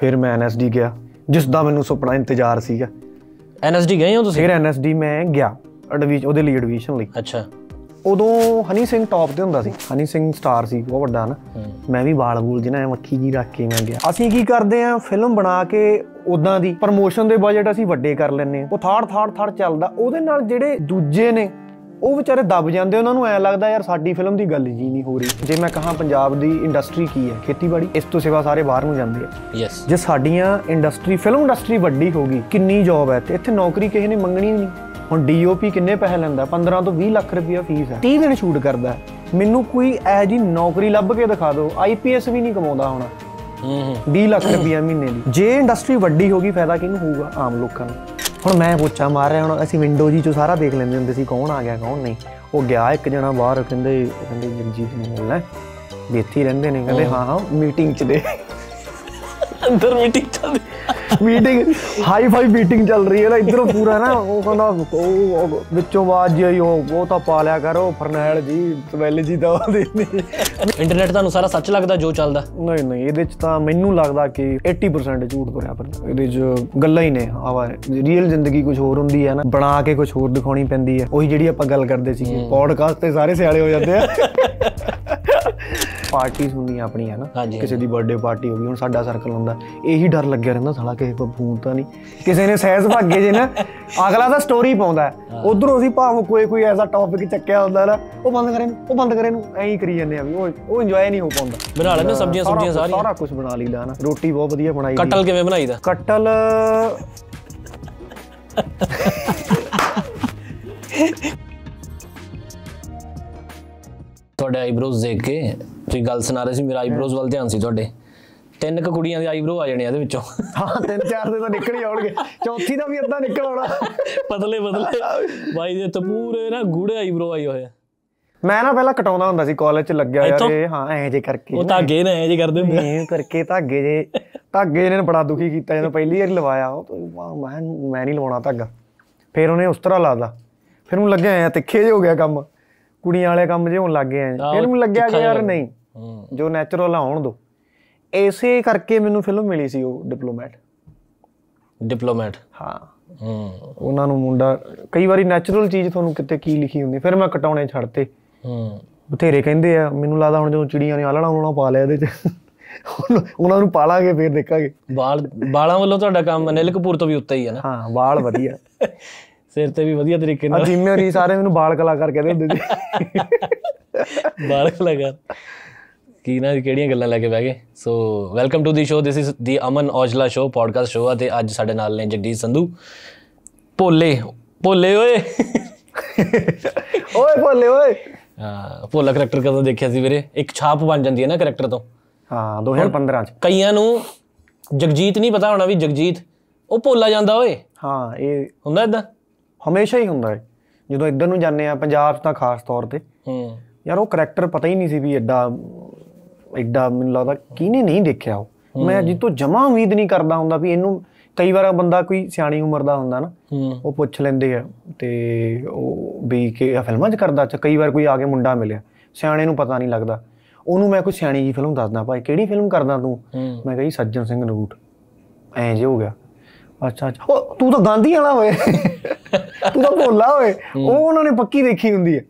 ਫਿਰ ਮੈਂ ਐਨਐਸਡੀ ਗਿਆ ਜਿਸ ਦਾ ਮੈਨੂੰ ਸੁਪਨਾ ਇੰਤਜ਼ਾਰ ਸੀਗਾ ਐਨਐਸਡੀ ਗਏ ਹੋ ਤੁਸੀਂ ਫਿਰ ਐਨਐਸਡੀ ਮੈਂ ਗਿਆ ਐਡਵੀਜ਼ ਉਹਦੇ ਲਈ ਐਡਮਿਸ਼ਨ ਲਈ ਅੱਛਾ ਉਦੋਂ ਹਨੀ ਸਿੰਘ ਟੌਪ ਤੇ ਹੁੰਦਾ ਸੀ ਹਨੀ ਸਿੰਘ ਸਟਾਰ ਸੀ ਬਹੁਤ ਵੱਡਾ ਨਾ ਮੈਂ ਵੀ ਵਾਲ ਬੂਲ ਜਿਹਨਾਂ ਮੱਖੀ ਜੀ ਰੱਖ ਕੇ ਮੈਂ ਗਿਆ ਅਸੀਂ ਕੀ ਕਰਦੇ ਆ ਫਿਲਮ ਬਣਾ ਕੇ ਉਦਾਂ ਦੀ ਪ੍ਰਮੋਸ਼ਨ ਦੇ ਬਜਟ ਅਸੀਂ ਵੱਡੇ ਕਰ ਲੈਨੇ ਆ ਉਹ ਥਾੜ ਥਾੜ ਥਾੜ ਚੱਲਦਾ ਉਹਦੇ ਨਾਲ ਜਿਹੜੇ ਦੂਜੇ ਨੇ ਉਹ ਵਿਚਾਰੇ ਦਬ ਜਾਂਦੇ ਉਹਨਾਂ ਨੂੰ ਐ ਲੱਗਦਾ ਯਾਰ ਸਾਡੀ ਫਿਲਮ ਦੀ ਗੱਲ ਜੀ ਨਹੀਂ ਹੋ ਰਹੀ ਜੇ ਮੈਂ ਕਹਾਂ ਪੰਜਾਬ ਦੀ ਇੰਡਸਟਰੀ ਕੀ ਹੈ ਖੇਤੀਬਾੜੀ ਇਸ ਤੋਂ ਸਿਵਾ ਸਾਰੇ ਬਾਹਰ ਨੂੰ ਜਾਂਦੇ ਆ ਯੈਸ ਜੇ ਸਾਡੀਆਂ ਇੰਡਸਟਰੀ ਫਿਲਮ ਇੰਡਸਟਰੀ ਵੱਡੀ ਹੋਗੀ ਕਿੰਨੀ ਜੌਬ ਹੈ ਤੇ ਇੱਥੇ ਨੌਕਰੀ ਕਿਸੇ ਨੇ ਮੰਗਣੀ ਨਹੀਂ ਹੁਣ ਡੀਓਪੀ ਕਿੰਨੇ ਪੈਸੇ ਲੈਂਦਾ 15 ਤੋਂ 20 ਲੱਖ ਰੁਪਇਆ ਫੀਸ ਹੈ 30 ਦਿਨ ਸ਼ੂਟ ਕਰਦਾ ਮੈਨੂੰ ਕੋਈ ਇਹ ਜੀ ਨੌਕਰੀ ਲੱਭ ਕੇ ਦਿਖਾ ਦਿਓ ਆਈਪੀਐਸ ਵੀ ਨਹੀਂ ਕਮਾਉਂਦਾ ਹੁਣ ਹੂੰ 20 ਲੱਖ ਰੁਪਇਆ ਮਹੀਨੇ ਦੀ ਜੇ ਇੰਡਸਟਰੀ ਵੱਡੀ ਹੋਗੀ ਫਾਇਦਾ ਕਿਹਨੂੰ ਹੋਊਗਾ ਆਮ ਲੋਕਾਂ ਨੂੰ ਹੁਣ ਮੈਂ ਪੁੱਛਾ ਮਾਰ ਰਿਹਾ ਹੁਣ ਅਸੀਂ ਵਿੰਡੋ ਜੀ ਚੋਂ ਸਾਰਾ ਦੇਖ ਲੈਂਦੇ ਹੁੰਦੇ ਸੀ ਕੌਣ ਆ ਗਿਆ ਕੌਣ ਨਹੀਂ ਉਹ ਗਿਆ ਇੱਕ ਜਣਾ ਬਾਹਰ ਕਹਿੰਦੇ ਕਹਿੰਦੇ ਜਗਜੀਤ ਨੂੰ ਮਿਲਣਾ ਵੀ ਇੱਥੇ ਰਹਿੰਦੇ ਨੇ ਕਹਿੰਦੇ ਹਾਂ ਹਾਂ ਮੀਟਿੰਗ 'ਚ ਦੇ ਅੰਦਰ ਮੀਟਿੰਗ ਚੱਲ ਰਹੀ ਮੀਟਿੰਗ ਹਾਈ ਫਾਈ ਮੀਟਿੰਗ ਚੱਲ ਰਹੀ ਹੈ ਨਾ ਇਧਰੋਂ ਪੂਰਾ ਨਾ ਉਹ ਕਹਿੰਦਾ ਉਹ ਵਿੱਚੋਂ ਬਾਅਦ ਜੀ ਆਈ ਉਹ ਉਹ ਤਾਂ ਪਾ ਲਿਆ ਕਰੋ ਫਰਨੈਲ ਜੀ ਤਵੈਲ ਜੀ ਦਾ ਨਹੀਂ ਇੰਟਰਨੈਟ ਤੁਹਾਨੂੰ ਸਾਰਾ ਸੱਚ ਲੱਗਦਾ ਜੋ ਚੱਲਦਾ ਨਹੀਂ ਨਹੀਂ ਇਹਦੇ ਚ ਤਾਂ ਮੈਨੂੰ ਲੱਗਦਾ ਕਿ 80% ਝੂਠ ਭਰਿਆ ਪਰ ਇਹਦੇ ਚ ਗੱਲਾਂ ਹੀ ਨੇ ਆਵਾ ਰੀਅਲ ਜ਼ਿੰਦਗੀ ਕੁਝ ਹੋਰ ਹੁੰਦੀ ਹੈ ਨਾ ਬਣਾ ਕੇ ਕੁਝ ਹੋਰ ਦਿਖਾਉਣੀ ਪੈਂਦੀ ਹੈ ਉਹੀ ਜਿਹੜੀ ਆਪਾਂ ਗੱਲ ਕਰਦੇ ਸੀ ਪੋਡਕਾਸਟ ਤੇ ਸਾਰੇ ਸਿਆਲੇ ਹੋ ਜਾਂਦੇ ਆ ਪਾਰਟੀਆਂ ਹੁੰਦੀਆਂ ਆਪਣੀਆਂ ਹਨਾ ਕਿਸੇ ਦੀ ਬਰਥਡੇ ਪਾਰਟੀ ਹੋ ਗਈ ਹੁਣ ਸਾਡਾ ਸਰਕਲ ਹੁੰਦਾ ਇਹੀ ਡਰ ਲੱਗਿਆ ਰਹਿੰਦਾ ਸਾਲਾ ਕਿਸੇ ਕੋ ਫੋਨ ਤਾਂ ਨਹੀਂ ਕਿਸੇ ਨੇ ਸਹਿਜ ਭਾਗੇ ਜੇ ਨਾ ਅਗਲਾ ਤਾਂ ਸਟੋਰੀ ਪਾਉਂਦਾ ਉਧਰੋਂ ਅਸੀਂ ਭਾਵੇਂ ਕੋਈ ਕੋਈ ਐਸਾ ਟੌਪਿਕ ਚੱਕਿਆ ਹੁੰਦਾ ਨਾ ਉਹ ਬੰਦ ਕਰੇ ਉਹ ਬੰਦ ਕਰੇ ਨੂੰ ਐਂ ਹੀ ਕਰੀ ਜਾਂਦੇ ਆ ਵੀ ਉਹ ਉਹ ਇੰਜੋਏ ਨਹੀਂ ਹੋ ਪਾਉਂਦਾ ਬਣਾ ਲੈਂਦੇ ਸਬਜ਼ੀਆਂ ਸਬਜ਼ੀਆਂ ਸਾਰੀਆਂ ਸਾਰਾ ਕੁਝ ਬਣਾ ਲਈਦਾ ਨਾ ਰੋਟੀ ਬਹੁਤ ਵਧੀਆ ਬਣਾਈ ਕਟਲ ਕਿਵੇਂ ਬਣਾਈਦਾ ਕਟਲ ਤੁਹਾਡੇ ਆਈਬ੍ਰੋਜ਼ ਦੇਖ ਕੇ ਤੁਸੀਂ ਗੱਲ ਸੁਣਾ ਰਹੇ ਸੀ ਮੇਰਾ ਆਈਬ੍ਰੋਜ਼ ਵੱਲ ਧਿਆਨ ਸੀ ਤੁਹਾਡੇ ਤਿੰਨ ਕੁ ਕੁੜੀਆਂ ਦੇ ਆਈਬ੍ਰੋ ਆ ਜਾਣੇ ਇਹਦੇ ਵਿੱਚੋਂ ਹਾਂ ਤਿੰਨ ਚਾਰ ਦੇ ਤਾਂ ਨਿਕਲ ਹੀ ਆਉਣਗੇ ਚੌਥੀ ਦਾ ਵੀ ਅੱਧਾ ਨਿਕਲ ਆਉਣਾ ਪਤਲੇ ਪਤਲੇ ਬਾਈ ਦੇ ਤਾਂ ਪੂਰੇ ਨਾ ਗੂੜੇ ਆਈਬ੍ਰੋ ਆਏ ਹੋਏ ਮੈਂ ਨਾ ਪਹਿਲਾਂ ਕਟਾਉਂਦਾ ਹੁੰਦਾ ਸੀ ਕਾਲਜ ਚ ਲੱਗਿਆ ਯਾਰ ਇਹ ਹਾਂ ਐਂ ਜੇ ਕਰਕੇ ਉਹ ਧਾਗੇ ਨੇ ਐਂ ਜੇ ਕਰਦੇ ਹੁੰਦੇ ਐਂ ਕਰਕੇ ਧਾਗੇ ਜੇ ਧਾਗੇ ਨੇ ਬੜਾ ਦੁਖੀ ਕੀਤਾ ਜਦੋਂ ਪਹਿਲੀ ਵਾਰ ਲਵਾਇਆ ਉਹ ਮੈਂ ਮੈਂ ਨਹੀਂ ਲਵਾਉਣਾ ਧਾਗਾ ਫਿਰ ਉਹਨੇ ਉਸ ਤਰ੍ਹਾਂ ਲਾਦਾ ਫਿਰ ਉਹ ਲੱਗਿਆ ਐ ਤਿੱਖੇ ਜੇ ਹੋ ਗਿਆ ਕੰਮ ਕੁੜੀਆਂ ਵਾਲੇ ਕੰਮ ਜੇ ਹੋਣ ਲੱਗ ਗਏ ਆ ਫਿਰ ਮੈਨੂੰ ਲੱਗਿਆ ਕਿ ਯਾਰ ਨਹੀਂ ਜੋ ਨੈਚੁਰਲ ਆਉਣ ਦੋ ਐਸੇ ਕਰਕੇ ਮੈਨੂੰ ਫਿਲਮ ਮਿਲੀ ਸੀ ਉਹ ਡਿਪਲੋਮੈਟ ਡਿਪਲੋਮੈਟ ਹਾਂ ਹੂੰ ਉਹਨਾਂ ਨੂੰ ਮੁੰਡਾ ਕਈ ਵਾਰੀ ਨੈਚੁਰਲ ਚੀਜ਼ ਤੁਹਾਨੂੰ ਕਿਤੇ ਕੀ ਲਿਖੀ ਹੁੰਦੀ ਫਿਰ ਮੈਂ ਕਟਾਉਣੇ ਛੱਡਤੇ ਹੂੰ ਬਥੇਰੇ ਕਹਿੰਦੇ ਆ ਮੈਨੂੰ ਲੱਗਦਾ ਹੁਣ ਜਦੋਂ ਚਿੜੀਆਂ ਨੇ ਆਲਣਾ ਉਹਨਾਂ ਪਾ ਲਿਆ ਇਹਦੇ ਚ ਉਹਨਾਂ ਨੂੰ ਪਾਲਾਂਗੇ ਫੇਰ ਦੇਖਾਂਗੇ ਵਾਲ ਵਾਲਾਂ ਵੱਲੋਂ ਤੁਹਾਡਾ ਕੰਮ ਅਨਿਲ ਕਪੂਰ ਤੋਂ ਵੀ ਉੱਤੇ ਹੀ ਹੈ ਨਾ ਹਾਂ ਵਾਲ ਵਧੀਆ ਸਿਰ ਤੇ ਵੀ ਵਧੀਆ ਤਰੀਕੇ ਨਾਲ ਜਿੰਮੇ ਹੋਰੀ ਸਾਰੇ ਮੈਨੂੰ ਬਾਲ ਕਲਾਕਾਰ ਕਹਿੰਦੇ ਹੁੰਦੇ ਸੀ ਬਾਲ ਕਲਾਕਾਰ ਕੀ ਨਾ ਕਿਹੜੀਆਂ ਗੱਲਾਂ ਲੈ ਕੇ ਬਹਿ ਗਏ so welcome to the show this is the Aman Aujla show podcast show ਆ ਤੇ ਅੱਜ ਸਾਡੇ ਨਾਲ ਨੇ ਜਗਦੀਸ਼ ਸੰਧੂ ਭੋਲੇ ਭੋਲੇ ਓਏ ਓਏ ਭੋਲੇ ਓਏ ਹਾਂ ਭੋਲਾ ਕੈਰੈਕਟਰ ਕਦੋਂ ਦੇਖਿਆ ਸੀ ਵੀਰੇ ਇੱਕ ਛਾਪ ਬਣ ਜਾਂਦੀ ਹੈ ਨਾ ਕੈਰੈਕਟਰ ਤੋਂ ਹਾਂ 2015 ਚ ਕਈਆਂ ਨੂੰ ਜਗਜੀਤ ਨਹੀਂ ਪਤਾ ਹੋਣਾ ਵੀ ਜਗਜੀਤ ਉਹ ਭੋਲਾ ਜਾਂਦਾ ਓਏ ਹਾਂ ਇਹ ਹੁੰਦਾ ਇਦਾਂ ਹਮੇਸ਼ਾ ਹੀ ਹੁੰਦਾ ਹੈ ਜਦੋਂ ਇੱਧਰ ਨੂੰ ਜਾਂਦੇ ਆ ਪੰਜਾਬ 'ਚ ਤਾਂ ਖਾਸ ਤੌਰ ਤੇ ਹੂੰ ਯਾਰ ਉਹ ਕੈਰੈਕਟਰ ਪਤਾ ਹੀ ਨਹੀਂ ਸੀ ਵੀ ਐਡਾ ਐਡਾ ਮੈਨੂੰ ਲੱਗਦਾ ਕਿਨੇ ਨਹੀਂ ਦੇਖਿਆ ਉਹ ਮੈਂ ਅਜੇ ਤੋਂ ਜਮਾ ਉਮੀਦ ਨਹੀਂ ਕਰਦਾ ਹੁੰਦਾ ਵੀ ਇਹਨੂੰ ਕਈ ਵਾਰ ਬੰਦਾ ਕੋਈ ਸਿਆਣੀ ਉਮਰ ਦਾ ਹੁੰਦਾ ਨਾ ਉਹ ਪੁੱਛ ਲੈਂਦੇ ਆ ਤੇ ਉਹ ਵੀ ਕਿ ਆ ਫਿਲਮਾਂ 'ਚ ਕਰਦਾ ਅੱਛਾ ਕਈ ਵਾਰ ਕੋਈ ਆ ਕੇ ਮੁੰਡਾ ਮਿਲਿਆ ਸਿਆਣੇ ਨੂੰ ਪਤਾ ਨਹੀਂ ਲੱਗਦਾ ਉਹਨੂੰ ਮੈਂ ਕੋਈ ਸਿਆਣੀ ਜੀ ਫਿਲਮ ਦੱਸਦਾ ਭਾਈ ਕਿਹੜੀ ਫਿਲਮ ਕਰਦਾ ਤੂੰ ਮੈਂ ਕਹੀ ਸੱਜਣ ਸਿੰਘ ਨਗੂਟ ਐਂ ਜੇ ਹੋ ਗਿਆ ਅੱਛਾ ਅੱਛਾ ਉਹ ਤੂੰ ਤਾਂ ਗਾਂਧੀ ਵਾਲਾ ਹੋਏ ਤੂੰ ਤਾਂ ਭੋਲਾ ਹੋਏ ਉਹ ਉਹਨਾਂ ਨੇ ਪੱਕੀ ਦੇਖੀ ਹੁੰਦੀ ਹੈ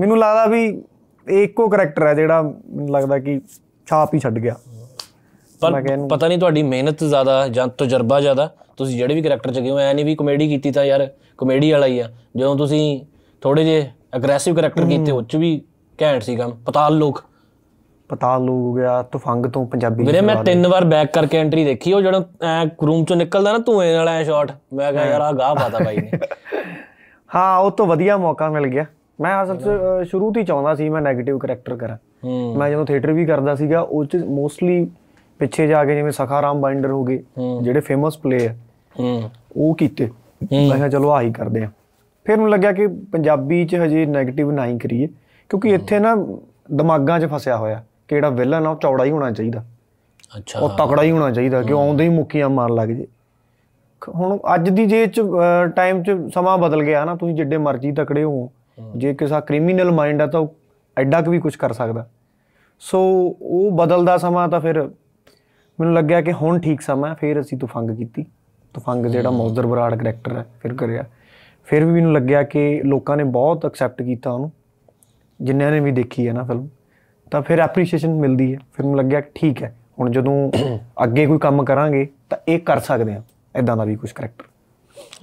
ਮੈਨੂੰ ਲੱਗਦਾ ਵੀ ਇਹ ਇੱਕੋ ਕੈਰੈਕਟਰ ਹੈ ਜਿਹੜਾ ਮੈਨੂੰ ਲੱਗਦਾ ਕਿ ਛਾਪ ਹੀ ਛੱਡ ਗਿਆ ਪਰ ਪਤਾ ਨਹੀਂ ਤੁਹਾਡੀ ਮਿਹਨਤ ਜ਼ਿਆਦਾ ਜਾਂ ਤਜਰਬਾ ਜ਼ਿਆਦਾ ਤੁਸੀਂ ਜਿਹੜੇ ਵੀ ਕੈਰੈਕਟਰ ਚ ਹੋ ਐ ਨਹੀਂ ਵੀ ਕਮੇਡੀ ਕੀਤੀ ਤਾਂ ਯਾਰ ਕਮੇਡੀ ਵਾਲਾ ਹੀ ਆ ਜਦੋਂ ਤੁਸੀਂ ਥੋੜੇ ਜੇ ਅਗਰੈਸਿਵ ਕੈਰੈਕਟਰ ਕੀਤੇ ਉੱਚ ਵੀ ਘੈਂਟ ਸੀ ਕੰਮ ਪਤਾਲ ਲੋਕ ਪਤਾਲ ਲੋ ਹੋ ਗਿਆ ਤੁਫੰਗ ਤੋਂ ਪੰਜਾਬੀ ਵੀਰੇ ਮੈਂ ਤਿੰਨ ਵਾਰ ਬੈਕ ਕਰਕੇ ਐਂਟਰੀ ਦੇਖੀ ਉਹ ਜਦੋਂ ਐ ਰੂਮ ਚੋਂ ਨਿਕਲਦਾ ਨਾ ਧੂਏ ਨਾਲ ਐ ਸ਼ਾਟ ਮੈਂ ਕਿਹਾ ਯਾਰ ਆ ਗਾਹ ਪਾਤਾ ਬਾਈ ਨੇ ਹਾਂ ਉਹ ਤੋਂ ਵਧੀਆ ਮੌਕਾ ਮਿਲ ਗਿਆ ਮੈਂ ਅਸਲ ਚ ਸ਼ੁਰੂ ਤੋਂ ਹੀ ਚਾਹੁੰਦਾ ਸੀ ਮੈਂ 네ਗੇਟਿਵ ਕੈਰੈਕਟਰ ਕਰਾਂ ਮੈਂ ਜਦੋਂ ਥੀਏਟਰ ਵੀ ਕਰਦਾ ਸੀਗਾ ਉਹ ਚ ਮੋਸਟਲੀ ਪਿੱਛੇ ਜਾ ਕੇ ਜਿਵੇਂ ਸਖਾਰਾਮ ਬਾਈਂਡਰ ਹੋ ਗਏ ਜਿਹੜੇ ਫੇਮਸ ਪਲੇ ਆ ਉਹ ਕੀਤੇ ਮੈਂ ਕਿਹਾ ਚਲੋ ਆਹੀ ਕਰਦੇ ਆ ਫਿਰ ਮੈਨੂੰ ਲੱਗਿਆ ਕਿ ਪੰਜਾਬੀ ਚ ਹਜੇ 네ਗੇਟਿਵ ਨਾ ਹੀ ਕਰੀਏ ਕਿਉਂਕਿ ਇੱਥੇ ਨਾ ਦਿਮਾਗਾਂ 'ਚ ਫਸਿਆ ਹੋਇਆ ਕਿਹੜਾ ਵਿਲਨ ਆ ਉਹ ਚੌੜਾ ਹੀ ਹੋਣਾ ਚਾਹੀਦਾ ਅੱਛਾ ਉਹ ਤਕੜਾ ਹੀ ਹੋਣਾ ਚਾਹੀਦਾ ਕਿ ਆਉਂਦੇ ਹੀ ਮੁੱਕੀਆਂ ਮਾਰਨ ਲੱਗ ਜੇ ਹੁਣ ਅੱਜ ਦੀ ਜੇ ਚ ਟਾਈਮ ਚ ਸਮਾਂ ਬਦਲ ਗਿਆ ਨਾ ਤੁਸੀਂ ਜਿੱਡੇ ਮਰਜ਼ੀ ਤਕੜੇ ਹੋ ਜੇ ਕਿਸਾ ਕ੍ਰਿਮੀਨਲ ਮਾਈਂਡ ਆ ਤਾਂ ਐਡਾ ਕੁ ਵੀ ਕੁਝ ਕਰ ਸਕਦਾ ਸੋ ਉਹ ਬਦਲਦਾ ਸਮਾਂ ਤਾਂ ਫਿਰ ਮੈਨੂੰ ਲੱਗਿਆ ਕਿ ਹੁਣ ਠੀਕ ਸਮਾਂ ਫਿਰ ਅਸੀਂ ਤੁਫੰਗ ਕੀਤੀ ਤੁਫੰਗ ਜਿਹੜਾ ਮੌਜ਼ਰ ਬਰਾੜ ਕਰੈਕਟਰ ਹੈ ਫਿਰ ਕਰਿਆ ਫਿਰ ਵੀ ਮੈਨੂੰ ਲੱਗਿਆ ਕਿ ਲੋਕਾਂ ਨੇ ਬਹੁਤ ਐਕਸੈਪਟ ਕੀਤਾ ਉਹਨੂੰ ਜਿੰਨਿਆਂ ਨੇ ਵੀ ਦੇਖੀ ਹੈ ਨਾ ਫਿਲਮ ਤਾਂ ਫਿਰ ਐਪਰੀਸ਼ੀਏਸ਼ਨ ਮਿਲਦੀ ਹੈ ਫਿਰ ਮੈਨੂੰ ਲੱਗਿਆ ਠੀਕ ਹੈ ਹੁਣ ਜਦੋਂ ਅੱਗੇ ਕੋਈ ਕੰਮ ਕਰਾਂਗੇ ਤਾਂ ਇਹ ਕਰ ਸਕਦੇ ਆ ਇਦਾਂ ਦਾ ਵੀ ਕੁਝ ਕਰੈਕਟਰ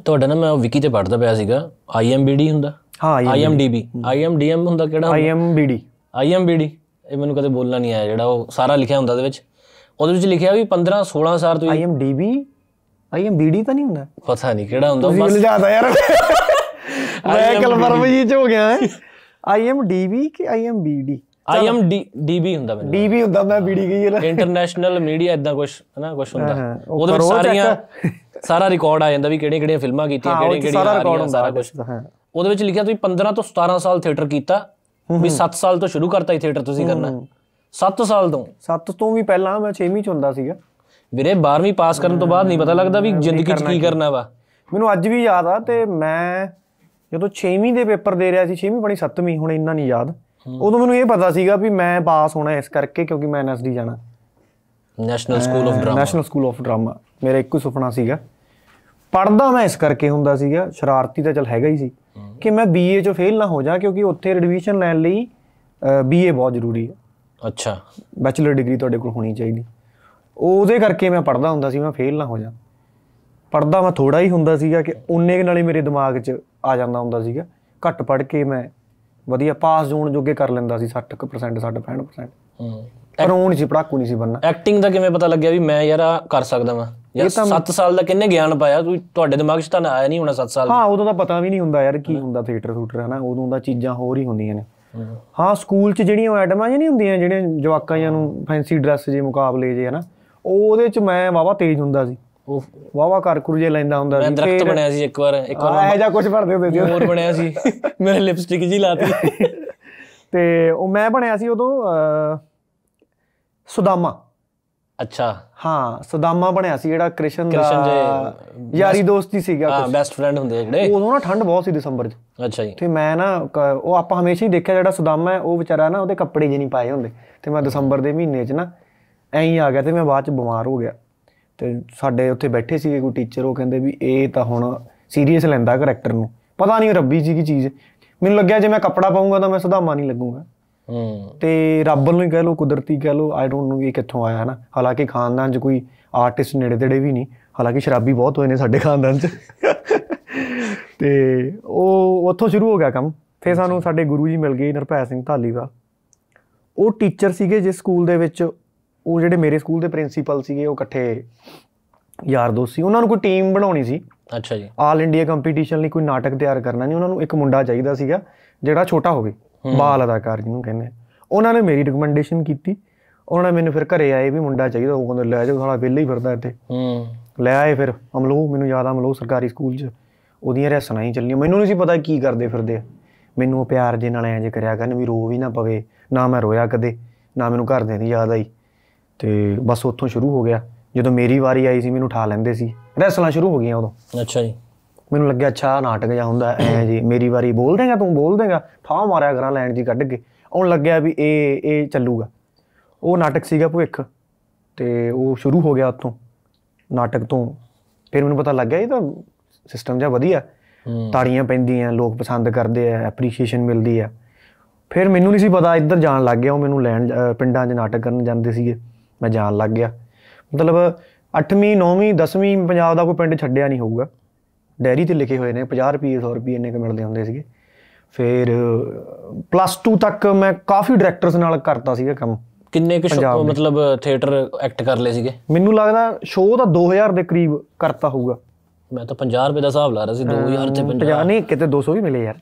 ਤੁਹਾਡਾ ਨਾ ਮੈਂ ਉਹ ਵਿਕੀ ਤੇ ਪੜਦਾ ਪਿਆ ਸੀਗਾ ਆਈਐਮਬੀਡੀ ਹੁੰਦਾ ਹਾਂ ਆਈਐਮਡੀਬੀ ਆਈਐਮਡੀਐਮ ਹੁੰਦਾ ਕਿਹੜਾ ਆਈਐਮਬੀਡੀ ਆਈਐਮਬੀਡੀ ਇਹ ਮੈਨੂੰ ਕਦੇ ਬੋਲਣਾ ਨਹੀਂ ਆਇਆ ਜਿਹੜਾ ਉਹ ਸਾਰਾ ਲਿਖਿਆ ਹੁੰਦਾ ਉਹਦੇ ਵਿੱਚ ਉਹਦੇ ਵਿੱਚ ਲਿਖਿਆ ਵੀ 15 16 ਸਾਲ ਤੋਂ ਆਈਐਮਡੀਬੀ ਆਈਐਮਬੀਡੀ ਤਾਂ ਨਹੀਂ ਹੁੰਦਾ ਪਤਾ ਨਹੀਂ ਕਿਹੜਾ ਹੁੰਦਾ ਬਸ ਜਾਂਦਾ ਯਾਰ ਮੈਂ ਕਲਵਰਮ ਜੀ ਚ ਹੋ ਗਿਆ ਹੈ ਆਈਐਮਡੀਬੀ ਕਿ ਆਈਐਮਬੀਡੀ ਆਈ ਐਮ ਡੀਬੀ ਹੁੰਦਾ ਮੈਨੂੰ ਡੀਬੀ ਹੁੰਦਾ ਮੈਂ ਬੀੜੀ ਗਈ ਹੈ ਇੰਟਰਨੈਸ਼ਨਲ ਮੀਡੀਆ ਇਦਾਂ ਕੁਝ ਹਨਾ ਕੁਝ ਹੁੰਦਾ ਉਹਦੇ ਵਿੱਚ ਸਾਰੀਆਂ ਸਾਰਾ ਰਿਕਾਰਡ ਆ ਜਾਂਦਾ ਵੀ ਕਿਹੜੀਆਂ ਕਿਹੜੀਆਂ ਫਿਲਮਾਂ ਕੀਤੀਆਂ ਕਿਹੜੀ ਕਿਹੜੀ ਸਾਰਾ ਰਿਕਾਰਡ ਹੁੰਦਾ ਸਾਰਾ ਕੁਝ ਉਹਦੇ ਵਿੱਚ ਲਿਖਿਆ ਤੁਸੀਂ 15 ਤੋਂ 17 ਸਾਲ ਥੀਏਟਰ ਕੀਤਾ ਵੀ 7 ਸਾਲ ਤੋਂ ਸ਼ੁਰੂ ਕਰਤਾ ਹੀ ਥੀਏਟਰ ਤੁਸੀਂ ਕਰਨਾ 7 ਸਾਲ ਤੋਂ 7 ਤੋਂ ਵੀ ਪਹਿਲਾਂ ਮੈਂ 6ਵੀਂ ਚ ਹੁੰਦਾ ਸੀਗਾ ਵੀਰੇ 12ਵੀਂ ਪਾਸ ਕਰਨ ਤੋਂ ਬਾਅਦ ਨਹੀਂ ਪਤਾ ਲੱਗਦਾ ਵੀ ਜ਼ਿੰਦਗੀ 'ਚ ਕੀ ਕਰਨਾ ਵਾ ਮੈਨੂੰ ਅੱਜ ਵੀ ਯਾਦ ਆ ਤੇ ਮੈਂ ਜਦੋਂ 6ਵੀਂ ਦੇ ਪੇਪਰ ਦੇ ਰਿਹਾ ਸੀ 6ਵੀਂ ਬਣੀ 7ਵੀਂ ਹੁਣ ਇੰਨਾ ਨਹੀਂ ਯਾਦ ਉਦੋਂ ਮੈਨੂੰ ਇਹ ਪਤਾ ਸੀਗਾ ਵੀ ਮੈਂ ਪਾਸ ਹੋਣਾ ਇਸ ਕਰਕੇ ਕਿਉਂਕਿ ਮੈਂ ਐਨਐਸਡੀ ਜਾਣਾ National School of Drama National School of Drama ਮੇਰਾ ਇੱਕੋ ਸੁਪਨਾ ਸੀਗਾ ਪੜਦਾ ਮੈਂ ਇਸ ਕਰਕੇ ਹੁੰਦਾ ਸੀਗਾ ਸ਼ਰਾਰਤੀ ਤਾਂ ਚਲ ਹੈਗਾ ਹੀ ਸੀ ਕਿ ਮੈਂ ਬੀਏ ਚੋਂ ਫੇਲ ਨਾ ਹੋ ਜਾ ਕਿਉਂਕਿ ਉੱਥੇ ਐਡਮਿਸ਼ਨ ਲੈਣ ਲਈ ਬੀਏ ਬਹੁਤ ਜ਼ਰੂਰੀ ਹੈ ਅੱਛਾ ਬੈਚਲਰ ਡਿਗਰੀ ਤੁਹਾਡੇ ਕੋਲ ਹੋਣੀ ਚਾਹੀਦੀ ਉਹਦੇ ਕਰਕੇ ਮੈਂ ਪੜਦਾ ਹੁੰਦਾ ਸੀ ਮੈਂ ਫੇਲ ਨਾ ਹੋ ਜਾ ਪੜਦਾ ਮੈਂ ਥੋੜਾ ਹੀ ਹੁੰਦਾ ਸੀਗਾ ਕਿ ਉਨੇ ਨਾਲੇ ਮੇਰੇ ਦਿਮਾਗ 'ਚ ਆ ਜਾਂਦਾ ਹੁੰਦਾ ਸੀਗਾ ਘੱਟ ਪੜ ਕੇ ਮੈਂ ਵਧੀਆ ਪਾਸ ਜ਼ੋਨ ਜੋਗੇ ਕਰ ਲੈਂਦਾ ਸੀ 60% 65% ਹੂੰ ਪਰ ਉਹ ਨਹੀਂ ਸੀ ਪੜਾਕੂ ਨਹੀਂ ਸੀ ਬੰਨਾ ਐਕਟਿੰਗ ਦਾ ਕਿਵੇਂ ਪਤਾ ਲੱਗਿਆ ਵੀ ਮੈਂ ਯਾਰ ਆ ਕਰ ਸਕਦਾ ਵਾਂ ਯਾਰ 7 ਸਾਲ ਦਾ ਕਿੰਨੇ ਗਿਆਨ ਪਾਇਆ ਤੂੰ ਤੁਹਾਡੇ ਦਿਮਾਗ 'ਚ ਤਾਂ ਆਇਆ ਨਹੀਂ ਹੋਣਾ 7 ਸਾਲ ਹਾਂ ਉਦੋਂ ਤਾਂ ਪਤਾ ਵੀ ਨਹੀਂ ਹੁੰਦਾ ਯਾਰ ਕੀ ਹੁੰਦਾ ਥੀਏਟਰ ਥੂਟਰ ਹਨਾ ਉਦੋਂ ਦਾ ਚੀਜ਼ਾਂ ਹੋਰ ਹੀ ਹੁੰਦੀਆਂ ਨੇ ਹਾਂ ਸਕੂਲ 'ਚ ਜਿਹੜੀਆਂ ਉਹ ਆਈਟਮਾਂ ਜਿਹੜੀਆਂ ਹੁੰਦੀਆਂ ਜਿਹੜੀਆਂ ਜਵਾਕਾਂ ਨੂੰ ਫੈਂਸੀ ਡਰੈਸ ਜੇ ਮੁਕਾਬਲੇ ਜੇ ਹਨਾ ਉਹਦੇ 'ਚ ਮੈਂ ਵਾਵਾ ਤੇਜ਼ ਹੁੰਦਾ ਸੀ ਉਹ ਵਾਵਾ ਕਰ ਕੁਰਜੇ ਲੈਂਦਾ ਹੁੰਦਾ ਸੀ ਮੈਂ ਦਰਖਤ ਬਣਿਆ ਸੀ ਇੱਕ ਵਾਰ ਇੱਕ ਵਾਰ ਇਹ ਜਾ ਕੁਝ ਭਰਦੇ ਹੁੰਦੇ ਸੀ ਹੋਰ ਬਣਿਆ ਸੀ ਮੇਰੇ ਲਿਪਸਟਿਕ ਜੀ ਲਾਤੀ ਤੇ ਉਹ ਮੈਂ ਬਣਿਆ ਸੀ ਉਦੋਂ ਸੁਦਾਮਾ ਅੱਛਾ ਹਾਂ ਸੁਦਾਮਾ ਬਣਿਆ ਸੀ ਜਿਹੜਾ ਕ੍ਰਿਸ਼ਨ ਦਾ ਯਾਰੀ ਦੋਸਤੀ ਸੀਗਾ ਹਾਂ ਬੈਸਟ ਫਰੈਂਡ ਹੁੰਦੇ ਜਿਹੜੇ ਉਦੋਂ ਨਾ ਠੰਡ ਬਹੁਤ ਸੀ ਦਸੰਬਰ 'ਚ ਅੱਛਾ ਜੀ ਤੇ ਮੈਂ ਨਾ ਉਹ ਆਪਾਂ ਹਮੇਸ਼ਾ ਹੀ ਦੇਖਿਆ ਜਿਹੜਾ ਸੁਦਾਮਾ ਹੈ ਉਹ ਵਿਚਾਰਾ ਨਾ ਉਹਦੇ ਕੱਪੜੇ ਜੇ ਨਹੀਂ ਪਾਏ ਹੁੰਦੇ ਤੇ ਮੈਂ ਦਸੰਬਰ ਦੇ ਮਹੀਨੇ 'ਚ ਨਾ ਐਂ ਹੀ ਆ ਗਿਆ ਤੇ ਮੈਂ ਬਾਅਦ 'ਚ ਬਿਮਾਰ ਹੋ ਗਿਆ ਤੇ ਸਾਡੇ ਉੱਥੇ ਬੈਠੇ ਸੀਗੇ ਕੋਈ ਟੀਚਰ ਉਹ ਕਹਿੰਦੇ ਵੀ ਇਹ ਤਾਂ ਹੁਣ ਸੀਰੀਅਸ ਲੈਂਦਾ ਕਰੈਕਟਰ ਨੂੰ ਪਤਾ ਨਹੀਂ ਰੱਬੀ ਜੀ ਕੀ ਚੀਜ਼ ਮੈਨੂੰ ਲੱਗਿਆ ਜੇ ਮੈਂ ਕੱਪੜਾ ਪਾਉਂਗਾ ਤਾਂ ਮੈਂ ਸੁਧਾਮਾ ਨਹੀਂ ਲੱਗੂਗਾ ਹੂੰ ਤੇ ਰੱਬ ਨੂੰ ਹੀ ਕਹਿ ਲੋ ਕੁਦਰਤੀ ਕਹਿ ਲੋ ਆਈ ਡੋਨਟ ਨੋ ਇਹ ਕਿੱਥੋਂ ਆਇਆ ਹੈ ਨਾ ਹਾਲਾਂਕਿ ਖਾਨਦਾਨ 'ਚ ਕੋਈ ਆਰਟਿਸਟ ਨੇੜੇ ਤੇੜੇ ਵੀ ਨਹੀਂ ਹਾਲਾਂਕਿ ਸ਼ਰਾਬੀ ਬਹੁਤ ਹੋਏ ਨੇ ਸਾਡੇ ਖਾਨਦਾਨ 'ਚ ਤੇ ਉਹ ਉੱਥੋਂ ਸ਼ੁਰੂ ਹੋ ਗਿਆ ਕੰਮ ਫੇ ਸਾਨੂੰ ਸਾਡੇ ਗੁਰੂ ਜੀ ਮਿਲ ਗਏ ਨਰਪੈ ਸਿੰਘ ਦਾ ਉਹ ਟੀਚਰ ਸੀਗੇ ਜਿਸ ਸਕੂਲ ਦੇ ਵਿੱਚ ਉਹ ਜਿਹੜੇ ਮੇਰੇ ਸਕੂਲ ਦੇ ਪ੍ਰਿੰਸੀਪਲ ਸੀਗੇ ਉਹ ਇਕੱਠੇ ਯਾਰ ਦੋਸਤ ਸੀ ਉਹਨਾਂ ਨੂੰ ਕੋਈ ਟੀਮ ਬਣਾਉਣੀ ਸੀ ਅੱਛਾ ਜੀ ਆਲ ਇੰਡੀਆ ਕੰਪੀਟੀਸ਼ਨ ਲਈ ਕੋਈ ਨਾਟਕ ਤਿਆਰ ਕਰਨਾ ਨਹੀਂ ਉਹਨਾਂ ਨੂੰ ਇੱਕ ਮੁੰਡਾ ਚਾਹੀਦਾ ਸੀਗਾ ਜਿਹੜਾ ਛੋਟਾ ਹੋਵੇ ਬਾਲ ਅਦਾਕਾਰ ਜਿਹਨੂੰ ਕਹਿੰਦੇ ਉਹਨਾਂ ਨੇ ਮੇਰੀ ਰეკਮੈਂਡੇਸ਼ਨ ਕੀਤੀ ਉਹਨਾਂ ਨੇ ਮੈਨੂੰ ਫਿਰ ਘਰੇ ਆਏ ਵੀ ਮੁੰਡਾ ਚਾਹੀਦਾ ਉਹ ਕਹਿੰਦੇ ਲੈ ਜਾਓ ਸਾਲਾ ਵਿਹਲਾ ਹੀ ਫਿਰਦਾ ਇੱਥੇ ਹੂੰ ਲੈ ਆਏ ਫਿਰ ਅਮਲੋ ਮੈਨੂੰ ਯਾਦ ਆ ਅਮਲੋ ਸਰਕਾਰੀ ਸਕੂਲ 'ਚ ਉਹਦੀਆਂ ਰਸਨਾਂ ਹੀ ਚੱਲੀਆਂ ਮੈਨੂੰ ਨਹੀਂ ਸੀ ਪਤਾ ਕੀ ਕਰਦੇ ਫਿਰਦੇ ਮੈਨੂੰ ਉਹ ਪਿਆਰ ਦੇ ਨਾਲ ਐਂ ਜੇ ਕਰਿਆ ਕਰਨ ਵੀ ਰੋ ਵੀ ਨਾ ਪਵੇ ਨਾ ਮੈਂ ਰੋਇਆ ਕਦੇ ਨਾ ਮੈਨੂੰ ਘਰਦਿਆਂ ਦੀ ਯਾਦ ਆਈ ਤੇ ਬਸ ਉੱਥੋਂ ਸ਼ੁਰੂ ਹੋ ਗਿਆ ਜਦੋਂ ਮੇਰੀ ਵਾਰੀ ਆਈ ਸੀ ਮੈਨੂੰ ਠਾ ਲੈਂਦੇ ਸੀ ਰੈਸਲਾਂ ਸ਼ੁਰੂ ਹੋ ਗਈਆਂ ਉਦੋਂ ਅੱਛਾ ਜੀ ਮੈਨੂੰ ਲੱਗਿਆ ਅੱਛਾ ਨਾਟਕ ਜਾਂ ਹੁੰਦਾ ਐ ਜੀ ਮੇਰੀ ਵਾਰੀ ਬੋਲ ਦੇਗਾ ਤੂੰ ਬੋਲ ਦੇਗਾ ਠਾ ਮਾਰਿਆ ਕਰਾਂ ਲੈਣ ਜੀ ਕੱਢ ਕੇ ਆਉਣ ਲੱਗਿਆ ਵੀ ਇਹ ਇਹ ਚੱਲੂਗਾ ਉਹ ਨਾਟਕ ਸੀਗਾ ਭੁਖ ਤੇ ਉਹ ਸ਼ੁਰੂ ਹੋ ਗਿਆ ਉੱਥੋਂ ਨਾਟਕ ਤੋਂ ਫਿਰ ਮੈਨੂੰ ਪਤਾ ਲੱਗਿਆ ਇਹ ਤਾਂ ਸਿਸਟਮ ਜਿਹਾ ਵਧੀਆ ਤਾੜੀਆਂ ਪੈਂਦੀਆਂ ਲੋਕ ਪਸੰਦ ਕਰਦੇ ਆ ਐਪਰੀਸ਼ੀਏਸ਼ਨ ਮਿਲਦੀ ਆ ਫਿਰ ਮੈਨੂੰ ਨਹੀਂ ਸੀ ਪਤਾ ਇੱਧਰ ਜਾਣ ਲੱਗ ਗਿਆ ਉਹ ਮੈਨੂੰ ਲੈਣ ਪਿੰਡਾਂ 'ਚ ਨਾਟਕ ਕਰਨ ਜਾਂਦੇ ਸੀਗੇ ਮੈਂ ਜਾਣ ਲੱਗ ਗਿਆ ਮਤਲਬ 8ਵੀਂ 9ਵੀਂ 10ਵੀਂ ਪੰਜਾਬ ਦਾ ਕੋਈ ਪਿੰਡ ਛੱਡਿਆ ਨਹੀਂ ਹੋਊਗਾ ਡੈਰੀ ਤੇ ਲਿਖੇ ਹੋਏ ਨੇ 50 ਰੁਪਏ 100 ਰੁਪਏ ਇੰਨੇ ਕ ਮਿਲਦੇ ਹੁੰਦੇ ਸੀਗੇ ਫਿਰ ਪਲੱਸ 2 ਤੱਕ ਮੈਂ ਕਾਫੀ ਡਾਇਰੈਕਟਰਸ ਨਾਲ ਕਰਦਾ ਸੀਗਾ ਕੰਮ ਕਿੰਨੇ ਕੁ ਸ਼ੋਅ ਮਤਲਬ ਥੀਏਟਰ ਐਕਟ ਕਰ ਲਏ ਸੀਗੇ ਮੈਨੂੰ ਲੱਗਦਾ ਸ਼ੋਅ ਤਾਂ 2000 ਦੇ ਕਰੀਬ ਕਰਤਾ ਹੋਊਗਾ ਮੈਂ ਤਾਂ 50 ਰੁਪਏ ਦਾ ਹਿਸਾਬ ਲਾ ਰਿਹਾ ਸੀ 2000 ਤੇ 50 50 ਨਹੀਂ ਕਿਤੇ 200 ਵੀ ਮਿਲੇ ਯਾਰ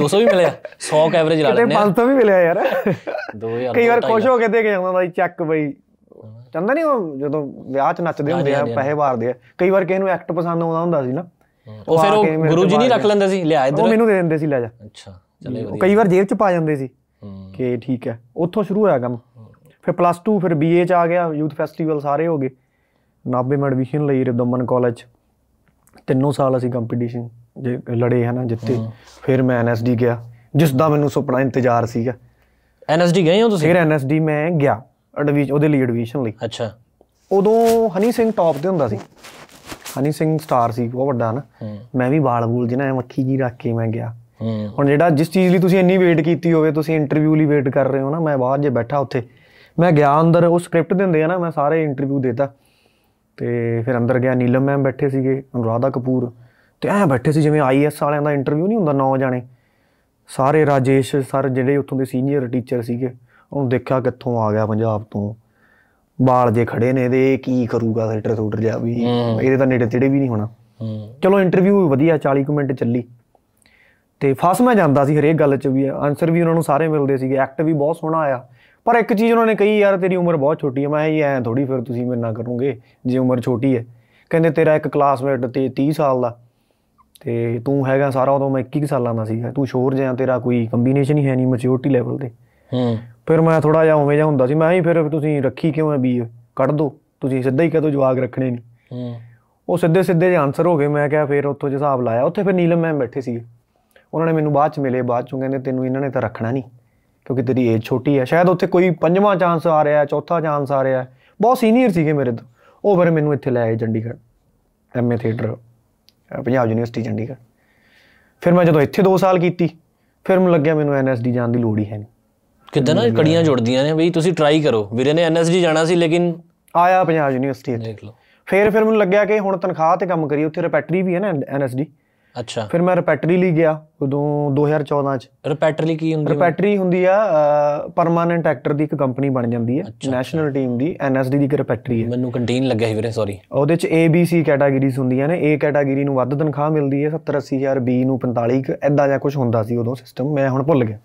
200 ਵੀ ਮਿਲੇ 100 ਐਵਰੇਜ ਲਾ ਲੈਨੇ ਕਿਤੇ 500 ਵੀ ਮਿਲਿਆ ਯਾਰ 2000 ਕਈ ਵਾਰ ਖੁਸ਼ ਹੋ ਕੇ ਦੇ ਜਾਂਦਾ ਬਾਈ ਚੱਕ ਬਾਈ ਚੰਦਾ ਨਹੀਂ ਉਹ ਜਦੋਂ ਵਿਆਹ 'ਚ ਨੱਚਦੇ ਹੁੰਦੇ ਆ ਪੈਸੇ ਵਾਰਦੇ ਆ ਕਈ ਵਾਰ ਕਿਸੇ ਨੂੰ ਐਕਟ ਪਸੰਦ ਆਉਂਦਾ ਹੁੰਦਾ ਸੀ ਨਾ ਉਹ ਫਿਰ ਉਹ ਗੁਰੂ ਜੀ ਨਹੀਂ ਰੱਖ ਲੈਂਦਾ ਸੀ ਲਿਆ ਇਧਰ ਉਹ ਮੈਨੂੰ ਦੇ ਦਿੰਦੇ ਸੀ ਲੈ ਜਾ ਅੱਛਾ ਚਲੇ ਵਧੀਆ ਕਈ ਵਾਰ ਜੇਬ 'ਚ ਪਾ ਜਾਂਦੇ ਸੀ ਕਿ ਠੀਕ ਹੈ ਉੱਥੋਂ ਸ਼ੁਰੂ ਹੋਇਆ ਕੰਮ ਫਿਰ ਪਲੱਸ 2 ਫਿਰ ਬੀਏ 'ਚ ਆ ਗਿਆ ਯੂਥ ਫੈਸਟੀਵਲ ਸਾਰੇ ਹੋ ਗਏ ਨਾਬੇ ਮੈਂ ਐਡਮਿਸ਼ਨ ਲਈ ਰਿਦਮਨ ਕਾਲਜ ਤਿੰਨੋਂ ਸਾਲ ਅਸੀਂ ਕੰਪੀਟੀਸ਼ਨ ਜੇ ਲੜੇ ਹਨਾ ਜਿੱਤੇ ਫਿਰ ਮੈਂ ਐਨਐਸਡੀ ਗਿਆ ਜਿਸ ਦਾ ਮੈਨੂੰ ਸੁਪਨਾ ਇੰਤਜ਼ਾਰ ਸੀਗਾ ਐਨਐਸਡੀ ਗਏ ਹੋ ਤੁਸੀਂ ਫਿਰ ਐਨਐਸਡੀ ਮੈਂ ਗਿਆ ਐਡਮਿਸ਼ਨ ਉਹਦੇ ਲਈ ਐਡਮਿਸ਼ਨ ਲਈ ਅੱਛਾ ਉਦੋਂ ਹਨੀ ਸਿੰਘ ਟੌਪ ਤੇ ਹੁੰਦਾ ਸੀ ਹਨੀ ਸਿੰਘ ਸਟਾਰ ਸੀ ਬਹੁਤ ਵੱਡਾ ਨਾ ਮੈਂ ਵੀ ਬਾਲ ਬੂਲ ਜਿਨਾ ਮੱਖੀ ਜੀ ਰੱਖ ਕੇ ਮੈਂ ਗਿਆ ਹੁਣ ਜਿਹੜਾ ਜਿਸ ਚੀਜ਼ ਲਈ ਤੁਸੀਂ ਇੰਨੀ ਵੇਟ ਕੀਤੀ ਹੋਵੇ ਤੁਸੀਂ ਇੰਟਰਵਿਊ ਲਈ ਵੇਟ ਕਰ ਰਹੇ ਹੋ ਨਾ ਮੈਂ ਬਾਹਰ ਜੇ ਬੈਠਾ ਉੱਥੇ ਮੈਂ ਗਿਆ ਅੰਦਰ ਉਹ ਸਕ੍ਰਿਪਟ ਦਿੰਦੇ ਆ ਨਾ ਮੈਂ ਸਾਰੇ ਇੰਟਰਵਿਊ ਦੇਤਾ ਤੇ ਫਿਰ ਅੰਦਰ ਗਿਆ ਨੀਲਮ ਮੈਮ ਬੈਠੇ ਸੀਗੇ ਅਨੁਰਾਧਾ ਕਪੂਰ ਤੇ ਐ ਬੈਠੇ ਸੀ ਜਿਵੇਂ ਆਈਐਸ ਵਾਲਿਆਂ ਦਾ ਇੰਟਰਵਿਊ ਨਹੀਂ ਹੁੰਦਾ ਨੌ ਜਾਣੇ ਸਾਰੇ ਰਾਜੇਸ਼ ਸਰ ਜਿਹੜੇ ਉੱਥੋਂ ਦੇ ਸੀਨੀਅਰ ਟੀਚਰ ਸੀਗੇ ਉਹਨੂੰ ਦੇਖਿਆ ਕਿੱਥੋਂ ਆ ਗਿਆ ਪੰਜਾਬ ਤੋਂ ਬਾਲ ਜੇ ਖੜੇ ਨੇ ਇਹਦੇ ਕੀ ਕਰੂਗਾ ਸੈਟਰ ਸੋਟਰ ਜਾ ਵੀ ਇਹਦੇ ਤਾਂ ਨੇੜੇ ਤੇੜੇ ਵੀ ਨਹੀਂ ਹੋਣਾ ਚਲੋ ਇੰਟਰਵਿਊ ਵਧੀਆ 40 ਕੁ ਮਿੰਟ ਚੱਲੀ ਤੇ ਫਸ ਮੈਂ ਜਾਂਦਾ ਸੀ ਹਰੇਕ ਗੱਲ 'ਚ ਵੀ ਆਨਸਰ ਵੀ ਉਹਨਾਂ ਨੂੰ ਸਾਰੇ ਮਿਲਦੇ ਸੀਗੇ ਐਕਟ ਵੀ ਬਹੁਤ ਸੋਹਣਾ ਆਇਆ ਪਰ ਇੱਕ ਚੀਜ਼ ਉਹਨਾਂ ਨੇ ਕਹੀ ਯਾਰ ਤੇਰੀ ਉਮਰ ਬਹੁਤ ਛੋਟੀ ਹੈ ਮੈਂ ਇਹ ਐ ਥੋੜੀ ਫਿਰ ਤੁਸੀਂ ਮੇਰੇ ਨਾਲ ਕਰੋਗੇ ਜੇ ਉਮਰ ਛੋਟੀ ਹੈ ਕਹਿੰਦੇ ਤੇਰਾ ਇੱਕ ਕਲਾਸਮੇਟ ਤੇ 30 ਸਾਲ ਦਾ ਤੇ ਤੂੰ ਹੈਗਾ ਸਾਰਾ ਉਦੋਂ ਮੈਂ 21 ਸਾਲਾਂ ਦਾ ਸੀਗਾ ਤੂੰ ਸ਼ੋਰ ਜਿਆ ਤੇਰਾ ਕੋਈ ਕੰਬੀਨੇਸ਼ਨ ਹੀ ਹੈ ਨਹੀਂ ਮੈਚਿਓਰਿਟੀ ਲੈਵਲ ਤੇ ਹੂੰ ਫਿਰ ਮੈਂ ਥੋੜਾ ਜਿਹਾ ਉਵੇਂ ਜਿਹਾ ਹੁੰਦਾ ਸੀ ਮੈਂ ਹੀ ਫਿਰ ਤੁਸੀਂ ਰੱਖੀ ਕਿਉਂ ਹੈ ਬੀ ਕੱਢ ਦੋ ਤੁਸੀਂ ਸਿੱਧਾ ਹੀ ਕਹੋ ਜਵਾਬ ਰੱਖਣੇ ਨਹੀਂ ਹੂੰ ਉਹ ਸਿੱਧੇ ਸਿੱਧੇ ਜਿਹਾ ਆਨਸਰ ਹੋ ਗਏ ਮੈਂ ਕਿਹਾ ਫਿਰ ਉੱਥੋਂ ਜਿਹਾ ਹਿਸਾਬ ਲਾਇਆ ਉੱਥੇ ਫਿਰ ਨੀਲਮ ਮੈਂ ਬੈਠੇ ਸੀ ਉਹਨਾਂ ਨੇ ਮੈਨੂੰ ਬਾਅਦ ਚ ਮਿਲੇ ਬਾਅਦ ਚੋਂ ਕਹਿੰਦੇ ਤੈਨੂੰ ਇਹਨਾਂ ਨੇ ਤਾਂ ਰੱਖਣਾ ਨਹੀਂ ਕਿਉਂਕਿ ਤੇਰੀ ਏਜ ਛੋਟੀ ਹੈ ਸ਼ਾਇਦ ਉੱਥੇ ਕੋਈ ਪੰਜਵਾਂ ਚਾਂਸ ਆ ਰਿਹਾ ਚੌਥਾ ਚਾਂਸ ਆ ਰਿਹਾ ਬਹੁਤ ਸੀਨੀਅਰ ਸੀਗੇ ਮੇਰੇ ਤੋਂ ਉਹ ਫਿਰ ਮੈਨੂੰ ਇੱਥੇ ਲੈ ਆਏ Chandigarh MA theatre Punjab University Chandigarh ਫਿਰ ਮੈਂ ਜਦੋਂ ਇੱਥੇ 2 ਸਾਲ ਕੀਤੀ ਫਿਰ ਮੈਨੂੰ ਲੱਗਿਆ ਮੈਨੂੰ ਐਨਐਸਡੀ ਜਾਣ ਦੀ ਲੋੜ ਹੀ ਹੈ ਨਹੀਂ ਕਿਦਾਂ ਨਾ ਕੜੀਆਂ ਜੁੜਦੀਆਂ ਨੇ ਬਈ ਤੁਸੀਂ ਟਰਾਈ ਕਰੋ ਵੀਰੇ ਨੇ ਐਨਐਸਜੀ ਜਾਣਾ ਸੀ ਲੇਕਿਨ ਆਇਆ ਪੰਜਾਬ ਯੂਨੀਵਰਸਿਟੀ ਦੇਖ ਲਓ ਫਿਰ ਫਿਰ ਮੈਨੂੰ ਲੱਗਿਆ ਕਿ ਹੁਣ ਤਨਖਾਹ ਤੇ ਕੰਮ ਕਰੀ ਉੱਥੇ ਰਿਪੈਟਰੀ ਵੀ ਹੈ ਨਾ ਐਨਐਸਡੀ ਅੱਛਾ ਫਿਰ ਮੈਂ ਰਿਪੈਟਰੀ ਲਈ ਗਿਆ ਉਦੋਂ 2014 ਚ ਰਿਪੈਟਰੀ ਕੀ ਹੁੰਦੀ ਹੈ ਰਿਪੈਟਰੀ ਹੁੰਦੀ ਆ ਪਰਮਾਨੈਂਟ ਐਕਟਰ ਦੀ ਇੱਕ ਕੰਪਨੀ ਬਣ ਜਾਂਦੀ ਹੈ ਨੈਸ਼ਨਲ ਟੀਮ ਦੀ ਐਨਐਸਡੀ ਦੀ ਇੱਕ ਰਿਪੈਟਰੀ ਹੈ ਮੈਨੂੰ ਕੰਟੀਨ ਲੱਗਿਆ ਸੀ ਵੀਰੇ ਸੌਰੀ ਉਹਦੇ ਚ ਏ ਬੀ ਸੀ ਕੈਟਾਗਰੀਜ਼ ਹੁੰਦੀਆਂ ਨੇ ਏ ਕੈਟਾਗਰੀ ਨੂੰ ਵੱਧ ਤਨਖਾਹ ਮਿਲਦੀ ਹੈ 70 80000 ਬੀ ਨੂੰ 45 ਇਦਾਂ ਜਾਂ ਕੁਝ ਹੁੰਦਾ ਸੀ ਉਦੋਂ ਸਿਸਟਮ ਮੈਂ ਹੁਣ ਭੁੱਲ ਗਿਆ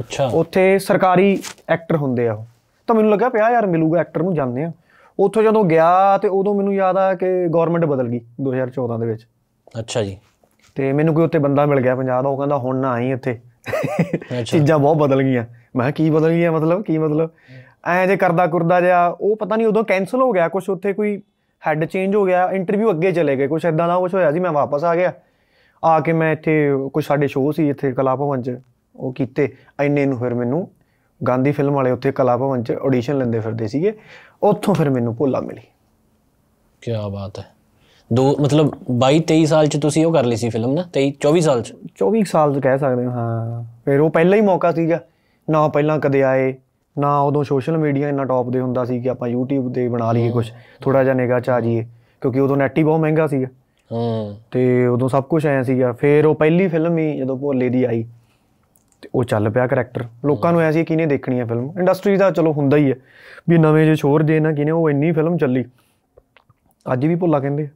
ਅੱਛਾ ਉੱਥੇ ਸਰਕਾਰੀ ਐਕਟਰ ਹੁੰਦੇ ਆ ਉਹ ਤਾਂ ਮੈਨੂੰ ਲੱਗਾ ਪਿਆ ਯਾਰ ਮਿਲੂਗਾ ਐਕਟਰ ਨੂੰ ਜਾਂਦੇ ਆ ਉੱਥੋਂ ਜਦੋਂ ਗਿਆ ਤੇ ਉਦੋਂ ਮੈਨੂੰ ਯਾਦ ਆ ਕਿ ਗਵਰਨਮੈਂਟ ਬਦਲ ਗਈ 2014 ਦੇ ਵਿੱਚ ਅੱਛਾ ਜੀ ਤੇ ਮੈਨੂੰ ਕੋਈ ਉੱਥੇ ਬੰਦਾ ਮਿਲ ਗਿਆ ਪੰਜਾਬ ਦਾ ਉਹ ਕਹਿੰਦਾ ਹੁਣ ਨਾ ਆਈ ਇੱਥੇ ਚੀਜ਼ਾਂ ਬਹੁਤ ਬਦਲ ਗਈਆਂ ਮੈਂ ਕੀ ਬਦਲ ਗਈਆਂ ਮਤਲਬ ਕੀ ਮਤਲਬ ਐ ਜੇ ਕਰਦਾ ਕੁਰਦਾ ਜਿਆ ਉਹ ਪਤਾ ਨਹੀਂ ਉਦੋਂ ਕੈਨਸਲ ਹੋ ਗਿਆ ਕੁਝ ਉੱਥੇ ਕੋਈ ਹੈੱਡ ਚੇਂਜ ਹੋ ਗਿਆ ਇੰਟਰਵਿਊ ਅੱਗੇ ਚਲੇ ਗਏ ਕੁਝ ਐਦਾਂ ਦਾ ਕੁਝ ਹੋਇਆ ਜੀ ਮੈਂ ਵਾਪਸ ਆ ਗਿਆ ਆ ਕੇ ਮੈਂ ਇੱਥੇ ਕੁਝ ਸਾਡੇ ਸ਼ੋਅ ਸੀ ਇੱਥੇ ਕਲਾ 'ਚ ਉਹ ਕੀਤੇ ਐਨੇ ਨੂੰ ਫਿਰ ਮੈਨੂੰ ਗਾਂਧੀ ਫਿਲਮ ਵਾਲੇ ਉੱਥੇ ਕਲਾ ਭਵਨ 'ਚ ਆਡੀਸ਼ਨ ਲੈਂਦੇ ਫਿਰਦੇ ਸੀਗੇ ਉੱਥੋਂ ਫਿਰ ਮੈਨੂੰ ਭੋਲਾ ਮਿਲੀ ਕੀ ਬਾਤ ਹੈ ਦੋ ਮਤਲਬ 22 23 ਸਾਲ 'ਚ ਤੁਸੀਂ ਉਹ ਕਰ ਲਈ ਸੀ ਫਿਲਮ ਨਾ 23 24 ਸਾਲ 'ਚ 24 ਸਾਲ 'ਚ ਕਹਿ ਸਕਦੇ ਹਾਂ ਹਾਂ ਫਿਰ ਉਹ ਪਹਿਲਾ ਹੀ ਮੌਕਾ ਸੀਗਾ ਨਾ ਪਹਿਲਾਂ ਕਦੇ ਆਏ ਨਾ ਉਦੋਂ ਸੋਸ਼ਲ ਮੀਡੀਆ ਇੰਨਾ ਟੌਪ ਦੇ ਹੁੰਦਾ ਸੀ ਕਿ ਆਪਾਂ YouTube ਤੇ ਬਣਾ ਲਈਏ ਕੁਝ ਥੋੜਾ ਜਿਹਾ ਨਿਗਾਹ ਚ ਆ ਜਾਈਏ ਕਿਉਂਕਿ ਉਦੋਂ ਨੈਟ ਹੀ ਬਹੁਤ ਮਹਿੰਗਾ ਸੀਗਾ ਹਾਂ ਤੇ ਉਦੋਂ ਸਭ ਕੁਝ ਆਇਆ ਸੀਗਾ ਫਿਰ ਉਹ ਪਹਿਲੀ ਫਿਲਮ ਹੀ ਜਦੋਂ ਭੋਲੇ ਦੀ ਆਈ ਤੇ ਉਹ ਚੱਲ ਪਿਆ ਕੈਰੈਕਟਰ ਲੋਕਾਂ ਨੂੰ ਐਸੀ ਕਿਨੇ ਦੇਖਣੀ ਆ ਫਿਲਮ ਇੰਡਸਟਰੀ ਦਾ ਚਲੋ ਹੁੰਦਾ ਹੀ ਹੈ ਵੀ ਨਵੇਂ ਜੇ ਸ਼ੋਰ ਜੇ ਨਾ ਕਿਨੇ ਉਹ ਇੰਨੀ ਫਿਲਮ ਚੱਲੀ ਅੱਜ ਵੀ ਭੁੱਲਾ ਕਹਿੰਦੇ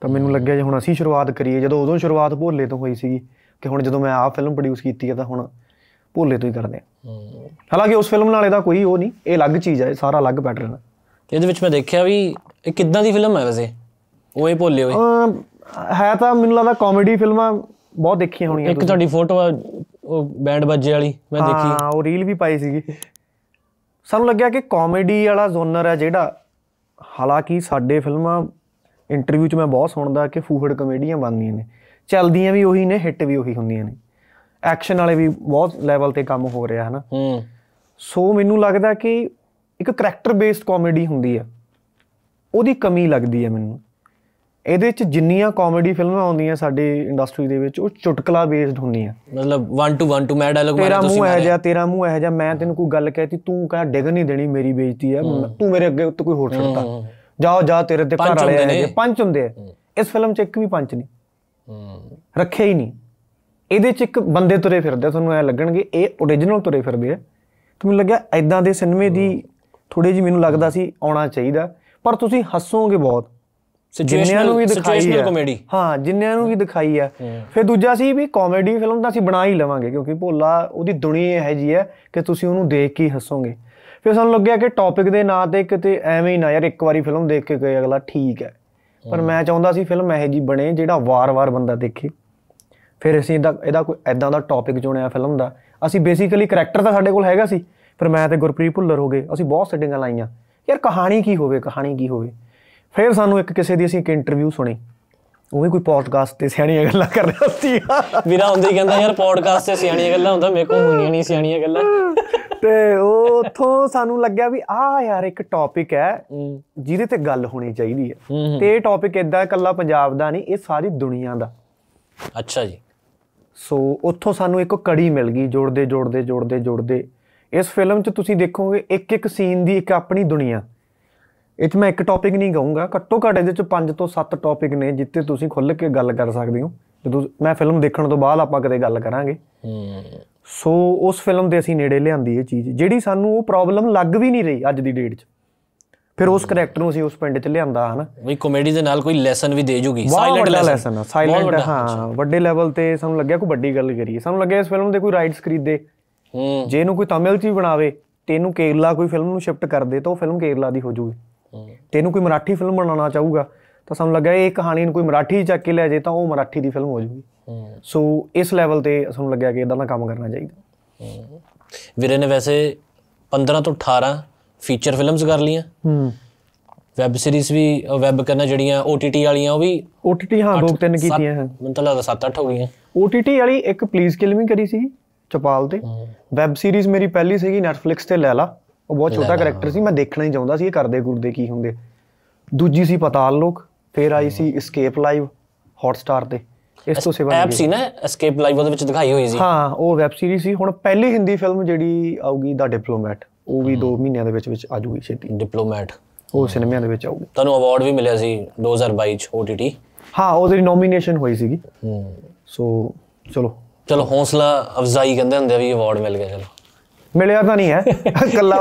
ਤਾਂ ਮੈਨੂੰ ਲੱਗਿਆ ਜੇ ਹੁਣ ਅਸੀਂ ਸ਼ੁਰੂਆਤ ਕਰੀਏ ਜਦੋਂ ਉਦੋਂ ਸ਼ੁਰੂਆਤ ਭੋਲੇ ਤੋਂ ਹੋਈ ਸੀਗੀ ਕਿ ਹੁਣ ਜਦੋਂ ਮੈਂ ਆਹ ਫਿਲਮ ਪ੍ਰੋਡਿਊਸ ਕੀਤੀ ਹੈ ਤਾਂ ਹੁਣ ਭੋਲੇ ਤੋਂ ਹੀ ਕਰਦੇ ਆ ਹਾਲਾਂਕਿ ਉਸ ਫਿਲਮ ਨਾਲ ਇਹਦਾ ਕੋਈ ਉਹ ਨਹੀਂ ਇਹ ਅਲੱਗ ਚੀਜ਼ ਹੈ ਸਾਰਾ ਅਲੱਗ ਪੈਟਰਨ ਹੈ ਇਹਦੇ ਵਿੱਚ ਮੈਂ ਦੇਖਿਆ ਵੀ ਇਹ ਕਿੱਦਾਂ ਦੀ ਫਿਲਮ ਹੈ ਵੈਸੇ ਉਹ ਹੀ ਭੋਲੇ ਹੋਏ ਹੈ ਤਾਂ ਮੈਨੂੰ ਲੱਗਦਾ ਕਾਮੇਡੀ ਫਿਲਮਾਂ ਬਹੁਤ ਦੇਖੀਆਂ ਹੋਣੀਆਂ ਇੱਕ ਤੁਹਾਡੀ ਫੋਟੋ ਉਹ ਬੈਂਡ ਵੱਜੇ ਵਾਲੀ ਮੈਂ ਦੇਖੀ ਹਾਂ ਉਹ ਰੀਲ ਵੀ ਪਾਈ ਸੀਗੀ ਸਾਨੂੰ ਲੱਗਿਆ ਕਿ ਕਾਮੇਡੀ ਵਾਲਾ ਜ਼ੋਨਰ ਹੈ ਜਿਹੜਾ ਹਾਲਾਂਕਿ ਸਾਡੇ ਫਿਲਮਾਂ ਇੰਟਰਵਿਊ 'ਚ ਮੈਂ ਬਹੁਤ ਸੁਣਦਾ ਕਿ ਫੂਹੜ ਕਾਮੇਡੀਆਂ ਬਣਦੀਆਂ ਨੇ ਚੱਲਦੀਆਂ ਵੀ ਉਹੀ ਨੇ ਹਿੱਟ ਵੀ ਉਹੀ ਹੁੰਦੀਆਂ ਨੇ ਐਕਸ਼ਨ ਵਾਲੇ ਵੀ ਬਹੁਤ ਲੈਵਲ ਤੇ ਕੰਮ ਹੋ ਰਿਹਾ ਹਨਾ ਹੂੰ ਸੋ ਮੈਨੂੰ ਲੱਗਦਾ ਕਿ ਇੱਕ ਕੈਰੈਕਟਰ ਬੇਸਡ ਕਾਮੇਡੀ ਹੁੰਦੀ ਆ ਉਹਦੀ ਕਮੀ ਲੱਗਦੀ ਆ ਮੈਨੂੰ ਇਹਦੇ ਚ ਜਿੰਨੀਆਂ ਕਾਮੇਡੀ ਫਿਲਮਾਂ ਆਉਂਦੀਆਂ ਸਾਡੇ ਇੰਡਸਟਰੀ ਦੇ ਵਿੱਚ ਉਹ ਚੁਟਕਲਾ ਬੇਸਡ ਹੁੰਦੀਆਂ ਮਤਲਬ 1 ਟੂ 1 ਟੂ ਮੈਂ ਡਾਇਲੌਗ ਮਾਰਿਆ ਤੇਰਾ ਮੂੰਹ ਇਹ ਜਾ ਤੇਰਾ ਮੂੰਹ ਇਹ ਜਾ ਮੈਂ ਤੈਨੂੰ ਕੋਈ ਗੱਲ ਕਹਿਤੀ ਤੂੰ ਕਹ ਡਿਗ ਨਹੀਂ ਦੇਣੀ ਮੇਰੀ ਬੇਇੱਜ਼ਤੀ ਹੈ ਤੂੰ ਮੇਰੇ ਅੱਗੇ ਉੱਤੇ ਕੋਈ ਹੋਰ ਛੱਡਦਾ ਜਾਓ ਜਾ ਤੇਰੇ ਤੇ ਘਰ ਵਾਲੇ ਆਏ ਪੰਜ ਹੁੰਦੇ ਇਸ ਫਿਲਮ 'ਚ ਇੱਕ ਵੀ ਪੰਜ ਨਹੀਂ ਰੱਖਿਆ ਹੀ ਨਹੀਂ ਇਹਦੇ 'ਚ ਇੱਕ ਬੰਦੇ ਤੁਰੇ ਫਿਰਦੇ ਤੁਹਾਨੂੰ ਐ ਲੱਗਣਗੇ ਇਹ origignal ਤੁਰੇ ਫਿਰਦੇ ਆ ਤੁਹਾਨੂੰ ਲੱਗਿਆ ਐਦਾਂ ਦੇ ਸਿਨੇਮੇ ਦੀ ਥੋੜੀ ਜੀ ਮੈਨੂੰ ਲੱਗਦਾ ਸੀ ਆਉਣਾ ਚਾਹੀਦਾ ਪਰ ਤੁਸੀਂ ਹੱਸੋਗੇ ਬਹੁਤ ਸਿਚੁਏਸ਼ਨਲ ਨੂੰ ਵੀ ਦਿਖਾਈ ਹੈ ਕਾਮੇਡੀ ਹਾਂ ਜਿੰਨਿਆਂ ਨੂੰ ਵੀ ਦਿਖਾਈ ਹੈ ਫਿਰ ਦੂਜਾ ਸੀ ਵੀ ਕਾਮੇਡੀ ਫਿਲਮ ਤਾਂ ਅਸੀਂ ਬਣਾ ਹੀ ਲਵਾਂਗੇ ਕਿਉਂਕਿ ਭੋਲਾ ਉਹਦੀ ਦੁਨੀਆ ਹੈ ਜੀ ਹੈ ਕਿ ਤੁਸੀਂ ਉਹਨੂੰ ਦੇਖ ਕੇ ਹੱਸੋਗੇ ਫਿਰ ਸਾਨੂੰ ਲੱਗਿਆ ਕਿ ਟੌਪਿਕ ਦੇ ਨਾਂ ਤੇ ਕਿਤੇ ਐਵੇਂ ਹੀ ਨਾ ਯਾਰ ਇੱਕ ਵਾਰੀ ਫਿਲਮ ਦੇਖ ਕੇ ਗਏ ਅਗਲਾ ਠੀਕ ਹੈ ਪਰ ਮੈਂ ਚਾਹੁੰਦਾ ਸੀ ਫਿਲਮ ਇਹ ਜੀ ਬਣੇ ਜਿਹੜਾ ਵਾਰ-ਵਾਰ ਬੰਦਾ ਦੇਖੇ ਫਿਰ ਅਸੀਂ ਇਹਦਾ ਇਹਦਾ ਕੋਈ ਐਦਾਂ ਦਾ ਟੌਪਿਕ ਚੁਣਿਆ ਫਿਲਮ ਦਾ ਅਸੀਂ ਬੇਸਿਕਲੀ ਕੈਰੈਕਟਰ ਤਾਂ ਸਾਡੇ ਕੋਲ ਹੈਗਾ ਸੀ ਪਰ ਮੈਂ ਤੇ ਗੁਰਪ੍ਰੀਤ ਭੁੱਲਰ ਹੋ ਗਏ ਅਸੀਂ ਬਹੁਤ ਸੈਟਿੰਗਾਂ ਲਾਈਆਂ ਯਾਰ ਕਹਾਣੀ ਕੀ ਹੋਵੇ ਕਹਾਣੀ ਕੀ ਹੋਵੇ ਫਿਰ ਸਾਨੂੰ ਇੱਕ ਕਿਸੇ ਦੀ ਅਸੀਂ ਇੱਕ ਇੰਟਰਵਿਊ ਸੁਣੀ ਉਹ ਵੀ ਕੋਈ ਪੋਡਕਾਸਟ ਤੇ ਸਿਆਣੀਆਂ ਗੱਲਾਂ ਕਰ ਰਿਹਾ ਸੀ ਵੀਰਾ ਹੁੰਦੇ ਹੀ ਕਹਿੰਦਾ ਯਾਰ ਪੋਡਕਾਸਟ ਤੇ ਸਿਆਣੀਆਂ ਗੱਲਾਂ ਹੁੰਦਾ ਮੇਰੇ ਕੋਲ ਹੋਣੀਆਂ ਨਹੀਂ ਸਿਆਣੀਆਂ ਗੱਲਾਂ ਤੇ ਉਹ ਉਥੋਂ ਸਾਨੂੰ ਲੱਗਿਆ ਵੀ ਆ ਯਾਰ ਇੱਕ ਟੌਪਿਕ ਹੈ ਜਿਹਦੇ ਤੇ ਗੱਲ ਹੋਣੀ ਚਾਹੀਦੀ ਹੈ ਤੇ ਇਹ ਟੌਪਿਕ ਇਦਾਂ ਇਕੱਲਾ ਪੰਜਾਬ ਦਾ ਨਹੀਂ ਇਹ ਸਾਰੀ ਦੁਨੀਆ ਦਾ ਅੱਛਾ ਜੀ ਸੋ ਉੱਥੋਂ ਸਾਨੂੰ ਇੱਕ ਕੜੀ ਮਿਲ ਗਈ ਜੋੜਦੇ ਜੋੜਦੇ ਜੋੜਦੇ ਜੋੜਦੇ ਇਸ ਫਿਲਮ 'ਚ ਤੁਸੀਂ ਦੇਖੋਗੇ ਇੱਕ ਇੱਕ ਸੀਨ ਦੀ ਇੱਕ ਆਪਣੀ ਦੁਨੀਆ ਇਹ ਮੈਂ ਇੱਕ ਟੌਪਿਕ ਨਹੀਂ ਕਹੂੰਗਾ ਘੱਟੋ ਘੱਟ ਇਹਦੇ 'ਚ 5 ਤੋਂ 7 ਟੌਪਿਕ ਨੇ ਜਿੱਤੇ ਤੁਸੀਂ ਖੁੱਲ ਕੇ ਗੱਲ ਕਰ ਸਕਦੇ ਹੋ ਜਦੋਂ ਮੈਂ ਫਿਲਮ ਦੇਖਣ ਤੋਂ ਬਾਅਦ ਆਪਾਂ ਕਦੇ ਗੱਲ ਕਰਾਂਗੇ ਹੂੰ ਸੋ ਉਸ ਫਿਲਮ ਦੇ ਅਸੀਂ ਨੇੜੇ ਲਿਆਂਦੀ ਇਹ ਚੀਜ਼ ਜਿਹੜੀ ਸਾਨੂੰ ਉਹ ਪ੍ਰੋਬਲਮ ਲੱਗ ਵੀ ਨਹੀਂ ਰਹੀ ਅੱਜ ਦੀ ਡੇਟ 'ਚ ਫਿਰ ਉਸ ਕੈਰੈਕਟਰ ਨੂੰ ਅਸੀਂ ਉਸ ਪਿੰਡ 'ਚ ਲਿਆਂਦਾ ਹਨ ਵੀ ਕਾਮੇਡੀ ਦੇ ਨਾਲ ਕੋਈ ਲੈਸਨ ਵੀ ਦੇ ਜੂਗੀ ਸਾਇਲੈਂਟ ਲੈਸਨ ਸਾਇਲੈਂਟ ਹਾਂ ਵੱਡੇ ਲੈਵਲ ਤੇ ਸਾਨੂੰ ਲੱਗਿਆ ਕੋਈ ਵੱਡੀ ਗੱਲ ਕਰੀਏ ਸਾਨੂੰ ਲੱਗਿਆ ਇਸ ਫਿਲਮ ਦੇ ਕੋਈ ਰਾਈਟਸ ਖਰੀਦੇ ਹੂੰ ਜੇ ਇਹਨੂੰ ਕੋਈ ਤਾਮਿਲ 'ਚ ਵੀ ਬਣਾਵੇ ਤੇ ਇਹਨੂੰ ਕੇਰਲਾ ਕੋਈ ਫਿਲਮ ਨੂੰ ਸ਼ਿਫਟ ਕਰ ਦੇ ਤਾਂ ਉਹ ਫਿਲਮ ਕੇਰਲਾ ਦੀ ਹੋ ਜੂਗੀ ਤੈਨੂੰ ਕੋਈ ਮਰਾਠੀ ਫਿਲਮ ਬਣਾਉਣਾ ਚਾਹੂਗਾ ਤਾਂ ਸਾਨੂੰ ਲੱਗਾ ਇਹ ਕਹਾਣੀ ਨੂੰ ਕੋਈ ਮਰਾਠੀ ਚੱਕ ਕੇ ਲੈ ਜੇ ਤਾਂ ਉਹ ਮਰਾਠੀ ਦੀ ਫਿਲਮ ਹੋ ਜੂਗੀ ਸੋ ਇਸ ਲੈਵਲ ਤੇ ਸਾਨੂੰ ਲੱਗਿਆ ਕਿ ਇਦਾਂ ਦਾ ਕੰਮ ਕਰਨਾ ਚਾਹੀਦਾ ਵੀਰੇ ਨੇ ਵੈਸੇ 15 ਤੋਂ 18 ਫੀਚਰ ਫਿਲਮਸ ਕਰ ਲੀਆਂ ਹੂੰ ਵੈਬ ਸੀਰੀਜ਼ ਵੀ ਵੈਬ ਕਰਨਾ ਜਿਹੜੀਆਂ OTT ਵਾਲੀਆਂ ਉਹ ਵੀ OTT ਹਾਂ ਦੋ ਤਿੰਨ ਕੀਤੀਆਂ ਹਨ ਮੈਨੂੰ ਤਾਂ ਲੱਗਦਾ 7-8 ਹੋ ਗਈਆਂ OTT ਵਾਲੀ ਇੱਕ ਪਲੀਜ਼ ਕਿਲ ਵੀ ਕਰੀ ਸੀ ਚਪਾਲ ਤੇ ਵੈਬ ਸੀਰੀਜ਼ ਮੇਰੀ ਪਹਿਲੀ ਸੀਗੀ Netflix ਤੇ ਲੈ ਲਾ ਉਹ ਬਹੁਤ ਛੋਟਾ ਕੈਰੈਕਟਰ ਸੀ ਮੈਂ ਦੇਖਣਾ ਹੀ ਚਾਹੁੰਦਾ ਸੀ ਇਹ ਕਰਦੇ ਗੁਰਦੇ ਕੀ ਹੁੰਦੇ ਦੂਜੀ ਸੀ ਪਤਾਲ ਲੋਕ ਫਿਰ ਆਈ ਸੀ ਇਸਕੇਪ ਲਾਈਵ ਹੌਟਸਟਾਰ ਤੇ ਇਸ ਤੋਂ ਸਿਵਾ ਐਪ ਸੀ ਨਾ ਐਸਕੇਪ ਲਾਈਵ ਉਹਦੇ ਵਿੱਚ ਦਿਖਾਈ ਹੋਈ ਸੀ ਹਾਂ ਉਹ ਵੈਬ ਸੀਰੀਜ਼ ਸੀ ਹੁਣ ਪਹਿਲੀ ਹਿੰਦੀ ਫਿਲਮ ਜਿਹੜੀ ਆਊਗੀ ਦਾ ਡਿਪਲੋਮੈਟ ਉਹ ਵੀ 2 ਮਹੀਨਿਆਂ ਦੇ ਵਿੱਚ ਵਿੱਚ ਆ ਜੂਗੀ ਛੇਤੀ ਡਿਪਲੋਮੈਟ ਉਹ ਸਿਨੇਮਿਆਂ ਦੇ ਵਿੱਚ ਆਊਗੀ ਤੁਹਾਨੂੰ ਅਵਾਰਡ ਵੀ ਮਿਲਿਆ ਸੀ 2022 ਚ OTT ਹਾਂ ਦੀ ਨੋਮੀਨੇਸ਼ਨ ਹੋਈ ਸੀਗੀ ਹੂੰ ਸੋ ਚਲੋ ਚਲੋ ਹੌਸਲਾ ਅਫਜ਼ਾਈ ਕਹਿੰਦੇ ਹੁੰਦੇ ਆ ਵੀ ਅਵਾਰਡ ਮਿਲ ਗਿਆ ਚਲੋ ਮਿਲਿਆ ਤਾਂ ਨਹੀਂ ਹੈ ਕੱਲਾ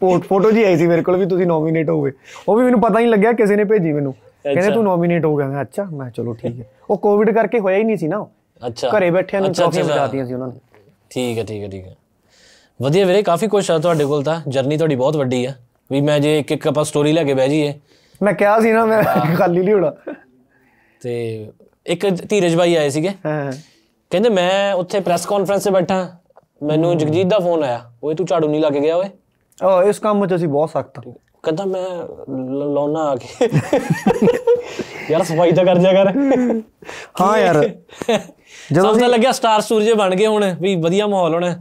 ਫੋਟੋ ਜੀ ਆਈ ਸੀ ਮੇਰੇ ਕੋਲ ਵੀ ਤੁਸੀਂ ਨੋਮੀਨੇਟ ਹੋਵੇ ਉਹ ਵੀ ਮੈਨੂੰ ਪਤਾ ਹੀ ਲੱਗਿਆ ਕਿਸੇ ਨੇ ਭੇਜੀ ਮੈਨੂੰ ਕਹਿੰਦੇ ਤੂੰ ਨੋਮੀਨੇਟ ਹੋ ਗਿਆ ਮੈਂ ਅੱਛਾ ਮੈਂ ਚਲੋ ਠੀਕ ਹੈ ਉਹ ਕੋਵਿਡ ਕਰਕੇ ਹੋਇਆ ਹੀ ਨਹੀਂ ਸੀ ਨਾ ਅੱਛਾ ਘਰੇ ਬੈਠਿਆਂ ਨੂੰ ਟ੍ਰੋਫੀਆਂ ਲਗਾਤੀਆਂ ਸੀ ਉਹਨਾਂ ਨੇ ਠੀਕ ਹੈ ਠੀਕ ਹੈ ਠੀਕ ਹੈ ਵਧੀਆ ਵੀਰੇ ਕਾਫੀ ਕੁਝ ਆ ਤੁਹਾਡੇ ਕੋਲ ਤਾਂ ਜਰਨੀ ਤੁਹਾਡੀ ਬਹੁਤ ਵੱਡੀ ਆ ਵੀ ਮੈਂ ਜੇ ਇੱਕ ਇੱਕ ਆਪਾਂ ਸਟੋਰੀ ਲੈ ਕੇ ਬਹਿ ਜਾਈਏ ਮੈਂ ਕਿਹਾ ਸੀ ਨਾ ਮੈਂ ਖਾਲੀ ਨਹੀਂ ਹੋਣਾ ਤੇ ਇੱਕ ਧੀਰਜ ਭਾਈ ਆਏ ਸੀਗੇ ਹਾਂ ਕਹਿੰਦੇ ਮੈਂ ਉੱਥੇ ਪ੍ਰੈਸ ਕਾਨਫਰੰਸ 'ਤੇ ਬੈਠਾ ਮੈਨੂੰ ਜਗਜੀਤ ਦਾ ਫੋਨ ਆਇਆ ਓਏ ਤੂੰ ਝਾੜੂ ਨਹੀਂ ਲੱਗ ਗਿਆ ਓਏ ਆ ਇਸ ਕੰਮ ਵਿੱਚ ਅਸੀਂ ਬਹੁਤ ਸਖਤ ਹਾਂ ਕਹਿੰਦਾ ਮੈਂ ਲਾਉਣਾ ਆ ਕੇ ਯਾਰ ਸਫਾਈ ਤਾਂ ਕਰ ਜਾ ਕਰ ਹਾਂ ਯਾਰ ਜਦੋਂ ਤਾਂ ਲੱਗਿਆ ਸਟਾਰ ਸੂਰਜ ਬਣ ਗਏ ਹੁਣ ਵੀ ਵਧੀਆ ਮਾਹੌਲ ਹੋਣਾ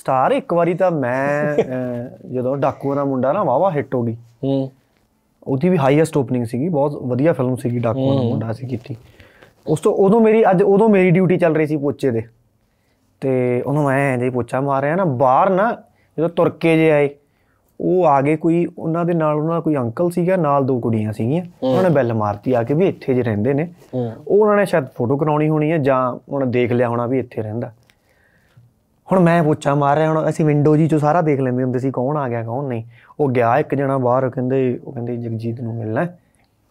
ਸਟਾਰ ਇੱਕ ਵਾਰੀ ਤਾਂ ਮੈਂ ਜਦੋਂ ਡਾਕੂਆਂ ਦਾ ਮੁੰਡਾ ਨਾ ਵਾਵਾ ਹਿੱਟ ਹੋ ਗਈ ਹੂੰ ਉਹਦੀ ਵੀ ਹਾਈਐਸਟ ਓਪਨਿੰਗ ਸੀਗੀ ਬਹੁਤ ਵਧੀਆ ਫਿਲਮ ਸੀਗੀ ਡਾਕੂਆਂ ਦਾ ਮੁੰਡਾ ਸੀ ਕੀਤੀ ਉਸ ਤੋਂ ਉਦੋਂ ਮੇਰੀ ਅੱਜ ਉਦੋਂ ਮੇਰੀ ਡਿਊਟੀ ਚੱਲ ਰਹੀ ਸੀ ਪੋਚੇ ਦੇ ਤੇ ਉਹਨੂੰ ਮੈਂ ਜੇ ਪੁੱਛਾ ਰਿਹਾ ਨਾ ਬਾਹਰ ਨਾ ਜਦੋਂ ਤੁਰ ਕੇ ਜੇ ਆਏ ਉਹ ਆ ਗਏ ਕੋਈ ਉਹਨਾਂ ਦੇ ਨਾਲ ਉਹਨਾਂ ਦਾ ਕੋਈ ਅੰਕਲ ਸੀਗਾ ਨਾਲ ਦੋ ਕੁੜੀਆਂ ਸੀਗੀਆਂ ਉਹਨਾਂ ਨੇ ਬੈਲ ਮਾਰਤੀ ਆ ਕੇ ਵੀ ਇੱਥੇ ਜੇ ਰਹਿੰਦੇ ਨੇ ਉਹ ਉਹਨਾਂ ਨੇ ਸ਼ਾਇਦ ਫੋਟੋ ਕਰਾਉਣੀ ਹੋਣੀ ਹੈ ਜਾਂ ਹੁਣ ਦੇਖ ਲਿਆ ਹੋਣਾ ਵੀ ਇੱਥੇ ਰਹਿੰਦਾ ਹੁਣ ਮੈਂ ਪੁੱਛਾ ਮਾਰ ਰਿਹਾ ਹੁਣ ਅਸੀਂ ਵਿੰਡੋ ਜੀ ਚੋਂ ਸਾਰਾ ਦੇਖ ਲੈਂਦੇ ਹੁੰਦੇ ਸੀ ਕੌਣ ਆ ਗਿਆ ਕੌਣ ਨਹੀਂ ਉਹ ਗਿਆ ਇੱਕ ਜਣਾ ਬਾਹਰ ਕਹਿੰਦੇ ਉਹ ਕਹਿੰਦੇ ਜਗਜੀਤ ਨੂੰ ਮਿਲਣਾ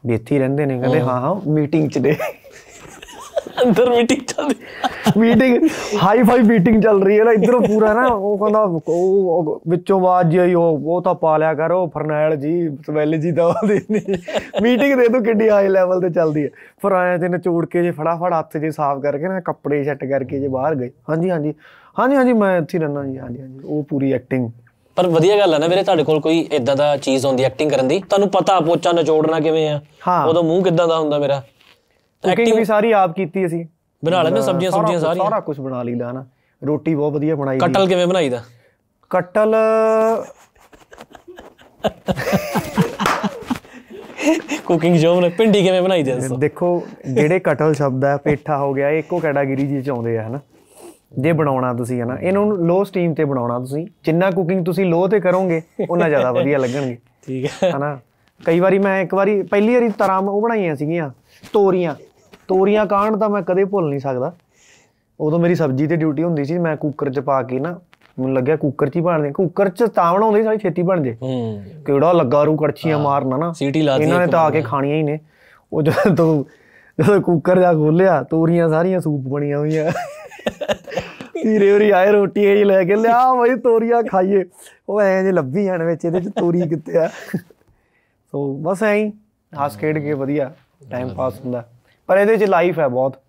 ਵੀ ਇੱਥੇ ਰਹਿੰਦੇ ਨੇ ਕਹਿੰਦੇ ਹਾਂ ਹਾਂ ਮੀਟਿੰਗ 'ਚ ਦੇ ਅੰਦਰ ਮੀਟਿੰਗ ਚੱਲ ਮੀਟਿੰਗ ਹਾਈ ਫਾਈ ਮੀਟਿੰਗ ਚੱਲ ਰਹੀ ਹੈ ਨਾ ਇਧਰੋਂ ਪੂਰਾ ਨਾ ਉਹ ਕਹਿੰਦਾ ਉਹ ਵਿੱਚੋਂ ਆਵਾਜ਼ ਜੀ ਆਈ ਉਹ ਉਹ ਤਾਂ ਪਾ ਲਿਆ ਕਰੋ ਫਰਨੈਲ ਜੀ ਸਵੈਲ ਜੀ ਦਾ ਉਹਦੇ ਨਹੀਂ ਮੀਟਿੰਗ ਦੇ ਤੂੰ ਕਿੱਡੀ ਹਾਈ ਲੈਵਲ ਤੇ ਚੱਲਦੀ ਹੈ ਫਿਰ ਆਇਆ ਤੇ ਚੂੜ ਕੇ ਜੇ ਫੜਾਫੜ ਹੱਥ ਜੇ ਸਾਫ਼ ਕਰਕੇ ਨਾ ਕੱਪੜੇ ਛੱਟ ਕਰਕੇ ਜੇ ਬਾਹਰ ਗਏ ਹਾਂਜੀ ਹਾਂਜੀ ਹਾਂਜੀ ਹਾਂਜੀ ਮੈਂ ਇੱਥੇ ਰਹਿਣਾ ਜੀ ਹਾਂਜੀ ਹਾਂਜੀ ਉਹ ਪੂਰੀ ਐਕਟਿੰਗ ਪਰ ਵਧੀਆ ਗੱਲ ਹੈ ਨਾ ਵੀਰੇ ਤੁਹਾਡੇ ਕੋਲ ਕੋਈ ਇਦਾਂ ਦਾ ਚੀਜ਼ ਹੁੰਦੀ ਐਕਟਿੰਗ ਕਰਨ ਦੀ ਤੁਹਾਨੂੰ ਪਤਾ ਪੋਚਾ ਨਚੋੜਨਾ ਕਿਵੇਂ ਆ ਉਦੋਂ ਮੂੰਹ ਕਿਦਾਂ ਦਾ ਹੁੰਦਾ ਮੇਰਾ ਕੁਕਿੰਗ ਵੀ ਸਾਰੀ ਆਪ ਕੀਤੀ ਅਸੀਂ ਬਣਾ ਲੈਂਦੇ ਸਬਜ਼ੀਆਂ ਸਬਜ਼ੀਆਂ ਸਾਰੀਆਂ ਸਾਰਾ ਕੁਝ ਬਣਾ ਲਈਦਾ ਹਨਾ ਰੋਟੀ ਬਹੁਤ ਵਧੀਆ ਬਣਾਈ ਕਟਲ ਕਿਵੇਂ ਬਣਾਈਦਾ ਕਟਲ ਕੁਕਿੰਗ ਜੋ ਨੇ ਪਿੰਡੀ ਕਿਵੇਂ ਬਣਾਈ ਦੇ ਦੱਸੋ ਦੇਖੋ ਜਿਹੜੇ ਕਟਲ ਸ਼ਬਦ ਹੈ ਪੇਠਾ ਹੋ ਗਿਆ ਇੱਕੋ ਕੈਟਾਗਰੀ ਜੀ ਚ ਆਉਂਦੇ ਆ ਹਨਾ ਜੇ ਬਣਾਉਣਾ ਤੁਸੀਂ ਹਨਾ ਇਹਨਾਂ ਨੂੰ ਲੋ ਸਟੀਮ ਤੇ ਬਣਾਉਣਾ ਤੁਸੀਂ ਜਿੰਨਾ ਕੁਕਿੰਗ ਤੁਸੀਂ ਲੋ ਤੇ ਕਰੋਗੇ ਉਹਨਾਂ ਜ਼ਿਆਦਾ ਵਧੀਆ ਲੱਗਣਗੇ ਠੀਕ ਹੈ ਹਨਾ ਕਈ ਵਾਰੀ ਮੈਂ ਇੱਕ ਵਾਰੀ ਪਹਿਲੀ ਵਾਰੀ ਤਰਾਮ ਉਹ ਬਣਾਈਆਂ ਸੀਗੀਆਂ ਤੋਰੀਆਂ ਤੋਰੀਆਂ ਕਾਣ ਤਾਂ ਮੈਂ ਕਦੇ ਭੁੱਲ ਨਹੀਂ ਸਕਦਾ ਉਦੋਂ ਮੇਰੀ ਸਬਜ਼ੀ ਤੇ ਡਿਊਟੀ ਹੁੰਦੀ ਸੀ ਮੈਂ ਕੁੱਕਰ 'ਚ ਪਾ ਕੇ ਨਾ ਮੈਨੂੰ ਲੱਗਿਆ ਕੁੱਕਰ 'ਚ ਹੀ ਬਣਦੇ ਕੁੱਕਰ 'ਚ ਤਾਵਣ ਹੁੰਦੀ ਸਾਰੀ ਛੇਤੀ ਬਣ ਜੇ ਹੂੰ ਕਿਹੜਾ ਲੱਗਾ ਰੂ ਕੜਛੀਆਂ ਮਾਰਨਾ ਨਾ ਸੀਟੀ ਲਾਤੀ ਇਹਨਾਂ ਨੇ ਤਾਂ ਆ ਕੇ ਖਾਣੀਆਂ ਹੀ ਨੇ ਉਹ ਜਦੋਂ ਜਦੋਂ ਕੁੱਕਰ ਜਾ ਖੋਲਿਆ ਤੋਰੀਆਂ ਸਾਰੀਆਂ ਸੂਪ ਬਣੀਆਂ ਹੋਈਆਂ ਧੀਰੇ ਉਰੀ ਆਏ ਰੋਟੀ ਇਹ ਲੈ ਕੇ ਲਿਆ ਬਈ ਤੋਰੀਆਂ ਖਾਈਏ ਉਹ ਐਂ ਜੇ ਲੱਭੀ ਜਾਣ ਵਿੱਚ ਇਹਦੇ ਚ ਤੋਰੀ ਕਿੱਥੇ ਆ ਸੋ ਬਸ ਐਂ ਹੱਸ ਖੇਡ ਕੇ ਵਧੀਆ ਟਾਈਮ ਪਾਸ ਹੁੰਦਾ ਪਰ ਇਹਦੇ 'ਚ ਲਾਈਫ ਹੈ ਬਹੁਤ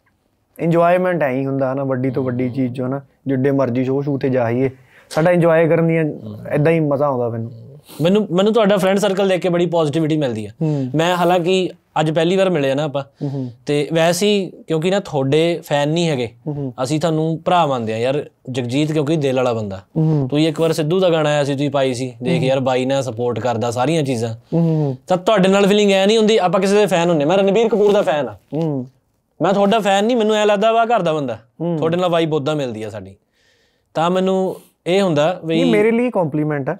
ਇੰਜੋਇਮੈਂਟ ਐ ਹੀ ਹੁੰਦਾ ਹਨਾ ਵੱਡੀ ਤੋਂ ਵੱਡੀ ਚੀਜ਼ ਜੋ ਨਾ ਜਿੱਡੇ ਮਰਜ਼ੀ ਸ਼ੋਅ ਸ਼ੂ ਤੇ ਜਾਈਏ ਸਾਡਾ ਇੰਜੋਏ ਕਰਨ ਦੀ ਐਦਾਂ ਹੀ ਮਜ਼ਾ ਆਉਂਦਾ ਮੈਨੂੰ ਮੈਨੂੰ ਮੈਨੂੰ ਤੁਹਾਡਾ ਫਰੈਂਡ ਸਰਕਲ ਦੇਖ ਕੇ ਬੜੀ ਪੋਜ਼ਿਟਿਵਿਟੀ ਮਿਲਦੀ ਹੈ ਮੈਂ ਹਾਲਾਂਕਿ ਅੱਜ ਪਹਿਲੀ ਵਾਰ ਮਿਲੇ ਆ ਨਾ ਆਪਾਂ ਤੇ ਵੈਸੇ ਹੀ ਕਿਉਂਕਿ ਨਾ ਤੁਹਾਡੇ ਫੈਨ ਨਹੀਂ ਹੈਗੇ ਅਸੀਂ ਤੁਹਾਨੂੰ ਭਰਾ ਮੰਨਦੇ ਆ ਯਾਰ ਜਗਜੀਤ ਕਿਉਂਕਿ ਦਿਲ ਵਾਲਾ ਬੰਦਾ ਤੁਸੀਂ ਇੱਕ ਵਾਰ ਸਿੱਧੂ ਦਾ ਗਾਣਾ ਆਇਆ ਸੀ ਤੁਸੀਂ ਪਾਈ ਸੀ ਦੇਖ ਯਾਰ ਬਾਈ ਨਾ ਸਪੋਰਟ ਕਰਦਾ ਸਾਰੀਆਂ ਚੀਜ਼ਾਂ ਤਾਂ ਤੁਹਾਡੇ ਨਾਲ ਫੀਲਿੰਗ ਐ ਨਹੀਂ ਹੁੰਦੀ ਆਪਾਂ ਕਿਸੇ ਦੇ ਫੈਨ ਹੁੰਨੇ ਮੈਂ ਰਣਵੀਰ ਕਪੂਰ ਦਾ ਫੈਨ ਆ ਮੈਂ ਤੁਹਾਡਾ ਫੈਨ ਨਹੀਂ ਮੈਨੂੰ ਐ ਲੱਗਦਾ ਵਾ ਘਰ ਦਾ ਬੰਦਾ ਤੁਹਾਡੇ ਨਾਲ ਵਾਈਬ ਉਦਾਂ ਮਿਲਦੀ ਆ ਸਾਡੀ ਤਾਂ ਮੈਨੂੰ ਇਹ ਹੁੰਦਾ ਵੀ ਨਹੀਂ ਮੇਰੇ ਲਈ ਕੰਪਲੀਮੈਂਟ ਆ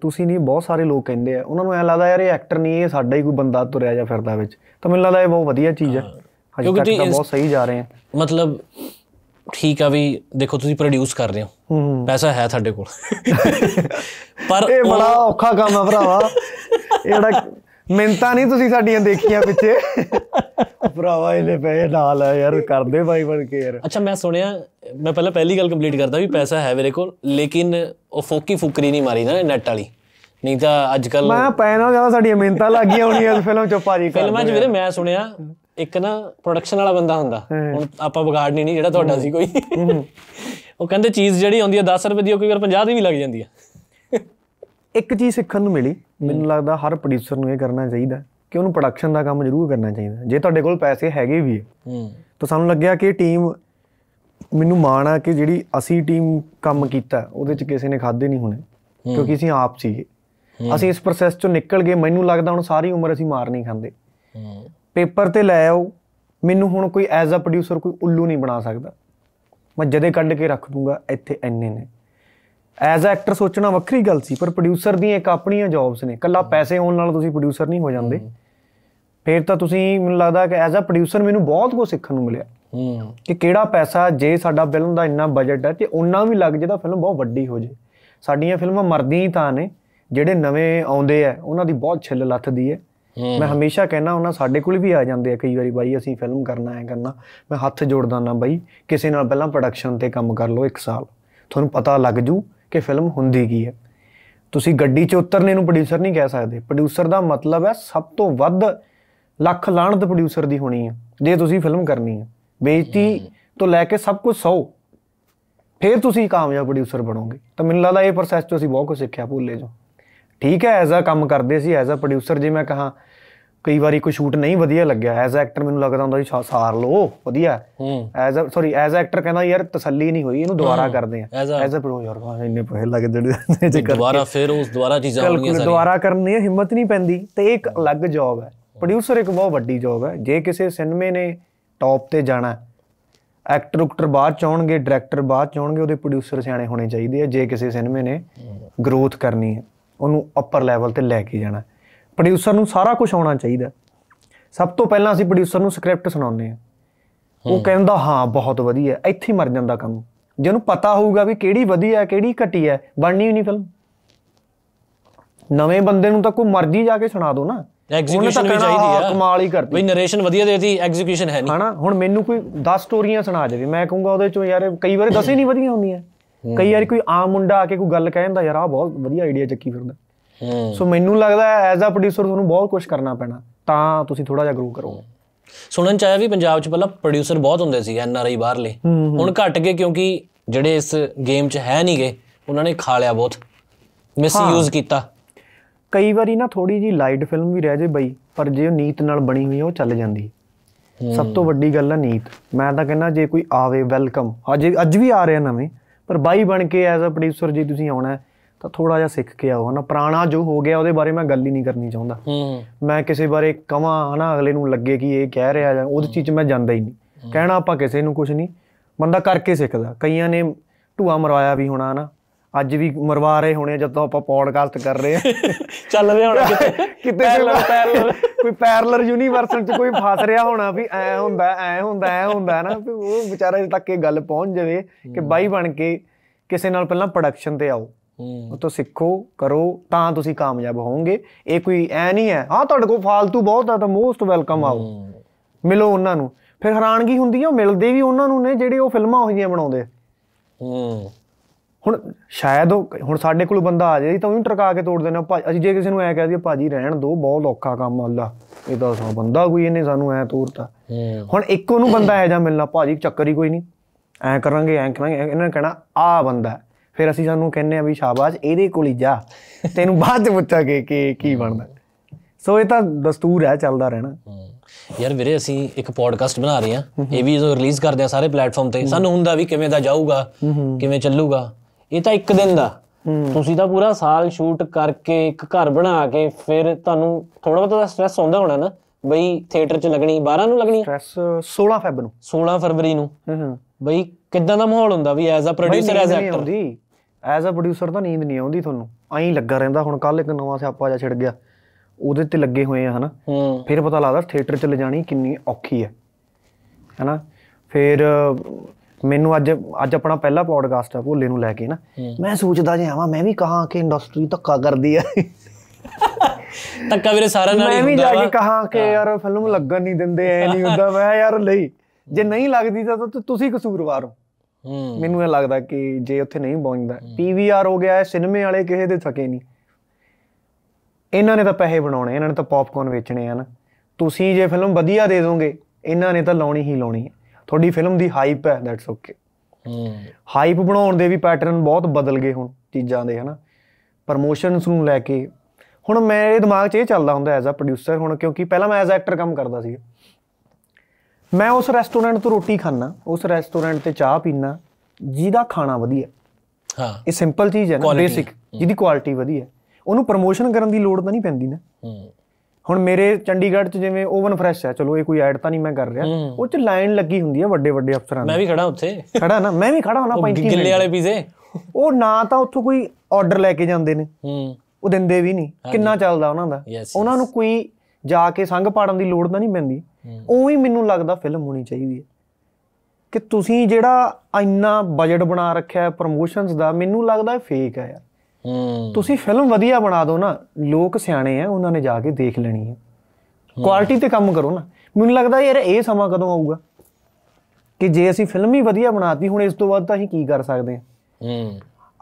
ਤੁਸੀਂ ਨਹੀਂ ਬਹੁਤ ਸਾਰੇ ਲੋਕ ਕਹਿੰਦੇ ਆ ਉਹਨਾਂ ਨੂੰ ਐ ਲੱਗਦਾ ਯਾਰ ਇਹ ਐਕਟਰ ਨਹੀਂ ਇਹ ਸਾਡਾ ਹੀ ਕੋਈ ਬੰਦਾ ਤੁਰਿਆ ਜਾਂ ਫਿਰਦਾ ਵਿੱਚ ਤਾਂ ਮੈਨੂੰ ਲੱਗਦਾ ਇਹ ਬਹੁਤ ਵਧੀਆ ਚੀਜ਼ ਹੈ ਕਿਉਂਕਿ ਤਾਂ ਬਹੁਤ ਸਹੀ ਜਾ ਰਹੇ ਆ ਮਤਲਬ ਠੀਕ ਆ ਵੀ ਦੇਖੋ ਤੁਸੀਂ ਪ੍ਰੋਡਿਊਸ ਕਰ ਰਹੇ ਹੋ ਪੈਸਾ ਹੈ ਤੁਹਾਡੇ ਕੋਲ ਪਰ ਇਹ ਬੜਾ ਔਖਾ ਕੰਮ ਆ ਭਰਾਵਾ ਇਹ ਜਿਹੜਾ ਮਿੰਤਾ ਨਹੀਂ ਤੁਸੀਂ ਸਾਡੀਆਂ ਦੇਖੀਆਂ ਪਿੱਛੇ ਭਰਾਵਾ ਇਹਨੇ ਪਏ ਨਾਲ ਆ ਯਾਰ ਕਰਦੇ ਬਾਈ ਬਣ ਕੇ ਯਾਰ ਅੱਛਾ ਮੈਂ ਸੁਣਿਆ ਮੈਂ ਪਹਿਲਾਂ ਪਹਿਲੀ ਗੱਲ ਕੰਪਲੀਟ ਕਰਦਾ ਵੀ ਪੈਸਾ ਹੈ ਮੇਰੇ ਕੋਲ ਲੇਕਿਨ ਉਹ ਫੋਕੀ ਫੁਕਰੀ ਨਹੀਂ ਮਾਰੀ ਨਾ ਨੈਟ ਵਾਲੀ ਨਹੀਂ ਤਾਂ ਅੱਜ ਕੱਲ ਮੈਂ ਪੈ ਨਾਲ ਜ਼ਿਆਦਾ ਸਾਡੀਆਂ ਮਿੰਤਾ ਲੱਗੀਆਂ ਹੋਣੀਆਂ ਇਸ ਫਿਲਮ ਚ ਪਾਜੀ ਕਰ ਫਿਲਮਾਂ 'ਚ ਵੀਰੇ ਮੈਂ ਸੁਣਿਆ ਇੱਕ ਨਾ ਪ੍ਰੋਡਕਸ਼ਨ ਵਾਲਾ ਬੰਦਾ ਹੁੰਦਾ ਹੁਣ ਆਪਾਂ ਵਿਗਾੜਨੀ ਨਹੀਂ ਜਿਹੜਾ ਤੁਹਾਡਾ ਸੀ ਕੋਈ ਉਹ ਕਹਿੰਦੇ ਚੀਜ਼ ਜਿਹੜੀ ਆਉਂਦੀ ਹੈ 10 ਰੁਪਏ ਦੀ ਉਹ ਵਾਰ 50 ਦੀ ਵੀ ਲੱਗ ਜਾਂਦੀ ਹੈ ਇੱਕ ਚੀਜ਼ ਸਿੱਖਣ ਨੂੰ ਮਿਲੀ ਮੈਨੂੰ ਲੱਗਦਾ ਹਰ ਪ੍ਰੋਡਿਊਸਰ ਨੂੰ ਇਹ ਕਰਨਾ ਚਾਹੀਦਾ ਕਿ ਉਹਨੂੰ ਪ੍ਰੋਡਕਸ਼ਨ ਦਾ ਕੰਮ ਜ਼ਰੂਰ ਕਰਨਾ ਚਾਹੀਦਾ ਜੇ ਤੁਹਾਡੇ ਕੋਲ ਪੈਸੇ ਹੈਗੇ ਵੀ ਹੂੰ ਤਾਂ ਸਾਨੂੰ ਲੱਗਿਆ ਕਿ ਟੀਮ ਮੈਨੂੰ ਮਾਣ ਆ ਕਿ ਜਿਹੜੀ ਅਸੀਂ ਟੀਮ ਕੰਮ ਕੀਤਾ ਉਹਦੇ ਚ ਕਿਸੇ ਨੇ ਖਾਦੇ ਨਹੀਂ ਹੋਣੇ ਕਿਉਂਕਿ ਅਸੀਂ ਆਪ ਸੀ ਅਸੀਂ ਇਸ ਪ੍ਰੋਸੈਸ ਚੋਂ ਨਿਕਲ ਗਏ ਮੈਨੂੰ ਲੱਗਦਾ ਹੁਣ ਸਾਰੀ ਉਮਰ ਅਸੀਂ ਮਾਰ ਨਹੀਂ ਖਾਂਦੇ ਪੇਪਰ ਤੇ ਲੈ ਆਓ ਮੈਨੂੰ ਹੁਣ ਕੋਈ ਐਜ਼ ਅ ਪ੍ਰੋਡਿਊਸਰ ਕੋਈ ਉੱਲੂ ਨਹੀਂ ਬਣਾ ਸਕਦਾ ਮੈਂ ਜਦੇ ਕੱਢ ਕੇ ਰੱਖ ਦੂੰਗਾ ਇੱਥੇ ਐਨੇ ਨੇ ਐਜ਼ ਅ ਐਕਟਰ ਸੋਚਣਾ ਵੱਖਰੀ ਗੱਲ ਸੀ ਪਰ ਪ੍ਰੋਡਿਊਸਰ ਦੀਆਂ ਇੱਕ ਆਪਣੀਆਂ ਜੌਬਸ ਨੇ ਕੱਲਾ ਪੈਸੇ ਆਉਣ ਨਾਲ ਤੁਸੀਂ ਪ੍ਰੋਡਿਊਸਰ ਨਹੀਂ ਹੋ ਜਾਂਦੇ ਫੇਰ ਤਾਂ ਤੁਸੀਂ ਮੈਨੂੰ ਲੱਗਦਾ ਕਿ ਐਜ਼ ਅ ਪ੍ਰੋਡਿਊਸਰ ਮੈਨੂੰ ਬਹੁਤ ਕੁਝ ਸਿੱਖਣ ਨੂੰ ਮਿਲਿਆ ਕਿ ਕਿਹੜਾ ਪੈਸਾ ਜੇ ਸਾਡਾ ਫਿਲਮ ਦਾ ਇੰਨਾ ਬਜਟ ਹੈ ਤੇ ਉਹਨਾਂ ਵੀ ਲੱਗ ਜੇ ਤਾਂ ਫਿਲਮ ਬਹੁਤ ਵੱਡੀ ਹੋ ਜੇ ਸਾਡੀਆਂ ਫਿਲਮਾਂ ਮਰਦੀਆਂ ਤਾਂ ਨੇ ਜਿਹੜੇ ਨਵੇਂ ਆਉਂਦੇ ਆ ਉਹਨਾਂ ਦੀ ਬਹੁਤ ਛਿੱਲ ਲੱਥਦੀ ਹੈ ਮੈਂ ਹਮੇਸ਼ਾ ਕਹਿਣਾ ਉਹਨਾਂ ਸਾਡੇ ਕੋਲ ਵੀ ਆ ਜਾਂਦੇ ਆ ਕਈ ਵਾਰੀ ਬਾਈ ਅਸੀਂ ਫਿਲਮ ਕਰਨਾ ਹੈ ਕਰਨਾ ਮੈਂ ਹੱਥ ਜੋੜਦਾ ਨਾ ਬਾਈ ਕਿਸੇ ਨਾਲ ਪਹਿਲਾਂ ਪ੍ਰੋਡਕਸ਼ਨ ਤੇ ਕੰਮ ਕਰ ਲਓ 1 ਸਾਲ ਤੁਹਾਨੂੰ ਪਤਾ ਲੱਗ ਜੂ ਕਿ ਫਿਲਮ ਹੁੰਦੀ ਕੀ ਹੈ ਤੁਸੀਂ ਗੱਡੀ 'ਚ ਉਤਰਨੇ ਨੂੰ ਪ੍ਰੋਡਿਊਸਰ ਨਹੀਂ ਕਹਿ ਸਕਦੇ ਪ੍ਰੋਡਿਊਸਰ ਦਾ ਮਤਲਬ ਹੈ ਸਭ ਤੋਂ ਵੱਧ ਲੱਖ ਲਾਣਤ ਪ੍ਰੋਡਿਊਸਰ ਦੀ ਹੋਣੀ ਹੈ ਜੇ ਤੁਸੀਂ ਫਿਲਮ ਕਰਨੀ ਹੈ ਬੇਇੱਜ਼ਤੀ ਤੋਂ ਲੈ ਕੇ ਸਭ ਕੁਝ ਸੌ ਫਿਰ ਤੁਸੀਂ ਕਾਮਯਾਬ ਪ੍ਰੋਡਿਊਸਰ ਬਣੋਗੇ ਤਾਂ ਮੈਨੂੰ ਲੱਗਦਾ ਇਹ ਪ੍ਰੋਸੈਸ ਤੋਂ ਅਸੀਂ ਬਹੁਤ ਕੁਝ ਸਿੱਖਿਆ ਭੁੱਲੇ ਜੋ ਠੀਕ ਹੈ ਐਜ਼ ਅ ਕੰਮ ਕਰਦੇ ਸੀ ਐਜ਼ ਅ ਪ੍ਰੋਡਿਊਸਰ ਜੇ ਮੈਂ ਕਹਾ ਕਈ ਵਾਰੀ ਕੋਈ ਸ਼ੂਟ ਨਹੀਂ ਵਧੀਆ ਲੱਗਿਆ ਐਜ਼ ਅ ਐਕਟਰ ਮੈਨੂੰ ਲੱਗਦਾ ਹੁੰਦਾ ਸੀ ਸਾਰ ਲੋ ਵਧੀਆ as a sorry as a actor ਕਹਿੰਦਾ ਯਾਰ ਤਸੱਲੀ ਨਹੀਂ ਹੋਈ ਇਹਨੂੰ ਦੁਬਾਰਾ ਕਰਦੇ ਆ ਐਜ਼ ਅ ਪ੍ਰੋ ਯਾਰ ਇੰਨੇ ਪੈਸੇ ਲੱਗ ਜਿਹੜੇ ਦੁਬਾਰਾ ਫਿਰ ਉਸ ਦੁਬਾਰਾ ਆਉਣੀ ਹੈ ਸਾਰੀਆਂ ਦੁਬਾਰਾ ਕਰਨ ਦੀ ਹਿੰਮਤ ਨਹੀਂ ਪੈਂਦੀ ਤੇ ਇੱਕ ਅਲੱਗ ਜੌਬ ਹੈ ਪ੍ਰੋਡਿਊਸਰ ਇੱਕ ਬਹੁਤ ਵੱਡੀ ਜੌਬ ਹੈ ਜੇ ਕਿਸੇ ਸਿਨੇਮੇ ਨੇ ਟੌਪ ਤੇ ਜਾਣਾ ਐਕਟਰ ਉਕਟਰ ਬਾਅਦ ਚਾਉਣਗੇ ਡਾਇਰੈਕਟਰ ਬਾਅਦ ਚਾਉਣਗੇ ਉਹਦੇ ਪ੍ਰੋਡਿਊਸਰ ਸਿਆਣੇ ਹੋਣੇ ਚਾਹੀਦੇ ਆ ਜੇ ਕਿਸੇ ਸਿਨੇਮੇ ਨੇ ਗਰੋਥ ਕਰਨੀ ਹੈ ਉਹਨੂੰ ਅਪਰ ਲੈਵਲ ਤੇ ਲੈ ਕੇ ਜਾਣਾ ਪ੍ਰੋਡਿਊਸਰ ਨੂੰ ਸਾਰਾ ਕੁਝ ਆਉਣਾ ਚਾਹੀਦਾ ਸਭ ਤੋਂ ਪਹਿਲਾਂ ਅਸੀਂ ਪ੍ਰੋਡਿਊਸਰ ਨੂੰ ਸਕ੍ਰਿਪਟ ਸੁਣਾਉਂਦੇ ਆ ਉਹ ਕਹਿੰਦਾ ਹਾਂ ਬਹੁਤ ਵਧੀਆ ਇੱਥੇ ਹੀ ਮਰ ਜਾਂਦਾ ਕੰਮ ਜਿਹਨੂੰ ਪਤਾ ਹੋਊਗਾ ਵੀ ਕਿਹੜੀ ਵਧੀਆ ਹੈ ਕਿਹੜੀ ਘਟੀ ਹੈ ਬਣਨੀ ਨਹੀਂ ਫਿਲਮ ਨਵੇਂ ਬੰਦੇ ਨੂੰ ਤਾਂ ਕੋਈ ਮਰਜ਼ੀ ਜਾ ਕੇ ਸੁਣਾ ਦੋ ਨਾ ਐਗਜ਼ੀਕਿਊਸ਼ਨ ਵੀ ਚਾਹੀਦੀ ਆ ਕਮਾਲ ਹੀ ਕਰਦੀ ਬਈ ਨਰੇਸ਼ਨ ਵਧੀਆ ਦੇਤੀ ਐਗਜ਼ੀਕਿਊਸ਼ਨ ਹੈ ਨਹੀਂ ਹਣਾ ਹੁਣ ਮੈਨੂੰ ਕੋਈ 10 ਸਟੋਰੀਆਂ ਸੁਣਾ ਦੇਵੇ ਮੈਂ ਕਹੂੰਗਾ ਉਹਦੇ ਚੋਂ ਯਾਰ ਕਈ ਵਾਰ 10 ਹੀ ਨਹੀਂ ਵਧੀਆ ਹੁੰਦੀਆਂ ਕਈ ਵਾਰ ਕੋਈ ਆਮ ਮੁੰਡਾ ਆ ਕੇ ਕੋਈ ਗੱਲ ਕਹਿੰਦਾ ਯਾਰ ਆ ਬਹੁਤ ਵਧੀਆ ਆਈਡੀਆ ਚੱਕੀ ਫਿਰਦਾ ਸੋ ਮੈਨੂੰ ਲੱਗਦਾ ਐਜ਼ ਅ ਪ੍ਰੋਡਿਊਸਰ ਤੁਹਾਨੂੰ ਬਹੁਤ ਕੁਝ ਕਰਨਾ ਪੈਣਾ ਤਾਂ ਤੁਸੀਂ ਥੋੜਾ ਜਿਹਾ ਗਰੋ ਕਰੋਗੇ ਸੁਣਨ ਚ ਆਇਆ ਵੀ ਪੰਜਾਬ ਚ ਪਹਿਲਾਂ ਪ੍ਰੋਡਿਊਸਰ ਬਹੁਤ ਹੁੰਦੇ ਸੀ ਐਨ ਆਰ ਆਈ ਬਾਹਰਲੇ ਹੁਣ ਘਟ ਗਏ ਕਿਉਂਕਿ ਜਿਹੜੇ ਇਸ ਗੇਮ ਚ ਹੈ ਨਹੀਂ ਗਏ ਉਹਨਾਂ ਨੇ ਖਾ ਲਿਆ ਬਹੁਤ ਮਿਸਯੂਜ਼ ਕੀਤਾ ਕਈ ਵਾਰੀ ਨਾ ਥੋੜੀ ਜੀ ਲਾਈਟ ਫਿਲਮ ਵੀ ਰਹਿ ਜੇ ਬਈ ਪਰ ਜੇ ਉਹ ਨੀਤ ਨਾਲ ਬਣੀ ਹੋਈ ਉਹ ਚੱਲ ਜਾਂਦੀ ਸਭ ਤੋਂ ਵੱਡੀ ਗੱਲ ਹੈ ਨੀਤ ਮੈਂ ਤਾਂ ਕਹਿੰਦਾ ਜੇ ਕੋਈ ਆਵੇ ਵੈਲਕਮ ਅੱਜ ਅੱਜ ਵੀ ਆ ਰਿਹਾ ਨਵੇਂ ਪਰ ਬਾਈ ਬਣ ਕੇ ਐਜ਼ ਅ ਪ੍ਰੋਡਿਊਸਰ ਜੇ ਤੁਸੀਂ ਆਉਣਾ ਹੈ ਤਾਂ ਥੋੜਾ ਜਿਹਾ ਸਿੱਖ ਕੇ ਆਓ ਹਨਾ ਪੁਰਾਣਾ ਜੋ ਹੋ ਗਿਆ ਉਹਦੇ ਬਾਰੇ ਮੈਂ ਗੱਲ ਹੀ ਨਹੀਂ ਕਰਨੀ ਚਾਹੁੰਦਾ ਮੈਂ ਕਿਸੇ ਬਾਰੇ ਕਵਾਂ ਹਨਾ ਅਗਲੇ ਨੂੰ ਲੱਗੇ ਕਿ ਇਹ ਕਹਿ ਰਿਹਾ ਜਾਂ ਉਹਦੇ ਚੀਜ਼ ਮੈਂ ਜਾਂਦਾ ਹੀ ਨਹੀਂ ਕਹਿਣਾ ਆਪਾਂ ਕਿਸੇ ਨੂੰ ਕੁਝ ਨਹੀਂ ਬੰਦਾ ਕਰਕੇ ਸਿੱਖਦਾ ਕਈਆਂ ਨੇ ਢੂਆ ਮਰਵਾਇਆ ਵੀ ਹੋਣਾ ਹਨਾ ਅੱਜ ਵੀ ਮਰਵਾ ਰਹੇ ਹੋਣੇ ਜਦੋਂ ਆਪਾਂ ਪੌਡਕਾਸਟ ਕਰ ਰਹੇ ਆ ਚੱਲ ਰਿਹਾ ਹੋਣਾ ਕਿਤੇ ਕਿਤੇ ਪੈਰਲਰ ਕੋਈ ਪੈਰਲਰ ਯੂਨੀਵਰਸਲ ਚ ਕੋਈ ਫਸ ਰਿਹਾ ਹੋਣਾ ਵੀ ਐ ਹੁੰਦਾ ਐ ਹੁੰਦਾ ਐ ਹੁੰਦਾ ਨਾ ਉਹ ਵਿਚਾਰਾ ਜਦ ਤੱਕ ਇਹ ਗੱਲ ਪਹੁੰਚ ਜਾਵੇ ਕਿ ਬਾਈ ਬਣ ਕੇ ਕਿਸੇ ਨਾਲ ਪਹਿਲਾਂ ਪ੍ਰੋਡਕਸ਼ਨ ਤੇ ਆਓ ਉਹ ਤੋਂ ਸਿੱਖੋ ਕਰੋ ਤਾਂ ਤੁਸੀਂ ਕਾਮਯਾਬ ਹੋਵੋਗੇ ਇਹ ਕੋਈ ਐ ਨਹੀਂ ਹੈ ਹਾਂ ਤੁਹਾਡੇ ਕੋਲ ਫਾਲਤੂ ਬਹੁਤ ਆ ਤਾਂ ਮੋਸਟ ਵੈਲਕਮ ਆਓ ਮਿਲੋ ਉਹਨਾਂ ਨੂੰ ਫਿਰ ਹੈਰਾਨਗੀ ਹੁੰਦੀ ਹੈ ਉਹ ਮਿਲਦੇ ਵੀ ਉਹਨਾਂ ਨੂੰ ਨੇ ਜਿਹੜੇ ਉਹ ਫਿਲਮਾਂ ਉਹ ਜੀਆਂ ਬਣਾਉਂਦੇ ਹੂੰ ਹੁਣ ਸ਼ਾਇਦ ਉਹ ਹੁਣ ਸਾਡੇ ਕੋਲ ਬੰਦਾ ਆ ਜਾਈ ਤਾਂ ਉਹਨੂੰ ਟਰਕਾ ਕੇ ਤੋੜ ਦੇਣਾ ਅਸੀਂ ਜੇ ਕਿਸੇ ਨੂੰ ਐ ਕਹਿ ਦਈਏ ਭਾਜੀ ਰਹਿਣ ਦੋ ਬਹੁਤ ਔਖਾ ਕੰਮ ਅੱਲਾ ਇਹ ਤਾਂ ਸਾ ਬੰਦਾ ਕੋਈ ਇਹਨੇ ਸਾਨੂੰ ਐ ਤੋੜਤਾ ਹੁਣ ਇੱਕੋ ਨੂੰ ਬੰਦਾ ਐ ਜਾ ਮਿਲਣਾ ਭਾਜੀ ਚੱਕਰ ਹੀ ਕੋਈ ਨਹੀਂ ਐ ਕਰਾਂਗੇ ਐ ਕਰਾਂਗੇ ਇਹਨਾਂ ਨੇ ਕਹਿਣਾ ਆ ਬੰਦਾ ਫਿਰ ਅਸੀਂ ਸਾਨੂੰ ਕਹਿੰਨੇ ਆ ਵੀ ਸ਼ਾਬਾਸ਼ ਇਹਦੇ ਕੋਲ ਹੀ ਜਾ ਤੈਨੂੰ ਬਾਅਦ ਚ ਪੁੱਛਾਂਗੇ ਕਿ ਕੀ ਬਣਦਾ ਸੋ ਇਹ ਤਾਂ ਦਸਤੂਰ ਹੈ ਚੱਲਦਾ ਰਹਿਣਾ ਯਾਰ ਵੀਰੇ ਅਸੀਂ ਇੱਕ ਪੋਡਕਾਸਟ ਬਣਾ ਰਹੇ ਆ ਇਹ ਵੀ ਜੋ ਰਿਲੀਜ਼ ਕਰਦੇ ਆ ਸਾਰੇ ਪਲੇਟਫਾਰਮ ਤੇ ਸਾਨੂੰ ਹੁੰਦਾ ਵੀ ਕਿਵੇਂ ਦਾ ਜਾਊਗਾ ਕਿਵੇਂ ਚੱਲੂਗਾ ਇਹ ਤਾਂ ਇੱਕ ਦਿਨ ਦਾ ਤੁਸੀਂ ਤਾਂ ਪੂਰਾ ਸਾਲ ਸ਼ੂਟ ਕਰਕੇ ਇੱਕ ਘਰ ਬਣਾ ਕੇ ਫਿਰ ਤੁਹਾਨੂੰ ਥੋੜਾ ਬਹੁਤਾ ਸਟ्रेस ਆਉਂਦਾ ਹੁੰਦਾ ਹੋਣਾ ਨਾ ਬਈ ਥੀਏਟਰ 'ਚ ਲੱਗਣੀ 12 ਨੂੰ ਲੱਗਣੀ ਸਟ्रेस 16 ਫੈਬ ਨੂੰ 16 ਫਰਵਰੀ ਨੂੰ ਬਈ ਕਿੱਦਾਂ ਦਾ ਮਾਹੌਲ ਹੁੰਦਾ ਵੀ as a producer as actor as a producer ਤਾਂ ਨੀਂਦ ਨਹੀਂ ਆਉਂਦੀ ਤੁਹਾਨੂੰ ਐਂ ਲੱਗਾ ਰਹਿੰਦਾ ਹੁਣ ਕੱਲ ਇੱਕ ਨਵਾਂ ਸਿਆਪਾ ਜਾ ਛਿੜ ਗਿਆ ਉਹਦੇ ਤੇ ਲੱਗੇ ਹੋਏ ਆ ਹਨਾ ਫਿਰ ਪਤਾ ਲੱਗਦਾ ਥੀਏਟਰ 'ਚ ਲੈ ਜਾਣੀ ਕਿੰਨੀ ਔਖੀ ਹੈ ਹਨਾ ਫਿਰ ਮੈਨੂੰ ਅੱਜ ਅੱਜ ਆਪਣਾ ਪਹਿਲਾ ਪੋਡਕਾਸਟ ਆ ਭੋਲੇ ਨੂੰ ਲੈ ਕੇ ਨਾ ਮੈਂ ਸੋਚਦਾ ਜੇ ਆਵਾਂ ਮੈਂ ਵੀ ਕਹਾ ਕਿ ਇੰਡਸਟਰੀ ਧੱਕਾ ਕਰਦੀ ਆ ਧੱਕਾ ਵੀਰੇ ਸਾਰਾ ਨਾਲ ਹੀ ਹੁੰਦਾ ਮੈਂ ਵੀ ਜਾ ਕੇ ਕਹਾ ਕਿ ਯਾਰ ਫਿਲਮ ਲੱਗਣ ਨਹੀਂ ਦਿੰਦੇ ਐ ਨਹੀਂ ਹੁੰਦਾ ਮੈਂ ਯਾਰ ਲਈ ਜੇ ਨਹੀਂ ਲੱਗਦੀ ਤਾਂ ਤੁਸੀਂ ਕਸੂਰਵਾਰ ਹੋ ਮੈਨੂੰ ਇਹ ਲੱਗਦਾ ਕਿ ਜੇ ਉੱਥੇ ਨਹੀਂ ਪਹੁੰਚਦਾ ਪੀਵੀਆਰ ਹੋ ਗਿਆ ਹੈ ਸਿਨੇਮੇ ਵਾਲੇ ਕਿਸੇ ਦੇ ਥਕੇ ਨਹੀਂ ਇਹਨਾਂ ਨੇ ਤਾਂ ਪੈਸੇ ਬਣਾਉਣੇ ਇਹਨਾਂ ਨੇ ਤਾਂ ਪੌਪਕੌਰਨ ਵੇਚਣੇ ਹਨ ਤੁਸੀਂ ਜੇ ਫਿਲਮ ਵਧੀਆ ਦੇ ਦੋਗੇ ਇਹਨਾਂ ਨੇ ਤਾਂ ਲਾਉਣੀ ਹੀ ਲਾਉਣੀ ਹੈ ਤੁਹਾਡੀ ਫਿਲਮ ਦੀ ਹਾਈਪ ਹੈ ਦੈਟਸ ਓਕੇ ਹਮ ਹਾਈਪ ਬਣਾਉਣ ਦੇ ਵੀ ਪੈਟਰਨ ਬਹੁਤ ਬਦਲ ਗਏ ਹੁਣ ਚੀਜ਼ਾਂ ਦੇ ਹਨਾ ਪ੍ਰਮੋਸ਼ਨਸ ਨੂੰ ਲੈ ਕੇ ਹੁਣ ਮੇਰੇ ਦਿਮਾਗ 'ਚ ਇਹ ਚੱਲਦਾ ਹੁੰਦਾ ਐਜ਼ ਅ ਪ੍ਰੋਡਿਊਸਰ ਹੁਣ ਕਿਉਂਕਿ ਪਹਿਲਾਂ ਮੈਂ ਐਜ਼ ਐਕਟਰ ਕੰਮ ਕਰਦਾ ਸੀ ਮੈਂ ਉਸ ਰੈਸਟੋਰੈਂਟ ਤੋਂ ਰੋਟੀ ਖਾਣਾ ਉਸ ਰੈਸਟੋਰੈਂਟ ਤੇ ਚਾਹ ਪੀਣਾ ਜਿਹਦਾ ਖਾਣਾ ਵਧੀਆ ਹਾਂ ਇਹ ਸਿੰਪਲ ਚੀਜ਼ ਹੈ ਨਾ ਬੇਸਿਕ ਜਿਹਦੀ ਕੁਆਲਿਟੀ ਵਧੀਆ ਉਹਨੂੰ ਪ੍ਰੋਮੋਸ਼ਨ ਕਰਨ ਦੀ ਲੋੜ ਤਾਂ ਨਹੀਂ ਪੈਂਦੀ ਨਾ ਹੁਣ ਮੇਰੇ ਚੰਡੀਗੜ੍ਹ 'ਚ ਜਿਵੇਂ ਓਵਨ ਫਰੈਸ਼ ਹੈ ਚਲੋ ਇਹ ਕੋਈ ਐਡ ਤਾਂ ਨਹੀਂ ਮੈਂ ਕਰ ਰਿਹਾ ਉਹ 'ਚ ਲਾਈਨ ਲੱਗੀ ਹੁੰਦੀ ਹੈ ਵੱਡੇ ਵੱਡੇ ਅਫਸਰਾਂ ਦੀ ਮੈਂ ਵੀ ਖੜਾ ਉੱਥੇ ਖੜਾ ਨਾ ਮੈਂ ਵੀ ਖੜਾ ਹੁਣਾ ਨਾ ਮਿੰਟ ਗਿੱਲੇ ਵਾਲੇ ਪੀਜ਼ੇ ਉਹ ਨਾ ਤਾਂ ਉੱਥੋਂ ਕੋਈ ਆਰਡਰ ਲੈ ਕੇ ਜਾਂਦੇ ਨੇ ਉਹ ਦਿੰਦੇ ਵੀ ਨਹੀਂ ਕਿੰਨਾ ਚੱਲਦਾ ਉਹਨਾਂ ਦਾ ਉਹਨਾਂ ਨੂੰ ਕੋਈ ਜਾ ਕੇ ਸੰਗ ਪਾੜਨ ਦੀ ਲੋੜ ਤਾਂ ਨਹੀਂ ਪੈਂਦੀ ਉਵੇਂ ਮੈਨੂੰ ਲੱਗਦਾ ਫਿਲਮ ਹੋਣੀ ਚਾਹੀਦੀ ਹੈ ਕਿ ਤੁਸੀਂ ਜਿਹੜਾ ਇੰਨਾ ਬਜਟ ਬਣਾ ਰੱਖਿਆ ਪ੍ਰੋਮੋਸ਼ਨਸ ਦਾ ਮੈਨੂੰ ਲੱਗਦਾ ਫੇਕ ਹੈ ਯਾਰ ਤੁਸੀਂ ਫਿਲਮ ਵਧੀਆ ਬਣਾ ਦਿਓ ਨਾ ਲੋਕ ਸਿਆਣੇ ਆ ਉਹਨਾਂ ਨੇ ਜਾ ਕੇ ਦੇਖ ਲੈਣੀ ਹੈ ਕੁਆਲਿਟੀ ਤੇ ਕੰਮ ਕਰੋ ਨਾ ਮੈਨੂੰ ਲੱਗਦਾ ਯਾਰ ਇਹ ਸਮਾਂ ਕਦੋਂ ਆਊਗਾ ਕਿ ਜੇ ਅਸੀਂ ਫਿਲਮ ਹੀ ਵਧੀਆ ਬਣਾਤੀ ਹੁਣ ਇਸ ਤੋਂ ਬਾਅਦ ਤਾਂ ਅਸੀਂ ਕੀ ਕਰ ਸਕਦੇ ਹਾਂ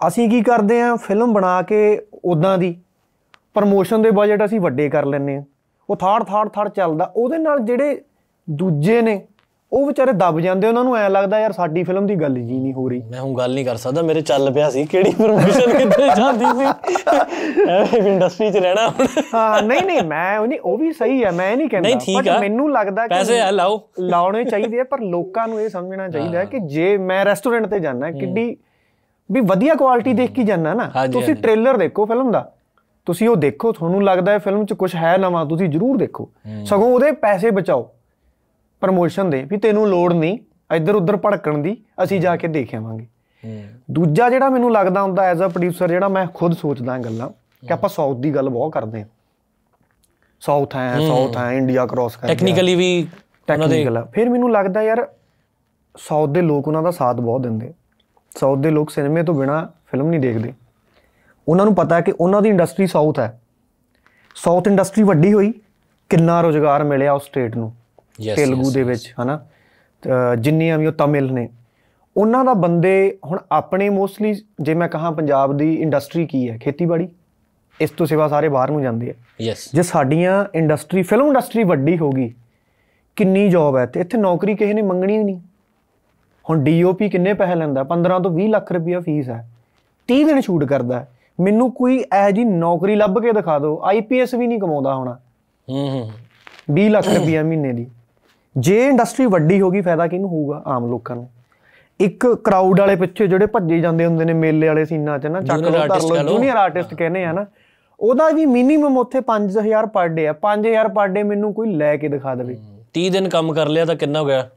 ਅਸੀਂ ਕੀ ਕਰਦੇ ਆ ਫਿਲਮ ਬਣਾ ਕੇ ਉਦਾਂ ਦੀ ਪ੍ਰੋਮੋਸ਼ਨ ਦੇ ਬਜਟ ਅਸੀਂ ਵੱਡੇ ਕਰ ਲੈਨੇ ਆ ਉਹ ਥਾੜ ਥਾੜ ਥੜ ਚੱਲਦਾ ਉਹਦੇ ਨਾਲ ਜਿਹੜੇ ਦੂਜੇ ਨੇ ਉਹ ਵਿਚਾਰੇ ਦਬ ਜਾਂਦੇ ਉਹਨਾਂ ਨੂੰ ਐ ਲੱਗਦਾ ਯਾਰ ਸਾਡੀ ਫਿਲਮ ਦੀ ਗੱਲ ਜੀ ਨਹੀਂ ਹੋ ਰਹੀ ਮੈਂ ਹੁਣ ਗੱਲ ਨਹੀਂ ਕਰ ਸਕਦਾ ਮੇਰੇ ਚੱਲ ਪਿਆ ਸੀ ਕਿਹੜੀ ਪਰਮਿਸ਼ਨ ਕਿੱਥੇ ਜਾਂਦੀ ਸੀ ਐਵੇਂ ਇੰਡਸਟਰੀ 'ਚ ਰਹਿਣਾ ਹਾਂ ਨਹੀਂ ਨਹੀਂ ਮੈਂ ਉਹ ਨਹੀਂ ਉਹ ਵੀ ਸਹੀ ਹੈ ਮੈਂ ਨਹੀਂ ਕਹਿੰਦਾ ਪਰ ਮੈਨੂੰ ਲੱਗਦਾ ਕਿ ਪੈਸੇ ਆ ਲਾਓ ਲਾਉਣੇ ਚਾਹੀਦੇ ਆ ਪਰ ਲੋਕਾਂ ਨੂੰ ਇਹ ਸਮਝਣਾ ਚਾਹੀਦਾ ਹੈ ਕਿ ਜੇ ਮੈਂ ਰੈਸਟੋਰੈਂਟ ਤੇ ਜਾਣਾ ਕਿੱਡੀ ਵੀ ਵਧੀਆ ਕੁਆਲਿਟੀ ਦੇਖ ਕੇ ਜਾਣਾ ਨਾ ਤੁਸੀਂ ਟ੍ਰੇਲਰ ਦੇਖੋ ਫਿਲਮ ਦਾ ਤੁਸੀਂ ਉਹ ਦੇਖੋ ਤੁਹਾਨੂੰ ਲੱਗਦਾ ਹੈ ਫਿਲਮ 'ਚ ਕੁਝ ਹੈ ਨਵਾਂ ਤੁਸੀਂ ਜ਼ਰੂਰ ਦੇਖੋ ਸਗੋਂ ਉਹਦੇ ਪੈਸੇ ਬਚਾਓ ਪ੍ਰਮੋਸ਼ਨ ਦੇ ਵੀ ਤੈਨੂੰ ਲੋੜ ਨਹੀਂ ਇੱਧਰ ਉੱਧਰ ਭੜਕਣ ਦੀ ਅਸੀਂ ਜਾ ਕੇ ਦੇਖ ਆਵਾਂਗੇ ਦੂਜਾ ਜਿਹੜਾ ਮੈਨੂੰ ਲੱਗਦਾ ਹੁੰਦਾ ਐਜ਼ ਅ ਪ੍ਰੋਡਿਊਸਰ ਜਿਹੜਾ ਮੈਂ ਖੁਦ ਸੋਚਦਾ ਗੱਲਾਂ ਕਿ ਆਪਾਂ ਸਾਊਥ ਦੀ ਗੱਲ ਬਹੁਤ ਕਰਦੇ ਹਾਂ ਸਾਊਥ ਹੈ ਸਾਊਥ ਹੈ ਇੰਡੀਆ ਕ੍ਰਾਸ ਕਰਦੇ ਟੈਕਨੀਕਲੀ ਵੀ ਟੈਕਨੀਕਲ ਫਿਰ ਮੈਨੂੰ ਲੱਗਦਾ ਯਾਰ ਸਾਊਥ ਦੇ ਲੋਕ ਉਹਨਾਂ ਦਾ ਸਾਥ ਬਹੁਤ ਦਿੰਦੇ ਸਾਊਥ ਦੇ ਲੋਕ ਸਿਨੇਮੇ ਤੋਂ ਬਿਨਾ ਫਿਲਮ ਨਹੀਂ ਦੇਖਦੇ ਉਹਨਾਂ ਨੂੰ ਪਤਾ ਹੈ ਕਿ ਉਹਨਾਂ ਦੀ ਇੰਡਸਟਰੀ ਸਾਊਥ ਹੈ ਸਾਊਥ ਇੰਡਸਟਰੀ ਵੱਡੀ ਹੋਈ ਕਿੰਨਾ ਰੋਜ਼ਗਾਰ ਮਿਲਿਆ ਉਸ ਸਟੇਟ ਨੂੰ ਤੇਲਗੂ ਦੇ ਵਿੱਚ ਹਨਾ ਜਿੰਨੀਆਂ ਵੀ ਉਹ ਤਮਿਲ ਨੇ ਉਹਨਾਂ ਦਾ ਬੰਦੇ ਹੁਣ ਆਪਣੇ ਮੋਸਟਲੀ ਜੇ ਮੈਂ ਕਹਾ ਪੰਜਾਬ ਦੀ ਇੰਡਸਟਰੀ ਕੀ ਹੈ ਖੇਤੀਬਾੜੀ ਇਸ ਤੋਂ ਸਿਵਾ ਸਾਰੇ ਬਾਹਰ ਨੂੰ ਜਾਂਦੇ ਆ ਯੈਸ ਜੇ ਸਾਡੀਆਂ ਇੰਡਸਟਰੀ ਫਿਲਮ ਇੰਡਸਟਰੀ ਵੱਡੀ ਹੋ ਗਈ ਕਿੰਨੀ ਜੌਬ ਹੈ ਤੇ ਇੱਥੇ ਨੌਕਰੀ ਕਿਸੇ ਨੇ ਮੰਗਣੀ ਨਹੀਂ ਹੁਣ ਡੀਓਪੀ ਕਿੰਨੇ ਪੈਸੇ ਲੈਂਦਾ 15 ਤੋਂ 20 ਲੱਖ ਰੁਪਏ ਫੀਸ ਹੈ 30 ਦਿਨ ਸ਼ੂਟ ਕਰਦਾ ਮੈਨੂੰ ਕੋਈ ਇਹ ਜੀ ਨੌਕਰੀ ਲੱਭ ਕੇ ਦਿਖਾ ਦਿਓ ਆਈਪੀਐਸ ਵੀ ਨਹੀਂ ਕਮਾਉਂਦਾ ਹੋਣਾ ਹੂੰ ਹੂੰ 20 ਲੱਖ ਰੁਪਏ ਮਹੀਨੇ ਦੀ ਜੇ ਇੰਡਸਟਰੀ ਵੱਡੀ ਹੋ ਗਈ ਫਾਇਦਾ ਕਿਹਨੂੰ ਹੋਊਗਾ ਆਮ ਲੋਕਾਂ ਨੂੰ ਇੱਕ ਕਰਾਊਡ ਵਾਲੇ ਪਿੱਛੇ ਜਿਹੜੇ ਭੱਜੇ ਜਾਂਦੇ ਹੁੰਦੇ ਨੇ ਮੇਲੇ ਵਾਲੇ ਸੀਨਾਂ 'ਚ ਨਾ ਚੱਕ ਲੋ ਧਰ ਲੋ ਜੂਨੀਅਰ ਆਰਟਿਸਟ ਕਹਿੰਦੇ ਆ ਨਾ ਉਹਦਾ ਵੀ ਮਿਨੀਮਮ ਉੱਥੇ 5000 ਪਰ ਡੇ ਆ 5000 ਪਰ ਡੇ ਮੈਨੂੰ ਕੋਈ ਲੈ ਕੇ ਦਿਖਾ ਦੇਵੇ 30 ਦਿਨ ਕੰਮ ਕਰ ਲਿਆ ਤਾਂ ਕਿੰਨਾ ਹੋ ਗਿਆ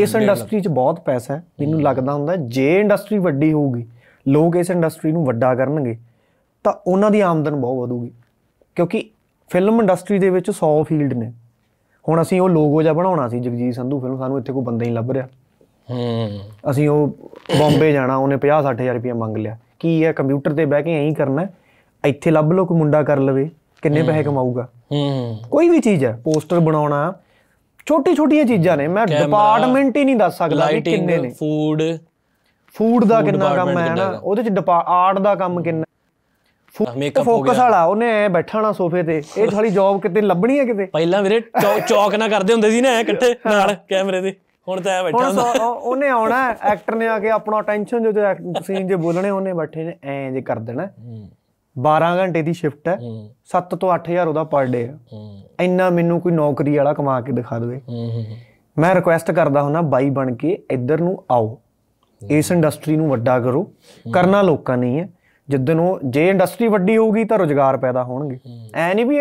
ਇਸ ਇੰਡਸਟਰੀ 'ਚ ਬਹੁਤ ਪੈਸਾ ਹੈ ਮੈਨੂੰ ਲੱਗਦਾ ਹੁੰਦਾ ਜੇ ਇੰਡਸਟਰੀ ਵੱਡੀ ਹੋਊਗੀ ਲੋਕ ਇਸ ਇੰਡਸਟਰੀ ਨੂੰ ਵੱਡਾ ਕਰਨਗੇ ਤਾਂ ਉਹਨਾਂ ਦੀ ਆਮਦਨ ਬਹੁਤ ਵਧੂਗੀ ਕਿਉਂਕਿ ਫਿਲਮ ਇੰਡਸਟਰੀ ਦੇ ਵਿੱਚ 100 ਫੀਲਡ ਨੇ ਹੁਣ ਅਸੀਂ ਉਹ ਲੋਗੋ ਜਿਹਾ ਬਣਾਉਣਾ ਸੀ ਜਗਜੀਤ ਸੰਧੂ ਫਿਲਮ ਸਾਨੂੰ ਇੱਥੇ ਕੋਈ ਬੰਦਾ ਹੀ ਲੱਭ ਰਿਹਾ ਹੂੰ ਅਸੀਂ ਉਹ ਬੰਬੇ ਜਾਣਾ ਉਹਨੇ 50 60000 ਰੁਪਏ ਮੰਗ ਲਿਆ ਕੀ ਹੈ ਕੰਪਿਊਟਰ ਤੇ ਬਹਿ ਕੇ ਐਂ ਕਰਨਾ ਇੱਥੇ ਲੱਭ ਲੋ ਕੋਈ ਮੁੰਡਾ ਕਰ ਲਵੇ ਕਿੰਨੇ ਪੈਸੇ ਕਮਾਊਗਾ ਹੂੰ ਕੋਈ ਵੀ ਚੀਜ਼ ਹੈ ਪੋਸਟਰ ਬਣਾਉਣਾ ਛੋਟੀ ਛੋਟੀਆਂ ਚੀਜ਼ਾਂ ਨੇ ਮੈਂ ਡਿਪਾਰਟਮੈਂਟ ਹੀ ਨਹੀਂ ਦੱਸ ਸਕਦਾ ਕਿ ਕਿੰਨੇ ਨੇ ਫੂਡ ਫੂਡ ਦਾ ਕਿੰਨਾ ਕੰਮ ਹੈ ਨਾ ਉਹਦੇ ਚ ਆਰਟ ਦਾ ਕੰਮ ਕਿੰਨਾ ਮੇਕਅਪ ਹੋ ਗਿਆ ਫੋਕਸ ਵਾਲਾ ਉਹਨੇ ਐ ਬੈਠਾ ਨਾ ਸੋਫੇ ਤੇ ਇਹ ਥੋੜੀ ਜੌਬ ਕਿਤੇ ਲੱਭਣੀ ਹੈ ਕਿਤੇ ਪਹਿਲਾਂ ਵੀਰੇ ਚੌਕ ਨਾ ਕਰਦੇ ਹੁੰਦੇ ਸੀ ਨਾ ਐ ਇਕੱਠੇ ਨਾਲ ਕੈਮਰੇ ਦੇ ਹੁਣ ਤਾਂ ਐ ਬੈਠਾ ਹੁੰਦਾ ਉਹਨੇ ਆਉਣਾ ਐਕਟਰ ਨੇ ਆ ਕੇ ਆਪਣਾ ਟੈਨਸ਼ਨ ਜੋ ਜੋ ਸੀਨ ਜੇ ਬੋਲਣੇ ਉਹਨੇ ਬੈਠੇ ਨੇ ਐ ਜੇ ਕਰ ਦੇਣਾ 12 ਘੰਟੇ ਦੀ ਸ਼ਿਫਟ ਹੈ 7 ਤੋਂ 8000 ਉਹਦਾ ਪਰ ਡੇ ਹੈ ਇੰਨਾ ਮੈਨੂੰ ਕੋਈ ਨੌਕਰੀ ਵਾਲਾ ਕਮਾ ਕੇ ਦਿਖਾ ਦੇਵੇ ਮੈਂ ਰਿਕੁਐਸਟ ਕਰਦਾ ਹੁਣਾ ਬਾਈ ਬਣ ਕੇ ਇੱਧਰ ਨੂੰ ਆਓ ਇਸ ਇੰਡਸਟਰੀ ਨੂੰ ਵੱਡਾ ਕਰੋ ਕਰਨਾ ਲੋਕਾਂ ਨੇ ਹੈ ਜਿੱਦਨ ਉਹ ਜੇ ਇੰਡਸਟਰੀ ਵੱਡੀ ਹੋਊਗੀ ਤਾਂ ਰੋਜ਼ਗਾਰ ਪੈਦਾ ਹੋਣਗੇ ਐ ਨਹੀਂ ਵੀ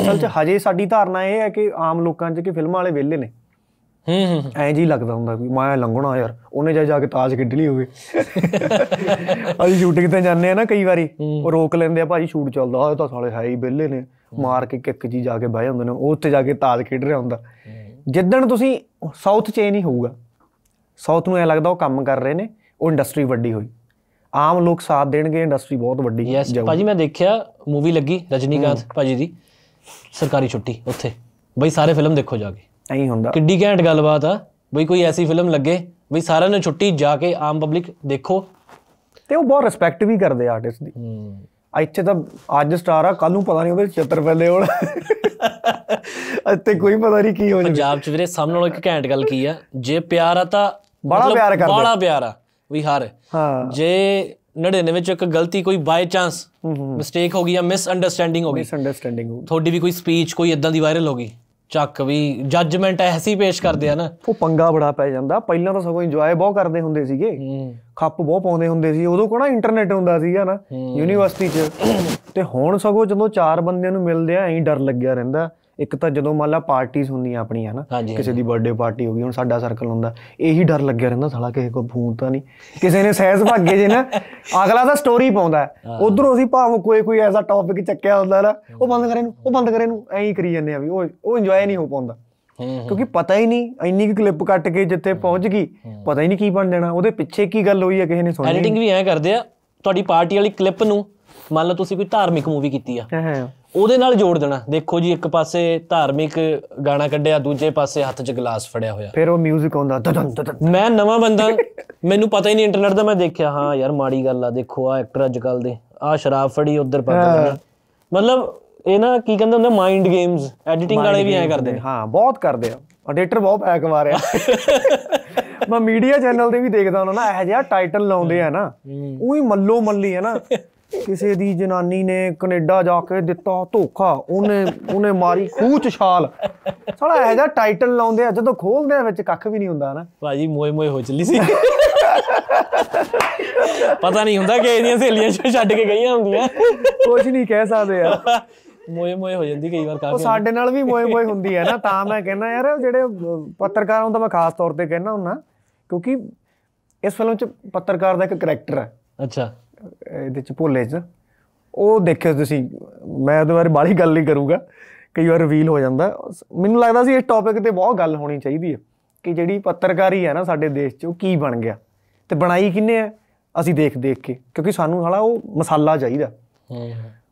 ਅਸਲ 'ਚ ਹਜੇ ਸਾਡੀ ਧਾਰਨਾ ਇਹ ਹੈ ਕਿ ਆਮ ਲੋਕਾਂ 'ਚ ਕਿ ਫਿਲਮਾਂ ਵਾਲੇ ਵਿਹਲੇ ਨੇ ਹੂੰ ਹੂੰ ਐਂ ਜੀ ਲੱਗਦਾ ਹੁੰਦਾ ਵੀ ਮੈਂ ਲੰਘਣਾ ਯਾਰ ਉਹਨੇ ਜਾ ਜਾ ਕੇ ਤਾਜ ਕਿੱਢ ਲਈ ਹੋਵੇ ਅਸੀਂ ਸ਼ੂਟਿੰਗ ਤੇ ਜਾਂਦੇ ਆ ਨਾ ਕਈ ਵਾਰੀ ਉਹ ਰੋਕ ਲੈਂਦੇ ਆ ਭਾਜੀ ਸ਼ੂਟ ਚੱਲਦਾ ਆ ਤਾਂ ਸਾਲੇ ਹੈ ਹੀ ਵਿਹਲੇ ਨੇ ਮਾਰ ਕੇ ਕਿੱਕ ਜੀ ਜਾ ਕੇ ਬਹਿ ਜਾਂਦੇ ਨੇ ਉੱਥੇ ਜਾ ਕੇ ਤਾਜ ਖੇਡ ਰਿਹਾ ਹੁੰਦਾ ਜਿੱਦਣ ਤੁਸੀਂ ਸਾਊਥ ਚੇਂਜ ਨਹੀਂ ਹੋਊਗਾ ਸਾਊਥ ਨੂੰ ਐ ਲੱਗਦਾ ਉਹ ਕੰਮ ਕਰ ਰਹੇ ਨੇ ਉਹ ਇੰਡਸਟਰੀ ਵੱਡੀ ਹੋਈ ਆਮ ਲੋਕ ਸਾਥ ਦੇਣਗੇ ਇੰਡਸਟਰੀ ਬਹੁਤ ਵੱਡੀ ਯੈਸ ਭਾਜੀ ਮੈਂ ਦੇਖਿਆ ਮੂਵੀ ਲੱਗੀ ਰਜਨੀਕਾਂਤ ਭਾਜੀ ਦੀ ਸਰਕਾਰੀ ਛੁੱਟੀ ਉੱਥੇ ਬਈ ਸਾਰੇ ਫਿਲਮ ਦੇਖੋ ਜਾ ਕੇ ਐਂ ਹੁੰਦਾ ਕਿੱਡੀ ਘੈਂਟ ਗੱਲਬਾਤ ਆ ਬਈ ਕੋਈ ਐਸੀ ਫਿਲਮ ਲੱਗੇ ਬਈ ਸਾਰਿਆਂ ਨੇ ਛੁੱਟੀ ਜਾ ਕੇ ਆਮ ਪਬਲਿਕ ਦੇਖੋ ਤੇ ਉਹ ਬਹੁਤ ਰਿਸਪੈਕਟ ਵੀ ਕਰਦੇ ਆਰਟਿਸਟ ਦੀ ਇੱਥੇ ਤਾਂ ਅੱਜ ਸਟਾਰ ਆ ਕੱਲ ਨੂੰ ਪਤਾ ਨਹੀਂ ਉਹਦੇ ਚਿੱਤਰ ਪਹਿਲੇ ਹੋਣ ਇੱਥੇ ਕੋਈ ਪਤਾ ਨਹੀਂ ਕੀ ਹੋ ਜਾਵੇ ਪੰਜਾਬ ਚ ਵੀਰੇ ਸਾਹਮਣੇ ਨਾਲ ਇੱਕ ਘੈਂਟ ਗੱਲ ਕੀ ਆ ਜੇ ਪਿਆਰ ਆ ਤਾਂ ਬੜਾ ਪਿਆਰ ਕਰਦਾ ਬੜਾ ਪਿਆਰ ਆ ਵੀ ਹਰ ਹਾਂ ਜੇ 99 ਵਿੱਚ ਇੱਕ ਗਲਤੀ ਕੋਈ ਬਾਈ ਚਾਂਸ ਮਿਸਟੇਕ ਹੋ ਗਈ ਜਾਂ ਮਿਸ ਅੰਡਰਸਟੈਂਡਿੰਗ ਹੋ ਗਈ ਮਿਸ ਅੰਡਰਸਟੈਂਡਿੰਗ ਹੋ ਤੁਹਾਡੀ ਵੀ ਕੋਈ ਸਪੀਚ ਕੋਈ ਇਦਾਂ ਦੀ ਵਾਇਰਲ ਹੋ ਗਈ ਚੱਕ ਵੀ ਜੱਜਮੈਂਟ ਐਸੀ ਪੇਸ਼ ਕਰਦੇ ਆ ਨਾ ਉਹ ਪੰਗਾ ਬੜਾ ਪੈ ਜਾਂਦਾ ਪਹਿਲਾਂ ਤਾਂ ਸਗੋਂ ਇੰਜੋਏ ਬਹੁਤ ਕਰਦੇ ਹੁੰਦੇ ਸੀਗੇ ਖੱਪ ਬਹੁਤ ਪਾਉਂਦੇ ਹੁੰਦੇ ਸੀ ਉਦੋਂ ਕੋਣਾ ਇੰਟਰਨੈਟ ਹੁੰਦਾ ਸੀਗਾ ਨਾ ਯੂਨੀਵਰਸਿਟੀ 'ਚ ਤੇ ਹੁਣ ਸਗੋਂ ਜਦੋਂ ਚਾਰ ਬੰਦਿਆਂ ਨੂੰ ਮਿਲਦੇ ਆ ਐਂ ਡਰ ਲੱਗਿਆ ਰਹਿੰਦਾ ਇੱਕ ਤਾਂ ਜਦੋਂ ਮੰਨ ਲਾ ਪਾਰਟੀਆਂ ਹੁੰਦੀਆਂ ਆਪਣੀਆਂ ਹਨਾ ਕਿਸੇ ਦੀ ਬਰਥਡੇ ਪਾਰਟੀ ਹੋ ਗਈ ਹੁਣ ਸਾਡਾ ਸਰਕਲ ਹੁੰਦਾ ਇਹੀ ਡਰ ਲੱਗਿਆ ਰਹਿੰਦਾ ਸਾਲਾ ਕਿਸੇ ਕੋਲ ਫੋਨ ਤਾਂ ਨਹੀਂ ਕਿਸੇ ਨੇ ਸਹਿਜ ਭਾਗੇ ਜੇ ਨਾ ਅਗਲਾ ਤਾਂ ਸਟੋਰੀ ਪਾਉਂਦਾ ਉਧਰੋਂ ਅਸੀਂ ਭਾਵ ਕੋਈ ਕੋਈ ਐਸਾ ਟੌਪਿਕ ਚੱਕਿਆ ਹੁੰਦਾ ਨਾ ਉਹ ਬੰਦ ਕਰੇ ਨੂੰ ਉਹ ਬੰਦ ਕਰੇ ਨੂੰ ਐਂ ਹੀ ਕਰੀ ਜਾਂਦੇ ਆ ਵੀ ਉਹ ਉਹ ਇੰਜੋਏ ਨਹੀਂ ਹੋ ਪਾਉਂਦਾ ਕਿਉਂਕਿ ਪਤਾ ਹੀ ਨਹੀਂ ਇੰਨੀ ਕਿ ਕਲਿੱਪ ਕੱਟ ਕੇ ਜਿੱਥੇ ਪਹੁੰਚ ਗਈ ਪਤਾ ਹੀ ਨਹੀਂ ਕੀ ਬਣ ਜਾਣਾ ਉਹਦੇ ਪਿੱਛੇ ਕੀ ਗੱਲ ਹੋਈ ਹੈ ਕਿਸੇ ਨੇ ਸੁਣੀ ਐਡੀਟਿੰਗ ਵੀ ਐਂ ਕਰਦੇ ਆ ਤੁਹਾਡੀ ਪਾਰਟੀ ਵਾਲੀ ਕਲਿੱਪ ਨੂੰ ਮੰਨ ਲਓ ਤੁਸੀਂ ਕੋਈ ਧਾਰਮਿਕ ਮੂਵੀ ਕੀਤੀ ਆ ਉਹਦੇ ਨਾਲ ਜੋੜ ਦੇਣਾ ਦੇਖੋ ਜੀ ਇੱਕ ਪਾਸੇ ਧਾਰਮਿਕ ਗਾਣਾ ਕੱਢਿਆ ਦੂਜੇ ਪਾਸੇ ਹੱਥ 'ਚ ਗਲਾਸ ਫੜਿਆ ਹੋਇਆ ਫਿਰ ਉਹ 뮤직 ਆਉਂਦਾ ਦਦਨ ਦਦਨ ਮੈਂ ਨਵਾਂ ਬੰਦਾ ਮੈਨੂੰ ਪਤਾ ਹੀ ਨਹੀਂ ਇੰਟਰਨੈਟ ਦਾ ਮੈਂ ਦੇਖਿਆ ਹਾਂ ਯਾਰ ਮਾੜੀ ਗੱਲ ਆ ਦੇਖੋ ਆ ਐਕਟਰ ਅੱਜ ਕੱਲ ਦੇ ਆ ਸ਼ਰਾਬ ਫੜੀ ਉਧਰ ਪਾ ਬੰਨੀ ਮਤਲਬ ਇਹ ਨਾ ਕੀ ਕਹਿੰਦੇ ਹੁੰਦੇ ਮਾਈਂਡ ਗੇਮਸ ਐਡੀਟਿੰਗ ਵਾਲੇ ਵੀ ਐ ਕਰਦੇ ਨੇ ਹਾਂ ਬਹੁਤ ਕਰਦੇ ਆ ਐਡੀਟਰ ਬਹੁਤ ਪੈਕ ਮਾਰਿਆ ਮੈਂ ਮੀਡੀਆ ਚੈਨਲ ਤੇ ਵੀ ਦੇਖਦਾ ਉਹਨਾਂ ਨਾ ਇਹ ਜਿਹਾ ਟਾਈਟਲ ਲਾਉਂਦੇ ਆ ਨਾ ਉਹੀ ਮੱਲੋ ਮੱਲੀ ਹੈ ਨਾ ਕਿਸੇ ਦੀ ਜਨਾਨੀ ਨੇ ਕੈਨੇਡਾ ਜਾ ਕੇ ਦਿੱਤਾ ਧੋਖਾ ਉਹਨੇ ਉਹਨੇ ਮਾਰੀ ਖੂਚ ਛਾਲ ਸਾਲਾ ਇਹ ਜਿਹਾ ਟਾਈਟਲ ਲਾਉਂਦੇ ਆ ਜਦੋਂ ਖੋਲਦੇ ਆ ਵਿੱਚ ਕੱਖ ਵੀ ਨਹੀਂ ਹੁੰਦਾ ਨਾ ਭਾਜੀ ਮੋਏ ਮੋਏ ਹੋ ਚੱਲੀ ਸੀ ਪਤਾ ਨਹੀਂ ਹੁੰਦਾ ਕਿ ਇਹਦੀਆਂ ਸਹੇਲੀਆਂ ਛੱਡ ਕੇ ਗਈਆਂ ਹੁੰਦੀਆਂ ਕੁਝ ਨਹੀਂ ਕਹਿ ਸਕਦੇ ਯਾਰ ਮੋਏ ਮੋਏ ਹੋ ਜਾਂਦੀ ਕਈ ਵਾਰ ਕਾਫੀ ਉਹ ਸਾਡੇ ਨਾਲ ਵੀ ਮੋਏ ਮੋਏ ਹੁੰਦੀ ਹੈ ਨਾ ਤਾਂ ਮੈਂ ਕਹਿੰਦਾ ਯਾਰ ਜਿਹੜੇ ਪੱਤਰਕਾਰ ਹੁੰਦਾ ਮੈਂ ਖਾਸ ਤੌਰ ਤੇ ਕਹਿੰਦਾ ਹੁੰਨਾ ਕਿਉਂਕਿ ਇਸ ਫਿਲਮ ਚ ਪੱਤਰਕਾਰ ਦਾ ਇੱਕ ਕੈਰੈਕਟਰ ਹੈ ਅੱਛਾ ਇਹਦੇ ਚ ਭੋਲੇ ਚ ਉਹ ਦੇਖਿਓ ਤੁਸੀਂ ਮੈਂ ਉਹਦੇ ਬਾਰੇ ਬਾਲੀ ਗੱਲ ਨਹੀਂ ਕਰੂੰਗਾ ਕਈ ਵਾਰ ਰਿਵੀਲ ਹੋ ਜਾਂਦਾ ਮੈਨੂੰ ਲੱਗਦਾ ਸੀ ਇਸ ਟੌਪਿਕ ਤੇ ਬਹੁਤ ਗੱਲ ਹੋਣੀ ਚਾਹੀਦੀ ਹੈ ਕਿ ਜਿਹੜੀ ਪੱਤਰਕਾਰੀ ਹੈ ਨਾ ਸਾਡੇ ਦੇਸ਼ 'ਚ ਉਹ ਕੀ ਬਣ ਗਿਆ ਤੇ ਬਣਾਈ ਕਿੰਨੇ ਆ ਅਸੀਂ ਦੇਖ ਦੇਖ ਕੇ ਕਿਉਂਕਿ ਸਾਨੂੰ ਹਾਲਾ ਉਹ ਮਸਾਲਾ ਚਾਹੀਦਾ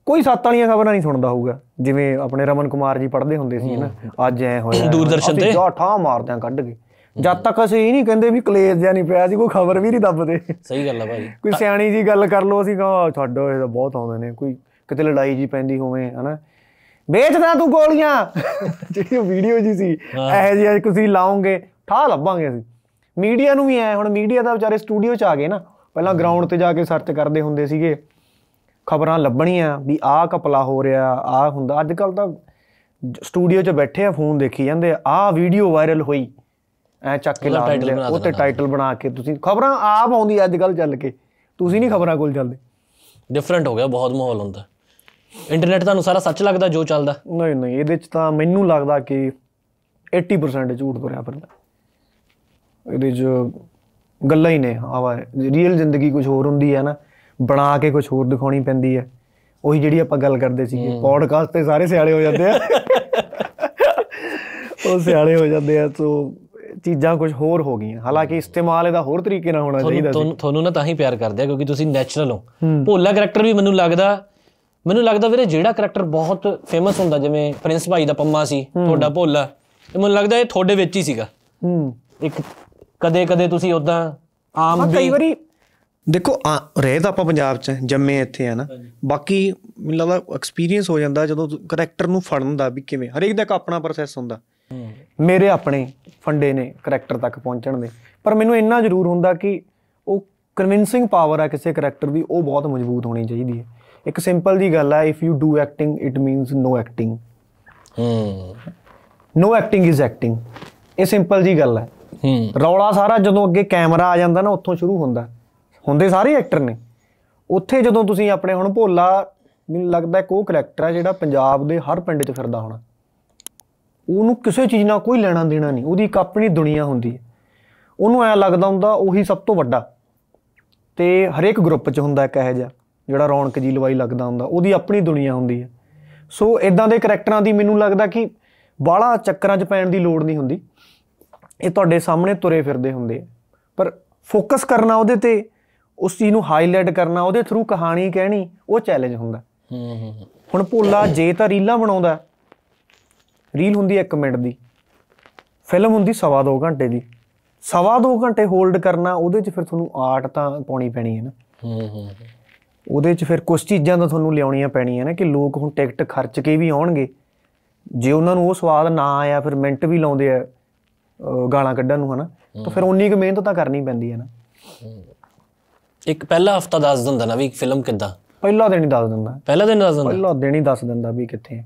ਕੋਈ ਸੱਤ ਵਾਲੀਆਂ ਖਬਰਾਂ ਨਹੀਂ ਸੁਣਦਾ ਹੋਊਗਾ ਜਿਵੇਂ ਆਪਣੇ ਰਮਨ ਕੁਮਾਰ ਜੀ ਪੜ੍ਹਦੇ ਹੁੰਦੇ ਸੀ ਨਾ ਅੱਜ ਐ ਹੋਇਆ ਦੂਰਦਰਸ਼ਨ ਤੇ ਜੋ ਠਾ ਮਾਰਦਿਆਂ ਕੱਢ ਕੇ ਜਦ ਤੱਕ ਅਸੀਂ ਇਹ ਨਹੀਂ ਕਹਿੰਦੇ ਵੀ ਕਲੇਸ਼ ਜਾਂ ਨਹੀਂ ਪਿਆ ਸੀ ਕੋਈ ਖਬਰ ਵੀ ਨਹੀਂ ਦੱਬਦੇ ਸਹੀ ਗੱਲ ਆ ਭਾਈ ਕੋਈ ਸਿਆਣੀ ਜੀ ਗੱਲ ਕਰ ਲੋ ਅਸੀਂ ਕਹਾਂ ਛੱਡੋ ਇਹ ਤਾਂ ਬਹੁਤ ਆਉਂਦੇ ਨੇ ਕੋਈ ਕਿਤੇ ਲੜਾਈ ਜੀ ਪੈਂਦੀ ਹੋਵੇ ਹਨਾ ਵੇਚਦਾ ਤੂੰ ਗੋਲੀਆਂ ਜਿਹੜੀ ਵੀਡੀਓ ਜੀ ਸੀ ਇਹ ਜੀ ਤੁਸੀਂ ਲਾਉਂਗੇ ਠਾ ਲੱਭਾਂਗੇ ਅਸੀਂ ਮੀਡੀਆ ਨੂੰ ਵੀ ਐ ਹੁਣ ਮੀਡੀਆ ਦਾ ਵਿਚਾਰੇ ਸਟੂਡੀਓ ਚ ਆ ਗਏ ਨਾ ਪਹਿਲਾਂ ਗਰਾਊਂਡ ਤੇ ਜਾ ਕੇ ਸਰਚ ਕਰਦੇ ਹੁੰਦੇ ਸੀਗੇ ਖਬਰਾਂ ਲੱਭਣੀਆਂ ਵੀ ਆਹ ਕਪਲਾ ਹੋ ਰਿਹਾ ਆਹ ਹੁੰਦਾ ਅੱਜ ਕੱਲ ਤਾਂ ਸਟੂਡੀਓ 'ਚ ਬੈਠੇ ਆ ਫੋਨ ਦੇਖੀ ਜਾਂਦੇ ਆ ਆਹ ਵੀਡੀਓ ਵਾਇਰਲ ਹੋਈ ਐ ਚੱਕ ਕੇ ਲਾ ਦਿੰਦੇ ਉਹ ਤੇ ਟਾਈਟਲ ਬਣਾ ਕੇ ਤੁਸੀਂ ਖਬਰਾਂ ਆਪ ਆਉਂਦੀ ਅੱਜ ਕੱਲ ਚੱਲ ਕੇ ਤੁਸੀਂ ਨਹੀਂ ਖਬਰਾਂ ਕੋਲ ਚੱਲਦੇ ਡਿਫਰੈਂਟ ਹੋ ਗਿਆ ਬਹੁਤ ਮਾਹੌਲ ਹੁੰਦਾ ਇੰਟਰਨੈਟ ਤੁਹਾਨੂੰ ਸਾਰਾ ਸੱਚ ਲੱਗਦਾ ਜੋ ਚੱਲਦਾ ਨਹੀਂ ਨਹੀਂ ਇਹਦੇ ਚ ਤਾਂ ਮੈਨੂੰ ਲੱਗਦਾ ਕਿ 80% ਝੂਠ ਭਰਿਆ ਫਿਰਦਾ ਇਹਦੇ ਜੋ ਗੱਲਾਂ ਹੀ ਨੇ ਆਵਾ ਰੀਅਲ ਜ਼ਿੰਦਗੀ ਕੁਝ ਹੋਰ ਹੁੰਦੀ ਹੈ ਨਾ ਬਣਾ ਕੇ ਕੁਝ ਹੋਰ ਦਿਖਾਉਣੀ ਪੈਂਦੀ ਹੈ ਉਹੀ ਜਿਹੜੀ ਆਪਾਂ ਗੱਲ ਕਰਦੇ ਸੀਗੇ ਪੌਡਕਾਸਟ ਤੇ ਸਾਰੇ ਸਿਆਲੇ ਹੋ ਜਾਂਦੇ ਆ ਉਹ ਸਿਆਲੇ ਹੋ ਜਾਂਦੇ ਆ ਸੋ ਚੀਜ਼ਾਂ ਕੁਝ ਹੋਰ ਹੋ ਗਈਆਂ ਹਾਲਾਂਕਿ ਇਸਤੇਮਾਲ ਇਹਦਾ ਹੋਰ ਤਰੀਕੇ ਨਾਲ ਹੋਣਾ ਚਾਹੀਦਾ ਸੀ ਤੁਹਾਨੂੰ ਤੁਹਾਨੂੰ ਨਾ ਤਾਂ ਹੀ ਪਿਆਰ ਕਰਦੇ ਆ ਕਿਉਂਕਿ ਤੁਸੀਂ ਨੇਚਰਲ ਹੋ ਭੋਲਾ ਕੈਰੈਕਟਰ ਵੀ ਮੈਨੂੰ ਲੱਗਦਾ ਮੈਨੂੰ ਲੱਗਦਾ ਵੀਰੇ ਜਿਹੜਾ ਕੈਰੈਕਟਰ ਬਹੁਤ ਫੇਮਸ ਹੁੰਦਾ ਜਿਵੇਂ ਪ੍ਰਿੰਸ ਭਾਈ ਦਾ ਪੰਮਾ ਸੀ ਤੁਹਾਡਾ ਭੋਲਾ ਤੇ ਮੈਨੂੰ ਲੱਗਦਾ ਇਹ ਤੁਹਾਡੇ ਵਿੱਚ ਹੀ ਸੀਗਾ ਹੂੰ ਇੱਕ ਕਦੇ ਕਦੇ ਤੁਸੀਂ ਉਦਾਂ ਆਮ ਵੀ ਕਈ ਵਾਰੀ ਦੇਖੋ ਰਹੇ ਤਾਂ ਆਪਾਂ ਪੰਜਾਬ 'ਚ ਜੰਮੇ ਇੱਥੇ ਆ ਨਾ ਬਾਕੀ ਮੈਨੂੰ ਲੱਗਦਾ ਐਕਸਪੀਰੀਅੰਸ ਹੋ ਜਾਂਦਾ ਜਦੋਂ ਕੈਰੈਕਟਰ ਨੂੰ ਫੜਨ ਦਾ ਵੀ ਕਿਵੇਂ ਹਰੇਕ ਦਾ ਇੱਕ ਆਪਣਾ ਪ੍ਰੋਸੈਸ ਹੁੰਦਾ ਮੇਰੇ ਆਪਣੇ ਫੰਡੇ ਨੇ ਕੈਰੈਕਟਰ ਤੱਕ ਪਹੁੰਚਣ ਦੇ ਪਰ ਮੈਨੂੰ ਇੰਨਾ ਜ਼ਰੂਰ ਹੁੰਦਾ ਕਿ ਉਹ ਕਨਵਿੰਸਿੰਗ ਪਾਵਰ ਆ ਕਿਸੇ ਕੈਰੈਕਟਰ ਦੀ ਉਹ ਬਹੁਤ ਮਜ਼ਬੂਤ ਹੋਣੀ ਚਾਹੀਦੀ ਹੈ ਇੱਕ ਸਿੰਪਲ ਜੀ ਗੱਲ ਆ if you do acting it means no acting ਹੂੰ ਨੋ ਐਕਟਿੰਗ ਇਜ਼ ਐਕਟਿੰਗ ਇਹ ਸਿੰਪਲ ਜੀ ਗੱਲ ਹੈ ਹੂੰ ਰੌਲਾ ਸਾਰਾ ਜਦੋਂ ਅੱਗੇ ਕੈਮਰਾ ਆ ਜਾਂਦਾ ਨਾ ਉੱਥੋਂ ਸ਼ੁਰੂ ਹੁੰਦਾ ਹੁੰਦੇ ਸਾਰੇ ਐਕਟਰ ਨੇ ਉੱਥੇ ਜਦੋਂ ਤੁਸੀਂ ਆਪਣੇ ਹੁਣ ਭੋਲਾ ਮੈਨੂੰ ਲੱਗਦਾ ਕੋ ਕੈਰੈਕਟਰ ਆ ਜਿਹੜਾ ਪੰਜਾਬ ਦੇ ਹਰ ਪਿੰਡ 'ਚ ਫਿਰਦਾ ਹੋਣਾ ਉਹਨੂੰ ਕਿਸੇ ਚੀਜ਼ ਨਾਲ ਕੋਈ ਲੈਣਾ ਦੇਣਾ ਨਹੀਂ ਉਹਦੀ ਇੱਕ ਆਪਣੀ ਦੁਨੀਆ ਹੁੰਦੀ ਹੈ ਉਹਨੂੰ ਐ ਲੱਗਦਾ ਹੁੰਦਾ ਉਹੀ ਸਭ ਤੋਂ ਵੱਡਾ ਤੇ ਹਰੇਕ ਗਰੁੱਪ 'ਚ ਹੁੰਦਾ ਇੱਕ ਇਹ ਜਿਹਾ ਜਿਹੜਾ ਰੌਣਕ ਜੀ ਲਵਾਈ ਲੱਗਦਾ ਹੁੰਦਾ ਉਹਦੀ ਆਪਣੀ ਦੁਨੀਆ ਹੁੰਦੀ ਹੈ ਸੋ ਇਦਾਂ ਦੇ ਕੈਰੈਕਟਰਾਂ ਦੀ ਮੈਨੂੰ ਲੱਗਦਾ ਕਿ ਬਾਹਲਾ ਚੱਕਰਾਂ 'ਚ ਪੈਣ ਦੀ ਲੋੜ ਨਹੀਂ ਹੁੰਦੀ ਇਹ ਤੁਹਾਡੇ ਸਾਹਮਣੇ ਤੁਰੇ ਫਿਰਦੇ ਹੁੰਦੇ ਪਰ ਫੋਕਸ ਕਰਨਾ ਉਹਦੇ ਤੇ ਉਸ ਚੀਜ਼ ਨੂੰ ਹਾਈਲਾਈਟ ਕਰਨਾ ਉਹਦੇ ਥਰੂ ਕਹਾਣੀ ਕਹਿਣੀ ਉਹ ਚੈਲੰਜ ਹੁੰਦਾ ਹੂੰ ਹੂੰ ਹੁਣ ਭੋਲਾ ਜੇ ਤਾਂ ਰੀਲਾਂ ਬਣਾਉਂਦਾ ਰੀਲ ਹੁੰਦੀ ਹੈ 1 ਮਿੰਟ ਦੀ ਫਿਲਮ ਹੁੰਦੀ ਸਵਾ 2 ਘੰਟੇ ਦੀ ਸਵਾ 2 ਘੰਟੇ ਹੋਲਡ ਕਰਨਾ ਉਹਦੇ 'ਚ ਫਿਰ ਤੁਹਾਨੂੰ ਆਰਟ ਤਾਂ ਪਾਉਣੀ ਪੈਣੀ ਹੈ ਨਾ ਹੂੰ ਹੂੰ ਉਹਦੇ 'ਚ ਫਿਰ ਕੁਝ ਚੀਜ਼ਾਂ ਤਾਂ ਤੁਹਾਨੂੰ ਲਿਆਉਣੀਆਂ ਪੈਣੀਆਂ ਨੇ ਕਿ ਲੋਕ ਹੁਣ ਟਿਕਟ ਖਰਚ ਕੇ ਵੀ ਆਉਣਗੇ ਜੇ ਉਹਨਾਂ ਨੂੰ ਉਹ ਸਵਾਦ ਨਾ ਆਇਆ ਫਿਰ ਮਿੰਟ ਵੀ ਲਾਉਂਦੇ ਆ ਗਾਲਾਂ ਕੱਢਣ ਨੂੰ ਹਨਾ ਤਾਂ ਫਿਰ ਉਨੀ ਕੁ ਮਿਹਨਤ ਤਾਂ ਕਰਨੀ ਪੈਂਦੀ ਹੈ ਨਾ ਇੱਕ ਪਹਿਲਾ ਹਫਤਾ ਦੱਸ ਦਿੰਦਾ ਨਾ ਵੀ ਫਿਲਮ ਕਿੱਦਾਂ ਪਹਿਲਾ ਦਿਨ ਹੀ ਦੱਸ ਦਿੰਦਾ ਪਹਿਲਾ ਦਿਨ ਦੱਸ ਦਿੰਦਾ ਪਹਿਲਾ ਦਿਨ ਹੀ ਦੱਸ ਦਿੰਦਾ ਵੀ ਕਿੱਥੇ ਹੈ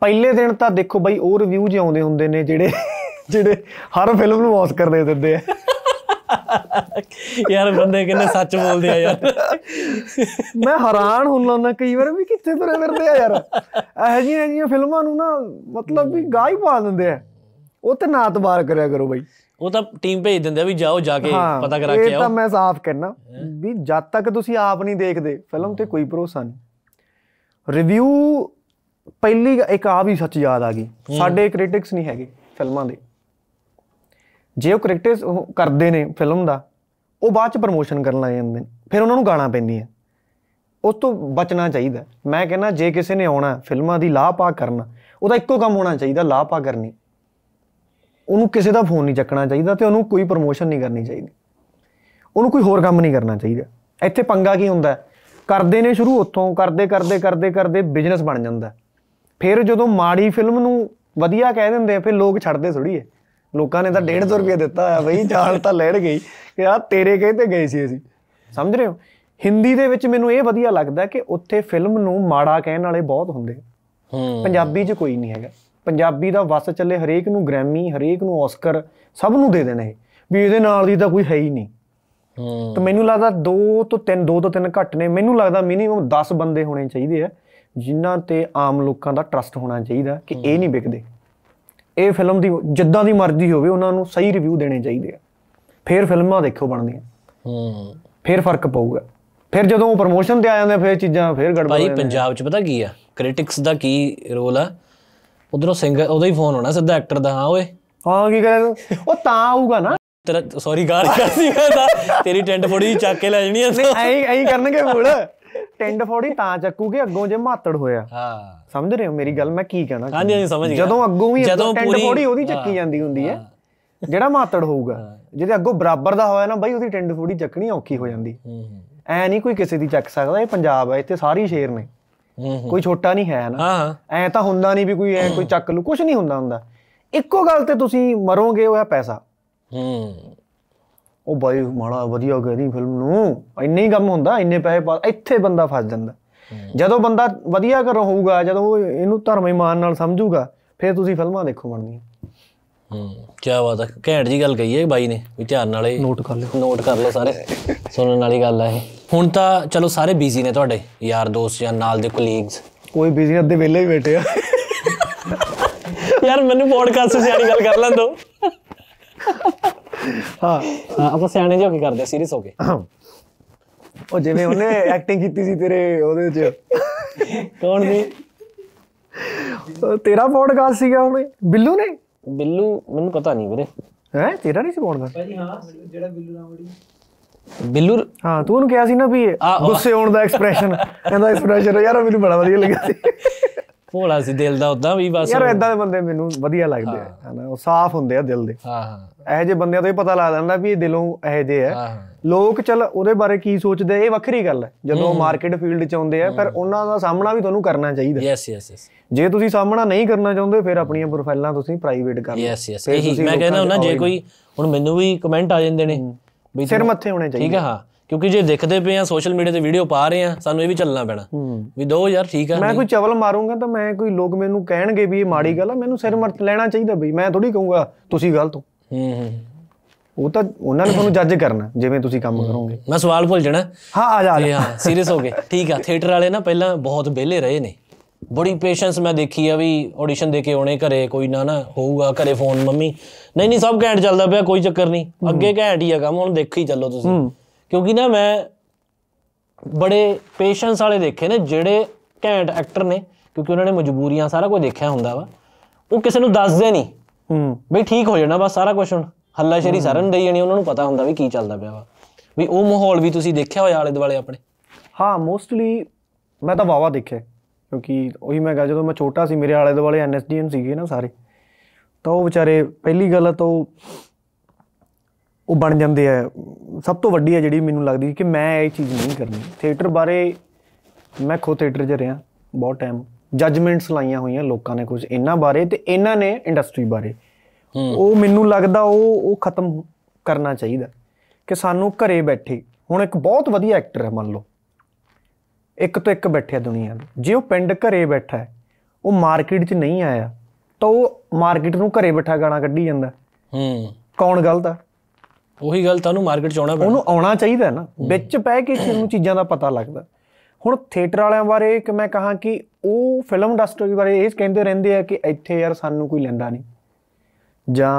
ਪਹਿਲੇ ਦਿਨ ਤਾਂ ਦੇਖੋ ਬਾਈ ਉਹ ਰਿਵਿਊ ਜੇ ਆਉਂਦੇ ਹੁੰਦੇ ਨੇ ਜਿਹੜੇ ਜਿਹੜੇ ਹਰ ਫਿਲਮ ਨੂੰ ਆਸਕਰ ਦੇ ਦਿੰਦੇ ਆ ਯਾਰ ਬੰਦੇ ਕਿੰਨੇ ਸੱਚ ਬੋਲਦੇ ਆ ਯਾਰ ਮੈਂ ਹੈਰਾਨ ਹੁੰਦਾ ਨਾ ਕਈ ਵਾਰ ਵੀ ਕਿੱਥੇ ਤੁਰੇ ਫਿਰਦੇ ਆ ਯਾਰ ਇਹ ਜਿਹੀਆਂ ਜਿਹੀਆਂ ਫਿਲਮਾਂ ਨੂੰ ਨਾ ਮਤਲਬ ਵੀ ਗਾਹ ਹੀ ਪਾ ਦਿੰਦੇ ਆ ਉਹ ਤੇ ਨਾ ਤਬਾਰ ਕਰਿਆ ਕਰੋ ਬਾਈ ਉਹ ਤਾਂ ਟੀਮ ਭੇਜ ਦਿੰਦੇ ਆ ਵੀ ਜਾਓ ਜਾ ਕੇ ਪਤਾ ਕਰਾ ਕੇ ਆਓ ਇਹ ਤਾਂ ਮੈਂ ਸਾਫ਼ ਕਹਿਣਾ ਵੀ ਜਦ ਤੱਕ ਤੁਸੀਂ ਆਪ ਨਹੀਂ ਦੇਖਦੇ ਫਿਲਮ ਤੇ ਕੋਈ ਭਰੋਸਾ ਨਹੀਂ ਰਿਵਿਊ ਪਹਿਲੀ ਇੱਕ ਆ ਵੀ ਸੱਚ ਯਾਦ ਆ ਗਈ ਸਾਡੇ ਕ੍ਰਿਟਿਕਸ ਨਹੀਂ ਹੈਗੇ ਫਿਲਮਾਂ ਦੇ ਜੇ ਉਹ ਕ੍ਰਿਟਿਕਸ ਕਰਦੇ ਨੇ ਫਿਲਮ ਦਾ ਉਹ ਬਾਅਦ ਚ ਪ੍ਰਮੋਸ਼ਨ ਕਰਨ ਲੱਗ ਜਾਂਦੇ ਨੇ ਫਿਰ ਉਹਨਾਂ ਨੂੰ ਗਾਣਾ ਪੈਂਦੀਆਂ ਉਸ ਤੋਂ ਬਚਣਾ ਚਾਹੀਦਾ ਮੈਂ ਕਹਿੰਦਾ ਜੇ ਕਿਸੇ ਨੇ ਆਉਣਾ ਫਿਲਮਾਂ ਦੀ ਲਾਪਾ ਕਰਨਾ ਉਹਦਾ ਇੱਕੋ ਕੰਮ ਹੋਣਾ ਚਾਹੀਦਾ ਲਾਪਾ ਕਰਨੀ ਉਹਨੂੰ ਕਿਸੇ ਦਾ ਫੋਨ ਨਹੀਂ ਚੱਕਣਾ ਚਾਹੀਦਾ ਤੇ ਉਹਨੂੰ ਕੋਈ ਪ੍ਰਮੋਸ਼ਨ ਨਹੀਂ ਕਰਨੀ ਚਾਹੀਦੀ ਉਹਨੂੰ ਕੋਈ ਹੋਰ ਕੰਮ ਨਹੀਂ ਕਰਨਾ ਚਾਹੀਦਾ ਇੱਥੇ ਪੰਗਾ ਕੀ ਹੁੰਦਾ ਕਰਦੇ ਨੇ ਸ਼ੁਰੂ ਉੱਥੋਂ ਕਰਦੇ ਕਰਦੇ ਕਰਦੇ ਕਰਦੇ ਬਿਜ਼ਨਸ ਬਣ ਜਾਂਦਾ ਫਿਰ ਜਦੋਂ ਮਾੜੀ ਫਿਲਮ ਨੂੰ ਵਧੀਆ ਕਹਿ ਦਿੰਦੇ ਆ ਫਿਰ ਲੋਕ ਛੱਡਦੇ ਥੋੜੀ ਐ ਲੋਕਾਂ ਨੇ ਤਾਂ 150 ਰੁਪਏ ਦਿੱਤਾ ਹੋਇਆ ਬਈ ਜਾਲ ਤਾਂ ਲੈਣ ਗਈ ਕਿ ਆ ਤੇਰੇ ਕਹੇ ਤੇ ਗਏ ਸੀ ਅਸੀਂ ਸਮਝ ਰਹੇ ਹੋ ਹਿੰਦੀ ਦੇ ਵਿੱਚ ਮੈਨੂੰ ਇਹ ਵਧੀਆ ਲੱਗਦਾ ਕਿ ਉੱਥੇ ਫਿਲਮ ਨੂੰ ਮਾੜਾ ਕਹਿਣ ਵਾਲੇ ਬਹੁਤ ਹੁੰਦੇ ਹੂੰ ਪੰਜਾਬੀ 'ਚ ਕੋਈ ਨਹੀਂ ਹੈਗਾ ਪੰਜਾਬੀ ਦਾ ਵਸ ਚੱਲੇ ਹਰੇਕ ਨੂੰ ਗ੍ਰੈਮੀ ਹਰੇਕ ਨੂੰ ਆਸਕਰ ਸਭ ਨੂੰ ਦੇ ਦੇਣ ਇਹ ਵੀ ਇਹਦੇ ਨਾਲ ਦੀ ਤਾਂ ਕੋਈ ਹੈ ਹੀ ਨਹੀਂ ਹੂੰ ਤਾਂ ਮੈਨੂੰ ਲੱਗਦਾ 2 ਤੋਂ 3 2 ਤੋਂ 3 ਘੱਟ ਨੇ ਮੈਨੂੰ ਲੱਗਦਾ ਮਿਨੀਮਮ 10 ਬੰਦੇ ਹੋਣੇ ਚਾਹੀਦੇ ਆ ਜਿਨ੍ਹਾਂ ਤੇ ਆਮ ਲੋਕਾਂ ਦਾ ਟਰਸਟ ਹੋਣਾ ਚਾਹੀਦਾ ਕਿ ਇਹ ਨਹੀਂ ਵਿਕਦੇ ਇਹ ਫਿਲਮ ਦੀ ਜਿੱਦਾਂ ਦੀ ਮਰਜ਼ੀ ਹੋਵੇ ਉਹਨਾਂ ਨੂੰ ਸਹੀ ਰਿਵਿਊ ਦੇਣੇ ਚਾਹੀਦੇ ਆ ਫੇਰ ਫਿਲਮਾਂ ਦੇਖੋ ਬਣਦੀਆਂ ਹੂੰ ਫੇਰ ਫਰਕ ਪਊਗਾ ਫਿਰ ਜਦੋਂ ਪ੍ਰੋਮੋਸ਼ਨ ਤੇ ਆ ਜਾਂਦੇ ਫੇਰ ਚੀਜ਼ਾਂ ਫੇਰ ਗੜਬੜ ਭਾਈ ਪੰਜਾਬ 'ਚ ਪਤਾ ਕੀ ਆ ਕ੍ਰਿਟਿਕਸ ਦਾ ਕੀ ਰੋਲ ਆ ਉਧਰੋਂ ਸਿੰਗਰ ਉਹਦਾ ਹੀ ਫੋਨ ਹੋਣਾ ਸਿੱਧਾ ਐਕਟਰ ਦਾ ਹਾਂ ਓਏ ਹਾਂ ਕੀ ਕਰੇ ਉਹ ਤਾਂ ਆਊਗਾ ਨਾ ਤੇਰਾ ਸੌਰੀ ਗਾਰ ਕਰਦੀ ਮੈਂ ਤਾਂ ਤੇਰੀ ਟੈਂਟ ਫੋੜੀ ਚੱਕ ਕੇ ਲੈ ਜਣੀ ਐ ਨਹੀਂ ਐਂ ਐਂ ਕਰਨਗੇ ਬੋਲ ਟਿੰਡ ਫੋੜੀ ਤਾਂ ਚੱਕੂਗੇ ਅੱਗੋਂ ਜੇ ਮਾਤੜ ਹੋਇਆ ਹਾਂ ਸਮਝ ਰਹੇ ਹੋ ਮੇਰੀ ਗੱਲ ਮੈਂ ਕੀ ਕਹਿਣਾ ਹਾਂਜੀ ਹਾਂਜੀ ਸਮਝ ਗਿਆ ਜਦੋਂ ਅੱਗੋਂ ਵੀ ਟਿੰਡ ਫੋੜੀ ਉਹਦੀ ਚੱਕੀ ਜਾਂਦੀ ਹੁੰਦੀ ਹੈ ਜਿਹੜਾ ਮਾਤੜ ਹੋਊਗਾ ਜਿਹਦੇ ਅੱਗੋਂ ਬਰਾਬਰ ਦਾ ਹੋਇਆ ਨਾ ਬਾਈ ਉਹਦੀ ਟਿੰਡ ਫੋੜੀ ਚੱਕਣੀ ਔਖੀ ਹੋ ਜਾਂਦੀ ਹੂੰ ਐ ਨਹੀਂ ਕੋਈ ਕਿਸੇ ਦੀ ਚੱਕ ਸਕਦਾ ਇਹ ਪੰਜਾਬ ਹੈ ਇੱਥੇ ਸਾਰੇ ਸ਼ੇਰ ਨੇ ਕੋਈ ਛੋਟਾ ਨਹੀਂ ਹੈ ਨਾ ਐ ਤਾਂ ਹੁੰਦਾ ਨਹੀਂ ਵੀ ਕੋਈ ਐ ਕੋਈ ਚੱਕ ਲੂ ਕੁਝ ਨਹੀਂ ਹੁੰਦਾ ਹੁੰਦਾ ਇੱਕੋ ਗੱਲ ਤੇ ਤੁਸੀਂ ਮਰੋਗੇ ਉਹ ਹੈ ਪੈਸਾ ਹੂੰ ਉਹ ਬਾਈ ਮਾੜਾ ਵਧੀਆ ਨਹੀਂ ਫਿਲਮ ਨੂੰ ਇੰਨੇ ਹੀ ਕੰਮ ਹੁੰਦਾ ਇੰਨੇ ਪੈਸੇ ਪਾ ਇੱਥੇ ਬੰਦਾ ਫਸ ਜਾਂਦਾ ਜਦੋਂ ਬੰਦਾ ਵਧੀਆ ਕਰ ਹੋਊਗਾ ਜਦੋਂ ਉਹ ਇਹਨੂੰ ਧਰਮ ਇਮਾਨ ਨਾਲ ਸਮਝੂਗਾ ਫਿਰ ਤੁਸੀਂ ਫਿਲਮਾਂ ਦੇਖੋ ਬਣਦੀਆਂ ਹੂੰ ਕੀ ਬਾਤ ਹੈ ਘੈਂਟ ਜੀ ਗੱਲ ਕਹੀ ਹੈ ਬਾਈ ਨੇ ਵੀ ਧਿਆਨ ਨਾਲ ਇਹ ਨੋਟ ਕਰ ਲਿਓ ਨੋਟ ਕਰ ਲਓ ਸਾਰੇ ਸੁਣਨ ਵਾਲੀ ਗੱਲ ਹੈ ਇਹ ਹੁਣ ਤਾਂ ਚਲੋ ਸਾਰੇ ਬਿਜ਼ੀ ਨੇ ਤੁਹਾਡੇ ਯਾਰ ਦੋਸਤ ਜਾਂ ਨਾਲ ਦੇ ਕੋਲੀਗਸ ਕੋਈ ਬਿਜ਼ੀ ਅੱਧੇ ਵਿਹਲੇ ਹੀ ਬੈਠੇ ਆ ਯਾਰ ਮੈਨੂੰ ਪੋਡਕਾਸਟ ਸਿਆਣੀ ਯਾਰੀ ਗੱਲ ਕਰ ਲੈਣ ਦੋ ਹਾਂ ਆਪਾਂ ਸਿਆਣੇ ਜਿਹੇ ਹੋ ਕੇ ਕਰਦੇ ਸੀਰੀਅਸ ਹੋ ਕੇ ਉਹ ਜਿਵੇਂ ਉਹਨੇ ਐਕਟਿੰਗ ਕੀਤੀ ਸੀ ਤੇਰੇ ਉਹਦੇ ਚ ਕੌਣ ਸੀ ਤੇਰਾ ਪੋਡਕਾਸਟ ਸੀਗਾ ਉਹਨੇ ਬਿੱਲੂ ਨੇ ਬਿੱਲੂ ਮੈਨੂੰ ਪਤਾ ਨਹੀਂ ਵੀਰੇ ਹੈ ਤੇਰਾ ਨਹੀਂ ਸੀ ਪੋਡਕਾਸਟ ਭਾਜੀ ਹਾਂ ਜਿਹੜਾ ਬਿੱਲੂ ਰਾਮੜੀ ਬਿੱਲੂ ਹਾਂ ਤੂੰ ਉਹਨੂੰ ਕਿਹਾ ਸੀ ਨਾ ਵੀ ਗੁੱਸੇ ਹੋਣ ਦਾ ਐਕਸਪ੍ਰੈਸ਼ਨ ਕਹਿੰਦਾ ਐਕਸਪ੍ਰੈਸ਼ਨ ਯਾਰ ਮੈਨੂੰ ਬੜਾ ਵਧੀਆ ਲੱਗਿਆ ਸੀ ਭੋਲਾ ਸੀ ਦਿਲ ਦਾ ਉਦਾਂ ਵੀ ਬਸ ਯਾਰ ਐਦਾਂ ਦੇ ਬੰਦੇ ਮੈਨੂੰ ਵਧੀਆ ਲੱਗਦੇ ਆ ਹਨਾ ਉਹ ਸਾਫ਼ ਹੁੰਦੇ ਆ ਦਿਲ ਦੇ ਹਾਂ ਹਾਂ ਇਹ ਜੇ ਬੰਦਿਆਂ ਤੋਂ ਇਹ ਪਤਾ ਲੱਗ ਜਾਂਦਾ ਵੀ ਇਹ ਦਿਲੋਂ ਇਹ ਜੇ ਆ ਲੋਕ ਚਲ ਉਹਦੇ ਬਾਰੇ ਕੀ ਸੋਚਦੇ ਇਹ ਵੱਖਰੀ ਗੱਲ ਹੈ ਜਦੋਂ ਮਾਰਕੀਟ ਫੀਲਡ 'ਚ ਆਉਂਦੇ ਆ ਪਰ ਉਹਨਾਂ ਦਾ ਸਾਹਮਣਾ ਵੀ ਤੁਹਾਨੂੰ ਕਰਨਾ ਚਾਹੀਦਾ ਯੈਸ ਯੈਸ ਯੈਸ ਜੇ ਤੁਸੀਂ ਸਾਹਮਣਾ ਨਹੀਂ ਕਰਨਾ ਚਾਹੁੰਦੇ ਫਿਰ ਆਪਣੀਆਂ ਪ੍ਰੋਫਾਈਲਾਂ ਤੁਸੀਂ ਪ੍ਰਾਈਵੇਟ ਕਰ ਲਓ ਯੈਸ ਯੈਸ ਇਹੀ ਮੈਂ ਕਹਿੰਦਾ ਹੁੰਦਾ ਜੇ ਕੋਈ ਹੁਣ ਮੈਨੂੰ ਵੀ ਕਮੈਂਟ ਆ ਜਾਂਦੇ ਨੇ ਸਿਰ ਮੱਥੇ ਹੋਣੇ ਚਾਹੀਦੇ ਠੀਕ ਆ ਹਾਂ ਕਿਉਂਕਿ ਜੇ ਦੇਖਦੇ ਪਏ ਆ ਸੋਸ਼ਲ ਮੀਡੀਆ ਤੇ ਵੀਡੀਓ ਪਾ ਰਹੇ ਆ ਸਾਨੂੰ ਇਹ ਵੀ ਚੱਲਣਾ ਪੈਣਾ ਵੀ ਦੋ ਯਾਰ ਠੀਕ ਆ ਮੈਂ ਕੋਈ ਚਵਲ ਮਾਰੂੰਗਾ ਤਾਂ ਮੈਂ ਕੋਈ ਲੋਕ ਮੈਨੂੰ ਕਹਿਣਗੇ ਵੀ ਇਹ ਮਾੜੀ ਗੱਲ ਆ ਮੈਨੂੰ ਸਿਰ ਮਰਤ ਲੈਣਾ ਚਾਹੀਦਾ ਬਈ ਮੈਂ ਥੋੜੀ ਕਹੂੰਗਾ ਤੁਸੀਂ ਗਲਤ ਹੋ ਹੂੰ ਹੂੰ ਉਹ ਤਾਂ ਉਹਨਾਂ ਨੇ ਤੁਹਾਨੂੰ ਜੱਜ ਕਰਨਾ ਜਿਵੇਂ ਤੁਸੀਂ ਕੰਮ ਕਰੋਗੇ ਮੈਂ ਸਵਾਲ ਭੁੱਲ ਜਾਣਾ ਹਾਂ ਆ ਜਾ ਹਾਂ ਸੀਰੀਅਸ ਹੋ ਗਏ ਠੀਕ ਆ ਥੀਏਟਰ ਵਾਲੇ ਨਾ ਪਹਿਲਾਂ ਬਹੁਤ ਵਿਹਲੇ ਰਹੇ ਨੇ ਬੜੀ ਪੇਸ਼ੈਂਸ ਮੈਂ ਦੇਖੀ ਆ ਵੀ ਆਡੀਸ਼ਨ ਦੇ ਕੇ ਆਉਣੇ ਘਰੇ ਕੋਈ ਨਾ ਨਾ ਹੋਊਗਾ ਘਰੇ ਫੋਨ ਮੰਮੀ ਨਹੀਂ ਨਹੀਂ ਸਭ ਘੈਂਟ ਚੱਲਦਾ ਪਿਆ ਕੋਈ ਚੱਕਰ ਨਹੀਂ ਅੱਗੇ ਘੈਂਟ ਹੀ ਆ ਕੰਮ ਹੁਣ ਦੇਖੀ ਚੱਲੋ ਤੁਸੀਂ ਕਿਉਂਕਿ ਨਾ ਮੈਂ ਬੜੇ ਪੇਸ਼ੈਂਸ ਵਾਲੇ ਦੇਖੇ ਨੇ ਜਿਹੜੇ ਘੈਂਟ ਐਕਟਰ ਨੇ ਕਿਉਂਕਿ ਉਹਨਾਂ ਨੇ ਮਜਬੂਰੀਆਂ ਸਾਰਾ ਕੁਝ ਦੇਖਿਆ ਹੁੰਦਾ ਵਾ ਉਹ ਕਿਸੇ ਨੂੰ ਦੱਸਦੇ ਨਹੀਂ ਹੂੰ ਬਈ ਠੀਕ ਹੋ ਜਾਣਾ ਬਸ ਸਾਰਾ ਕੁਝ ਹੁਣ ਹੱਲਾ ਸ਼ੇਰੀ ਸਾਰਨ ਦੇਈ ਜਾਣੀ ਉਹਨਾਂ ਨੂੰ ਪਤਾ ਹੁੰਦਾ ਵੀ ਕੀ ਚੱਲਦਾ ਪਿਆ ਵਾ ਵੀ ਉਹ ਮਾਹੌਲ ਵੀ ਤੁਸੀਂ ਦੇਖਿਆ ਹੋਇਆ ਆਲੇ ਦੁਆਲੇ ਆਪਣੇ ਹਾਂ ਮੋਸਟਲੀ ਮੈਂ ਤਾਂ ਵਾਵਾ ਦੇਖਿਆ ਕਿਉਂਕਿ ਉਹੀ ਮੈਂ ਗੱਲ ਜਦੋਂ ਮੈਂ ਛੋਟਾ ਸੀ ਮੇਰੇ ਆਲੇ ਦੁਆਲੇ ਐਨਐਸਡੀਐਨ ਸੀਗੇ ਨਾ ਸਾਰੇ ਤਾਂ ਉਹ ਵਿਚਾਰੇ ਪਹਿਲੀ ਗੱਲ ਤਾਂ ਉਹ ਬਣ ਜਾਂਦੇ ਆ ਸਭ ਤੋਂ ਵੱਡੀ ਹੈ ਜਿਹੜੀ ਮੈਨੂੰ ਲੱਗਦੀ ਕਿ ਮੈਂ ਇਹ ਚੀਜ਼ ਨਹੀਂ ਕਰਨੀ ਥੀਏਟਰ ਬਾਰੇ ਮੈਂ ਖੋ ਥੀਏਟਰ 'ਚ ਰਿਹਾ ਬਹੁਤ ਟਾਈਮ ਜਜਮੈਂਟਸ ਲਾਈਆਂ ਹੋਈਆਂ ਲੋਕਾਂ ਨੇ ਕੁਝ ਇਹਨਾਂ ਬਾਰੇ ਤੇ ਇਹਨਾਂ ਨੇ ਇੰਡਸਟਰੀ ਬਾਰੇ ਉਹ ਮੈਨੂੰ ਲੱਗਦਾ ਉਹ ਉਹ ਖਤਮ ਕਰਨਾ ਚਾਹੀਦਾ ਕਿ ਸਾਨੂੰ ਘਰੇ ਬੈਠੇ ਹੁਣ ਇੱਕ ਬਹੁਤ ਵਧੀਆ ਐਕਟਰ ਹੈ ਮੰਨ ਲਓ ਇੱਕ ਤੋਂ ਇੱਕ ਬੈਠਿਆ ਦੁਨੀਆ ਦੇ ਜੇ ਉਹ ਪਿੰਡ ਘਰੇ ਬੈਠਾ ਹੈ ਉਹ ਮਾਰਕੀਟ 'ਚ ਨਹੀਂ ਆਇਆ ਤਾਂ ਉਹ ਮਾਰਕੀਟ ਨੂੰ ਘਰੇ ਬੈਠਾ ਗਾਣਾ ਕੱਢੀ ਜਾਂਦਾ ਹੂੰ ਕੌਣ ਗਲਤ ਆ ਉਹੀ ਗੱਲ ਤੁਹਾਨੂੰ ਮਾਰਕੀਟ ਚ ਆਉਣਾ ਪੈਣਾ ਉਹਨੂੰ ਆਉਣਾ ਚਾਹੀਦਾ ਨਾ ਵਿੱਚ ਪੈ ਕੇ ਨੂੰ ਚੀਜ਼ਾਂ ਦਾ ਪਤਾ ਲੱਗਦਾ ਹੁਣ ਥੀਏਟਰ ਵਾਲਿਆਂ ਬਾਰੇ ਕਿ ਮੈਂ ਕਹਾ ਕਿ ਉਹ ਫਿਲਮ ਇੰਡਸਟਰੀ ਬਾਰੇ ਇਹ ਕਹਿੰਦੇ ਰਹਿੰਦੇ ਆ ਕਿ ਇੱਥੇ ਯਾਰ ਸਾਨੂੰ ਕੋਈ ਲੈਂਦਾ ਨਹੀਂ ਜਾਂ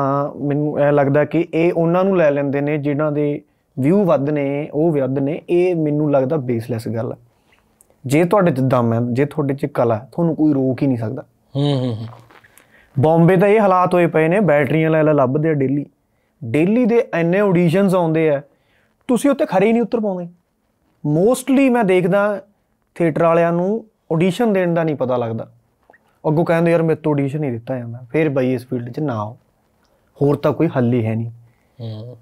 ਮੈਨੂੰ ਇਹ ਲੱਗਦਾ ਕਿ ਇਹ ਉਹਨਾਂ ਨੂੰ ਲੈ ਲੈਂਦੇ ਨੇ ਜਿਨ੍ਹਾਂ ਦੇ ਵਿਊ ਵੱਧ ਨੇ ਉਹ ਵੱਧ ਨੇ ਇਹ ਮੈਨੂੰ ਲੱਗਦਾ ਬੇਸਲੈਸ ਗੱਲ ਹੈ ਜੇ ਤੁਹਾਡੇ ਚ ਦਮ ਹੈ ਜੇ ਤੁਹਾਡੇ ਚ ਕਲਾ ਤੁਹਾਨੂੰ ਕੋਈ ਰੋਕ ਹੀ ਨਹੀਂ ਸਕਦਾ ਹੂੰ ਹੂੰ ਬੰਬੇ ਤਾਂ ਇਹ ਹਾਲਾਤ ਹੋਏ ਪਏ ਨੇ ਬੈਟਰੀਆਂ ਲੈ ਲੈ ਲੱਭਦੇ ਆ ਡੇਲੀ ਡੇਲੀ ਦੇ ਐਨੇ ਆਡੀਸ਼ਨਸ ਆਉਂਦੇ ਆ ਤੁਸੀਂ ਉੱਤੇ ਖਰੇ ਹੀ ਨਹੀਂ ਉਤਰ ਪਾਉਂਦੇ ਮੋਸਟਲੀ ਮੈਂ ਦੇਖਦਾ ਥੀਏਟਰ ਵਾਲਿਆਂ ਨੂੰ ਆਡੀਸ਼ਨ ਦੇਣ ਦਾ ਨਹੀਂ ਪਤਾ ਲੱਗਦਾ ਅੱਗੋਂ ਕਹਿੰਦੇ ਯਾਰ ਮੇਰੇ ਤੋਂ ਆਡੀਸ਼ਨ ਨਹੀਂ ਦਿੱਤਾ ਜਾਂਦਾ ਫਿਰ ਬਈ ਇਸ ਫੀਲਡ 'ਚ ਨਾ ਆਓ ਹੋਰ ਤਾਂ ਕੋਈ ਹੱਲ ਹੀ ਹੈ ਨਹੀਂ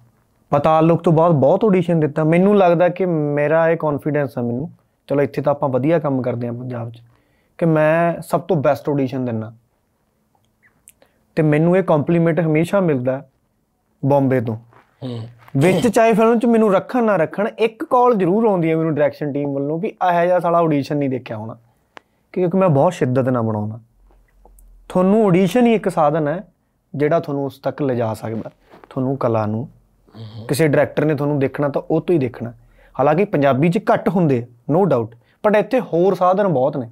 ਪਤਾ ਲੋਕ ਤੋਂ ਬਾਅਦ ਬਹੁਤ ਆਡੀਸ਼ਨ ਦਿੱਤਾ ਮੈਨੂੰ ਲੱਗਦਾ ਕਿ ਮੇਰਾ ਇਹ ਕੌਨਫੀਡੈਂਸ ਆ ਮੈਨੂੰ ਚਲੋ ਇੱਥੇ ਤਾਂ ਆਪਾਂ ਵਧੀਆ ਕੰਮ ਕਰਦੇ ਆ ਪੰਜਾਬ 'ਚ ਕਿ ਮੈਂ ਸਭ ਤੋਂ ਬੈਸਟ ਆਡੀਸ਼ਨ ਦਿੰਨਾ ਤੇ ਮੈਨੂੰ ਇਹ ਕੰਪਲੀਮੈਂਟ ਹਮੇਸ਼ਾ ਮਿਲਦਾ ਬੰਬੇ ਤੋਂ ਹੂੰ ਵਿੱਚ ਚਾਹੇ ਫਿਲਮ 'ਚ ਮੈਨੂੰ ਰੱਖਣ ਨਾ ਰੱਖਣ ਇੱਕ ਕਾਲ ਜ਼ਰੂਰ ਆਉਂਦੀ ਹੈ ਮੈਨੂੰ ਡਾਇਰੈਕਸ਼ਨ ਟੀਮ ਵੱਲੋਂ ਵੀ ਆਹ ਜਿਹਾ ਸਾਲਾ ਆਡੀਸ਼ਨ ਨਹੀਂ ਦੇਖਿਆ ਹੋਣਾ ਕਿਉਂਕਿ ਮੈਂ ਬਹੁਤ ਸ਼ਿੱਦਤ ਨਾਲ ਬਣਾਉਣਾ ਤੁਹਾਨੂੰ ਆਡੀਸ਼ਨ ਹੀ ਇੱਕ ਸਾਧਨ ਹੈ ਜਿਹੜਾ ਤੁਹਾਨੂੰ ਉਸ ਤੱਕ ਲਿਜਾ ਸਕਦਾ ਤੁਹਾਨੂੰ ਕਲਾ ਨੂੰ ਕਿਸੇ ਡਾਇਰੈਕਟਰ ਨੇ ਤੁਹਾਨੂੰ ਦੇਖਣਾ ਤਾਂ ਉਹ ਤੋਂ ਹੀ ਦੇਖਣਾ ਹਾਲਾਂਕਿ ਪੰਜਾਬੀ 'ਚ ਘੱਟ ਹੁੰਦੇ ਨੋ ਡਾਊਟ ਬਟ ਇੱਥੇ ਹੋਰ ਸਾਧਨ ਬਹੁਤ ਨੇ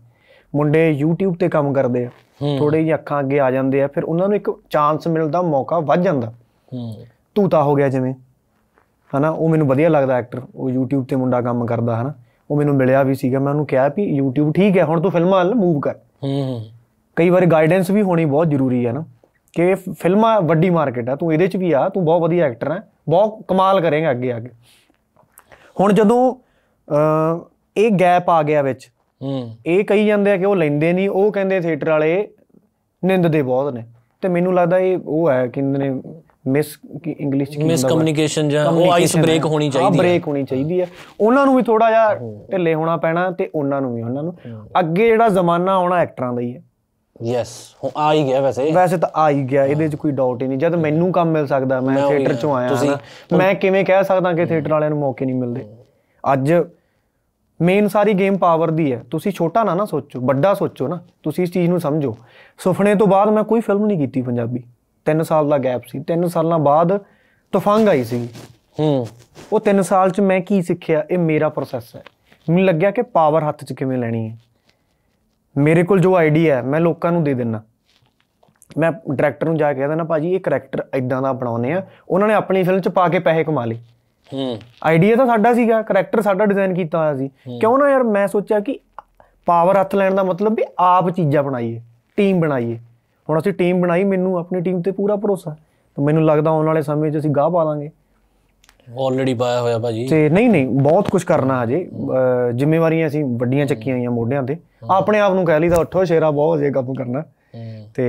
ਮੁੰਡੇ YouTube ਤੇ ਕੰਮ ਕਰਦੇ ਆ ਥੋੜੇ ਜਿਹੀ ਅੱਖਾਂ ਅੱਗੇ ਆ ਜਾਂਦੇ ਆ ਫਿਰ ਉਹਨਾਂ ਨੂੰ ਇੱਕ ਚਾਂਸ ਮਿਲਦਾ ਮੌਕਾ ਵੱਜ ਜਾਂਦਾ ਤੂਤਾ ਹੋ ਗਿਆ ਜਿਵੇਂ ਹਨਾ ਉਹ ਮੈਨੂੰ ਵਧੀਆ ਲੱਗਦਾ ਐਕਟਰ ਉਹ YouTube ਤੇ ਮੁੰਡਾ ਕੰਮ ਕਰਦਾ ਹਨਾ ਉਹ ਮੈਨੂੰ ਮਿਲਿਆ ਵੀ ਸੀਗਾ ਮੈਂ ਉਹਨੂੰ ਕਿਹਾ ਵੀ YouTube ਠੀਕ ਹੈ ਹੁਣ ਤੂੰ ਫਿਲਮਾਂ ਵੱਲ ਮੂਵ ਕਰ ਹੂੰ ਹੂੰ ਕਈ ਵਾਰ ਗਾਈਡੈਂਸ ਵੀ ਹੋਣੀ ਬਹੁਤ ਜ਼ਰੂਰੀ ਹੈ ਨਾ ਕਿ ਫਿਲਮਾਂ ਵੱਡੀ ਮਾਰਕੀਟ ਆ ਤੂੰ ਇਹਦੇ 'ਚ ਵੀ ਆ ਤੂੰ ਬਹੁਤ ਵਧੀਆ ਐਕਟਰ ਹੈ ਬਹੁਤ ਕਮਾਲ ਕਰੇਗਾ ਅੱਗੇ ਅੱਗੇ ਹੁਣ ਜਦੋਂ ਅ ਇਹ ਗੈਪ ਆ ਗਿਆ ਵਿੱਚ ਹੂੰ ਇਹ ਕਹੀ ਜਾਂਦੇ ਆ ਕਿ ਉਹ ਲੈਂਦੇ ਨਹੀਂ ਉਹ ਕਹਿੰਦੇ ਥੀਏਟਰ ਵਾਲੇ ਨਿੰਦਦੇ ਬਹੁਤ ਨੇ ਤੇ ਮੈਨੂੰ ਲੱਗਦਾ ਇਹ ਉਹ ਹੈ ਕਿੰਨੇ ਨੇ ਮਿਸ ਇੰਗਲਿਸ਼ ਕੀ ਮਿਸ ਕਮਿਊਨੀਕੇਸ਼ਨ ਜਾਂ ਉਹ ਆਈਸ ਬ੍ਰੇਕ ਹੋਣੀ ਚਾਹੀਦੀ ਹੈ ਆ ਬ੍ਰੇਕ ਹੋਣੀ ਚਾਹੀਦੀ ਹੈ ਉਹਨਾਂ ਨੂੰ ਵੀ ਥੋੜਾ ਜਿਹਾ ਢਿੱਲੇ ਹੋਣਾ ਪੈਣਾ ਤੇ ਉਹਨਾਂ ਨੂੰ ਵੀ ਉਹਨਾਂ ਨੂੰ ਅੱਗੇ ਜਿਹੜਾ ਜ਼ਮਾਨਾ ਆਉਣਾ ਐਕਟਰਾਂ ਦਾ ਹੀ ਹੈ ਯੈਸ ਹੁਣ ਆ ਹੀ ਗਿਆ ਵੈਸੇ ਵੈਸੇ ਤਾਂ ਆ ਹੀ ਗਿਆ ਇਹਦੇ 'ਚ ਕੋਈ ਡਾਊਟ ਹੀ ਨਹੀਂ ਜਦ ਮੈਨੂੰ ਕੰਮ ਮਿਲ ਸਕਦਾ ਮੈਂ ਥੀਏਟਰ 'ਚੋਂ ਆਇਆ ਮੈਂ ਕਿਵੇਂ ਕਹਿ ਸਕਦਾ ਕਿ ਥੀਏਟਰ ਵਾਲਿਆਂ ਨੂੰ ਮੌਕੇ ਨਹੀਂ ਮਿਲਦੇ ਅੱਜ ਮੇਨ ਸਾਰੀ ਗੇਮ ਪਾਵਰ ਦੀ ਹੈ ਤੁਸੀਂ ਛੋਟਾ ਨਾ ਨਾ ਸੋਚੋ ਵੱਡਾ ਸੋਚੋ ਨਾ ਤੁਸੀਂ ਇਸ ਚੀਜ਼ ਨੂੰ ਸਮਝੋ ਸੁਪਨੇ ਤੋਂ ਬਾਅਦ ਮੈਂ ਕੋਈ ਫਿਲਮ ਨਹੀਂ ਕੀਤੀ ਪੰਜਾਬੀ 3 ਸਾਲ ਦਾ ਗੈਪ ਸੀ 3 ਸਾਲਾਂ ਬਾਅਦ ਤੂਫਾਨ ਆਈ ਸੀ ਹੂੰ ਉਹ 3 ਸਾਲ ਚ ਮੈਂ ਕੀ ਸਿੱਖਿਆ ਇਹ ਮੇਰਾ ਪ੍ਰੋਸੈਸ ਹੈ ਮੈਨੂੰ ਲੱਗਿਆ ਕਿ ਪਾਵਰ ਹੱਥ ਚ ਕਿਵੇਂ ਲੈਣੀ ਹੈ ਮੇਰੇ ਕੋਲ ਜੋ ਆਈਡੀਆ ਹੈ ਮੈਂ ਲੋਕਾਂ ਨੂੰ ਦੇ ਦਿੰਨਾ ਮੈਂ ਡਾਇਰੈਕਟਰ ਨੂੰ ਜਾ ਕੇ ਕਹਿੰਦਾ ਨਾ ਭਾਜੀ ਇਹ ਕੈਰੈਕਟਰ ਇਦਾਂ ਦਾ ਬਣਾਉਨੇ ਆ ਉਹਨਾਂ ਨੇ ਆਪਣੀ ਫਿਲਮ ਚ ਪਾ ਕੇ ਪੈਸੇ ਕਮਾ ਲਏ ਹੂੰ ਆਈਡੀਆ ਤਾਂ ਸਾਡਾ ਸੀਗਾ ਕੈਰੈਕਟਰ ਸਾਡਾ ਡਿਜ਼ਾਈਨ ਕੀਤਾ ਹੋਇਆ ਸੀ ਕਿਉਂ ਨਾ ਯਾਰ ਮੈਂ ਸੋਚਿਆ ਕਿ ਪਾਵਰ ਹੱਥ ਲੈਣ ਦਾ ਮਤਲਬ ਵੀ ਆਪ ਚੀਜ਼ਾਂ ਬਣਾਈਏ ਟੀਮ ਬਣਾਈਏ ਹੁਣ ਅਸੀਂ ਟੀਮ ਬਣਾਈ ਮੈਨੂੰ ਆਪਣੀ ਟੀਮ ਤੇ ਪੂਰਾ ਭਰੋਸਾ ਤਾਂ ਮੈਨੂੰ ਲੱਗਦਾ ਆਉਣ ਵਾਲੇ ਸਮੇਂ 'ਚ ਅਸੀਂ ਗਾਹ ਪਾ ਦਾਂਗੇ ਆਲਰੇਡੀ ਪਾਇਆ ਹੋਇਆ ਭਾਜੀ ਤੇ ਨਹੀਂ ਨਹੀਂ ਬਹੁਤ ਕੁਝ ਕਰਨਾ ਹਜੇ ਜ਼ਿੰਮੇਵਾਰੀਆਂ ਅਸੀਂ ਵੱਡੀਆਂ ਚੱਕੀਆਂ ਆਈਆਂ ਮੋਢਿਆਂ ਤੇ ਆਪਣੇ ਆਪ ਨੂੰ ਕਹਿ ਲਈਦਾ ਉੱਠੋ ਸ਼ੇਰਾ ਬਹੁਤ ਜੇ ਕੰਮ ਕਰਨਾ ਤੇ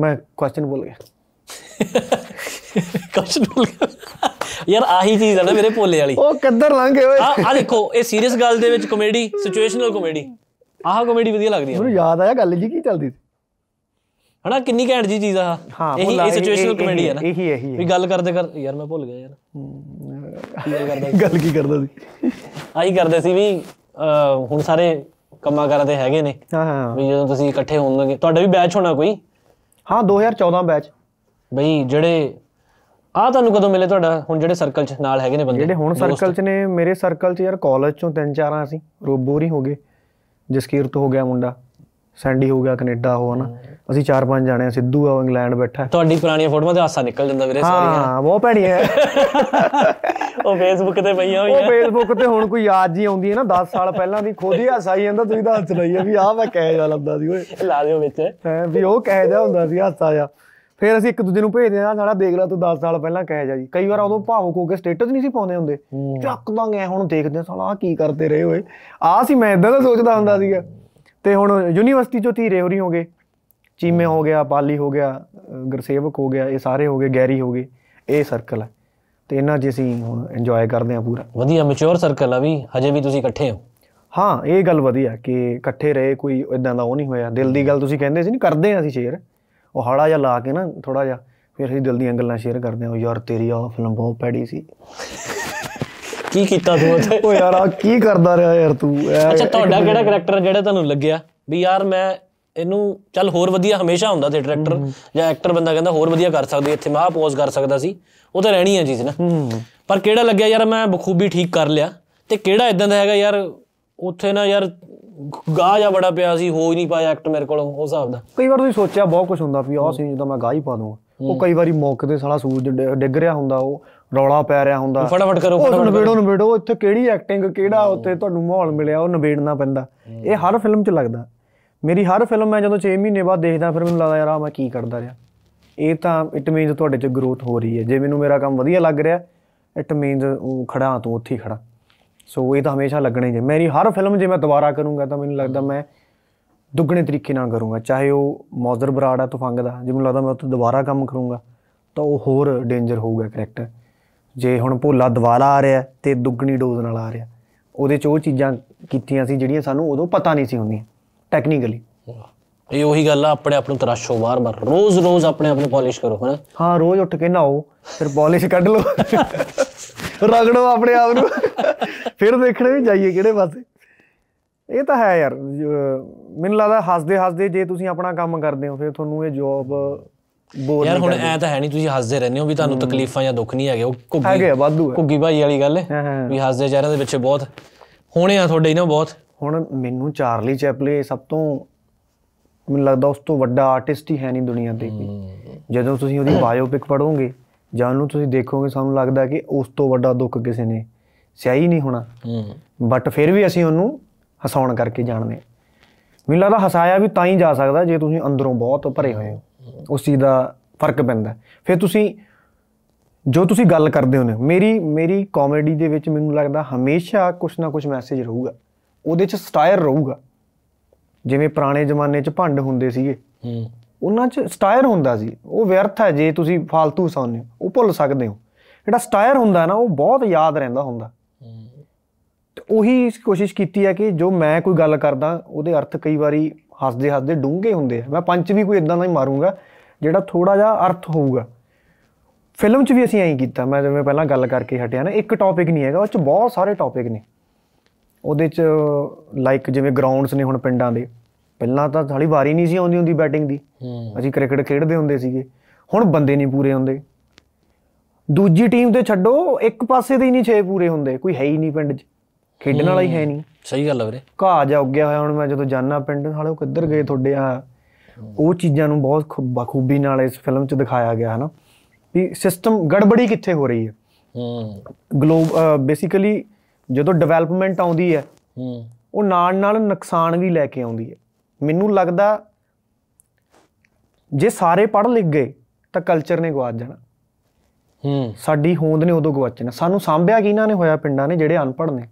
ਮੈਂ ਕੁਐਸਚਨ ਭੁੱਲ ਗਿਆ ਕੁਐਸਚਨ ਭੁੱਲ ਗਿਆ ਯਾਰ ਆਹੀ ਚੀਜ਼ ਆ ਨਾ ਮੇਰੇ ਪੋਲੇ ਵਾਲੀ ਉਹ ਕਿੱਧਰ ਲੰਘੇ ਓਏ ਆ ਆ ਦੇਖੋ ਇਹ ਸੀਰੀਅਸ ਗੱਲ ਦੇ ਵਿੱਚ ਕਾਮੇਡੀ ਸਿਚੁਏਸ਼ਨਲ ਕਾਮੇਡੀ ਆਹ ਕਾਮੇਡੀ ਵਧੀਆ ਲੱਗਦੀ ਹੈ ਮੈਨੂੰ ਯਾਦ ਆਇਆ ਗੱਲ ਜੀ ਕੀ ਚੱਲਦੀ ਸੀ ਹਨਾ ਕਿੰਨੀ ਘੈਂਟ ਜੀ ਚੀਜ਼ ਆ ਹਾਂ ਇਹੀ ਇਹ ਸਿਚੁਏਸ਼ਨਲ ਕਮੇਡੀ ਆ ਨਾ ਇਹੀ ਇਹੀ ਵੀ ਗੱਲ ਕਰਦੇ ਕਰ ਯਾਰ ਮੈਂ ਭੁੱਲ ਗਿਆ ਯਾਰ ਗੱਲ ਕੀ ਕਰਦਾ ਸੀ ਆਹੀ ਕਰਦੇ ਸੀ ਵੀ ਹੁਣ ਸਾਰੇ ਕੰਮਾਂ ਕਰਦੇ ਹੈਗੇ ਨੇ ਹਾਂ ਹਾਂ ਵੀ ਜਦੋਂ ਤੁਸੀਂ ਇਕੱਠੇ ਹੋਵੋਗੇ ਤੁਹਾਡਾ ਵੀ ਬੈਚ ਹੋਣਾ ਕੋਈ ਹਾਂ 2014 ਬੈਚ ਬਈ ਜਿਹੜੇ ਆ ਤੁਹਾਨੂੰ ਕਦੋਂ ਮਿਲੇ ਤੁਹਾਡਾ ਹੁਣ ਜਿਹੜੇ ਸਰਕਲ 'ਚ ਨਾਲ ਹੈਗੇ ਨੇ ਬੰਦੇ ਜਿਹੜੇ ਹੁਣ ਸਰਕਲ 'ਚ ਨੇ ਮੇਰੇ ਸਰਕਲ 'ਚ ਯਾਰ ਕਾਲਜ 'ਚੋਂ ਤਿੰਨ ਚਾਰਾਂ ਅਸੀਂ ਰੋਬੋਰ ਹੀ ਹੋ ਗਏ ਜਸਕੀਰਤ ਹੋ ਗਿਆ ਮੁੰਡਾ ਸੈਂਡੀ ਹੋ ਗਿਆ ਕੈਨੇਡਾ ਹੋ ਹਨਾ ਅਸੀਂ ਚਾਰ ਪੰਜ ਜਾਣੇ ਆ ਸਿੱਧੂ ਆ ਇੰਗਲੈਂਡ ਬੈਠਾ ਤੁਹਾਡੀ ਪੁਰਾਣੀਆਂ ਫੋਟੋਆਂ ਤੇ ਹਾਸਾ ਨਿਕਲ ਜਾਂਦਾ ਵੀਰੇ ਸਾਰੀਆਂ ਹਾਂ ਬਹੁਤ ਭੈੜੀਆਂ ਉਹ ਫੇਸਬੁੱਕ ਤੇ ਪਈਆਂ ਹੋਈਆਂ ਉਹ ਫੇਸਬੁੱਕ ਤੇ ਹੁਣ ਕੋਈ ਯਾਦ ਜੀ ਆਉਂਦੀ ਹੈ ਨਾ 10 ਸਾਲ ਪਹਿਲਾਂ ਦੀ ਖੁਦ ਹੀ ਹਾਸਾ ਹੀ ਜਾਂਦਾ ਤੁਸੀਂ ਤਾਂ ਹੱਸ ਰਹੀ ਆ ਵੀ ਆਹ ਮੈਂ ਕਹਿ ਜਾ ਲੱਗਦਾ ਸੀ ਓਏ ਲਾ ਦਿਓ ਵਿੱਚ ਹੈ ਵੀ ਉਹ ਕਹਿ ਜਾ ਹੁੰਦਾ ਸੀ ਹਾਸਾ ਜਾ ਫਿਰ ਅਸੀਂ ਇੱਕ ਦੂਜੇ ਨੂੰ ਭੇਜਦੇ ਆ ਸਾਡਾ ਦੇਖ ਲੈ ਤੂੰ 10 ਸਾਲ ਪਹਿਲਾਂ ਕਹਿ ਜਾ ਜੀ ਕਈ ਵਾਰ ਉਦੋਂ ਭਾਵੁਕ ਹੋ ਕੇ ਸਟੇਟਸ ਨਹੀਂ ਸੀ ਪਾਉਂਦੇ ਹੁੰਦੇ ਚੱਕ ਦਾਂਗੇ ਹੁਣ ਦੇਖਦੇ ਸਾਲਾ ਆ ਕੀ ਕਰਦੇ ਰਹੇ ਓਏ ਆ ਸੀ ਮੈਂ ਇਦਾਂ ਦਾ ਸੋਚਦਾ ਹੁੰਦਾ ਸੀਗਾ ਤੇ ਹੁਣ ਯੂਨੀਵਰਸਿਟੀ ਚੋਂ ਧੀਰੇ ਰਹੀ ਹੋਗੇ ਚੀਮੇ ਹੋ ਗਿਆ ਪਾਲੀ ਹੋ ਗਿਆ ਗਰਸੇਵਕ ਹੋ ਗਿਆ ਇਹ ਸਾਰੇ ਹੋ ਗਏ ਗੈਰੀ ਹੋ ਗਏ ਇਹ ਸਰਕਲ ਹੈ ਤੇ ਇਹਨਾਂ ਜੀ ਅਸੀਂ ਹੁਣ ਇੰਜੋਏ ਕਰਦੇ ਹਾਂ ਪੂਰਾ ਵਧੀਆ ਮੈਚੁਰ ਸਰਕਲ ਆ ਵੀ ਹਜੇ ਵੀ ਤੁਸੀਂ ਇਕੱਠੇ ਹੋ ਹਾਂ ਇਹ ਗੱਲ ਵਧੀਆ ਕਿ ਇਕੱਠੇ ਰਹੇ ਕੋਈ ਇਦਾਂ ਦਾ ਉਹ ਨਹੀਂ ਹੋਇਆ ਦਿਲ ਦੀ ਗੱਲ ਤੁਸੀਂ ਕਹਿੰਦੇ ਸੀ ਨਹੀਂ ਕਰਦੇ ਆ ਅਸੀਂ ਸ਼ੇਅਰ ਉਹ ਹੜਾ ਜਾਂ ਲਾ ਕੇ ਨਾ ਥੋੜਾ ਜਿਹਾ ਫਿਰ ਅਸੀਂ ਦਿਲ ਦੀਆਂ ਗੱਲਾਂ ਸ਼ੇਅਰ ਕਰਦੇ ਆ ਯਾਰ ਤੇਰੀ ਆ ਫਿਲਮ ਬਹੁਤ ਪੈੜੀ ਸੀ ਕੀ ਕੀਤਾ ਤੂੰ ਉੱਥੇ ਓ ਯਾਰ ਆ ਕੀ ਕਰਦਾ ਰਿਹਾ ਯਾਰ ਤੂੰ ਅੱਛਾ ਤੁਹਾਡਾ ਕਿਹੜਾ ਕੈਰੈਕਟਰ ਜਿਹੜਾ ਤੁਹਾਨੂੰ ਲੱਗਿਆ ਵੀ ਯਾਰ ਮੈਂ ਇਹਨੂੰ ਚੱਲ ਹੋਰ ਵਧੀਆ ਹਮੇਸ਼ਾ ਹੁੰਦਾ ਤੇ ਡਾਇਰੈਕਟਰ ਜਾਂ ਐਕਟਰ ਬੰਦਾ ਕਹਿੰਦਾ ਹੋਰ ਵਧੀਆ ਕਰ ਸਕਦੇ ਇੱਥੇ ਮੈਂ ਆ ਪੋਜ਼ ਕਰ ਸਕਦਾ ਸੀ ਉਹ ਤਾਂ ਰਹਿਣੀ ਹੈ ਚੀਜ਼ ਨਾ ਪਰ ਕਿਹੜਾ ਲੱਗਿਆ ਯਾਰ ਮੈਂ ਬਖੂਬੀ ਠੀਕ ਕਰ ਲਿਆ ਤੇ ਕਿਹੜਾ ਇਦਾਂ ਦਾ ਹੈਗਾ ਯਾਰ ਉੱਥੇ ਨਾ ਯਾਰ ਗਾਹ ਜਾਂ ਬੜਾ ਪਿਆ ਸੀ ਹੋ ਹੀ ਨਹੀਂ ਪਾਇਆ ਐਕਟ ਮੇਰੇ ਕੋਲੋਂ ਉਹ ਹਿਸਾਬ ਦਾ ਕਈ ਵਾਰ ਤੁਸੀਂ ਸੋਚਿਆ ਬਹੁਤ ਕੁਝ ਹੁੰਦਾ ਵੀ ਆਹ ਸੀਨ ਜਦੋਂ ਮੈਂ ਗਾ ਹੀ ਪਾ ਦੂੰਗਾ ਉਹ ਕਈ ਵਾਰੀ ਮੌਕ ਤੇ ਸਾਲਾ ਸੂਰਜ ਡਿੱਗ ਰਿਹਾ ਹੁੰਦਾ ਉਹ ਰੌਲਾ ਪੈ ਰਿਹਾ ਹੁੰਦਾ ਫਟਾਫਟ ਕਰੋ ਫਟਾਫਟ ਨਵੇੜੋ ਨਵੇੜੋ ਇੱਥੇ ਕਿਹੜੀ ਐਕਟਿੰਗ ਕਿਹੜਾ ਉੱਥੇ ਤੁਹਾਨੂੰ ਮਾਹੌਲ ਮਿਲਿਆ ਉਹ ਨਵੇੜਨਾ ਪੈਂਦਾ ਇਹ ਹਰ ਫਿਲਮ 'ਚ ਲੱਗਦਾ ਮੇਰੀ ਹਰ ਫਿਲਮ ਮੈਂ ਜਦੋਂ 6 ਮਹੀਨੇ ਬਾਅਦ ਦੇਖਦਾ ਫਿਰ ਮੈਨੂੰ ਲੱਗਦਾ ਯਾਰ ਆ ਮੈਂ ਕੀ ਕਰਦਾ ਰਿਹਾ ਇਹ ਤਾਂ ਇਟ ਮੀਨਸ ਤੁਹਾਡੇ 'ਚ ਗਰੋਥ ਹੋ ਰਹੀ ਹੈ ਜੇ ਮੈਨੂੰ ਮੇਰਾ ਕੰਮ ਵਧੀਆ ਲੱਗ ਰਿਹਾ ਇਟ ਮੀਨਸ ਉਹ ਖੜਾ ਤੂੰ ਉੱਥੇ ਖੜਾ ਸੋ ਇਹ ਤਾਂ ਹਮੇਸ਼ਾ ਲੱਗਣਾ ਹੀ ਮੇਰੀ ਹਰ ਫਿਲਮ ਜੇ ਮੈਂ ਦੁਬਾਰਾ ਕਰੂੰਗਾ ਤਾਂ ਮੈਨੂੰ ਲੱਗਦਾ ਮੈਂ ਦੁੱਗਣੇ ਤਰੀਕੇ ਨਾਲ ਕਰੂੰਗਾ ਚਾਹੇ ਉਹ ਮੌਜ਼ਰ ਬਰਾੜ ਆ ਤੁਫੰਗ ਦਾ ਜੇ ਮੈਨੂੰ ਲੱਗਦਾ ਮੈਂ ਉੱਥੇ ਦੁਬਾਰਾ ਕੰਮ ਕਰੂੰਗਾ ਤਾਂ ਉਹ ਹੋਰ ਡੇਂਜਰ ਹੋਊਗਾ ਕਰੈਕਟਰ ਜੇ ਹੁਣ ਭੋਲਾ ਦਵਾਲਾ ਆ ਰਿਹਾ ਤੇ ਦੁੱਗਣੀ ਡੋਜ਼ ਨਾਲ ਆ ਰਿਹਾ ਉਹਦੇ ਚ ਉਹ ਚੀਜ਼ਾਂ ਕੀਤੀਆਂ ਸੀ ਜਿਹੜੀਆਂ ਸਾਨੂੰ ਉਦੋਂ ਪਤਾ ਨਹੀਂ ਸੀ ਹੁੰਦੀਆਂ ਟੈਕਨੀਕਲੀ ਇਹ ਉਹੀ ਗੱਲ ਆ ਆਪਣੇ ਆਪ ਨੂੰ ਤਰਾਸ਼ੋ ਵਾਰ-ਵਾਰ ਰੋਜ਼-ਰੋਜ਼ ਆਪਣੇ ਆਪ ਨੂੰ ਪਾਲਿਸ਼ ਕਰੋ ਹਨਾ ਹਾਂ ਰੋਜ਼ ਉੱਠ ਕੇ ਨਾਓ ਫਿਰ ਪਾਲਿਸ਼ ਕੱਢ ਲਓ ਰਗੜੋ ਆਪਣੇ ਆਪ ਨੂੰ ਫਿਰ ਦੇਖਣੇ ਵੀ ਜਾਈਏ ਕਿਹੜੇ ਪਾਸੇ ਇਹ ਤਾਂ ਹੈ ਯਾਰ ਮੈਨੂੰ ਲੱਗਦਾ ਹੱਸਦੇ ਹੱਸਦੇ ਜੇ ਤੁਸੀਂ ਆਪਣਾ ਕੰਮ ਕਰਦੇ ਹੋ ਫਿਰ ਤੁਹਾਨੂੰ ਇਹ ਜੌਬ ਬੋਰ ਯਾਰ ਹੁਣ ਐ ਤਾਂ ਹੈ ਨਹੀਂ ਤੁਸੀਂ ਹੱਸਦੇ ਰਹਿੰਦੇ ਹੋ ਵੀ ਤੁਹਾਨੂੰ ਤਕਲੀਫਾਂ ਜਾਂ ਦੁੱਖ ਨਹੀਂ ਹੈਗੇ ਉਹ ਘੁੱਗੀ ਹੈਗੇ ਵਾਧੂ ਹੈ ਘੁੱਗੀ ਭਾਈ ਵਾਲੀ ਗੱਲ ਹੈ ਵੀ ਹੱਸਦੇ ਚਿਹਰੇ ਦੇ ਵਿੱਚ ਬਹੁਤ ਹੋਣੇ ਆ ਤੁਹਾਡੇ ਨਾ ਬਹੁਤ ਹੁਣ ਮੈਨੂੰ ਚਾਰਲੀ ਚੈਪਲੇ ਸਭ ਤੋਂ ਮੈਨੂੰ ਲੱਗਦਾ ਉਸ ਤੋਂ ਵੱਡਾ ਆਰਟਿਸਟ ਹੀ ਹੈ ਨਹੀਂ ਦੁਨੀਆ ਤੇ ਕੋਈ ਜਦੋਂ ਤੁਸੀਂ ਉਹਦੀ ਬਾਇਓਪਿਕ ਪੜੋਗੇ ਜਾਂ ਉਹਨੂੰ ਤੁਸੀਂ ਦੇਖੋਗੇ ਸਾਨੂੰ ਲੱਗਦਾ ਕਿ ਉਸ ਤੋਂ ਵੱਡਾ ਦੁੱਖ ਕਿਸੇ ਨੇ ਸਿਆਹੀ ਨਹੀਂ ਹੋਣਾ ਬਟ ਫਿਰ ਵੀ ਅਸੀਂ ਉਹਨੂੰ ਹਸਾਉਣ ਕਰਕੇ ਜਾਣਦੇ ਮੈਨੂੰ ਲੱਗਦਾ ਹਸਾਇਆ ਵੀ ਤਾਂ ਹੀ ਜਾ ਸਕਦਾ ਜੇ ਤੁਸੀਂ ਅੰਦਰੋਂ ਬਹੁਤ ਭਰੇ ਹੋਏ ਹੋ ਉਸ ਚੀਜ਼ ਦਾ ਫਰਕ ਪੈਂਦਾ ਫਿਰ ਤੁਸੀਂ ਜੋ ਤੁਸੀਂ ਗੱਲ ਕਰਦੇ ਹੋ ਨੇ ਮੇਰੀ ਮੇਰੀ ਕਾਮੇਡੀ ਦੇ ਵਿੱਚ ਮੈਨੂੰ ਲੱਗਦਾ ਹਮੇਸ਼ਾ ਕੁਝ ਨਾ ਕੁਝ ਮੈਸੇਜ ਰਹੂਗਾ ਉਹਦੇ 'ਚ ਸਟਾਇਰ ਰਹੂਗਾ ਜਿਵੇਂ ਪੁਰਾਣੇ ਜ਼ਮਾਨੇ 'ਚ ਭੰਡ ਹੁੰਦੇ ਸੀਗੇ ਹੂੰ ਉਹਨਾਂ 'ਚ ਸਟਾਇਰ ਹੁੰਦਾ ਸੀ ਉਹ ਵਿਅਰਥ ਹੈ ਜੇ ਤੁਸੀਂ ਫालतू ਸੌਂਦੇ ਹੋ ਉਹ ਭੁੱਲ ਸਕਦੇ ਹੋ ਜਿਹੜਾ ਸਟਾਇਰ ਹੁੰਦਾ ਨਾ ਉਹ ਬਹੁਤ ਯਾਦ ਰਹਿੰਦਾ ਹੁੰਦਾ ਤੇ ਉਹੀ ਕੋਸ਼ਿਸ਼ ਕੀਤੀ ਹੈ ਕਿ ਜੋ ਮੈਂ ਕੋਈ ਗੱਲ ਕਰਦਾ ਉਹਦੇ ਅਰਥ ਕਈ ਵਾਰੀ ਹੱਸਦੇ ਹੱਸਦੇ ਡੂੰਘੇ ਹੁੰਦੇ ਆ ਮੈਂ ਪੰਚ ਵੀ ਕੋਈ ਇਦਾਂ ਦਾ ਹੀ ਮਾਰੂੰਗਾ ਜਿਹੜਾ ਥੋੜਾ ਜਿਹਾ ਅਰਥ ਹੋਊਗਾ ਫਿਲਮ 'ਚ ਵੀ ਅਸੀਂ ਐਂ ਕੀਤਾ ਮੈਂ ਜਿਵੇਂ ਪਹਿਲਾਂ ਗੱਲ ਕਰਕੇ ਹਟਿਆ ਨਾ ਇੱਕ ਟੌਪਿਕ ਨਹੀਂ ਹੈਗਾ ਉਹ 'ਚ ਬਹੁਤ ਸਾਰੇ ਟੌਪਿਕ ਨੇ ਉਹਦੇ ਚ ਲਾਈਕ ਜਿਵੇਂ ਗਰਾਊਂਡਸ ਨੇ ਹੁਣ ਪਿੰਡਾਂ ਦੇ ਪਹਿਲਾਂ ਤਾਂ ਸਾਲੀ ਵਾਰੀ ਨਹੀਂ ਸੀ ਆਉਂਦੀ ਹੁੰਦੀ ਬੈਟਿੰਗ ਦੀ ਅਸੀਂ ਕ੍ਰਿਕਟ ਖੇਡਦੇ ਹੁੰਦੇ ਸੀਗੇ ਹੁਣ ਬੰਦੇ ਨਹੀਂ ਪੂਰੇ ਹੁੰਦੇ ਦੂਜੀ ਟੀਮ ਤੇ ਛੱਡੋ ਇੱਕ ਪਾਸੇ ਦੇ ਹੀ ਨਹੀਂ ਛੇ ਪੂਰੇ ਹੁੰਦੇ ਕੋਈ ਹੈ ਹੀ ਨਹੀਂ ਪਿੰਡ 'ਚ ਖੇਡਣ ਵਾਲਾ ਹੀ ਹੈ ਨਹੀਂ ਸਹੀ ਗੱਲ ਹੈ ਵੀਰੇ ਘਾਹ ਜਾ ਉੱਗਿਆ ਹੋਇਆ ਹੁਣ ਮੈਂ ਜਦੋਂ ਜਾਣਾ ਪਿੰਡ ਨਾਲ ਉਹ ਕਿੱਧਰ ਗਏ ਤੁਹਾਡੇ ਆ ਉਹ ਚੀਜ਼ਾਂ ਨੂੰ ਬਹੁਤ ਬਖੂਬੀ ਨਾਲ ਇਸ ਫਿਲਮ 'ਚ ਦਿਖਾਇਆ ਗਿਆ ਹਨਾ ਵੀ ਸਿਸਟਮ ਗੜਬੜੀ ਕਿੱਥੇ ਹੋ ਰਹੀ ਹੈ ਹੂੰ ਗਲੋਬ ਬੇਸਿਕਲੀ ਜਦੋਂ ਡਿਵੈਲਪਮੈਂਟ ਆਉਂਦੀ ਹੈ ਹੂੰ ਉਹ ਨਾਲ ਨਾਲ ਨੁਕਸਾਨ ਵੀ ਲੈ ਕੇ ਆਉਂਦੀ ਹੈ ਮੈਨੂੰ ਲੱਗਦਾ ਜੇ ਸਾਰੇ ਪੜ੍ਹ ਲਿਖ ਗਏ ਤਾਂ ਕਲਚਰ ਨੇ ਗਵਾਚ ਜਾਣਾ ਹੂੰ ਸਾਡੀ ਹੋਂਦ ਨੇ ਉਦੋਂ ਗਵਾਚਣਾ ਸਾਨੂੰ ਸਾਂਭਿਆ ਕਿਹਨਾਂ ਨੇ ਹੋਇਆ ਪਿੰਡਾਂ ਨੇ ਜਿਹੜੇ ਅਨਪੜ੍ਹ ਨੇ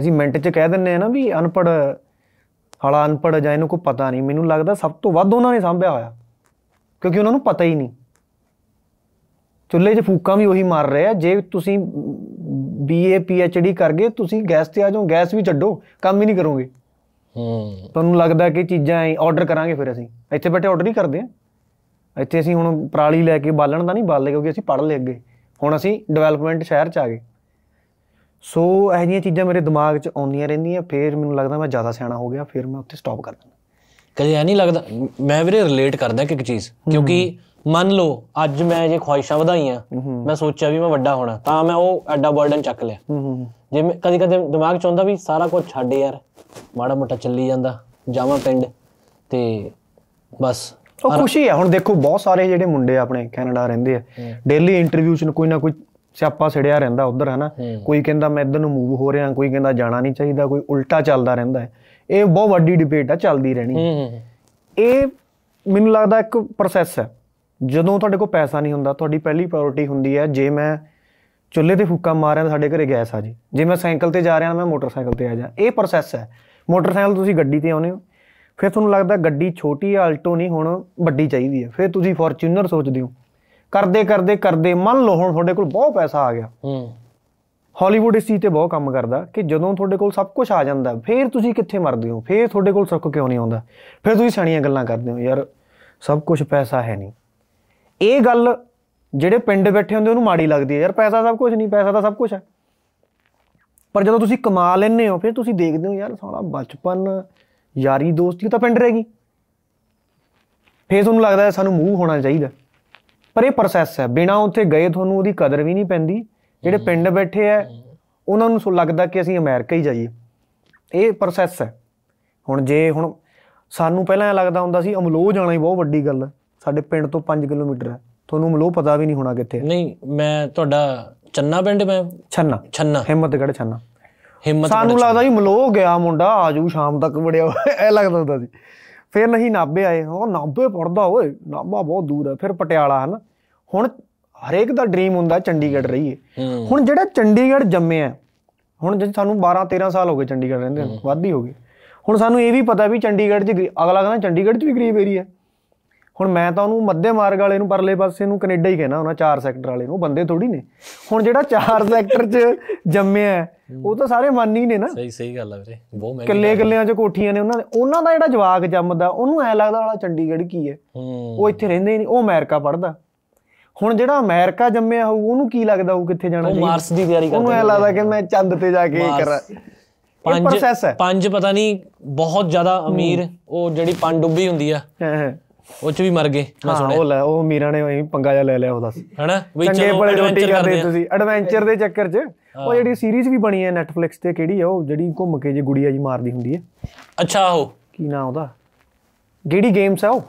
ਅਸੀਂ ਮਿੰਟ 'ਚ ਕਹਿ ਦਿੰਨੇ ਆ ਨਾ ਵੀ ਅਨਪੜ੍ਹ ਹਾਲਾ ਅਨਪੜ੍ਹ ਜਾਂ ਇਹਨੂੰ ਕੋਈ ਪਤਾ ਨਹੀਂ ਮੈਨੂੰ ਲੱਗਦਾ ਸਭ ਤੋਂ ਵੱਧ ਉਹਨਾਂ ਨੇ ਸਾਂਭਿਆ ਹੋਇਆ ਕਿਉਂਕਿ ਉਹਨਾਂ ਨੂੰ ਪਤਾ ਹੀ ਨਹੀਂ ਚੁੱਲ੍ਹੇ 'ਚ ਫੂਕਾਂ ਵੀ ਉਹੀ ਮਾਰ ਰਹੇ ਆ ਜੇ ਤੁਸੀਂ ਬੀਏ ਪੀਐਚਡੀ ਕਰਕੇ ਤੁਸੀਂ ਗੈਸ ਤੇ ਆ ਜਾਓ ਗੈਸ ਵੀ ਛੱਡੋ ਕੰਮ ਹੀ ਨਹੀਂ ਕਰੋਗੇ ਹੂੰ ਤੁਹਾਨੂੰ ਲੱਗਦਾ ਕਿ ਚੀਜ਼ਾਂ ਐ ਆਰਡਰ ਕਰਾਂਗੇ ਫਿਰ ਅਸੀਂ ਇੱਥੇ ਬੈਠੇ ਆਰਡਰ ਹੀ ਕਰਦੇ ਆ ਇੱਥੇ ਅਸੀਂ ਹੁਣ ਪਰਾਲੀ ਲੈ ਕੇ ਬਾਲਣ ਦਾ ਨਹੀਂ ਬਾਲਦੇ ਕਿਉਂਕਿ ਅਸੀਂ ਪੜ ਲੈ ਅੱਗੇ ਹੁਣ ਅਸੀਂ ਡਿਵੈਲਪਮੈਂਟ ਸ਼ਹਿਰ ਚ ਆ ਗਏ ਸੋ ਇਹ ਜੀਆਂ ਚੀਜ਼ਾਂ ਮੇਰੇ ਦਿਮਾਗ 'ਚ ਆਉਂਦੀਆਂ ਰਹਿੰਦੀਆਂ ਫਿਰ ਮੈਨੂੰ ਲੱਗਦਾ ਮੈਂ ਜ਼ਿਆਦਾ ਸਿਆਣਾ ਹੋ ਗਿਆ ਫਿਰ ਮੈਂ ਉੱਥੇ ਸਟਾਪ ਕਰ ਦਿੰਦਾ ਕਦੇ ਐ ਨਹੀਂ ਲੱਗਦਾ ਮੈਂ ਵੀਰੇ ਰਿਲੇਟ ਕਰਦਾ ਕਿ ਇੱਕ ਚੀਜ਼ ਕਿਉਂਕਿ ਮੰਨ ਲਓ ਅੱਜ ਮੈਂ ਜੇ ਖੁਆਇਸ਼ਾਂ ਵਧਾਈਆਂ ਮੈਂ ਸੋਚਿਆ ਵੀ ਮੈਂ ਵੱਡਾ ਹੋਣਾ ਤਾਂ ਮੈਂ ਉਹ ਐਡਾ ਬਰਡਨ ਚੱਕ ਲਿਆ ਜੇ ਮੈਂ ਕਦੀ ਕਦੇ ਦਿਮਾਗ ਚ ਹੁੰਦਾ ਵੀ ਸਾਰਾ ਕੁਝ ਛੱਡ ਯਾਰ ਮਾੜਾ ਮੋਟਾ ਚੱਲੀ ਜਾਂਦਾ ਜਾਵਾਂ ਪਿੰਡ ਤੇ ਬਸ ਉਹ ਖੁਸ਼ੀ ਆ ਹੁਣ ਦੇਖੋ ਬਹੁਤ ਸਾਰੇ ਜਿਹੜੇ ਮੁੰਡੇ ਆਪਣੇ ਕੈਨੇਡਾ ਰਹਿੰਦੇ ਆ ਡੇਲੀ ਇੰਟਰਵਿਊ ਚ ਕੋਈ ਨਾ ਕੋਈ ਸਿਆਪਾ ਸੜਿਆ ਰਹਿੰਦਾ ਉਧਰ ਹਨਾ ਕੋਈ ਕਹਿੰਦਾ ਮੈਂ ਇਧਰ ਨੂੰ ਮੂਵ ਹੋ ਰਿਹਾ ਕੋਈ ਕਹਿੰਦਾ ਜਾਣਾ ਨਹੀਂ ਚਾਹੀਦਾ ਕੋਈ ਉਲਟਾ ਚੱਲਦਾ ਰਹਿੰਦਾ ਹੈ ਇਹ ਬਹੁਤ ਵੱਡੀ ਡਿਬੇਟ ਆ ਚੱਲਦੀ ਰਹਿਣੀ ਇਹ ਮੈਨੂੰ ਲੱਗਦਾ ਇੱਕ ਪ੍ਰੋਸੈਸ ਹੈ ਜਦੋਂ ਤੁਹਾਡੇ ਕੋਲ ਪੈਸਾ ਨਹੀਂ ਹੁੰਦਾ ਤੁਹਾਡੀ ਪਹਿਲੀ ਪ੍ਰਾਇੋਰਟੀ ਹੁੰਦੀ ਹੈ ਜੇ ਮੈਂ ਚੁੱਲ੍ਹੇ ਤੇ ਫੁੱਕਾ ਮਾਰ ਰਿਹਾ ਸਾਡੇ ਘਰੇ ਗੈਸ ਆ ਜੀ ਜੇ ਮੈਂ ਸਾਈਕਲ ਤੇ ਜਾ ਰਿਹਾ ਮੈਂ ਮੋਟਰਸਾਈਕਲ ਤੇ ਆ ਜਾ ਇਹ ਪ੍ਰੋਸੈਸ ਹੈ ਮੋਟਰਸਾਈਕਲ ਤੁਸੀਂ ਗੱਡੀ ਤੇ ਆਉਨੇ ਹੋ ਫਿਰ ਤੁਹਾਨੂੰ ਲੱਗਦਾ ਗੱਡੀ ਛੋਟੀ ਆ ਆਲਟੋ ਨਹੀਂ ਹੁਣ ਵੱਡੀ ਚਾਹੀਦੀ ਹੈ ਫਿਰ ਤੁਸੀਂ ਫੋਰਚੂਨਰ ਸੋਚਦੇ ਹੋ ਕਰਦੇ ਕਰਦੇ ਕਰਦੇ ਮੰਨ ਲਓ ਹੁਣ ਤੁਹਾਡੇ ਕੋਲ ਬਹੁਤ ਪੈਸਾ ਆ ਗਿਆ ਹੂੰ ਹਾਲੀਵੁੱਡ ਇਸ ਚੀਜ਼ ਤੇ ਬਹੁਤ ਕੰਮ ਕਰਦਾ ਕਿ ਜਦੋਂ ਤੁਹਾਡੇ ਕੋਲ ਸਭ ਕੁਝ ਆ ਜਾਂਦਾ ਫਿਰ ਤੁਸੀਂ ਕਿੱਥੇ ਮਰਦੇ ਹੋ ਫਿਰ ਤੁਹਾਡੇ ਕੋਲ ਸੁੱਖ ਕਿਉਂ ਨਹੀਂ ਆਉਂਦਾ ਫਿਰ ਤੁਸੀਂ ਸਿਆਣੀਆਂ ਗੱਲਾਂ ਕਰਦੇ ਹੋ ਯਾਰ ਸਭ ਕੁਝ ਪੈਸਾ ਹੈ ਨਹੀਂ ਇਹ ਗੱਲ ਜਿਹੜੇ ਪਿੰਡ ਬੈਠੇ ਹੁੰਦੇ ਉਹਨੂੰ ਮਾੜੀ ਲੱਗਦੀ ਹੈ ਯਾਰ ਪੈਸਾ ਸਭ ਕੁਝ ਨਹੀਂ ਪੈਸਾ ਤਾਂ ਸਭ ਕੁਝ ਹੈ ਪਰ ਜਦੋਂ ਤੁਸੀਂ ਕਮਾ ਲੈਨੇ ਹੋ ਫਿਰ ਤੁਸੀਂ ਦੇਖਦੇ ਹੋ ਯਾਰ ਸਾਲਾ ਬਚਪਨ ਯਾਰੀ ਦੋਸਤੀ ਤਾਂ ਪਿੰਡ ਰਹੇਗੀ ਫੇਰ ਤੁਹਾਨੂੰ ਲੱਗਦਾ ਸਾਨੂੰ ਮੂਵ ਹੋਣਾ ਚਾਹੀਦਾ ਪਰ ਇਹ ਪ੍ਰੋਸੈਸ ਹੈ ਬਿਨਾ ਉੱਥੇ ਗਏ ਤੁਹਾਨੂੰ ਉਹਦੀ ਕਦਰ ਵੀ ਨਹੀਂ ਪੈਂਦੀ ਜਿਹੜੇ ਪਿੰਡ ਬੈਠੇ ਆ ਉਹਨਾਂ ਨੂੰ ਲੱਗਦਾ ਕਿ ਅਸੀਂ ਅਮਰੀਕਾ ਹੀ ਜਾਈਏ ਇਹ ਪ੍ਰੋਸੈਸ ਹੈ ਹੁਣ ਜੇ ਹੁਣ ਸਾਨੂੰ ਪਹਿਲਾਂ ਇਹ ਲੱਗਦਾ ਹੁੰਦਾ ਸੀ ਅਮਲੋ ਜਾਣਾ ਹੀ ਬਹੁਤ ਵੱਡੀ ਗੱਲ ਹੈ ਸਾਡੇ ਪਿੰਡ ਤੋਂ 5 ਕਿਲੋਮੀਟਰ ਹੈ ਤੁਹਾਨੂੰ ਮਲੋ ਪਤਾ ਵੀ ਨਹੀਂ ਹੋਣਾ ਕਿੱਥੇ ਹੈ ਨਹੀਂ ਮੈਂ ਤੁਹਾਡਾ ਚੰਨਾ ਪਿੰਡ ਮੈਂ ਛੰਨਾ ਛੰਨਾ ਹਿੰਮਤਗੜ ਛੰਨਾ ਹਿੰਮਤ ਸਾਨੂੰ ਲੱਗਦਾ ਜੀ ਮਲੋ ਗਿਆ ਮੁੰਡਾ ਆਜੂ ਸ਼ਾਮ ਤੱਕ ਵੜਿਆ ਐ ਲੱਗਦਾ ਹੁੰਦਾ ਸੀ ਫਿਰ ਨਹੀਂ ਨਾਬੇ ਆਏ ਉਹ ਨਾਬੇ ਪੜਦਾ ਓਏ ਨਾਬਾ ਬਹੁਤ ਦੂਰ ਹੈ ਫਿਰ ਪਟਿਆਲਾ ਹਨ ਹੁਣ ਹਰੇਕ ਦਾ ਡ੍ਰੀਮ ਹੁੰਦਾ ਚੰਡੀਗੜ੍ਹ ਰਹੀਏ ਹੁਣ ਜਿਹੜਾ ਚੰਡੀਗੜ੍ਹ ਜੰਮਿਆ ਹੁਣ ਜੇ ਸਾਨੂੰ 12 13 ਸਾਲ ਹੋ ਗਏ ਚੰਡੀਗੜ੍ਹ ਰਹਿੰਦੇ ਨੂੰ ਵੱਧ ਹੀ ਹੋ ਗਏ ਹੁਣ ਸਾਨੂੰ ਇਹ ਵੀ ਪਤਾ ਵੀ ਚੰਡੀਗੜ੍ਹ 'ਚ ਅਗਲਾ ਕਹਿੰਦਾ ਚੰਡੀਗੜ੍ਹ 'ਚ ਵੀ ਗਰੀਬ ਏਰੀਆ ਹੁਣ ਮੈਂ ਤਾਂ ਉਹਨੂੰ ਮੱਧੇ ਮਾਰਗ ਵਾਲੇ ਨੂੰ ਪਰਲੇ ਪਾਸੇ ਨੂੰ ਕੈਨੇਡਾ ਹੀ ਕਹਿਣਾ ਉਹਨਾਂ ਚਾਰ ਸੈਕਟਰ ਵਾਲੇ ਨੂੰ ਬੰਦੇ ਥੋੜੀ ਨੇ ਹੁਣ ਜਿਹੜਾ ਚਾਰ ਸੈਕਟਰ 'ਚ ਜੰਮਿਆ ਉਹ ਤਾਂ ਸਾਰੇ ਮਾਨੀ ਨੇ ਨਾ ਸਹੀ ਸਹੀ ਗੱਲ ਆ ਵੀਰੇ ਬਹੁਤ ਮੈਂ ਕੱਲੇ ਕੱਲਿਆਂ 'ਚ ਕੋਠੀਆਂ ਨੇ ਉਹਨਾਂ ਦੇ ਉਹਨਾਂ ਦਾ ਜਿਹੜਾ ਜਵਾਕ ਜੰਮਦਾ ਉਹਨੂੰ ਐ ਲੱਗਦਾ ਵਾਲਾ ਚੰਡੀਗੜ੍ਹ ਕੀ ਹੈ ਉਹ ਇੱਥੇ ਰਹਿੰਦੇ ਨਹੀਂ ਉਹ ਅਮਰੀਕਾ ਪੜਦਾ ਹੁਣ ਜਿਹੜਾ ਅਮਰੀਕਾ ਜੰਮਿਆ ਹੋਊ ਉਹਨੂੰ ਕੀ ਲੱਗਦਾ ਹੋਊ ਕਿੱਥੇ ਜਾਣਾ ਚਾਹੀਦਾ ਉਹ ਮਾਰਸ ਦੀ ਤਿਆਰੀ ਕਰਦਾ ਉਹਨੂੰ ਐ ਲੱਗਦਾ ਕਿ ਮੈਂ ਚੰਦ ਤੇ ਜਾ ਕੇ ਕਰਾਂ ਪੰਜ ਪੰਜ ਪਤਾ ਨਹੀਂ ਬਹੁਤ ਜ਼ਿਆਦਾ ਅਮੀਰ ਉਹ ਜਿਹੜੀ ਪੰਡੁੱਬੀ ਹੁੰਦੀ ਆ ਉਹ ਚ ਵੀ ਮਰ ਗਏ ਮੈਂ ਸੁਣਿਆ ਉਹ ਲੈ ਉਹ ਮੀਰਾ ਨੇ ਉਹੀ ਪੰਗਾ ਜਾ ਲੈ ਲਿਆ ਉਹਦਾ ਸੀ ਹੈਨਾ ਵੀ ਬੜੇ ਐਡਵੈਂਚਰ ਕਰਦੇ ਤੁਸੀਂ ਐਡਵੈਂਚਰ ਦੇ ਚੱਕਰ 'ਚ ਉਹ ਜਿਹੜੀ ਸੀਰੀਜ਼ ਵੀ ਬਣੀ ਹੈ ਨੈਟਫਲਿਕਸ ਤੇ ਕਿਹੜੀ ਹੈ ਉਹ ਜਿਹੜੀ ਘੁੰਮ ਕੇ ਜੇ ਗੁੜੀਆ ਜੀ ਮਾਰਦੀ ਹੁੰਦੀ ਹੈ ਅੱਛਾ ਉਹ ਕੀ ਨਾਮ ਉਹਦਾ ਜਿਹੜੀ ਗੇਮਸ ਆ ਉਹ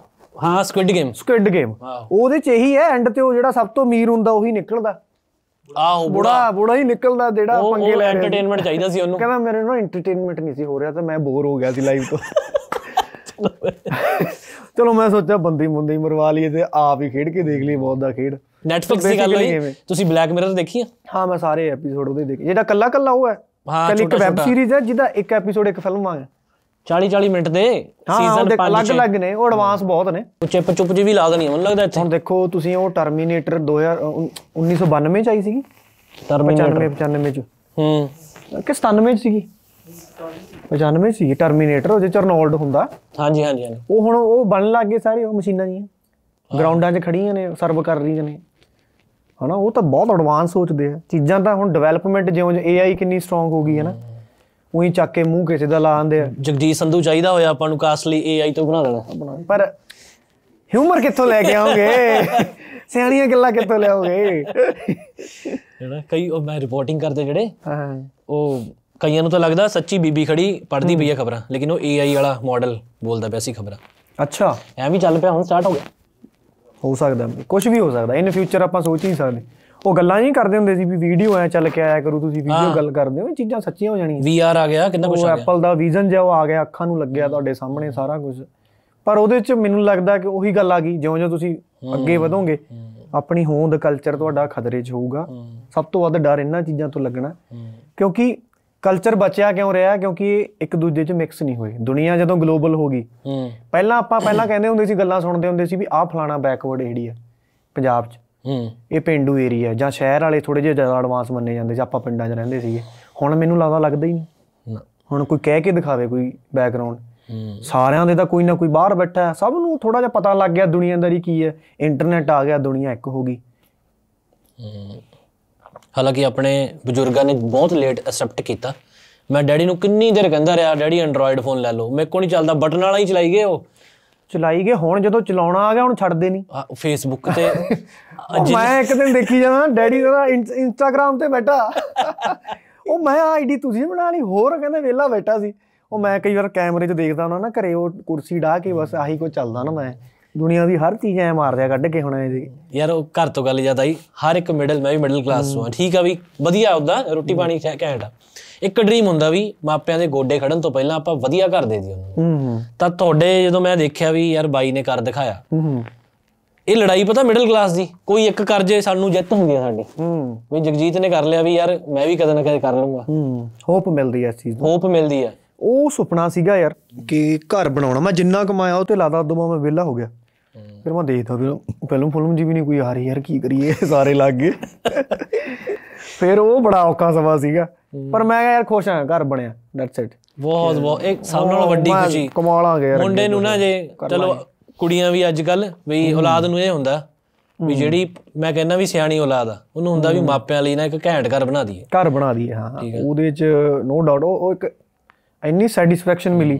ਹਾਂ ਸਕਵਿਡ ਗੇਮ ਸਕਵਿਡ ਗੇਮ ਉਹਦੇ 'ਚ ਇਹੀ ਹੈ ਐਂਡ ਤੇ ਉਹ ਜਿਹੜਾ ਸਭ ਤੋਂ ਅਮੀਰ ਹੁੰਦਾ ਉਹੀ ਨਿਕਲਦਾ ਆਹੋ ਬੁੜਾ ਬੁੜਾ ਹੀ ਨਿਕਲਦਾ ਜਿਹੜਾ ਪੰਗੇ ਲੈ ਰਿਹਾ ਐਂਟਰਟੇਨਮੈਂਟ ਚਾਹੀਦਾ ਸੀ ਉਹਨੂੰ ਕਹਿੰਦਾ ਮੇਰੇ ਨੂੰ ਐਂਟਰਟੇਨਮੈਂਟ ਨਹੀਂ ਸੀ ਹੋ ਰਿਹਾ ਤਾਂ ਮੈਂ ਬੋਰ ਹੋ ਗਿਆ ਸੀ ਲਾਈਵ ਤੋਂ ਚਲੋ ਮੈਂ ਸੋਚਿਆ ਬੰਦੀ ਮੁੰਦੀ ਮਰਵਾ ਲਈਏ ਤੇ ਆਪ ਹੀ ਖੇਡ ਕੇ ਦੇਖ ਲਈਏ ਬਹੁਤ ਦਾ ਖੇਡ ਨੈਟਫਲਿਕਸ ਦੀ ਗੱਲ ਹੋਈ ਤੁਸੀਂ ਬਲੈਕ ਮਿਰਰ ਦੇਖੀ ਆ ਹਾਂ ਮੈਂ ਸਾਰੇ ਐਪੀਸੋਡ ਉਹਦੇ ਦੇਖੇ ਜਿਹੜਾ ਕੱਲਾ ਕੱਲਾ ਉਹ ਹੈ ਹਾਂ ਇੱਕ ਵੈਬ ਸੀਰੀਜ਼ ਹੈ ਜਿਹਦਾ ਇੱਕ ਐਪੀਸੋਡ ਇੱਕ ਫਿਲਮ ਆ 40 40 ਮਿੰਟ ਦੇ ਸੀਜ਼ਨ 5 ਅਲੱਗ ਅਲੱਗ ਨੇ ਉਹ ਐਡਵਾਂਸ ਬਹੁਤ ਨੇ ਚੁੱਪ ਚੁੱਪ ਜੀ ਵੀ ਲਾ ਦੇਣੀ ਮੈਨੂੰ ਲੱਗਦਾ ਇੱਥੇ ਹੁਣ ਦੇਖੋ ਤੁਸੀਂ ਉਹ ਟਰਮੀਨੇਟਰ 2000 1992 ਚ ਆਈ ਸੀਗੀ ਟਰਮੀਨੇਟਰ 95 95 ਚ ਹੂੰ ਕਿ 97 ਚ ਸੀਗੀ 95 ਸੀ ਟਰਮੀਨੇਟਰ ਉਹ ਜੇ ਚਰਨੋਲਡ ਹੁੰਦਾ ਹਾਂਜੀ ਹਾਂਜੀ ਹਾਂਜੀ ਉਹ ਹੁਣ ਉਹ ਬਣਨ ਲੱਗ ਗਏ ਸਾਰੇ ਉਹ ਮਸ਼ੀਨਾਂ ਜੀਆਂ ਗਰਾਊਂਡਾਂ 'ਚ ਖੜੀਆਂ ਨੇ ਸਰਵ ਕਰ ਰਹੀਆਂ ਨੇ ਹਨਾ ਉਹ ਤਾਂ ਬਹੁਤ ਐਡਵਾਂਸ ਸੋਚਦੇ ਆ ਚੀਜ਼ਾਂ ਤਾਂ ਹੁਣ ਡਿਵੈਲਪਮੈਂਟ ਜਿਉਂ AI ਕਿੰਨੀ ਸਟਰੋਂਗ ਹੋ ਗਈ ਹੈ ਨਾ ਉਹੀ ਚੱਕ ਕੇ ਮੂੰਹ ਕਿਸੇ ਦਾ ਲਾ ਆਂਦੇ ਆ ਜਗਦੀਸ਼ ਸੰਧੂ ਚਾਹੀਦਾ ਹੋਇਆ ਆਪਾਂ ਨੂੰ ਕਾਸਲੀ AI ਤੋਂ ਬਣਾ ਦੇਣਾ ਪਰ ਹਿਊਮਰ ਕਿੱਥੋਂ ਲੈ ਕੇ ਆਉਂਗੇ ਸਿਆਣੀਆਂ ਗੱਲਾਂ ਕਿੱਥੋਂ ਲਿਆਓਗੇ ਜਿਹੜਾ ਕਈ ਉਹ ਮੈਂ ਰਿਪੋਰਟਿੰਗ ਕਰਦੇ ਜਿਹੜੇ ਹਾਂ ਉਹ ਕਈਆਂ ਨੂੰ ਤਾਂ ਲੱਗਦਾ ਸੱਚੀ ਬੀਬੀ ਖੜੀ ਪੜਦੀ ਪਈ ਹੈ ਖਬਰਾਂ ਲੇਕਿਨ ਉਹ ਏਆਈ ਵਾਲਾ ਮਾਡਲ ਬੋਲਦਾ ਪਿਆ ਸੀ ਖਬਰਾਂ ਅੱਛਾ ਐ ਵੀ ਚੱਲ ਪਿਆ ਹੁਣ ਸਟਾਰਟ ਹੋ ਗਿਆ ਹੋ ਸਕਦਾ ਕੁਝ ਵੀ ਹੋ ਸਕਦਾ ਇਨ ਫਿਊਚਰ ਆਪਾਂ ਸੋਚ ਨਹੀਂ ਸਕਦੇ ਉਹ ਗੱਲਾਂ ਹੀ ਕਰਦੇ ਹੁੰਦੇ ਸੀ ਵੀ ਵੀਡੀਓ ਐ ਚੱਲ ਕੇ ਆਇਆ ਕਰੂ ਤੁਸੀਂ ਵੀਡੀਓ ਗੱਲ ਕਰਦੇ ਹੋ ਇਹ ਚੀਜ਼ਾਂ ਸੱਚੀਆਂ ਹੋ ਜਾਣੀਆਂ ਵੀਆਰ ਆ ਗਿਆ ਕਿੰਨਾ ਕੁਝ ਆ ਗਿਆ ਉਹ ਐਪਲ ਦਾ ਵਿਜ਼ਨ ਜਿਹਾ ਉਹ ਆ ਗਿਆ ਅੱਖਾਂ ਨੂੰ ਲੱਗਿਆ ਤੁਹਾਡੇ ਸਾਹਮਣੇ ਸਾਰਾ ਕੁਝ ਪਰ ਉਹਦੇ ਵਿੱਚ ਮੈਨੂੰ ਲੱਗਦਾ ਕਿ ਉਹੀ ਗੱਲ ਆ ਗਈ ਜਿਉਂ-ਜਿਉਂ ਤੁਸੀਂ ਅੱਗੇ ਵਧੋਗੇ ਆਪਣੀ ਹੋਂਦ ਕਲਚਰ ਤੁਹਾਡਾ ਖਤਰੇ 'ਚ ਹੋਊਗਾ ਸਭ ਤੋਂ ਵੱਧ ਡਰ ਇਹਨਾਂ ਚੀਜ਼ਾਂ ਤੋਂ ਲੱਗਣਾ ਕਿਉਂਕਿ ਕਲਚਰ ਬਚਿਆ ਕਿਉਂ ਰਿਹਾ ਕਿਉਂਕਿ ਇੱਕ ਦੂਜੇ 'ਚ ਮਿਕਸ ਨਹੀਂ ਹੋਏ ਦੁਨੀਆ ਜਦੋਂ ਗਲੋਬਲ ਹੋ ਗਈ ਹੂੰ ਪਹਿਲਾਂ ਆਪਾਂ ਪਹਿਲਾਂ ਕਹਿੰਦੇ ਹੁੰਦੇ ਸੀ ਗੱਲਾਂ ਸੁਣਦੇ ਹੁੰਦੇ ਸੀ ਵੀ ਆਹ ਫਲਾਣਾ ਬੈਕਵਰਡ ਏਰੀਆ ਹੈ ਪੰਜਾਬ 'ਚ ਹੂੰ ਇਹ ਪਿੰਡੂ ਏਰੀਆ ਜਾਂ ਸ਼ਹਿਰ ਵਾਲੇ ਥੋੜੇ ਜਿਹਾ ਜ਼ਿਆਦਾ ਐਡਵਾਂਸ ਮੰਨੇ ਜਾਂਦੇ ਸੀ ਆਪਾਂ ਪਿੰਡਾਂ 'ਚ ਰਹਿੰਦੇ ਸੀਗੇ ਹੁਣ ਮੈਨੂੰ ਲੱਗਦਾ ਲੱਗਦਾ ਹੀ ਨਹੀਂ ਹੁਣ ਕੋਈ ਕਹਿ ਕੇ ਦਿਖਾਵੇ ਕੋਈ ਬੈਕਗ੍ਰਾਉਂਡ ਸਾਰਿਆਂ ਦੇ ਤਾਂ ਕੋਈ ਨਾ ਕੋਈ ਬਾਹਰ ਬੈਠਾ ਹੈ ਸਭ ਨੂੰ ਥੋੜਾ ਜਿਹਾ ਪਤਾ ਲੱਗ ਗਿਆ ਦੁਨੀਆਦਾਰੀ ਕੀ ਹੈ ਇੰਟਰਨੈਟ ਆ ਗਿਆ ਦੁਨੀਆ ਇੱਕ ਹੋ ਗਈ ਹਾਲਾਂਕਿ ਆਪਣੇ ਬਜ਼ੁਰਗਾਂ ਨੇ ਬਹੁਤ ਲੇਟ ਅਸੈਪਟ ਕੀਤਾ ਮੈਂ ਡੈਡੀ ਨੂੰ ਕਿੰਨੀ ਦੇਰ ਕਹਿੰਦਾ ਰਿਹਾ ਡੈਡੀ ਐਂਡਰੋਇਡ ਫੋਨ ਲੈ ਲਓ ਮੇਰੇ ਕੋਲ ਨਹੀਂ ਚੱਲਦਾ ਬਟਨ ਵਾਲਾ ਹੀ ਚਲਾਈ ਗਏ ਉਹ ਚਲਾਈ ਗਏ ਹੁਣ ਜਦੋਂ ਚਲਾਉਣਾ ਆ ਗਿਆ ਹੁਣ ਛੱਡਦੇ ਨਹੀਂ ਫੇਸਬੁੱਕ ਤੇ ਮੈਂ ਇੱਕ ਦਿਨ ਦੇਖੀ ਜਾਂਦਾ ਡੈਡੀ ਦਾ ਇੰਸਟਾਗ੍ਰam ਤੇ ਬੈਠਾ ਉਹ ਮੈਂ ਆਈਡੀ ਤੁਸੀਂ ਬਣਾ ਲਈ ਹੋਰ ਕਹਿੰਦੇ ਵੇਲਾ ਬੈਠਾ ਸੀ ਉਹ ਮੈਂ ਕਈ ਵਾਰ ਕੈਮਰੇ 'ਚ ਦੇਖਦਾ ਹੁੰਦਾ ਨਾ ਘਰੇ ਉਹ ਕੁਰਸੀ ਢਾ ਕੇ ਬਸ ਆਹੀ ਕੋ ਚੱਲਦਾ ਨਾ ਮੈਂ ਦੁਨੀਆ ਦੀ ਹਰ ਚੀਜ਼ ਐ ਮਾਰ ਦਿਆ ਕੱਢ ਕੇ ਹੁਣ ਇਹਦੀ ਯਾਰ ਉਹ ਘਰ ਤੋਂ ਗੱਲ ਜ਼ਿਆਦਾ ਹੀ ਹਰ ਇੱਕ ਮਿਡਲ ਮੈਂ ਵੀ ਮਿਡਲ ਕਲਾਸ ਤੋਂ ਆ ਠੀਕ ਆ ਵੀ ਵਧੀਆ ਹੁੰਦਾ ਰੋਟੀ ਪਾਣੀ ਘੈਂਟ ਆ ਇੱਕ ਡ੍ਰੀਮ ਹੁੰਦਾ ਵੀ ਮਾਪਿਆਂ ਦੇ ਗੋਡੇ ਖੜਨ ਤੋਂ ਪਹਿਲਾਂ ਆਪਾਂ ਵਧੀਆ ਕਰ ਦੇ ਦੀ ਉਹਨੂੰ ਤਾਂ ਤੁਹਾਡੇ ਜਦੋਂ ਮੈਂ ਦੇਖਿਆ ਵੀ ਯਾਰ ਬਾਈ ਨੇ ਕਰ ਦਿਖਾਇਆ ਇਹ ਲੜਾਈ ਪਤਾ ਮਿਡਲ ਕਲਾਸ ਦੀ ਕੋਈ ਇੱਕ ਕਰ ਜੇ ਸਾਨੂੰ ਜਿੱਤ ਹੁੰਦੀ ਆ ਸਾਡੀ ਵੀ ਜਗਜੀਤ ਨੇ ਕਰ ਲਿਆ ਵੀ ਯਾਰ ਮੈਂ ਵੀ ਕਦੇ ਨਾ ਕਦੇ ਕਰ ਲਵਾਂਗਾ ਹੋਪ ਮਿਲਦੀ ਐ ਇਸ ਚੀਜ਼ ਨੂੰ ਹੋਪ ਮਿਲਦੀ ਐ ਉਹ ਸੁਪਨਾ ਸੀਗਾ ਯਾਰ ਕਿ ਘਰ ਬਣਾਉਣਾ ਮੈਂ ਜਿੰਨਾ ਕਮਾਇਆ ਉਹ ਤੇ ਲਾਦਾ ਉਦੋਂ ਮੈਂ ਵਿਹਲਾ ਹੋ ਗਿਆ ਫਿਰ ਮੈਂ ਦੇਖਦਾ ਫਿਰ ਫਿਲਮ ਫਿਲਮ ਜੀ ਵੀ ਨਹੀਂ ਕੋਈ ਆ ਰਹੀ ਯਾਰ ਕੀ ਕਰੀਏ ਸਾਰੇ ਲੱਗ ਗਏ ਫਿਰ ਉਹ ਬੜਾ ਔਕਾ ਸਮਾਂ ਸੀਗਾ ਪਰ ਮੈਂ ਯਾਰ ਖੁਸ਼ ਹਾਂ ਘਰ ਬਣਿਆ ਦੈਟਸ ਇਟ ਬਹੁਤ ਬਹੁਤ ਇੱਕ ਸਭ ਨਾਲੋਂ ਵੱਡੀ ਖੁਸ਼ੀ ਕਮਾਲ ਆ ਗਿਆ ਮੁੰਡੇ ਨੂੰ ਨਾ ਜੇ ਚਲੋ ਕੁੜੀਆਂ ਵੀ ਅੱਜ ਕੱਲ ਵੀ ਔਲਾਦ ਨੂੰ ਇਹ ਹੁੰਦਾ ਵੀ ਜਿਹੜੀ ਮੈਂ ਕਹਿੰਦਾ ਵੀ ਸਿਆਣੀ ਔਲਾਦ ਆ ਉਹਨੂੰ ਹੁੰਦਾ ਵੀ ਮਾਪਿਆਂ ਲਈ ਨਾ ਇੱਕ ਘੈਂਟ ਘਰ ਬਣਾ ਦਈਏ ਘਰ ਬਣਾ ਦਈਏ ਹਾਂ ਉਹਦੇ ਚ ਨੋ ਡਾਊਟ ਉਹ ਇੱਕ ਇੰਨੀ ਸੈਟੀਸਫੈਕਸ਼ਨ ਮਿਲੀ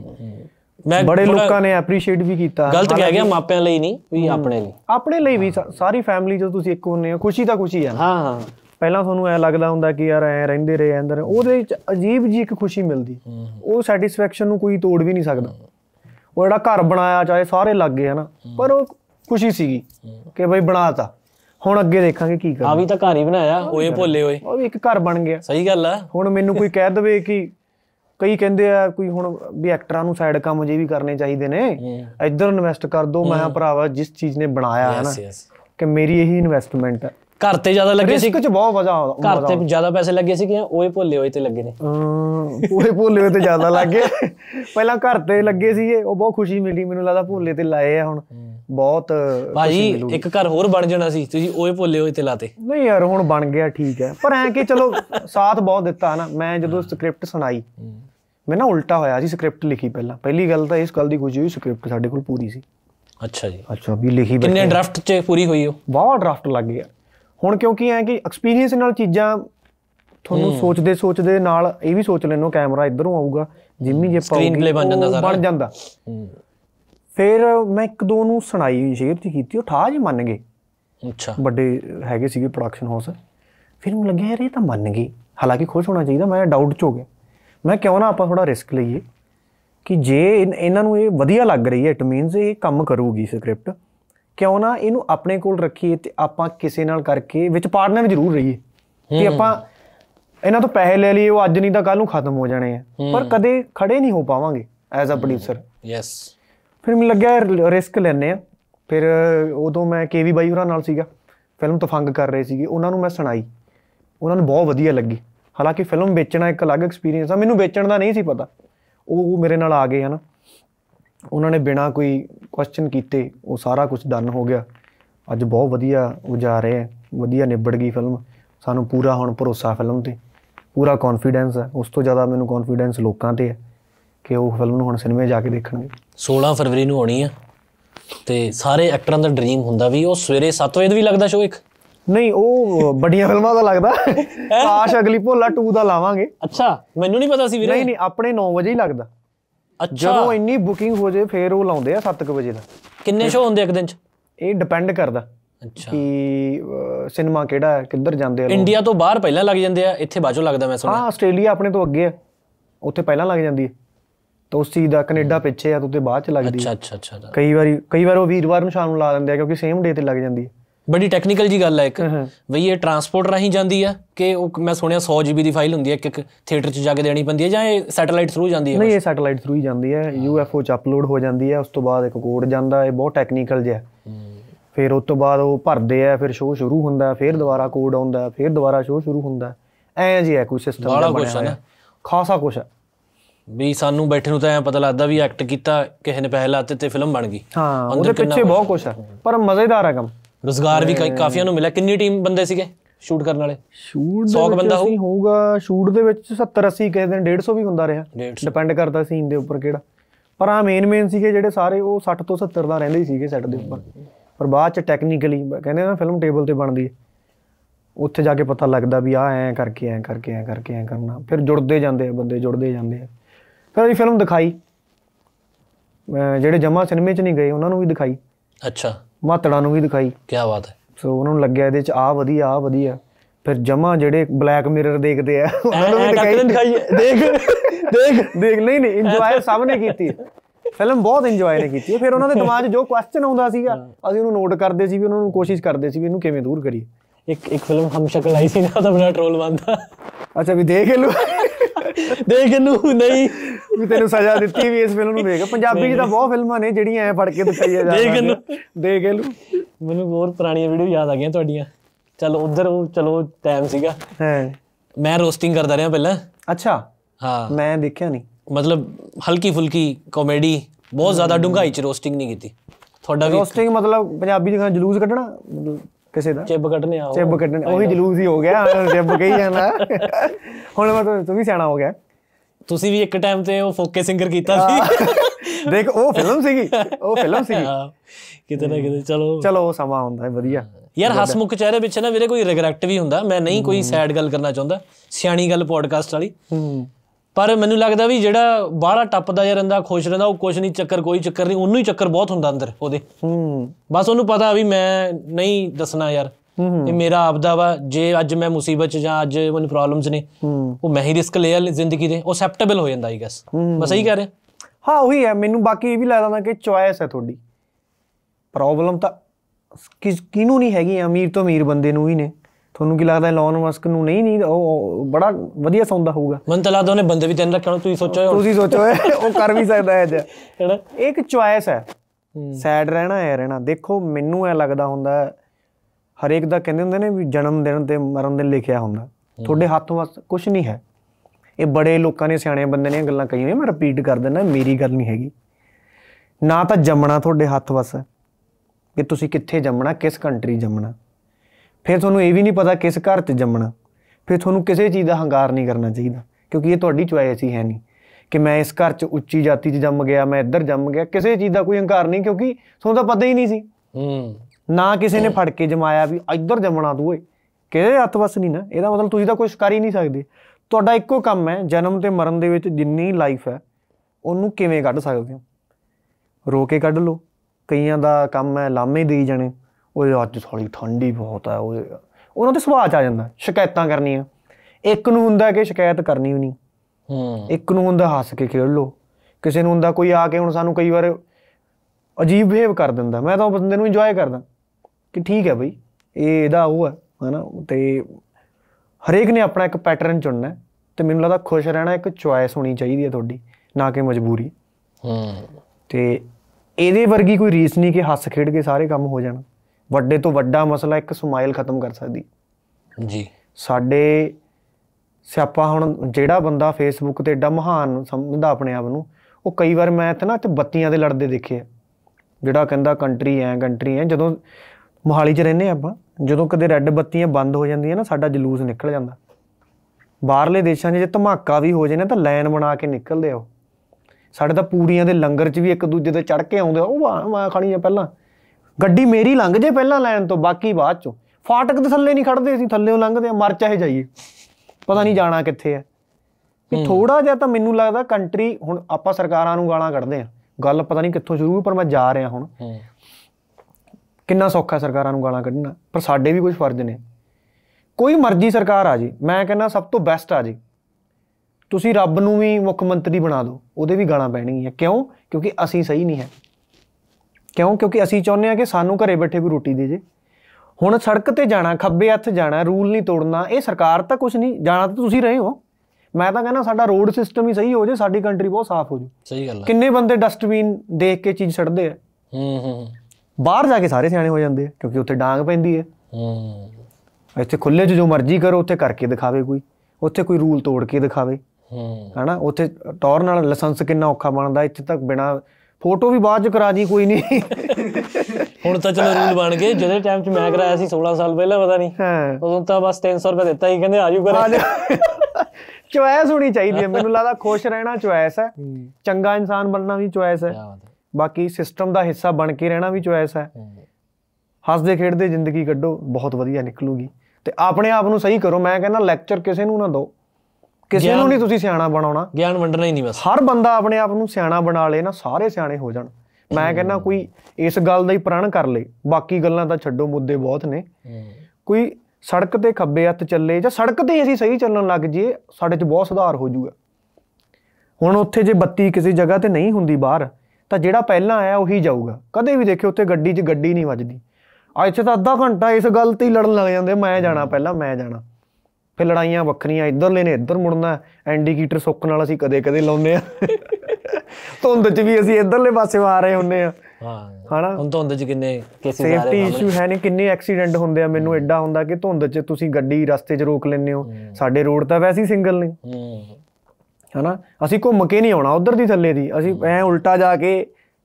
ਮੈਂ ਬੜੇ ਲੋਕਾਂ ਨੇ ਐਪਰੀਸ਼ੀਏਟ ਵੀ ਕੀਤਾ ਗਲਤ ਕਹਿ ਗਿਆ ਮਾਪਿਆਂ ਲਈ ਨਹੀਂ ਵੀ ਆਪਣੇ ਲਈ ਆਪਣੇ ਲਈ ਵੀ ਸਾਰੀ ਫੈਮਿਲੀ ਜਦੋਂ ਤੁਸੀਂ ਇੱਕ ਹੁੰਨੇ ਹੋ ਖੁਸ਼ੀ ਤਾਂ ਖੁਸ਼ੀ ਹੈ ਹਾਂ ਹਾਂ ਪਹਿਲਾਂ ਤੁਹਾਨੂੰ ਐ ਲੱਗਦਾ ਹੁੰਦਾ ਕਿ ਯਾਰ ਐ ਰਹਿੰਦੇ ਰਹੇ ਅੰਦਰ ਉਹਦੇ ਵਿੱਚ ਅਜੀਬ ਜੀ ਇੱਕ ਖੁਸ਼ੀ ਮਿਲਦੀ ਉਹ ਸੈਟੀਸਫੈਕਸ਼ਨ ਨੂੰ ਕੋਈ ਤੋੜ ਵੀ ਨਹੀਂ ਸਕਦਾ ਉਹ ਜਿਹੜਾ ਘਰ ਬਣਾਇਆ ਚਾਹੇ ਸਾਰੇ ਲੱਗ ਗਏ ਹਨਾ ਪਰ ਉਹ ਖੁਸ਼ੀ ਸੀਗੀ ਕਿ ਬਈ ਬਣਾਤਾ ਹੁਣ ਅੱਗੇ ਦੇਖਾਂਗੇ ਕੀ ਕਰਨਾ ਆ ਵੀ ਤਾਂ ਘਰ ਹੀ ਬਣਾਇਆ ਹੋਏ ਭੋਲੇ ਹੋਏ ਉਹ ਵੀ ਇੱਕ ਘਰ ਬਣ ਗਿਆ ਸਹੀ ਗੱਲ ਆ ਹੁਣ ਮੈਨੂੰ ਕੋਈ ਕਹਿ ਦਵੇ ਕਿ ਕਈ ਕਹਿੰਦੇ ਆ ਕੋਈ ਹੁਣ ਵੀ ਐਕਟਰਾਂ ਨੂੰ ਸਾਈਡ ਕੰਮ ਜੇ ਵੀ ਕਰਨੇ ਚਾਹੀਦੇ ਨੇ ਇੱਧਰ ਇਨਵੈਸਟ ਕਰ ਦੋ ਮੈਂ ਭਰਾਵਾ ਜਿਸ ਚੀਜ਼ ਨੇ ਬਣਾਇਆ ਹੈ ਨਾ ਕਿ ਮੇਰੀ ਇਹੀ ਇਨਵੈਸਟਮੈਂਟ ਹੈ ਘਰ ਤੇ ਜ਼ਿਆਦਾ ਲੱਗੇ ਸੀ ਕੁਝ ਬਹੁਤ ਵਜਾ ਆਉਂਦਾ ਘਰ ਤੇ ਜ਼ਿਆਦਾ ਪੈਸੇ ਲੱਗੇ ਸੀ ਕਿ ਓਏ ਭੋਲੇ ਹੋਏ ਤੇ ਲੱਗੇ ਨੇ ਓਏ ਭੋਲੇ ਹੋਏ ਤੇ ਜ਼ਿਆਦਾ ਲੱਗੇ ਪਹਿਲਾਂ ਘਰ ਤੇ ਲੱਗੇ ਇਹ ਉਹ ਬਹੁਤ ਖੁਸ਼ੀ ਮਿਲੀ ਮੈਨੂੰ ਲੱਗਦਾ ਭੋਲੇ ਤੇ ਲਾਏ ਆ ਹੁਣ ਬਹੁਤ ਭਾਜੀ ਇੱਕ ਘਰ ਹੋਰ ਬਣ ਜਾਣਾ ਸੀ ਤੁਸੀਂ ਓਏ ਭੋਲੇ ਹੋਏ ਤੇ ਲਾਤੇ ਨਹੀਂ ਯਾਰ ਹੁਣ ਬਣ ਗਿਆ ਠੀਕ ਹੈ ਪਰ ਐ ਕਿ ਚਲੋ ਸਾਥ ਬਹੁਤ ਦਿੱਤਾ ਹਨਾ ਮੈਂ ਜਦੋਂ ਸਕ੍ਰਿਪਟ ਸੁਣਾਈ ਮੈਂ ਨਾ ਉਲਟਾ ਹੋਇਆ ਸੀ ਸਕ੍ਰਿਪਟ ਲਿਖੀ ਪਹਿਲਾਂ ਪਹਿਲੀ ਗੱਲ ਤਾਂ ਇਸ ਗੱਲ ਦੀ ਕੁਝ ਹੋਈ ਸਕ੍ਰਿਪਟ ਸਾਡੇ ਕੋਲ ਪੂਰੀ ਸੀ ਅੱਛਾ ਜੀ ਅੱਛਾ ਵੀ ਲਿਖੀ ਕਿੰਨੇ ਡਰਾਫਟ 'ਚ ਪੂਰੀ ਹੋਈ ਹੋ ਬਹੁਤ ਡਰਾਫਟ ਲੱਗ ਗਿਆ ਹੁਣ ਕਿਉਂਕਿ ਐ ਕਿ ਐਕਸਪੀਰੀਅੰਸ ਨਾਲ ਚੀਜ਼ਾਂ ਤੁਹਾਨੂੰ ਸੋਚਦੇ ਸੋਚਦੇ ਨਾਲ ਇਹ ਵੀ ਸੋਚ ਲੈਣੋ ਕੈਮਰਾ ਇਧਰੋਂ ਆਊਗਾ ਜਿੰਮੀ ਜੇ ਪਾਉਂਗੇ ਸਕ੍ਰੀਨ ਪਲੇ ਬਣ ਜਾਂਦਾ ਸਾਰਾ ਬਣ ਜਾਂਦਾ ਫਿਰ ਮੈਂ ਇੱਕ ਦੋ ਨੂੰ ਸੁਣਾਈ ਸ਼ੇਅਰ ਤੇ ਕੀਤੀ ਉਹ ਠਾਜ ਮੰਨ ਗਏ ਅੱਛਾ ਵੱਡੇ ਹੈਗੇ ਸੀਗੇ ਪ੍ਰੋਡਕਸ਼ਨ ਹਾਊਸ ਫਿਰ ਮੈਨੂੰ ਲੱਗਿਆ ਯਾਰ ਇਹ ਤਾਂ ਮੰਨ ਗਏ ਹਾਲਾਂਕਿ ਖੁਸ਼ ਹੋਣਾ ਚਾਹੀਦਾ ਮੈਂ ਡਾਊਟ ਚ ਹੋ ਗਿਆ ਮੈਂ ਕਿਉਂ ਨਾ ਆਪਾਂ ਥੋੜਾ ਰਿਸਕ ਲਈਏ ਕਿ ਜੇ ਇਹਨਾਂ ਨੂੰ ਇਹ ਵਧੀਆ ਲੱਗ ਰਹੀ ਹੈ ਇਟ ਮੀਨਸ ਇਹ ਕੰਮ ਕਰੂਗੀ ਸਕ੍ਰਿਪਟ ਕਿਉਂ ਨਾ ਇਹਨੂੰ ਆਪਣੇ ਕੋਲ ਰੱਖੀਏ ਤੇ ਆਪਾਂ ਕਿਸੇ ਨਾਲ ਕਰਕੇ ਵਿੱਚ ਪਾਰਟਨਰ ਜ਼ਰੂਰ ਰਹੀਏ ਕਿ ਆਪਾਂ ਇਹਨਾਂ ਤੋਂ ਪੈਸੇ ਲੈ ਲਈਏ ਉਹ ਅੱਜ ਨਹੀਂ ਤਾਂ ਕੱਲ ਨੂੰ ਖਤਮ ਹੋ ਜਾਣੇ ਆ ਪਰ ਕਦੇ ਖੜੇ ਨਹੀਂ ਹੋ ਪਾਵਾਂਗੇ ਐਜ਼ ਅ ਪ੍ਰੋਡਿਊਸਰ ਯੈਸ ਫਿਰ ਮੈਨੂੰ ਲੱਗਿਆ ਰਿਸਕ ਲੈਣੇ ਆ ਫਿਰ ਉਦੋਂ ਮੈਂ ਕੇਵੀ ਬਾਈ ਹੋਰਾਂ ਨਾਲ ਸੀਗਾ ਫਿਲਮ ਤਫੰਗ ਕਰ ਰਹੇ ਸੀਗੇ ਉਹਨਾਂ ਨੂੰ ਮੈਂ ਸੁਣਾਈ ਉਹਨਾਂ ਨੂੰ ਬਹੁਤ ਵਧੀਆ ਲੱਗੀ ਹਾਲਾਂਕਿ ਫਿਲਮ ਵੇਚਣਾ ਇੱਕ ਅਲੱਗ ਐਕਸਪੀਰੀਅੰਸ ਆ ਮੈਨੂੰ ਵੇਚਣ ਦਾ ਨਹੀਂ ਸੀ ਪਤਾ ਉਹ ਮੇਰੇ ਨਾਲ ਆ ਗਏ ਹਨ ਉਹਨਾਂ ਨੇ ਬਿਨਾ ਕੋਈ ਕੁਐਸਚਨ ਕੀਤੇ ਉਹ ਸਾਰਾ ਕੁਝ ਡਨ ਹੋ ਗਿਆ ਅੱਜ ਬਹੁਤ ਵਧੀਆ ਉਹ ਜਾ ਰਹੇ ਹੈ ਵਧੀਆ ਨਿਬੜ ਗਈ ਫਿਲਮ ਸਾਨੂੰ ਪੂਰਾ ਹੁਣ ਭਰੋਸਾ ਫਿਲਮ ਤੇ ਪੂਰਾ ਕੌਨਫੀਡੈਂਸ ਹੈ ਉਸ ਤੋਂ ਜ਼ਿਆਦਾ ਮੈਨੂੰ ਕੌਨਫੀਡੈਂਸ ਲੋਕਾਂ ਤੇ ਹੈ ਕਿ ਉਹ ਫਿਲਮ ਨੂੰ ਹੁਣ ਸਿਨੇਮੇ ਜਾ ਕੇ ਦੇਖਣਗੇ 16 ਫਰਵਰੀ ਨੂੰ ਆਉਣੀ ਆ ਤੇ ਸਾਰੇ ਐਕਟਰਾਂ ਦਾ ਡ੍ਰੀਮ ਹੁੰਦਾ ਵੀ ਉਹ ਸਵੇਰੇ 7 ਵਜੇ ਵੀ ਲੱਗਦਾ ਸ਼ੋਅ ਇੱਕ ਨਹੀਂ ਉਹ ਵੱਡੀਆਂ ਫਿਲਮਾਂ ਦਾ ਲੱਗਦਾ ਆਸ਼ ਅਗਲੀ ਭੋਲਾ 2 ਦਾ ਲਾਵਾਂਗੇ ਅੱਛਾ ਮੈਨੂੰ ਨਹੀਂ ਪਤਾ ਸੀ ਵੀਰੇ ਨਹੀਂ ਨਹੀਂ ਆਪਣੇ 9 ਵਜੇ ਹੀ ਲੱਗਦਾ ਅੱਛਾ ਜਦੋਂ ਇੰਨੀ ਬੁਕਿੰਗ ਹੋ ਜੇ ਫੇਰ ਉਹ ਲਾਉਂਦੇ ਆ 7:00 ਵਜੇ ਦਾ ਕਿੰਨੇ ਸ਼ੋਅ ਹੁੰਦੇ ਇੱਕ ਦਿਨ 'ਚ ਇਹ ਡਿਪੈਂਡ ਕਰਦਾ ਅੱਛਾ ਕਿ ਸਿਨੇਮਾ ਕਿਹੜਾ ਹੈ ਕਿੱਧਰ ਜਾਂਦੇ ਆ ਇੰਡੀਆ ਤੋਂ ਬਾਹਰ ਪਹਿਲਾਂ ਲੱਗ ਜਾਂਦੇ ਆ ਇੱਥੇ ਬਾਅਦੋਂ ਲੱਗਦਾ ਮੈਂ ਸੁਣਿਆ ਹਾਂ ਆਸਟ੍ਰੇਲੀਆ ਆਪਣੇ ਤੋਂ ਅੱਗੇ ਆ ਉੱਥੇ ਪਹਿਲਾਂ ਲੱਗ ਜਾਂਦੀ ਹੈ ਤਾਂ ਉਸ ਚੀਜ਼ ਦਾ ਕੈਨੇਡਾ ਪਿੱਛੇ ਆ ਤੇ ਉੱਤੇ ਬਾਅਦ ਚ ਲੱਗਦੀ ਹੈ ਅੱਛਾ ਅੱਛਾ ਅੱਛਾ ਕਈ ਵਾਰੀ ਕਈ ਵਾਰ ਉਹ ਵੀਰਵਾਰ ਨੂੰ ਸ਼ਾਮ ਨੂੰ ਲਾ ਦਿੰਦੇ ਆ ਕਿਉਂਕਿ ਸੇਮ ਡੇ ਤੇ ਲੱਗ ਜਾਂਦੀ ਹੈ ਬੜੀ ਟੈਕਨੀਕਲ ਜੀ ਗੱਲ ਹੈ ਇੱਕ ਵਈ ਇਹ ਟਰਾਂਸਪੋਰਟ ਰਾਹੀਂ ਜਾਂਦੀ ਆ ਕਿ ਉਹ ਮੈਂ ਸੁਣਿਆ 100 GB ਦੀ ਫਾਈਲ ਹੁੰਦੀ ਹੈ ਇੱਕ ਇੱਕ ਥੀਏਟਰ 'ਚ ਜਾ ਕੇ ਦੇਣੀ ਪੈਂਦੀ ਹੈ ਜਾਂ ਇਹ ਸੈਟੇਲਾਈਟ ਥਰੂ ਜਾਂਦੀ ਹੈ ਨਹੀਂ ਇਹ ਸੈਟੇਲਾਈਟ ਥਰੂ ਹੀ ਜਾਂਦੀ ਹੈ UFO 'ਚ ਅਪਲੋਡ ਹੋ ਜਾਂਦੀ ਹੈ ਉਸ ਤੋਂ ਬਾਅਦ ਇੱਕ ਕੋਡ ਜਾਂਦਾ ਇਹ ਬਹੁਤ ਟੈਕਨੀਕਲ ਜਿਹਾ ਫਿਰ ਉਸ ਤੋਂ ਬਾਅਦ ਉਹ ਭਰਦੇ ਆ ਫਿਰ ਸ਼ੋਅ ਸ਼ੁਰੂ ਹੁੰਦਾ ਫਿਰ ਦੁਬਾਰਾ ਕੋਡ ਆਉਂਦਾ ਫਿਰ ਦੁਬਾਰਾ ਸ਼ੋਅ ਸ਼ੁਰੂ ਹੁੰਦਾ ਐ ਜੀ ਹੈ ਕੋਈ ਸਿਸਟਮ ਬੜਾ ਕੁਛ ਹੈ ਨਾ ਖਾਸਾ ਕੁਛ ਹੈ ਵੀ ਸਾਨੂੰ ਬੈਠੇ ਨੂੰ ਤਾਂ ਐ ਪਤਾ ਲੱਗਦਾ ਵੀ ਐਕਟ ਕੀਤਾ ਕਿਸੇ ਨੇ ਪਹਿਲਾਂ ਤੇ ਤੇ ਫਿਲਮ ਬਣ ਗਈ ਹਾਂ ਉਹਦੇ ਪਿੱਛੇ ਬਹੁਤ ਕੁਛ ਹੈ ਪਰ ਮਜ਼ੇਦਾਰ ਹੈ ਕੰਮ ਰੋਜ਼ਗਾਰ ਵੀ ਕਾਫੀਆਂ ਨੂੰ ਮਿਲਿਆ ਕਿੰਨੀ ਟੀਮ ਬੰਦੇ ਸੀਗੇ ਸ਼ੂਟ ਕਰਨ ਵਾਲੇ ਸ਼ੂਟ ਵਿੱਚ ਬੰਦਾ ਹੋਊਗਾ ਸ਼ੂਟ ਦੇ ਵਿੱਚ 70 80 ਕਿਸੇ ਦਿਨ 150 ਵੀ ਹੁੰਦਾ ਰਿਹਾ ਡਿਪੈਂਡ ਕਰਦਾ ਸੀਨ ਦੇ ਉੱਪਰ ਕਿਹੜਾ ਪਰ ਆ ਮੇਨ ਮੇਨ ਸੀਗੇ ਜਿਹੜੇ ਸਾਰੇ ਉਹ 60 ਤੋਂ 70 ਦਾ ਰਹਿੰਦੇ ਸੀਗੇ ਸੈੱਟ ਦੇ ਉੱਪਰ ਪਰ ਬਾਅਦ ਚ ਟੈਕਨੀਕਲੀ ਕਹਿੰਦੇ ਨਾ ਫਿਲਮ ਟੇਬਲ ਤੇ ਬਣਦੀ ਹੈ ਉੱਥੇ ਜਾ ਕੇ ਪਤਾ ਲੱਗਦਾ ਵੀ ਆ ਐ ਕਰਕੇ ਐ ਕਰਕੇ ਐ ਕਰਕੇ ਐ ਕਰਨਾ ਫਿਰ ਜੁੜਦੇ ਜਾਂਦੇ ਆ ਬੰਦੇ ਜੁੜਦੇ ਜਾਂਦੇ ਆ ਫਿਰ ਅਸੀਂ ਫਿਲਮ ਦਿਖਾਈ ਜਿਹੜੇ ਜਮਾ ਸਿਨੇਮੇ 'ਚ ਨਹੀਂ ਗਏ ਉਹਨਾਂ ਨੂੰ ਵੀ ਦਿਖਾਈ ਅੱਛਾ ਮਾਤੜਾ ਨੂੰ ਵੀ ਦਿਖਾਈ ਕੀ ਬਾਤ ਹੈ ਸੋ ਉਹਨਾਂ ਨੂੰ ਲੱਗਿਆ ਇਹਦੇ ਚ ਆ ਵਧੀਆ ਆ ਵਧੀਆ ਫਿਰ ਜਮਾ ਜਿਹੜੇ ਬਲੈਕ ਮਿਰਰ ਦੇਖਦੇ ਆ ਉਹਨਾਂ ਨੂੰ ਵੀ ਦਿਖਾਈ ਦੇਖ ਦੇਖ ਦੇਖ ਨਹੀਂ ਨਹੀਂ ਇੰਜੋਏ ਸਭ ਨੇ ਕੀਤੀ ਫਿਲਮ ਬਹੁਤ ਇੰਜੋਏ ਨੇ ਕੀਤੀ ਫਿਰ ਉਹਨਾਂ ਦੇ ਦਿਮਾਗ 'ਚ ਜੋ ਕੁਐਸਚਨ ਆਉਂਦਾ ਸੀਗਾ ਅਸੀਂ ਉਹਨੂੰ ਨੋਟ ਕਰਦੇ ਸੀ ਵੀ ਉਹਨਾਂ ਨੂੰ ਕੋਸ਼ਿਸ਼ ਕਰਦੇ ਸੀ ਵੀ ਇਹਨੂੰ ਕਿਵੇਂ ਦੂਰ ਕਰੀਏ ਇੱਕ ਇੱਕ ਫਿਲਮ ਹਮਸ਼ਕਲ ਆਈ ਸੀ ਨਾ ਉਹਦਾ ਬੜਾ ਟ੍ਰੋਲ ਬੰਦਾ ਅੱਛਾ ਵੀ ਦੇਖ ਲਓ ਦੇਖ ਨੂੰ ਨਹੀਂ ਵੀ ਤੈਨੂੰ ਸਜ਼ਾ ਦਿੱਤੀ ਵੀ ਇਸ ਫਿਲਮ ਨੂੰ ਦੇਖ ਪੰਜਾਬੀ ਦੀ ਤਾਂ ਬਹੁਤ ਫਿਲਮਾਂ ਨੇ ਜਿਹੜੀਆਂ ਐ ਫੜ ਕੇ ਦਿਖਾਈਆਂ ਜਾਂਦੀਆਂ ਦੇਖ ਦੇਖ ਲੂ ਮੈਨੂੰ ਹੋਰ ਪੁਰਾਣੀਆਂ ਵੀਡੀਓ ਯਾਦ ਆ ਗਈਆਂ ਤੁਹਾਡੀਆਂ ਚਲ ਉਧਰ ਉਹ ਚਲੋ ਟਾਈਮ ਸੀਗਾ ਹਾਂ ਮੈਂ ਰੋਸਟਿੰਗ ਕਰਦਾ ਰਿਹਾ ਪਹਿਲਾਂ ਅੱਛਾ ਹਾਂ ਮੈਂ ਦੇਖਿਆ ਨਹੀਂ ਮਤਲਬ ਹਲਕੀ ਫੁਲਕੀ ਕਾਮੇਡੀ ਬਹੁਤ ਜ਼ਿਆਦਾ ਡੁੰਗਾਈ ਚ ਰੋਸਟਿੰਗ ਨਹੀਂ ਕੀਤੀ ਤੁਹਾਡਾ ਵੀ ਰੋਸਟਿੰਗ ਮਤਲਬ ਪੰਜਾਬੀ ਜਿਹਾ ਜਲੂਸ ਕੱਢਣਾ ਕਿਸੇ ਦਾ ਚਿੱਬ ਕੱਢਨੇ ਆਓ ਚਿੱਬ ਕੱਢਨੇ ਉਹੀ ਜਲੂਸ ਹੀ ਹੋ ਗਿਆ ਚਿੱਬ ਕਹੀ ਜਾਂਦਾ ਹੁਣ ਮੈਂ ਤੂੰ ਵੀ ਸਿਆਣਾ ਹੋ ਗਿਆ ਤੁਸੀਂ ਵੀ ਇੱਕ ਟਾਈਮ ਤੇ ਉਹ ਫੋਕੇ ਸਿੰਗਰ ਕੀਤਾ ਸੀ ਦੇਖ ਉਹ ਫਿਲਮ ਸੀਗੀ ਉਹ ਫਿਲਮ ਸੀਗੀ ਕਿਤੇ ਨਾ ਕਿਤੇ ਚਲੋ ਚਲੋ ਉਹ ਸਮਾਂ ਹੁੰਦਾ ਹੈ ਵਧੀਆ ਯਾਰ ਹਸਮੁਖ ਚਿਹਰੇ ਵਿੱਚ ਨਾ ਵੀਰੇ ਕੋਈ ਰਿਗਰੈਕਟ ਵੀ ਹੁੰਦਾ ਮੈਂ ਨਹੀਂ ਕੋਈ ਸੈਡ ਗੱਲ ਕਰਨਾ ਚਾਹੁੰਦਾ ਸਿਆਣੀ ਗੱਲ ਪੋਡਕਾਸਟ ਵਾਲੀ ਹੂੰ ਪਰ ਮੈਨੂੰ ਲੱਗਦਾ ਵੀ ਜਿਹੜਾ ਬਾਹਰਾ ਟੱਪਦਾ ਜਾਂ ਰਹਿੰਦਾ ਖੁਸ਼ ਰਹਿੰਦਾ ਉਹ ਕੁਝ ਨਹੀਂ ਚੱਕਰ ਕੋਈ ਚੱਕਰ ਨਹੀਂ ਉਹਨੂੰ ਹੀ ਚੱਕਰ ਬਹੁਤ ਹੁੰਦਾ ਅੰਦਰ ਉਹਦੇ ਹੂੰ ਬਸ ਉਹਨੂੰ ਪਤਾ ਵੀ ਮੈਂ ਨਹੀਂ ਦੱਸਣਾ ਯਾਰ ਇਹ ਮੇਰਾ ਆਪਦਾ ਵਾ ਜੇ ਅੱਜ ਮੈਂ ਮੁਸੀਬਤ ਚ ਜਾਂ ਅੱਜ ਮੈਨੂੰ ਪ੍ਰੋਬਲਮਸ ਨੇ ਉਹ ਮੈਂ ਹੀ ਰਿਸਕ ਲਿਆ ਜ਼ਿੰਦਗੀ ਦੇ ਉਹ ਸੈਪਟੇਬਲ ਹੋ ਜਾਂਦਾ ਆਈ ਗੈਸ ਮੈਂ ਸਹੀ ਕਹਿ ਰਿਹਾ ਹਾਂ ਉਹੀ ਹੈ ਮੈਨੂੰ ਬਾਕੀ ਇਹ ਵੀ ਲੱਗਦਾ ਨਾ ਕਿ ਚੁਆਇਸ ਹੈ ਤੁਹਾਡੀ ਪ੍ਰੋਬਲਮ ਤਾਂ ਕਿਸ ਕਿਨੂੰ ਨਹੀਂ ਹੈਗੀ ਅਮੀਰ ਤੋਂ ਅਮੀਰ ਬੰਦੇ ਨੂੰ ਹੀ ਨੇ ਤੁਹਾਨੂੰ ਕੀ ਲੱਗਦਾ ਲੌਨ ਮਸਕ ਨੂੰ ਨਹੀਂ ਨਹੀਂ ਉਹ ਬੜਾ ਵਧੀਆ ਸੌਂਦਾ ਹੋਊਗਾ ਮਨ ਤਾਂ ਲੱਗਦਾ ਉਹਨੇ ਬੰਦੇ ਵੀ ਤਿੰਨ ਰੱਖਣਾ ਤੁਸੀਂ ਸੋਚੋ ਤੁਸੀਂ ਸੋਚੋ ਉਹ ਕਰ ਵੀ ਸਕਦਾ ਹੈ ਜਿਹੜਾ ਇੱਕ ਚੁਆਇਸ ਹੈ ਸੈਡ ਰਹਿਣਾ ਹੈ ਰਹਿਣਾ ਦੇਖੋ ਮੈਨੂੰ ਐ ਲੱਗਦਾ ਹੁੰਦਾ ਹਰੇਕ ਦਾ ਕਹਿੰਦੇ ਹੁੰਦੇ ਨੇ ਵੀ ਜਨਮ ਦਿਨ ਤੇ ਮਰਨ ਦਿਨ ਲਿਖਿਆ ਹੁੰਦਾ ਤੁਹਾਡੇ ਹੱਥੋਂ ਵਸ ਕੁਝ ਨਹੀਂ ਹੈ ਇਹ ਬੜੇ ਲੋਕਾਂ ਨੇ ਸਿਆਣੇ ਬੰਦੇ ਨੇ ਗੱਲਾਂ ਕਹੀਆਂ ਨੇ ਮੈਂ ਰਿਪੀਟ ਕਰ ਦਿੰਦਾ ਮੇਰੀ ਗੱਲ ਨਹੀਂ ਹੈਗੀ ਨਾ ਤਾਂ ਜੰਮਣਾ ਤੁਹਾਡੇ ਹੱਥ ਵਸ ਹੈ ਕਿ ਤੁਸੀਂ ਕਿੱਥੇ ਜੰਮਣਾ ਕਿਸ ਕੰਟਰੀ ਜੰਮਣਾ ਫਿਰ ਤੁਹਾਨੂੰ ਇਹ ਵੀ ਨਹੀਂ ਪਤਾ ਕਿਸ ਘਰ 'ਚ ਜੰਮਣਾ ਫਿਰ ਤੁਹਾਨੂੰ ਕਿਸੇ ਚੀਜ਼ ਦਾ ਹੰਕਾਰ ਨਹੀਂ ਕਰਨਾ ਚਾਹੀਦਾ ਕਿਉਂਕਿ ਇਹ ਤੁਹਾਡੀ ਚੁਆਇਸ ਹੀ ਹੈ ਨਹੀਂ ਕਿ ਮੈਂ ਇਸ ਘਰ 'ਚ ਉੱਚੀ ਜਾਤੀ 'ਚ ਜੰਮ ਗਿਆ ਮੈਂ ਇੱਧਰ ਜੰਮ ਗਿਆ ਕਿਸੇ ਚੀਜ਼ ਦਾ ਕੋਈ ਹੰਕਾਰ ਨਹੀਂ ਕਿਉਂਕਿ ਤੁਹਾਨੂੰ ਤਾਂ ਪਤਾ ਹੀ ਨਹੀਂ ਸੀ ਹੂੰ ਨਾ ਕਿਸੇ ਨੇ ਫੜ ਕੇ ਜਮਾਇਆ ਵੀ ਇੱਧਰ ਜੰਮਣਾ ਤੂੰ ਓਏ ਕਿਹਦੇ ਹੱਥ ਵਸ ਨਹੀਂ ਨਾ ਇਹਦਾ ਮਤਲਬ ਤੁਸੀਂ ਤਾਂ ਕੋਈ ਕਰ ਹੀ ਨਹੀਂ ਸਕਦੇ ਤੁਹਾਡਾ ਇੱਕੋ ਕੰਮ ਹੈ ਜਨਮ ਤੇ ਮਰਨ ਦੇ ਵਿੱਚ ਜਿੰਨੀ ਲਾਈਫ ਹੈ ਉਹਨੂੰ ਕਿਵੇਂ ਕੱਢ ਸਕਦੇ ਹੋ ਰੋ ਕੇ ਕੱਢ ਲਓ ਕਈਆਂ ਦਾ ਕੰਮ ਹੈ ਲਾਮੇ ਦੇਈ ਜਾਣੇ ਓਏ ਅੱਜ ਥੋੜੀ ਠੰਡੀ ਬਹੁਤ ਆ ਓਏ ਉਹਨਾਂ ਦੇ ਸੁਭਾਅ ਚ ਆ ਜਾਂਦਾ ਸ਼ਿਕਾਇਤਾਂ ਕਰਨੀਆਂ ਇੱਕ ਨੂੰ ਹੁੰਦਾ ਕਿ ਸ਼ਿਕਾਇਤ ਕਰਨੀ ਨਹੀਂ ਹੂੰ ਇੱਕ ਨੂੰ ਹੁੰਦਾ ਹੱਸ ਕੇ ਖੇਡ ਲੋ ਕਿਸੇ ਨੂੰ ਹੁੰਦਾ ਕੋਈ ਆ ਕੇ ਹੁਣ ਸਾਨੂੰ ਕਈ ਵਾਰ ਅਜੀਬ ਬਿਹੇਵ ਕਰ ਦਿੰਦਾ ਮੈਂ ਤਾਂ ਉਹ ਬੰਦੇ ਨੂੰ ਇੰਜੋਏ ਕਰਦਾ ਕਿ ਠੀਕ ਹੈ ਬਈ ਇਹ ਇਹਦਾ ਉਹ ਹੈ ਹਨਾ ਤੇ ਹਰੇਕ ਨੇ ਆਪਣਾ ਇੱਕ ਪੈਟਰਨ ਚੁਣਨਾ ਤੇ ਮੈਨੂੰ ਲੱਗਦਾ ਖੁਸ਼ ਰਹਿਣਾ ਇੱਕ ਚੁਆਇਸ ਹੋਣੀ ਚਾਹੀਦੀ ਹੈ ਤੁਹਾਡੀ ਨਾ ਕਿ ਮਜਬੂਰੀ ਹੂੰ ਤੇ ਇਹਦੇ ਵਰਗੀ ਕੋਈ ਰੀਸ ਨਹੀਂ ਕਿ ਹੱਸ ਖੇਡ ਕੇ ਸਾਰੇ ਕੰਮ ਹੋ ਜਾਣ ਵੱਡੇ ਤੋਂ ਵੱਡਾ ਮਸਲਾ ਇੱਕ ਸਮਾਈਲ ਖਤਮ ਕਰ ਸਕਦੀ ਜੀ ਸਾਡੇ ਸਿਆਪਾ ਹੁਣ ਜਿਹੜਾ ਬੰਦਾ ਫੇਸਬੁੱਕ ਤੇ ਏਡਾ ਮਹਾਨ ਸਮਝਦਾ ਆਪਣੇ ਆਪ ਨੂੰ ਉਹ ਕਈ ਵਾਰ ਮੈਂ ਤੇ ਨਾ ਤੇ ਬੱਤੀਆਂ ਦੇ ਲੜਦੇ ਦੇਖੇ ਆ ਜਿਹੜਾ ਕਹਿੰਦਾ ਕੰਟਰੀ ਐ ਕੰਟਰੀ ਐ ਜਦੋਂ ਮੋਹਾਲੀ 'ਚ ਰਹਿੰਦੇ ਆਪਾਂ ਜਦੋਂ ਕਦੇ ਰੈੱਡ ਬੱਤੀਆਂ ਬੰਦ ਹੋ ਜਾਂਦੀਆਂ ਨਾ ਸਾਡਾ ਜਲੂਸ ਨਿਕਲ ਜਾਂਦਾ ਬਾਹਰਲੇ ਦੇਸ਼ਾਂ 'ਚ ਜੇ ਧਮਾਕਾ ਵੀ ਹੋ ਜੇ ਨਾ ਤਾਂ ਲਾਈਨ ਬਣਾ ਕੇ ਨਿਕਲਦੇ ਆ ਸਾਡੇ ਤਾਂ ਪੂਰੀਆਂ ਦੇ ਲੰਗਰ 'ਚ ਵੀ ਇੱਕ ਦੂਜੇ ਦੇ ਚੜ ਕੇ ਆਉਂਦੇ ਉਹ ਮੈਂ ਖਾਣੀ ਆ ਪਹਿਲਾਂ ਗੱਡੀ ਮੇਰੀ ਲੰਘ ਜੇ ਪਹਿਲਾਂ ਲੈਣ ਤੋਂ ਬਾਕੀ ਬਾਅਦ ਚੋਂ ਫਾਟਕ ਦੇ ਥੱਲੇ ਨਹੀਂ ਖੜਦੇ ਸੀ ਥੱਲੇੋਂ ਲੰਘਦੇ ਆ ਮਰ ਚਾਹੇ ਜਾਈਏ ਪਤਾ ਨਹੀਂ ਜਾਣਾ ਕਿੱਥੇ ਆ ਕਿ ਥੋੜਾ ਜਿਹਾ ਤਾਂ ਮੈਨੂੰ ਲੱਗਦਾ ਕੰਟਰੀ ਹੁਣ ਆਪਾਂ ਸਰਕਾਰਾਂ ਨੂੰ ਗਾਲਾਂ ਕੱਢਦੇ ਆ ਗੱਲ ਪਤਾ ਨਹੀਂ ਕਿੱਥੋਂ ਸ਼ੁਰੂ ਹੋਈ ਪਰ ਮੈਂ ਜਾ ਰਿਹਾ ਹੁਣ ਕਿੰਨਾ ਸੌਖਾ ਸਰਕਾਰਾਂ ਨੂੰ ਗਾਲਾਂ ਕੱਢਣਾ ਪਰ ਸਾਡੇ ਵੀ ਕੁਝ ਫਰਜ਼ ਨੇ ਕੋਈ ਮਰਜ਼ੀ ਸਰਕਾਰ ਆ ਜੇ ਮੈਂ ਕਹਿੰਦਾ ਸਭ ਤੋਂ ਬੈਸਟ ਆ ਜੇ ਤੁਸੀਂ ਰੱਬ ਨੂੰ ਵੀ ਮੁੱਖ ਮੰਤਰੀ ਬਣਾ ਦਿਓ ਉਹਦੇ ਵੀ ਗਾਲਾਂ ਪੈਣਗੀਆਂ ਕਿਉਂ ਕਿਉਂਕਿ ਅਸੀਂ ਸਹੀ ਨਹੀਂ ਹੈ ਕਿਉਂ ਕਿਉਂਕਿ ਅਸੀਂ ਚਾਹੁੰਦੇ ਆ ਕਿ ਸਾਨੂੰ ਘਰੇ ਬੈਠੇ ਕੋਈ ਰੋਟੀ ਦੇ ਜੇ ਹੁਣ ਸੜਕ ਤੇ ਜਾਣਾ ਖੱਬੇ ਹੱਥ ਜਾਣਾ ਰੂਲ ਨਹੀਂ ਤੋੜਨਾ ਇਹ ਸਰਕਾਰ ਤਾਂ ਕੁਝ ਨਹੀਂ ਜਾਣਾ ਤਾਂ ਤੁਸੀਂ ਰਹੇ ਹੋ ਮੈਂ ਤਾਂ ਕਹਿੰਦਾ ਸਾਡਾ ਰੋਡ ਸਿਸਟਮ ਹੀ ਸਹੀ ਹੋ ਜੇ ਸਾਡੀ ਕੰਟਰੀ ਬਹੁਤ ਸਾਫ਼ ਹੋ ਜੂ ਸਹੀ ਗੱਲ ਹੈ ਕਿੰਨੇ ਬੰਦੇ ਡਸਟਬਿਨ ਦੇਖ ਕੇ ਚੀਜ਼ ਛੱਡਦੇ ਆ ਹੂੰ ਹੂੰ ਬਾਹਰ ਜਾ ਕੇ ਸਾਰੇ ਸਿਆਣੇ ਹੋ ਜਾਂਦੇ ਆ ਕਿਉਂਕਿ ਉੱਥੇ ਡਾਂਗ ਪੈਂਦੀ ਹੈ ਹੂੰ ਇੱਥੇ ਖੁੱਲੇ 'ਚ ਜੋ ਮਰਜ਼ੀ ਕਰੋ ਉੱਥੇ ਕਰਕੇ ਦਿਖਾਵੇ ਕੋਈ ਉੱਥੇ ਕੋਈ ਰੂਲ ਤੋੜ ਕੇ ਦਿਖਾਵੇ ਹੂੰ ਹਨਾ ਉੱਥੇ ਟੌਰ ਨਾਲ ਲਾਇਸੈਂਸ ਕਿੰਨਾ ਔਖਾ ਬਣਦਾ ਇੱਥੇ ਤੱਕ ਬਿਨਾ ਫੋਟੋ ਵੀ ਬਾਅਦ ਚ ਕਰਾ ਦੀ ਕੋਈ ਨਹੀਂ ਹੁਣ ਤਾਂ ਚਲੋ ਰੂਲ ਬਣ ਗਏ ਜਿਹੜੇ ਟਾਈਮ 'ਚ ਮੈਂ ਕਰਾਇਆ ਸੀ 16 ਸਾਲ ਪਹਿਲਾਂ ਪਤਾ ਨਹੀਂ ਹਾਂ ਉਦੋਂ ਤਾਂ ਬਸ 300 ਰੁਪਏ ਦਿੱਤਾ ਹੀ ਕਹਿੰਦੇ ਆਜੂ ਕਰੇ ਚੁਆਇਸ ਹੋਣੀ ਚਾਹੀਦੀ ਹੈ ਮੈਨੂੰ ਲੱਗਦਾ ਖੁਸ਼ ਰਹਿਣਾ ਚੁਆਇਸ ਹੈ ਚੰਗਾ ਇਨਸਾਨ ਬਣਨਾ ਵੀ ਚੁਆਇਸ ਹੈ ਬਾਕੀ ਸਿਸਟਮ ਦਾ ਹਿੱਸਾ ਬਣ ਕੇ ਰਹਿਣਾ ਵੀ ਚੁਆਇਸ ਹੈ ਹੱਸਦੇ ਖੇਡਦੇ ਜ਼ਿੰਦਗੀ ਕੱਢੋ ਬਹੁਤ ਵਧੀਆ ਨਿਕਲੂਗੀ ਤੇ ਆਪਣੇ ਆਪ ਨੂੰ ਸਹੀ ਕਰੋ ਮੈਂ ਕਹਿੰਦਾ ਲੈਕਚਰ ਕਿਸੇ ਨੂੰ ਨਾ ਦਿਓ ਕਿਸੇ ਨੂੰ ਨਹੀਂ ਤੁਸੀਂ ਸਿਆਣਾ ਬਣਾਉਣਾ ਗਿਆਨ ਵੰਡਣਾ ਹੀ ਨਹੀਂ ਬਸ ਹਰ ਬੰਦਾ ਆਪਣੇ ਆਪ ਨੂੰ ਸਿਆਣਾ ਬਣਾ ਲੇ ਨਾ ਸਾਰੇ ਸਿਆਣੇ ਹੋ ਜਾਣ ਮੈਂ ਕਹਿੰਦਾ ਕੋਈ ਇਸ ਗੱਲ ਦਾ ਹੀ ਪ੍ਰਣ ਕਰ ਲੇ ਬਾਕੀ ਗੱਲਾਂ ਤਾਂ ਛੱਡੋ ਮੁੱਦੇ ਬਹੁਤ ਨੇ ਕੋਈ ਸੜਕ ਤੇ ਖੱਬੇ ਹੱਥ ਚੱਲੇ ਜਾਂ ਸੜਕ ਤੇ ਅਸੀਂ ਸਹੀ ਚੱਲਣ ਲੱਗ ਜੀਏ ਸਾਡੇ 'ਚ ਬਹੁਤ ਸੁਧਾਰ ਹੋ ਜਾਊਗਾ ਹੁਣ ਉੱਥੇ ਜੇ ਬੱਤੀ ਕਿਸੇ ਜਗ੍ਹਾ ਤੇ ਨਹੀਂ ਹੁੰਦੀ ਬਾਹਰ ਤਾਂ ਜਿਹੜਾ ਪਹਿਲਾਂ ਆਇਆ ਉਹੀ ਜਾਊਗਾ ਕਦੇ ਵੀ ਦੇਖਿਓ ਉੱਥੇ ਗੱਡੀ 'ਚ ਗੱਡੀ ਨਹੀਂ ਵੱਜਦੀ ਆ ਇੱਥੇ ਤਾਂ ਅੱਧਾ ਘੰਟਾ ਇਸ ਗੱਲ ਤੇ ਹੀ ਲੜਨ ਲੱਗ ਜਾਂਦੇ ਮੈਂ ਜਾਣਾ ਪਹਿਲਾਂ ਮੈਂ ਜਾਣਾ ਫਿਰ ਲੜਾਈਆਂ ਵੱਖਰੀਆਂ ਇੱਧਰਲੇ ਨੇ ਇੱਧਰ ਮੁੜਨਾ ਇੰਡੀਕੇਟਰ ਸੁੱਕਣ ਵਾਲਾ ਸੀ ਕਦੇ-ਕਦੇ ਲਾਉਂਦੇ ਆ ਧੁੰਦ 'ਚ ਵੀ ਅਸੀਂ ਇੱਧਰਲੇ ਪਾਸੇ ਆ ਰਹੇ ਹੁੰਨੇ ਆ ਹਾਂ ਹਨਾ ਹੁਣ ਧੁੰਦ 'ਚ ਕਿੰਨੇ ਕੇਸ ਆ ਰਹੇ ਸੇਫਟੀ ਇਸ਼ੂ ਹੈ ਨੇ ਕਿੰਨੇ ਐਕਸੀਡੈਂਟ ਹੁੰਦੇ ਆ ਮੈਨੂੰ ਐਡਾ ਹੁੰਦਾ ਕਿ ਧੁੰਦ 'ਚ ਤੁਸੀਂ ਗੱਡੀ ਰਸਤੇ 'ਚ ਰੋਕ ਲੈਨੇ ਹੋ ਸਾਡੇ ਰੋਡ ਤਾਂ ਵੈਸੇ ਹੀ ਸਿੰਗਲ ਨੇ ਹਨਾ ਅਸੀਂ ਘੁੰਮ ਕੇ ਨਹੀਂ ਆਉਣਾ ਉਧਰ ਦੀ ਥੱਲੇ ਦੀ ਅਸੀਂ ਐ ਉਲਟਾ ਜਾ ਕੇ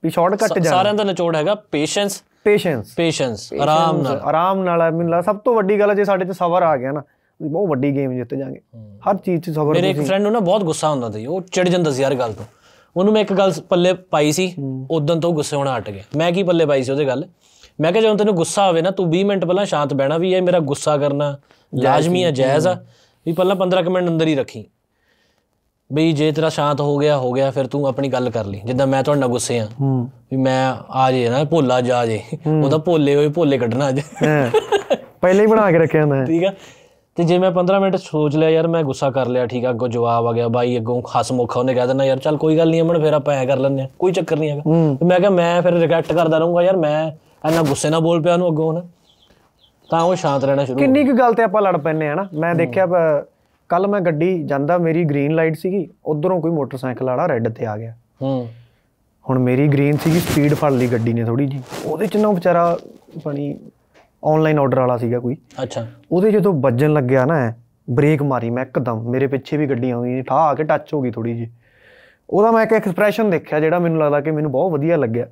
ਵੀ ਸ਼ਾਰਟਕਟ ਜਾਣਾ ਸਾਰਿਆਂ ਦਾ ਨਿਚੋੜ ਹੈਗਾ ਪੇਸ਼ੈਂਸ ਪੇਸ਼ੈਂਸ ਪੇਸ਼ੈਂਸ ਆਰਾਮ ਨਾਲ ਆਰਾਮ ਨਾਲ ਮੈਨੂੰ ਲੱਗਦਾ ਸਭ ਤੋਂ ਵੱਡੀ ਗੱਲ ਜੇ ਸਾਡੇ 'ਚ ਸਬਰ ਆ ਗਿਆ ਨਾ ਤੁਸੀਂ ਬਹੁਤ ਵੱਡੀ ਗੇਮ ਜਿੱਤ ਜਾਗੇ ਹਰ ਚੀਜ਼ 'ਚ ਸਬਰ ਮੇਰੇ ਇੱਕ ਫਰੈਂਡ ਨੂੰ ਨਾ ਬਹੁਤ ਗੁੱਸਾ ਹੁੰਦਾ ਸੀ ਉਹ ਚਿੜ ਜਾਂਦਾ ਸੀ ਯਾਰ ਗੱਲ ਤੋਂ ਉਹਨੂੰ ਮੈਂ ਇੱਕ ਗੱਲ ਪੱਲੇ ਪਾਈ ਸੀ ਉਦੋਂ ਤੋਂ ਗੁੱਸੇ ਹੋਣਾ ਹਟ ਗਿਆ ਮੈਂ ਕੀ ਪੱਲੇ ਪਾਈ ਸੀ ਉਹਦੇ ਗੱਲ ਮੈਂ ਕਿਹਾ ਜਦੋਂ ਤੈਨੂੰ ਗੁੱਸਾ ਆਵੇ ਨਾ ਤੂੰ 20 ਮਿੰਟ ਪਹਿਲਾਂ ਸ਼ਾਂਤ ਬਹਿਣਾ ਵੀ ਇਹ ਮੇਰਾ ਗੁੱਸਾ ਕਰਨਾ ਲਾਜ਼ਮੀ ਹੈ ਜਾਇਜ਼ ਆ ਵੀ ਪਹਿਲਾਂ 15 ਮਿੰਟ ਅੰਦਰ ਹੀ ਰੱਖੀ ਬਈ ਜੇ ਤੇਰਾ ਸ਼ਾਂਤ ਹੋ ਗਿਆ ਹੋ ਗਿਆ ਫਿਰ ਤੂੰ ਆਪਣੀ ਗੱਲ ਕਰ ਲਈ ਜਿੱਦਾਂ ਮੈਂ ਤੁਹਾਡੇ ਨਾਲ ਗੁੱਸੇ ਆ ਵੀ ਮੈਂ ਆ ਜੇ ਨਾ ਭੋਲਾ ਜਾ ਜੇ ਉਹਦਾ ਭੋਲੇ ਹੋਏ ਭੋਲੇ ਕੱਢਣਾ ਅੱਜ ਪਹਿਲੇ ਹੀ ਬਣਾ ਕੇ ਰੱਖਿਆ ਹੁੰਦਾ ਠੀਕ ਆ ਤੇ ਜੇ ਮੈਂ 15 ਮਿੰਟ ਸੋਚ ਲਿਆ ਯਾਰ ਮੈਂ ਗੁੱਸਾ ਕਰ ਲਿਆ ਠੀਕ ਆ ਅੱਗੋਂ ਜਵਾਬ ਆ ਗਿਆ ਬਾਈ ਅੱਗੋਂ ਖਸ ਉਹਨੇ ਕਹਿ ਦੇਣਾ ਯਾਰ ਚੱਲ ਕੋਈ ਗੱਲ ਨਹੀਂ ਅਮਨ ਫੇਰ ਆਪਾਂ ਐ ਕਰ ਲੈਂਦੇ ਆ ਕੋਈ ਚੱਕਰ ਨਹੀਂ ਹੈਗਾ ਤੇ ਮੈਂ ਕਿਹਾ ਮੈਂ ਫਿਰ ਰਿਜੈਕਟ ਕਰਦਾ ਰਹੂੰਗਾ ਯਾਰ ਮੈਂ ਐਨਾ ਗੁੱਸੇ ਨਾਲ ਬੋਲ ਪਿਆ ਉਹਨੂੰ ਅੱਗੋਂ ਹਣਾ ਤਾਂ ਉਹ ਸ਼ਾਂਤ ਰਹਿਣਾ ਸ਼ੁਰੂ ਕਿੰਨੀ ਕੁ ਗੱਲ ਤੇ ਆਪਾਂ ਲੜ ਪੈਨੇ ਆ ਨਾ ਮੈਂ ਦੇਖਿਆ ਕੱਲ ਮੈਂ ਗੱਡੀ ਜਾਂਦਾ ਮੇਰੀ ਗ੍ਰੀਨ ਲਾਈਟ ਸੀਗੀ ਉਧਰੋਂ ਕੋਈ ਮੋਟਰਸਾਈਕਲ ਵਾਲਾ ਰੈੱਡ ਤੇ ਆ ਗਿਆ ਹੂੰ ਹੁਣ ਮੇਰੀ ਗ੍ਰੀਨ ਸੀਗੀ ਸਪੀਡ ਫੜ ਲਈ ਗੱਡੀ ਨੇ ਥੋੜੀ ਜੀ ਉਹਦੇ ਚ ਨਾ ਵਿਚਾਰਾ ਪਣੀ ਆਨਲਾਈਨ ਆਰਡਰ ਵਾਲਾ ਸੀਗਾ ਕੋਈ ਅੱਛਾ ਉਹਦੇ ਜਦੋਂ ਵੱਜਣ ਲੱਗਿਆ ਨਾ ਬ੍ਰੇਕ ਮਾਰੀ ਮੈਂ ਇੱਕਦਮ ਮੇਰੇ ਪਿੱਛੇ ਵੀ ਗੱਡੀ ਆਉਂਦੀ ਠਾ ਠਾ ਕੇ ਟੱਚ ਹੋ ਗਈ ਥੋੜੀ ਜੀ ਉਹਦਾ ਮੈਂ ਇੱਕ ਐਕਸਪ੍ਰੈਸ਼ਨ ਦੇਖਿਆ ਜਿਹੜਾ ਮੈਨੂੰ ਲੱਗਦਾ ਕਿ ਮੈਨੂੰ ਬਹੁਤ ਵਧੀਆ ਲੱਗਿਆ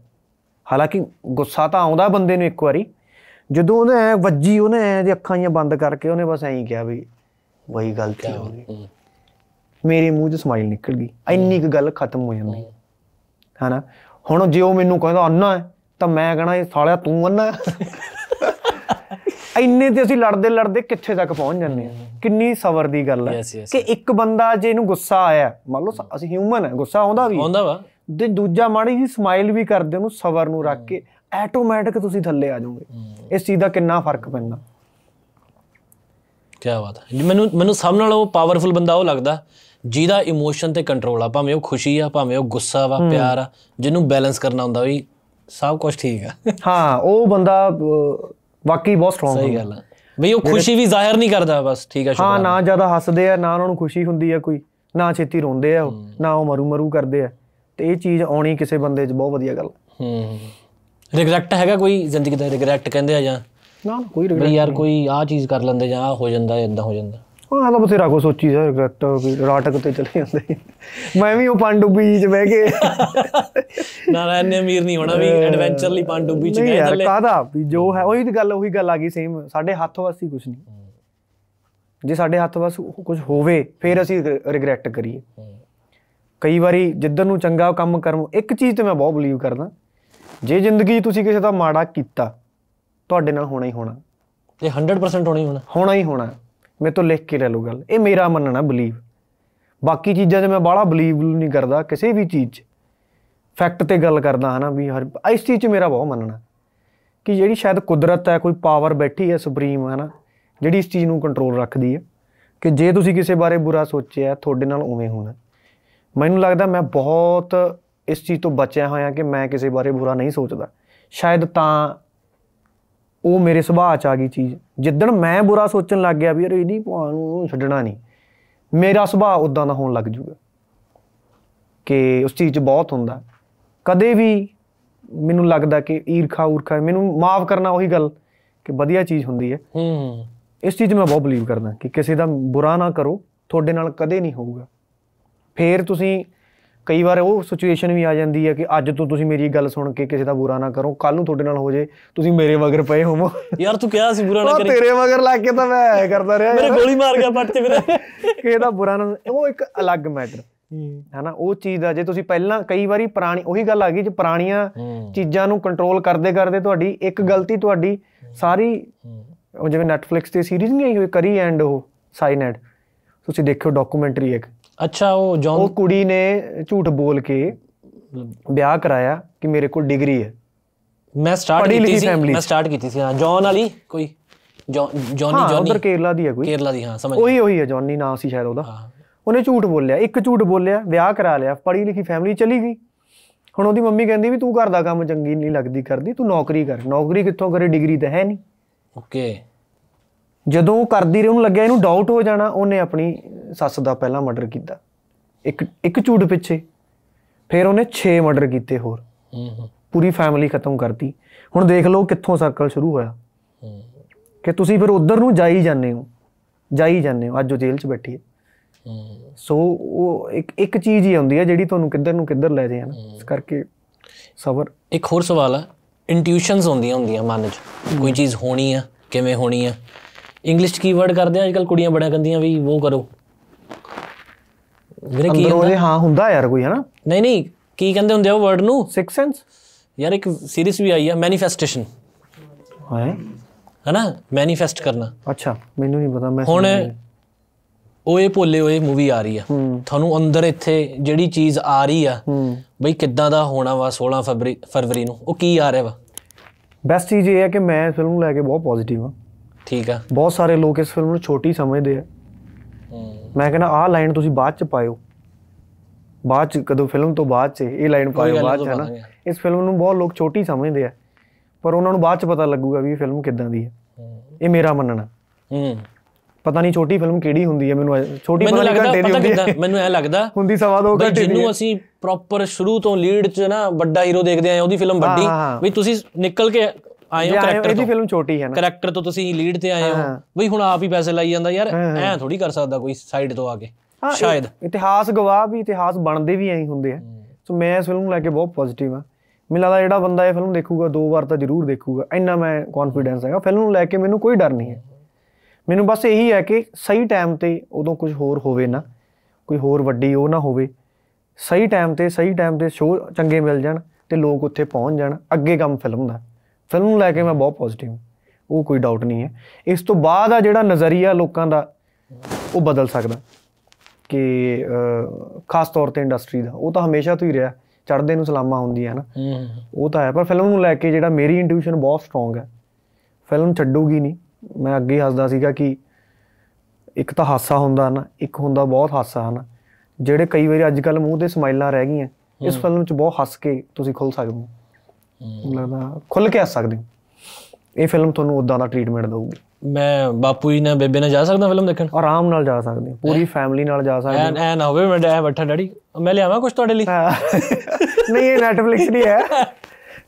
ਹਾਲਾਂਕਿ ਗੁੱਸਾ ਤਾਂ ਆਉਂਦਾ ਬੰਦੇ ਨੂੰ ਇੱਕ ਵਾਰੀ ਜਦੋਂ ਉਹਨੇ ਐ ਵੱਜੀ ਉਹਨੇ ਐ ਜੇ ਅੱਖਾਂ ਹੀ ਬੰਦ ਕਰਕੇ ਉਹਨੇ ਬਸ ਐਂ ਕਿਹਾ ਵੀ ਵਹੀ ਗਲਤੀ ਹੋ ਗਈ ਮੇਰੇ ਮੂੰਹ 'ਚ ਸਮਾਈਲ ਨਿਕਲ ਗਈ ਇੰਨੀ ਕੁ ਗੱਲ ਖਤਮ ਹੋ ਜਾਂਦੀ ਹਨਾ ਹੁਣ ਜੇ ਉਹ ਮੈਨੂੰ ਕਹਿੰਦਾ ਅੰਨਾ ਤਾਂ ਮੈਂ ਕਹਣਾ ਇਹ ਸਾਲਿਆ ਤੂੰ ਅੰਨਾ ਇੰਨੇ ਤੇ ਅਸੀਂ ਲੜਦੇ ਲੜਦੇ ਕਿੱਥੇ ਤੱਕ ਪਹੁੰਚ ਜਾਂਦੇ ਆ ਕਿੰਨੀ ਸਬਰ ਦੀ ਗੱਲ ਹੈ ਕਿ ਇੱਕ ਬੰਦਾ ਜੇ ਇਹਨੂੰ ਗੁੱਸਾ ਆਇਆ ਮੰਨ ਲਓ ਅਸੀਂ ਹਿਊਮਨ ਹੈ ਗੁੱਸਾ ਆਉਂਦਾ ਵੀ ਆਉਂਦਾ ਵਾ ਤੇ ਦੂਜਾ ਮਾੜੀ ਜੀ ਸਮਾਈਲ ਵੀ ਕਰਦੇ ਉਹਨੂੰ ਸਬਰ ਨੂੰ ਰੱਖ ਕੇ ਆਟੋਮੈਟਿਕ ਤੁਸੀਂ ਥੱਲੇ ਆ ਜਾਓਗੇ ਇਸ ਚੀਜ਼ ਦਾ ਕਿੰਨਾ ਫਰਕ ਪੈਂਦਾ ਕੀ ਬਾਤ ਹੈ ਮੈਨੂੰ ਮੈਨੂੰ ਸਭ ਉਹ ਪਾਵਰਫੁਲ ਬੰਦਾ ਉਹ ਲੱਗਦਾ ਜਿਹਦਾ ਇਮੋਸ਼ਨ ਤੇ ਕੰਟਰੋਲ ਆ ਭਾਵੇਂ ਉਹ ਖੁਸ਼ੀ ਆ ਭਾਵੇਂ ਉਹ ਗੁੱਸਾ ਵਾ ਪਿਆਰ ਆ ਜਿਹਨੂੰ ਬੈਲੈਂਸ ਕਰਨਾ ਹੁੰਦਾ ਵੀ ਸਭ ਕੁਝ ਠੀਕ ਆ ਹਾਂ ਉਹ ਬੰਦਾ ਵਾਕਈ ਬਹੁਤ ਸਟਰੋਂਗ ਸਹੀ ਗੱਲ ਹੈ ਬਈ ਉਹ ਖੁਸ਼ੀ ਵੀ ਜ਼ਾਹਿਰ ਨਹੀਂ ਕਰਦਾ ਬਸ ਠੀਕ ਹੈ ਸ਼ੁਕਰ ਹਾਂ ਨਾ ਜ਼ਿਆਦਾ ਹੱਸਦੇ ਆ ਨਾ ਉਹਨਾਂ ਨੂੰ ਖੁਸ਼ੀ ਹੁੰਦੀ ਆ ਕੋਈ ਨਾ ਛੇਤੀ ਰੋਂਦੇ ਆ ਉਹ ਨਾ ਉਹ ਮਰੂ ਮਰੂ ਕਰਦੇ ਆ ਤੇ ਇਹ ਚੀਜ਼ ਆਉਣੀ ਕਿਸੇ ਬੰਦੇ 'ਚ ਬਹੁਤ ਵਧੀਆ ਗੱਲ ਹੂੰ ਰਿਗਰੈਟ ਹੈਗਾ ਕੋਈ ਜ਼ਿੰਦਗੀ ਦਾ ਰਿਗਰੈਟ ਕਹਿੰਦੇ ਆ ਜਾਂ ਨਾ ਕੋਈ ਰਿਗਰੈਟ ਬਈ ਯਾਰ ਕੋਈ ਆ ਚੀਜ਼ ਕਰ ਲੈਂਦੇ ਜਾਂ ਆ ਹੋ ਜਾਂਦਾ ਇਦਾਂ ਹੋ ਜਾਂਦਾ ਉਹ ਆਲਾ ਬਥੇਰਾ ਕੋ ਸੋਚੀ ਸਰ ਗੱਟ ਰਾਟਕ ਤੇ ਚਲੇ ਜਾਂਦੇ ਮੈਂ ਵੀ ਉਹ ਪੰਡੂਬੀ ਚ ਬਹਿ ਕੇ ਨਾ ਨੇ ਅਮੀਰ ਨਹੀਂ ਹੋਣਾ ਵੀ ਐਡਵੈਂਚਰ ਲਈ ਪੰਡੂਬੀ ਚ ਗਏ ਯਾਰ ਕਾਦਾ ਵੀ ਜੋ ਹੈ ਉਹੀ ਗੱਲ ਉਹੀ ਗੱਲ ਆ ਗਈ ਸੇਮ ਸਾਡੇ ਹੱਥ ਵਾਸੀ ਕੁਝ ਨਹੀਂ ਜੇ ਸਾਡੇ ਹੱਥ ਵਾਸ ਕੁਝ ਹੋਵੇ ਫਿਰ ਅਸੀਂ ਰਿਗਰੈਟ ਕਰੀਏ ਕਈ ਵਾਰੀ ਜਿੱਦਨ ਨੂੰ ਚੰਗਾ ਕੰਮ ਕਰਮ ਇੱਕ ਚੀਜ਼ ਤੇ ਮੈਂ ਬਹੁਤ ਬਲੀਵ ਕਰਦਾ ਜੇ ਜ਼ਿੰਦਗੀ ਤੁਸੀਂ ਕਿਸੇ ਦਾ ਮਾੜਾ ਕੀਤਾ ਤੁਹਾਡੇ ਨਾਲ ਹੋਣਾ ਹੀ ਹੋਣਾ ਤੇ 100% ਹੋਣਾ ਹੀ ਹੋਣਾ ਹੋਣਾ ਹੀ ਹੋਣਾ ਮੈਂ ਤੋਂ ਲਿਖ ਕੇ ਲੈ ਲੂ ਗੱਲ ਇਹ ਮੇਰਾ ਮੰਨਣਾ ਬਲੀਵ ਬਾਕੀ ਚੀਜ਼ਾਂ 'ਚ ਮੈਂ ਬਾਲਾ ਬਲੀਵ ਨਹੀਂ ਕਰਦਾ ਕਿਸੇ ਵੀ ਚੀਜ਼ 'ਚ ਫੈਕਟ ਤੇ ਗੱਲ ਕਰਦਾ ਹਨਾ ਵੀ ਹਰ ਇਸ ਚੀਜ਼ 'ਚ ਮੇਰਾ ਬਹੁਤ ਮੰਨਣਾ ਕਿ ਜਿਹੜੀ ਸ਼ਾਇਦ ਕੁਦਰਤ ਹੈ ਕੋਈ ਪਾਵਰ ਬੈਠੀ ਹੈ ਸੁਪਰੀਮ ਹਨਾ ਜਿਹੜੀ ਇਸ ਚੀਜ਼ ਨੂੰ ਕੰਟਰੋਲ ਰੱਖਦੀ ਹੈ ਕਿ ਜੇ ਤੁਸੀਂ ਕਿਸੇ ਬਾਰੇ ਬੁਰਾ ਸੋਚਿਆ ਤੁਹਾਡੇ ਨਾਲ ਉਵੇਂ ਹੋਣਾ ਮੈਨੂੰ ਲੱਗਦਾ ਮੈਂ ਬਹੁਤ ਇਸ ਚੀਜ਼ ਤੋਂ ਬਚਿਆ ਹੋਇਆ ਕਿ ਮੈਂ ਕਿਸੇ ਬਾਰੇ ਬੁਰਾ ਨਹੀਂ ਸੋਚਦਾ ਸ਼ਾਇਦ ਤਾਂ ਉਹ ਮੇਰੇ ਸੁਭਾਅ 'ਚ ਆ ਗਈ ਚੀਜ਼ ਜਿੱਦਣ ਮੈਂ ਬੁਰਾ ਸੋਚਣ ਲੱਗ ਗਿਆ ਵੀ ਯਾਰ ਇਹਦੀ ਭਾਣ ਨੂੰ ਛੱਡਣਾ ਨਹੀਂ ਮੇਰਾ ਸੁਭਾਅ ਉਦਾਂ ਦਾ ਹੋਣ ਲੱਗ ਜੂਗਾ ਕਿ ਉਸ ਚੀਜ਼ 'ਚ ਬਹੁਤ ਹੁੰਦਾ ਕਦੇ ਵੀ ਮੈਨੂੰ ਲੱਗਦਾ ਕਿ ਈਰਖਾ ਉਰਖਾ ਮੈਨੂੰ ਮਾਫ ਕਰਨਾ ਉਹੀ ਗੱਲ ਕਿ ਵਧੀਆ ਚੀਜ਼ ਹੁੰਦੀ ਹੈ ਹੂੰ ਇਸ ਚੀਜ਼ ਮੈਂ ਬਹੁਤ ਬਲੀਵ ਕਰਦਾ ਕਿ ਕਿਸੇ ਦਾ ਬੁਰਾ ਨਾ ਕਰੋ ਤੁਹਾਡੇ ਨਾਲ ਕਦੇ ਨਹੀਂ ਹੋਊਗਾ ਫੇਰ ਤੁਸੀਂ ਕਈ ਵਾਰ ਉਹ ਸਿਚੁਏਸ਼ਨ ਵੀ ਆ ਜਾਂਦੀ ਹੈ ਕਿ ਅੱਜ ਤੋਂ ਤੁਸੀਂ ਮੇਰੀ ਗੱਲ ਸੁਣ ਕੇ ਕਿਸੇ ਦਾ ਬੁਰਾ ਨਾ ਕਰੋ ਕੱਲ ਨੂੰ ਤੁਹਾਡੇ ਨਾਲ ਹੋ ਜੇ ਤੁਸੀਂ ਮੇਰੇ ਵਗਰ ਪਏ ਹੋਵੋ ਯਾਰ ਤੂੰ ਕਿਹਾ ਸੀ ਬੁਰਾ ਨਾ ਕਰੀ ਤੇਰੇ ਵਗਰ ਲੱਗ ਕੇ ਤਾਂ ਮੈਂ ਕਰਦਾ ਰਿਹਾ ਮੇਰੇ ਗੋਲੀ ਮਾਰ ਗਿਆ ਪੱਟ ਤੇ ਮੇਰੇ ਕਿਸੇ ਦਾ ਬੁਰਾ ਨਾ ਉਹ ਇੱਕ ਅਲੱਗ ਮੈਟਰ ਨਾ ਉਹ ਚੀਜ਼ ਦਾ ਜੇ ਤੁਸੀਂ ਪਹਿਲਾਂ ਕਈ ਵਾਰੀ ਪੁਰਾਣੀ ਉਹੀ ਗੱਲ ਆ ਗਈ ਜੇ ਪੁਰਾਣੀਆਂ ਚੀਜ਼ਾਂ ਨੂੰ ਕੰਟਰੋਲ ਕਰਦੇ ਕਰਦੇ ਤੁਹਾਡੀ ਇੱਕ ਗਲਤੀ ਤੁਹਾਡੀ ਸਾਰੀ ਉਹ ਜਿਵੇਂ Netflix ਤੇ ਸੀਰੀਜ਼ ਨਹੀਂ ਆਈ ਹੋਈ ਕਰੀ ਐਂਡ ਉਹ ਸਾਈਨਡ ਤੁਸੀਂ ਦੇਖਿਓ ਡਾਕੂਮੈਂਟਰੀ ਇੱਕ ਅੱਛਾ ਉਹ ਜੌਨ ਉਹ ਕੁੜੀ ਨੇ ਝੂਠ ਬੋਲ ਕੇ ਵਿਆਹ ਕਰਾਇਆ ਕਿ ਮੇਰੇ ਕੋਲ ਡਿਗਰੀ ਹੈ ਮੈਂ ਸਟਾਰਟ ਕੀਤੀ ਸੀ ਮੈਂ ਸਟਾਰਟ ਕੀਤੀ ਸੀ ਹਾਂ ਜੌਨ ਵਾਲੀ ਕੋਈ ਜੌਨੀ ਜੌਨੀ ਹਾਂ ਉਧਰ ਕੇਰਲਾ ਦੀ ਹੈ ਕੋਈ ਕੇਰਲਾ ਦੀ ਹਾਂ ਸਮਝ ਉਹੀ ਉਹੀ ਹੈ ਜੌਨੀ ਨਾਮ ਸੀ ਸ਼ਾਇਦ ਉਹਦਾ ਉਹਨੇ ਝੂਠ ਬੋਲਿਆ ਇੱਕ ਝੂਠ ਬੋਲਿਆ ਵਿਆਹ ਕਰਾ ਲਿਆ ਪੜ੍ਹੀ ਲਿਖੀ ਫੈਮਿਲੀ ਚਲੀ ਗਈ ਹੁਣ ਉਹਦੀ ਮੰਮੀ ਕਹਿੰਦੀ ਵੀ ਤੂੰ ਘਰ ਦਾ ਕੰਮ ਚੰਗੀ ਨਹੀਂ ਲੱਗਦੀ ਕਰਦੀ ਤੂੰ ਨੌਕਰੀ ਕਰ ਨੌਕਰੀ ਕਿੱਥੋਂ ਕਰੇ ਡਿਗਰੀ ਤਾਂ ਹੈ ਨਹੀਂ ਓਕੇ ਜਦੋਂ ਉਹ ਕਰਦੀ ਰਹੀ ਉਹਨੂੰ ਲੱਗਿਆ ਇਹਨੂੰ ਡਾਊਟ ਹੋ ਜਾਣਾ ਉਹਨੇ ਆਪਣੀ ਸੱਸ ਦਾ ਪਹਿਲਾ ਮਰਡਰ ਕੀਤਾ ਇੱਕ ਇੱਕ ਝੂਠ ਪਿੱਛੇ ਫਿਰ ਉਹਨੇ 6 ਮਰਡਰ ਕੀਤੇ ਹੋਰ ਹੂੰ ਪੂਰੀ ਫੈਮਿਲੀ ਖਤਮ ਕਰਤੀ ਹੁਣ ਦੇਖ ਲਓ ਕਿੱਥੋਂ ਸਰਕਲ ਸ਼ੁਰੂ ਹੋਇਆ ਕਿ ਤੁਸੀਂ ਫਿਰ ਉਧਰ ਨੂੰ ਜਾਈ ਜਾਂਦੇ ਹੋ ਜਾਈ ਜਾਂਦੇ ਹੋ ਅੱਜ ਉਹ ਜੇਲ੍ਹ 'ਚ ਬੈਠੀ ਹੈ ਸੋ ਉਹ ਇੱਕ ਇੱਕ ਚੀਜ਼ ਹੀ ਹੁੰਦੀ ਹੈ ਜਿਹੜੀ ਤੁਹਾਨੂੰ ਕਿੱਧਰ ਨੂੰ ਕਿੱਧਰ ਲੈ ਜਾਏ ਹਨ ਇਸ ਕਰਕੇ ਸਬਰ ਇੱਕ ਹੋਰ ਸਵਾਲ ਹੈ ਇੰਟਿਊਸ਼ਨਸ ਹੁੰਦੀਆਂ ਹੁੰਦੀਆਂ ਮਨ 'ਚ ਕੋਈ ਚੀਜ਼ ਹੋਣੀ ਆ ਕਿਵੇਂ ਹੋਣੀ ਆ ਇੰਗਲਿਸ਼ ਚ ਕੀਵਰਡ ਕਰਦੇ ਆ ਕੱਲ ਕੁੜੀਆਂ ਬੜਾ ਕੰਦੀਆਂ ਵੀ ਉਹ ਕਰੋ ਵੀਰੇ ਕੀ ਹੁੰਦਾ ਹਾਂ ਹੁੰਦਾ ਯਾਰ ਕੋਈ ਹਨਾ ਨਹੀਂ ਨਹੀਂ ਕੀ ਕਹਿੰਦੇ ਹੁੰਦੇ ਆ ਉਹ ਵਰਡ ਨੂੰ ਸਿਕਸ ਸੈਂਸ ਯਾਰ ਇੱਕ ਸੀਰੀਜ਼ ਵੀ ਆਈ ਆ ਮੈਨੀਫੈਸਟੇਸ਼ਨ ਹੈ ਹਨਾ ਮੈਨੀਫੈਸਟ ਕਰਨਾ ਅੱਛਾ ਮੈਨੂੰ ਨਹੀਂ ਪਤਾ ਮੈਂ ਹੁਣ ਇਹ ਭੋਲੇ ਹੋਏ ਮੂਵੀ ਆ ਰਹੀ ਆ ਤੁਹਾਨੂੰ ਅੰਦਰ ਇੱਥੇ ਜਿਹੜੀ ਚੀਜ਼ ਆ ਰਹੀ ਆ ਬਈ ਕਿੱਦਾਂ ਦਾ ਹੋਣਾ ਵਾ 16 ਫਰਵਰੀ ਫਰਵਰੀ ਨੂੰ ਉਹ ਕੀ ਆ ਰਿਹਾ ਵਾ ਬੈਸਟ ਚੀਜ਼ ਇਹ ਹੈ ਕਿ ਮੈਂ ਫਿਲਮ ਨੂੰ ਲੈ ਕੇ ਬਹੁਤ ਪੋਜ਼ਿਟਿਵ ਹਾਂ ਠੀਕ ਆ ਬਹੁਤ ਸਾਰੇ ਲੋਕ ਇਸ ਫਿਲਮ ਨੂੰ ਛੋਟੀ ਸਮਝਦੇ ਆ ਮੈਂ ਕਹਿੰਦਾ ਆਹ ਲਾਈਨ ਤੁਸੀਂ ਬਾਅਦ ਚ ਪਾਇਓ ਬਾਅਦ ਚ ਕਦੋਂ ਫਿਲਮ ਤੋਂ ਬਾਅਦ ਚ ਇਹ ਲਾਈਨ ਪਾਇਓ ਬਾਅਦ ਚ ਨਾ ਇਸ ਫਿਲਮ ਨੂੰ ਬਹੁਤ ਲੋਕ ਛੋਟੀ ਸਮਝਦੇ ਆ ਪਰ ਉਹਨਾਂ ਨੂੰ ਬਾਅਦ ਚ ਪਤਾ ਲੱਗੂਗਾ ਵੀ ਇਹ ਫਿਲਮ ਕਿੱਦਾਂ ਦੀ ਹੈ ਇਹ ਮੇਰਾ ਮੰਨਣਾ ਹੂੰ ਪਤਾ ਨਹੀਂ ਛੋਟੀ ਫਿਲਮ ਕਿਹੜੀ ਹੁੰਦੀ ਹੈ ਮੈਨੂੰ ਛੋਟੀ ਪਤਾ ਨਹੀਂ ਪਤਾ ਕਿਦਾਂ ਮੈਨੂੰ ਐ ਲੱਗਦਾ ਹੁੰਦੀ ਸਵਾ ਦੋ ਘੰਟੇ ਜਿੰਨੂੰ ਅਸੀਂ ਪ੍ਰੋਪਰ ਸ਼ੁਰੂ ਤੋਂ ਲੀਡ ਚ ਨਾ ਵੱਡਾ ਹੀਰੋ ਦੇਖਦੇ ਆਏ ਉਹਦੀ ਫਿਲਮ ਵੱਡੀ ਵੀ ਤੁਸੀਂ ਨਿਕਲ ਕੇ ਆਏ ਹੋ ਕਰੈਕਟਰ ਇਹਦੀ ਫਿਲਮ ਛੋਟੀ ਹੈ ਨਾ ਕਰੈਕਟਰ ਤੋਂ ਤੁਸੀਂ ਲੀਡ ਤੇ ਆਏ ਹੋ ਬਈ ਹੁਣ ਆਪ ਹੀ ਪੈਸੇ ਲਾਈ ਜਾਂਦਾ ਯਾਰ ਐ ਥੋੜੀ ਕਰ ਸਕਦਾ ਕੋਈ ਸਾਈਡ ਤੋਂ ਆ ਕੇ ਸ਼ਾਇਦ ਇਤਿਹਾਸ ਗਵਾਹ ਵੀ ਇਤਿਹਾਸ ਬਣਦੇ ਵੀ ਐਂ ਹੁੰਦੇ ਆ ਸੋ ਮੈਂ ਇਸ ਫਿਲਮ ਨੂੰ ਲੈ ਕੇ ਬਹੁਤ ਪੋਜ਼ਿਟਿਵ ਆ ਮੈਨੂੰ ਲੱਗਦਾ ਜਿਹੜਾ ਬੰਦਾ ਇਹ ਫਿਲਮ ਦੇਖੂਗਾ ਦੋ ਵਾਰ ਤਾਂ ਜ਼ਰੂਰ ਦੇਖੂਗਾ ਇੰਨਾ ਮੈਂ ਕੌਨਫੀਡੈਂਸ ਹੈਗਾ ਫਿਲਮ ਨੂੰ ਲੈ ਕੇ ਮੈਨੂੰ ਕੋਈ ਡਰ ਨਹੀਂ ਹੈ ਮੈਨੂੰ ਬਸ ਇਹੀ ਹੈ ਕਿ ਸਹੀ ਟਾਈਮ ਤੇ ਉਦੋਂ ਕੁਝ ਹੋਰ ਹੋਵੇ ਨਾ ਕੋਈ ਹੋਰ ਵੱਡੀ ਉਹ ਨਾ ਹੋਵੇ ਸਹੀ ਟਾਈਮ ਤੇ ਸਹੀ ਟਾਈਮ ਤੇ ਸ਼ੋਅ ਚੰਗੇ ਮਿਲ ਜਾਣ ਤੇ ਲੋਕ ਉੱਥੇ ਪਹੁੰਚ ਜਾਣ ਅੱਗੇ ਕੰਮ ਫਿਲਮ ਦਾ ਫਿਲਮ ਨੂੰ ਲੈ ਕੇ ਮੈਂ ਬਹੁਤ ਪੋਜ਼ਿਟਿਵ ਉਹ ਕੋਈ ਡਾਊਟ ਨਹੀਂ ਹੈ ਇਸ ਤੋਂ ਬਾਅਦ ਆ ਜਿਹੜਾ ਨਜ਼ਰੀਆ ਲੋਕਾਂ ਦਾ ਉਹ ਬਦਲ ਸਕਦਾ ਕਿ ਖਾਸ ਤੌਰ ਤੇ ਇੰਡਸਟਰੀ ਦਾ ਉਹ ਤਾਂ ਹਮੇਸ਼ਾ ਤੋਂ ਹੀ ਰਿਹਾ ਚੜਦੇ ਨੂੰ ਸਲਾਮਾਂ ਹੁੰਦੀਆਂ ਹਨ ਉਹ ਤਾਂ ਹੈ ਪਰ ਫਿਲਮ ਨੂੰ ਲੈ ਕੇ ਜਿਹੜਾ ਮੇਰੀ ਇੰਟੂਇਸ਼ਨ ਬਹੁਤ ਸਟਰੋਂਗ ਹੈ ਫਿਲਮ ਛੱਡੂਗੀ ਨਹੀਂ ਮੈਂ ਅੱਗੇ ਹੱਸਦਾ ਸੀਗਾ ਕਿ ਇੱਕ ਤਾਂ ਹਾਸਾ ਹੁੰਦਾ ਨਾ ਇੱਕ ਹੁੰਦਾ ਬਹੁਤ ਹਾਸਾ ਹਨ ਜਿਹੜੇ ਕਈ ਵਾਰੀ ਅੱਜ ਕੱਲ ਮੂੰਹ ਤੇ ਸਮਾਈਲਾਂ ਰਹਿ ਗਈਆਂ ਇਸ ਫਿਲਮ 'ਚ ਬਹੁਤ ਹੱਸ ਕੇ ਤੁਸੀਂ ਖੁੱਲ ਸਕਦੇ ਹੋ ਲੱਗਦਾ ਖੁੱਲ ਕੇ ਆ ਸਕਦੇ ਇਹ ਫਿਲਮ ਤੁਹਾਨੂੰ ਉਦਾਂ ਦਾ ਟ੍ਰੀਟਮੈਂਟ ਦੇਊਗੀ ਮੈਂ ਬਾਪੂ ਜੀ ਨਾਲ ਬੇਬੇ ਨਾਲ ਜਾ ਸਕਦਾ ਫਿਲਮ ਦੇਖਣ ਆਰਾਮ ਨਾਲ ਜਾ ਸਕਦੇ ਪੂਰੀ ਫੈਮਿਲੀ ਨਾਲ ਜਾ ਸਕਦੇ ਐ ਐ ਨਾ ਹੋਵੇ ਮੈਂ ਡੈ ਬੱਠਾ ਡੈਡੀ ਮੈਂ ਲਿਆਵਾਂ ਕੁਝ ਤੁਹਾਡੇ ਲਈ ਨਹੀਂ ਇਹ ਨੈਟਫਲਿਕਸ ਦੀ ਹੈ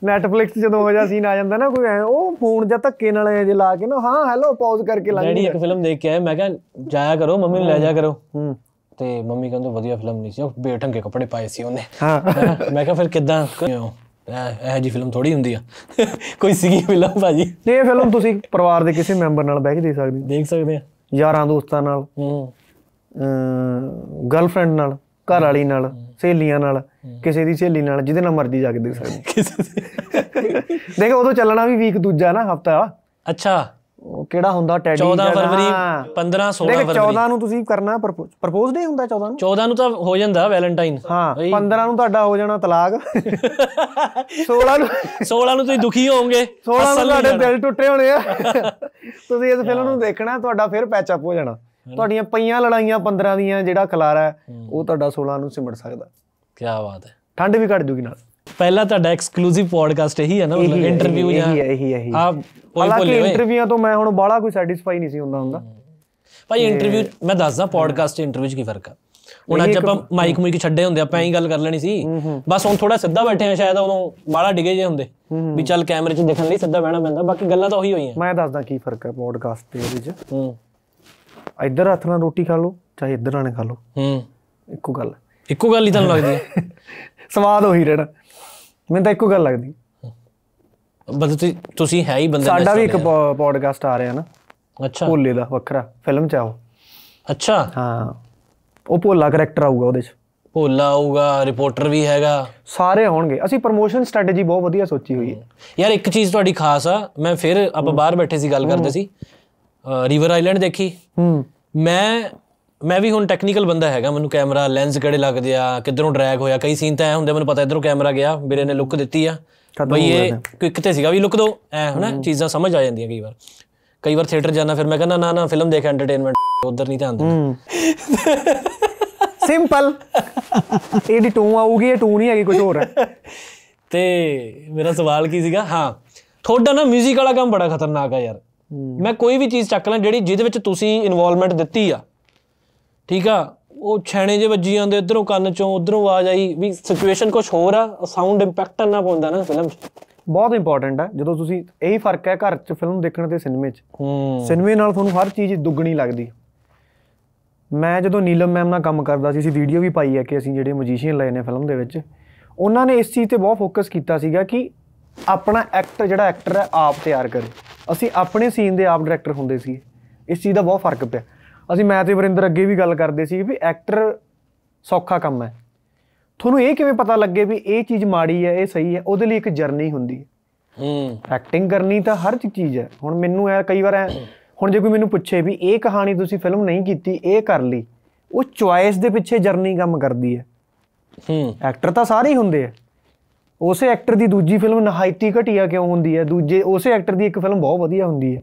ਨੈਟਫਲਿਕਸ ਜਦੋਂ ਹੋ ਜਾ ਸੀਨ ਆ ਜਾਂਦਾ ਨਾ ਕੋਈ ਐ ਉਹ ਫੋਨ ਜਾਂ ਧੱਕੇ ਨਾਲ ਜੇ ਲਾ ਕੇ ਨਾ ਹਾਂ ਹੈਲੋ ਪਾਜ਼ ਕਰਕੇ ਲਾ ਡੈਡੀ ਇੱਕ ਫਿਲਮ ਦੇਖ ਕੇ ਆਏ ਮੈਂ ਕਿਹਾ ਜਾਇਆ ਕਰੋ ਮੰਮੀ ਨੂੰ ਲੈ ਜਾ ਕਰੋ ਹੂੰ ਤੇ ਮੰਮੀ ਕਹਿੰਦੇ ਵਧੀਆ ਫਿਲਮ ਨਹੀਂ ਸੀ ਉਹ ਬੇਠੰਗੇ ਕੱਪੜੇ ਪਾਏ ਸੀ ਉਹਨੇ ਹਾਂ ਮੈਂ ਕਿਹਾ ਫਿਰ ਕਿਦਾਂ ਇਹ ਜੀ ਫਿਲਮ ਥੋੜੀ ਹੁੰਦੀ ਆ ਕੋਈ ਸੀਗੀ ਫਿਲਮ ਭਾਜੀ ਇਹ ਫਿਲਮ ਤੁਸੀਂ ਪਰਿਵਾਰ ਦੇ ਕਿਸੇ ਮੈਂਬਰ ਨਾਲ ਬਹਿ ਕੇ ਦੇਖ ਸਕਦੇ ਹੋ ਦੇਖ ਸਕਦੇ ਆ ਯਾਰਾਂ ਦੋਸਤਾਂ ਨਾਲ ਹੂੰ ਗਰਲਫ੍ਰੈਂਡ ਨਾਲ ਘਰ ਵਾਲੀ ਨਾਲ ਸਹੇਲੀਆਂ ਨਾਲ ਕਿਸੇ ਦੀ ਸਹੇਲੀ ਨਾਲ ਜਿਹਦੇ ਨਾਲ ਮਰਜ਼ੀ ਜਾ ਕੇ ਦੇਖ ਸਕਦੇ ਕਿਸੇ ਦੇਖੋ ਉਦੋਂ ਚੱਲਣਾ ਵੀ ਵੀਕ ਦੂਜਾ ਨਾ ਹਫਤਾ ਅੱਛਾ ਉਹ ਕਿਹੜਾ ਹੁੰਦਾ ਟੈਡੀ 14 ਫਰਵਰੀ 15 16 ਫਰਵਰੀ 14 ਨੂੰ ਤੁਸੀਂ ਕਰਨਾ ਪ੍ਰਪੋਜ਼ ਡੇ ਹੁੰਦਾ 14 ਨੂੰ 14 ਨੂੰ ਤਾਂ ਹੋ ਜਾਂਦਾ ਵੈਲੈਂਟਾਈਨ ਹਾਂ 15 ਨੂੰ ਤੁਹਾਡਾ ਹੋ ਜਾਣਾ ਤਲਾਕ 16 ਨੂੰ 16 ਨੂੰ ਤੁਸੀਂ ਦੁਖੀ ਹੋਵੋਗੇ 16 ਨੂੰ ਤੁਹਾਡੇ ਦਿਲ ਟੁੱਟੇ ਹੋਣੇ ਆ ਤੁਸੀਂ ਇਸ ਫਿਲਮ ਨੂੰ ਦੇਖਣਾ ਤੁਹਾਡਾ ਫਿਰ ਪੈਚ ਅਪ ਹੋ ਜਾਣਾ ਤੁਹਾਡੀਆਂ ਪਈਆਂ ਲੜਾਈਆਂ 15 ਦੀਆਂ ਜਿਹੜਾ ਖਲਾਰਾ ਉਹ ਤੁਹਾਡਾ 16 ਨੂੰ ਸਿਮਟ ਸਕਦਾ ਕੀ ਬਾਤ ਹੈ ਠੰਡ ਵੀ ਘਟ ਜੂਗੀ ਨਾਲ ਪਹਿਲਾ ਤੁਹਾਡਾ ਐਕਸਕਲੂਸਿਵ ਪੋਡਕਾਸਟ ਇਹੀ ਹੈ ਨਾ ਮਤਲਬ ਇੰਟਰਵਿਊ ਜਾਂ ਇਹੀ ਇਹੀ ਇਹੀ ਆਪ ਕੋਈ ਬੋਲੇ ਹੋਏ ਇੰਟਰਵਿਊਆਂ ਤੋਂ ਮੈਂ ਹੁਣ ਬਾਲਾ ਕੋਈ ਸੈਟੀਸਫਾਈ ਨਹੀਂ ਸੀ ਹੁੰਦਾ ਹੁੰਦਾ ਭਾਈ ਇੰਟਰਵਿਊ ਮੈਂ ਦੱਸਦਾ ਪੋਡਕਾਸਟ ਇੰਟਰਵਿਊ 'ਚ ਕੀ ਫਰਕ ਆ ਹੁਣ ਅੱਜ ਆਪਾਂ ਮਾਈਕ ਮੂਈਕ ਛੱਡੇ ਹੁੰਦੇ ਆਪਾਂ ਐਂ ਗੱਲ ਕਰ ਲੈਣੀ ਸੀ ਬਸ ਹੁਣ ਥੋੜਾ ਸਿੱਧਾ ਬੈਠੇ ਆ ਸ਼ਾਇਦ ਉਦੋਂ ਬਾਲਾ ਡਿਗੇ ਜੇ ਹੁੰਦੇ ਵੀ ਚੱਲ ਕੈਮਰੇ 'ਚ ਦੇਖਣ ਲਈ ਸਿੱਧਾ ਬਹਿਣਾ ਪੈਂਦਾ ਬਾਕੀ ਗੱਲਾਂ ਤਾਂ ਉਹੀ ਹੋਈਆਂ ਮੈਂ ਦੱਸਦਾ ਕੀ ਫਰਕ ਆ ਪੋਡਕਾਸਟ ਤੇ ਉਹਦੇ 'ਚ ਹੂੰ ਇੱਧਰ ਹੱਥ ਨਾਲ ਰੋਟੀ ਖਾ ਲਓ ਚਾਹੇ ਇੱਧਰ ਨਾਲ ਖਾ ਲਓ ਹੂੰ ਇੱਕੋ ਗੱਲ ਇੱਕੋ ਗੱਲ ਹੀ ਤੁਹਾਨੂੰ ਲੱਗਦੀ ਹੈ ਸਵਾਦ ਉਹੀ ਰਹਿਣਾ ਮੈਨੂੰ ਤਾਂ ਇੱਕੋ ਗੱਲ ਲੱਗਦੀ ਮਤਲਬ ਤੁਸੀਂ ਹੈ ਹੀ ਬੰਦੇ ਸਾਡਾ ਵੀ ਇੱਕ ਪੋਡਕਾਸਟ ਆ ਰਿਹਾ ਨਾ ਅੱਛਾ ਭੋਲੇ ਦਾ ਵੱਖਰਾ ਫਿਲਮ ਚ ਆਓ ਅੱਛਾ ਹਾਂ ਉਹ ਭੋਲਾ ਕੈਰੈਕਟਰ ਆਊਗਾ ਉਹਦੇ ਚ ਭੋਲਾ ਆਊਗਾ ਰਿਪੋਰਟਰ ਵੀ ਹੈਗਾ ਸਾਰੇ ਹੋਣਗੇ ਅਸੀਂ ਪ੍ਰੋਮੋਸ਼ਨ ਸਟ੍ਰੈਟੇਜੀ ਬਹੁਤ ਵਧੀਆ ਸੋਚੀ ਹੋਈ ਹੈ ਯਾਰ ਇੱਕ ਚੀਜ਼ ਤੁਹਾਡੀ ਖਾਸ ਆ ਮੈਂ ਫਿਰ ਆਪਾਂ ਬਾਹਰ ਬੈਠੇ ਸੀ ਗੱਲ ਕਰਦੇ ਸੀ ਰਿਵਰ ਆਈਲੈਂਡ ਦੇਖੀ ਹੂੰ ਮੈਂ ਮੈਂ ਵੀ ਹੁਣ ਟੈਕਨੀਕਲ ਬੰਦਾ ਹੈਗਾ ਮੈਨੂੰ ਕੈਮਰਾ ਲੈਂਸ ਕਿਹੜੇ ਲੱਗਦੇ ਆ ਕਿੱਧਰੋਂ ਡਰੈਗ ਹੋਇਆ ਕਈ ਸੀਨ ਤਾਂ ਐ ਹੁੰਦੇ ਮੈਨੂੰ ਪਤਾ ਇਧਰੋਂ ਕੈਮਰਾ ਗਿਆ ਵੀਰੇ ਨੇ ਲੁੱਕ ਦਿੱਤੀ ਆ ਬਈ ਇਹ ਕੋਈ ਕਿਤੇ ਸੀਗਾ ਵੀ ਲੁੱਕ ਦੋ ਐ ਹਨਾ ਚੀਜ਼ਾਂ ਸਮਝ ਆ ਜਾਂਦੀਆਂ ਕਈ ਵਾਰ ਕਈ ਵਾਰ ਥੀਏਟਰ ਜਾਣਾ ਫਿਰ ਮੈਂ ਕਹਿੰਦਾ ਨਾ ਨਾ ਫਿਲਮ ਦੇਖ ਐਂਟਰਟੇਨਮੈਂਟ ਉਧਰ ਨਹੀਂ ਧਿਆਨ ਦਿੰਦਾ ਸਿੰਪਲ ਇਹਦੀ ਟੂ ਆਊਗੀ ਇਹ ਟੂ ਨਹੀਂ ਹੈਗੀ ਕੁਝ ਹੋਰ ਹੈ ਤੇ ਮੇਰਾ ਸਵਾਲ ਕੀ ਸੀਗਾ ਹਾਂ ਤੁਹਾਡਾ ਨਾ 뮤직 ਵਾਲਾ ਕੰਮ ਬੜਾ ਖਤਰਨਾਕ ਆ ਯਾਰ ਮੈਂ ਕੋਈ ਵੀ ਚੀਜ਼ ਚੱਕ ਲਾਂ ਜਿਹੜੀ ਜਿਹਦੇ ਵਿੱਚ ਤੁਸੀਂ ਇਨਵੋਲਵਮੈਂਟ ਦਿੱਤੀ ਆ ਠੀਕ ਆ ਉਹ ਛੈਣੇ ਜੇ ਵੱਜੀ ਜਾਂਦੇ ਇਧਰੋਂ ਕੰਨ ਚੋਂ ਉਧਰੋਂ ਆਵਾਜ਼ ਆਈ ਵੀ ਸਿਚੁਏਸ਼ਨ ਕੁਝ ਹੋਰ ਆ ਸਾਊਂਡ ਇੰਪੈਕਟ ਨਾ ਪਾਉਂਦਾ ਨਾ ਫਿਲਮ 'ਚ ਬਹੁਤ ਇੰਪੋਰਟੈਂਟ ਹੈ ਜਦੋਂ ਤੁਸੀਂ ਇਹੀ ਫਰਕ ਹੈ ਘਰ 'ਚ ਫਿਲਮ ਦੇਖਣ ਤੇ ਸਿਨੇਮੇ 'ਚ ਹੂੰ ਸਿਨੇਮੇ ਨਾਲ ਤੁਹਾਨੂੰ ਹਰ ਚੀਜ਼ ਦੁੱਗਣੀ ਲੱਗਦੀ ਮੈਂ ਜਦੋਂ ਨੀਲਮ ਮੈਮ ਨਾਲ ਕੰਮ ਕਰਦਾ ਸੀ ਅਸੀਂ ਵੀਡੀਓ ਵੀ ਪਾਈ ਹੈ ਕਿ ਅਸੀਂ ਜਿਹੜੇ ਮਜੀਸ਼ੀਅਨ ਲਏ ਨੇ ਫਿਲਮ ਦੇ ਵਿੱਚ ਉਹਨਾਂ ਨੇ ਇਸ ਚੀਜ਼ ਤੇ ਬਹੁਤ ਫੋਕਸ ਕੀਤਾ ਸੀਗਾ ਕਿ ਆਪਣਾ ਐਕਟਰ ਜਿਹੜਾ ਐਕਟਰ ਹੈ ਆਪ ਤਿਆਰ ਕਰੇ ਅਸੀਂ ਆਪਣੇ ਸੀਨ ਦੇ ਆਪ ਡਾਇਰੈਕਟਰ ਹੁੰਦੇ ਸੀ ਇਸ ਚੀਜ਼ ਦਾ ਬਹੁਤ ਫਰਕ ਪਿਆ ਅਸੀਂ ਮੈਂ ਤੇ ਵਰਿੰਦਰ ਅੱਗੇ ਵੀ ਗੱਲ ਕਰਦੇ ਸੀ ਵੀ ਐਕਟਰ ਸੌਖਾ ਕੰਮ ਹੈ ਤੁਹਾਨੂੰ ਇਹ ਕਿਵੇਂ ਪਤਾ ਲੱਗੇ ਵੀ ਇਹ ਚੀਜ਼ ਮਾੜੀ ਹੈ ਇਹ ਸਹੀ ਹੈ ਉਹਦੇ ਲਈ ਇੱਕ ਜਰਨੀ ਹੁੰਦੀ ਹੈ ਹੂੰ ਐਕਟਿੰਗ ਕਰਨੀ ਤਾਂ ਹਰ ਚੀਜ਼ ਹੈ ਹੁਣ ਮੈਨੂੰ ਐ ਕਈ ਵਾਰ ਐ ਹੁਣ ਜੇ ਕੋਈ ਮੈਨੂੰ ਪੁੱਛੇ ਵੀ ਇਹ ਕਹਾਣੀ ਤੁਸੀਂ ਫਿਲਮ ਨਹੀਂ ਕੀਤੀ ਇਹ ਕਰ ਲਈ ਉਹ ਚੁਆਇਸ ਦੇ ਪਿੱਛੇ ਜਰਨੀ ਕੰਮ ਕਰਦੀ ਹੈ ਹੂੰ ਐਕਟਰ ਤਾਂ ਸਾਰੇ ਹੀ ਹੁੰਦੇ ਆ ਉਸੇ ਐਕਟਰ ਦੀ ਦੂਜੀ ਫਿਲਮ ਨਹਾਇਤੀ ਘਟੀਆ ਕਿਉਂ ਹੁੰਦੀ ਹੈ ਦੂਜੇ ਉਸੇ ਐਕਟਰ ਦੀ ਇੱਕ ਫਿਲਮ ਬਹੁਤ ਵਧੀਆ ਹੁੰਦੀ ਹੈ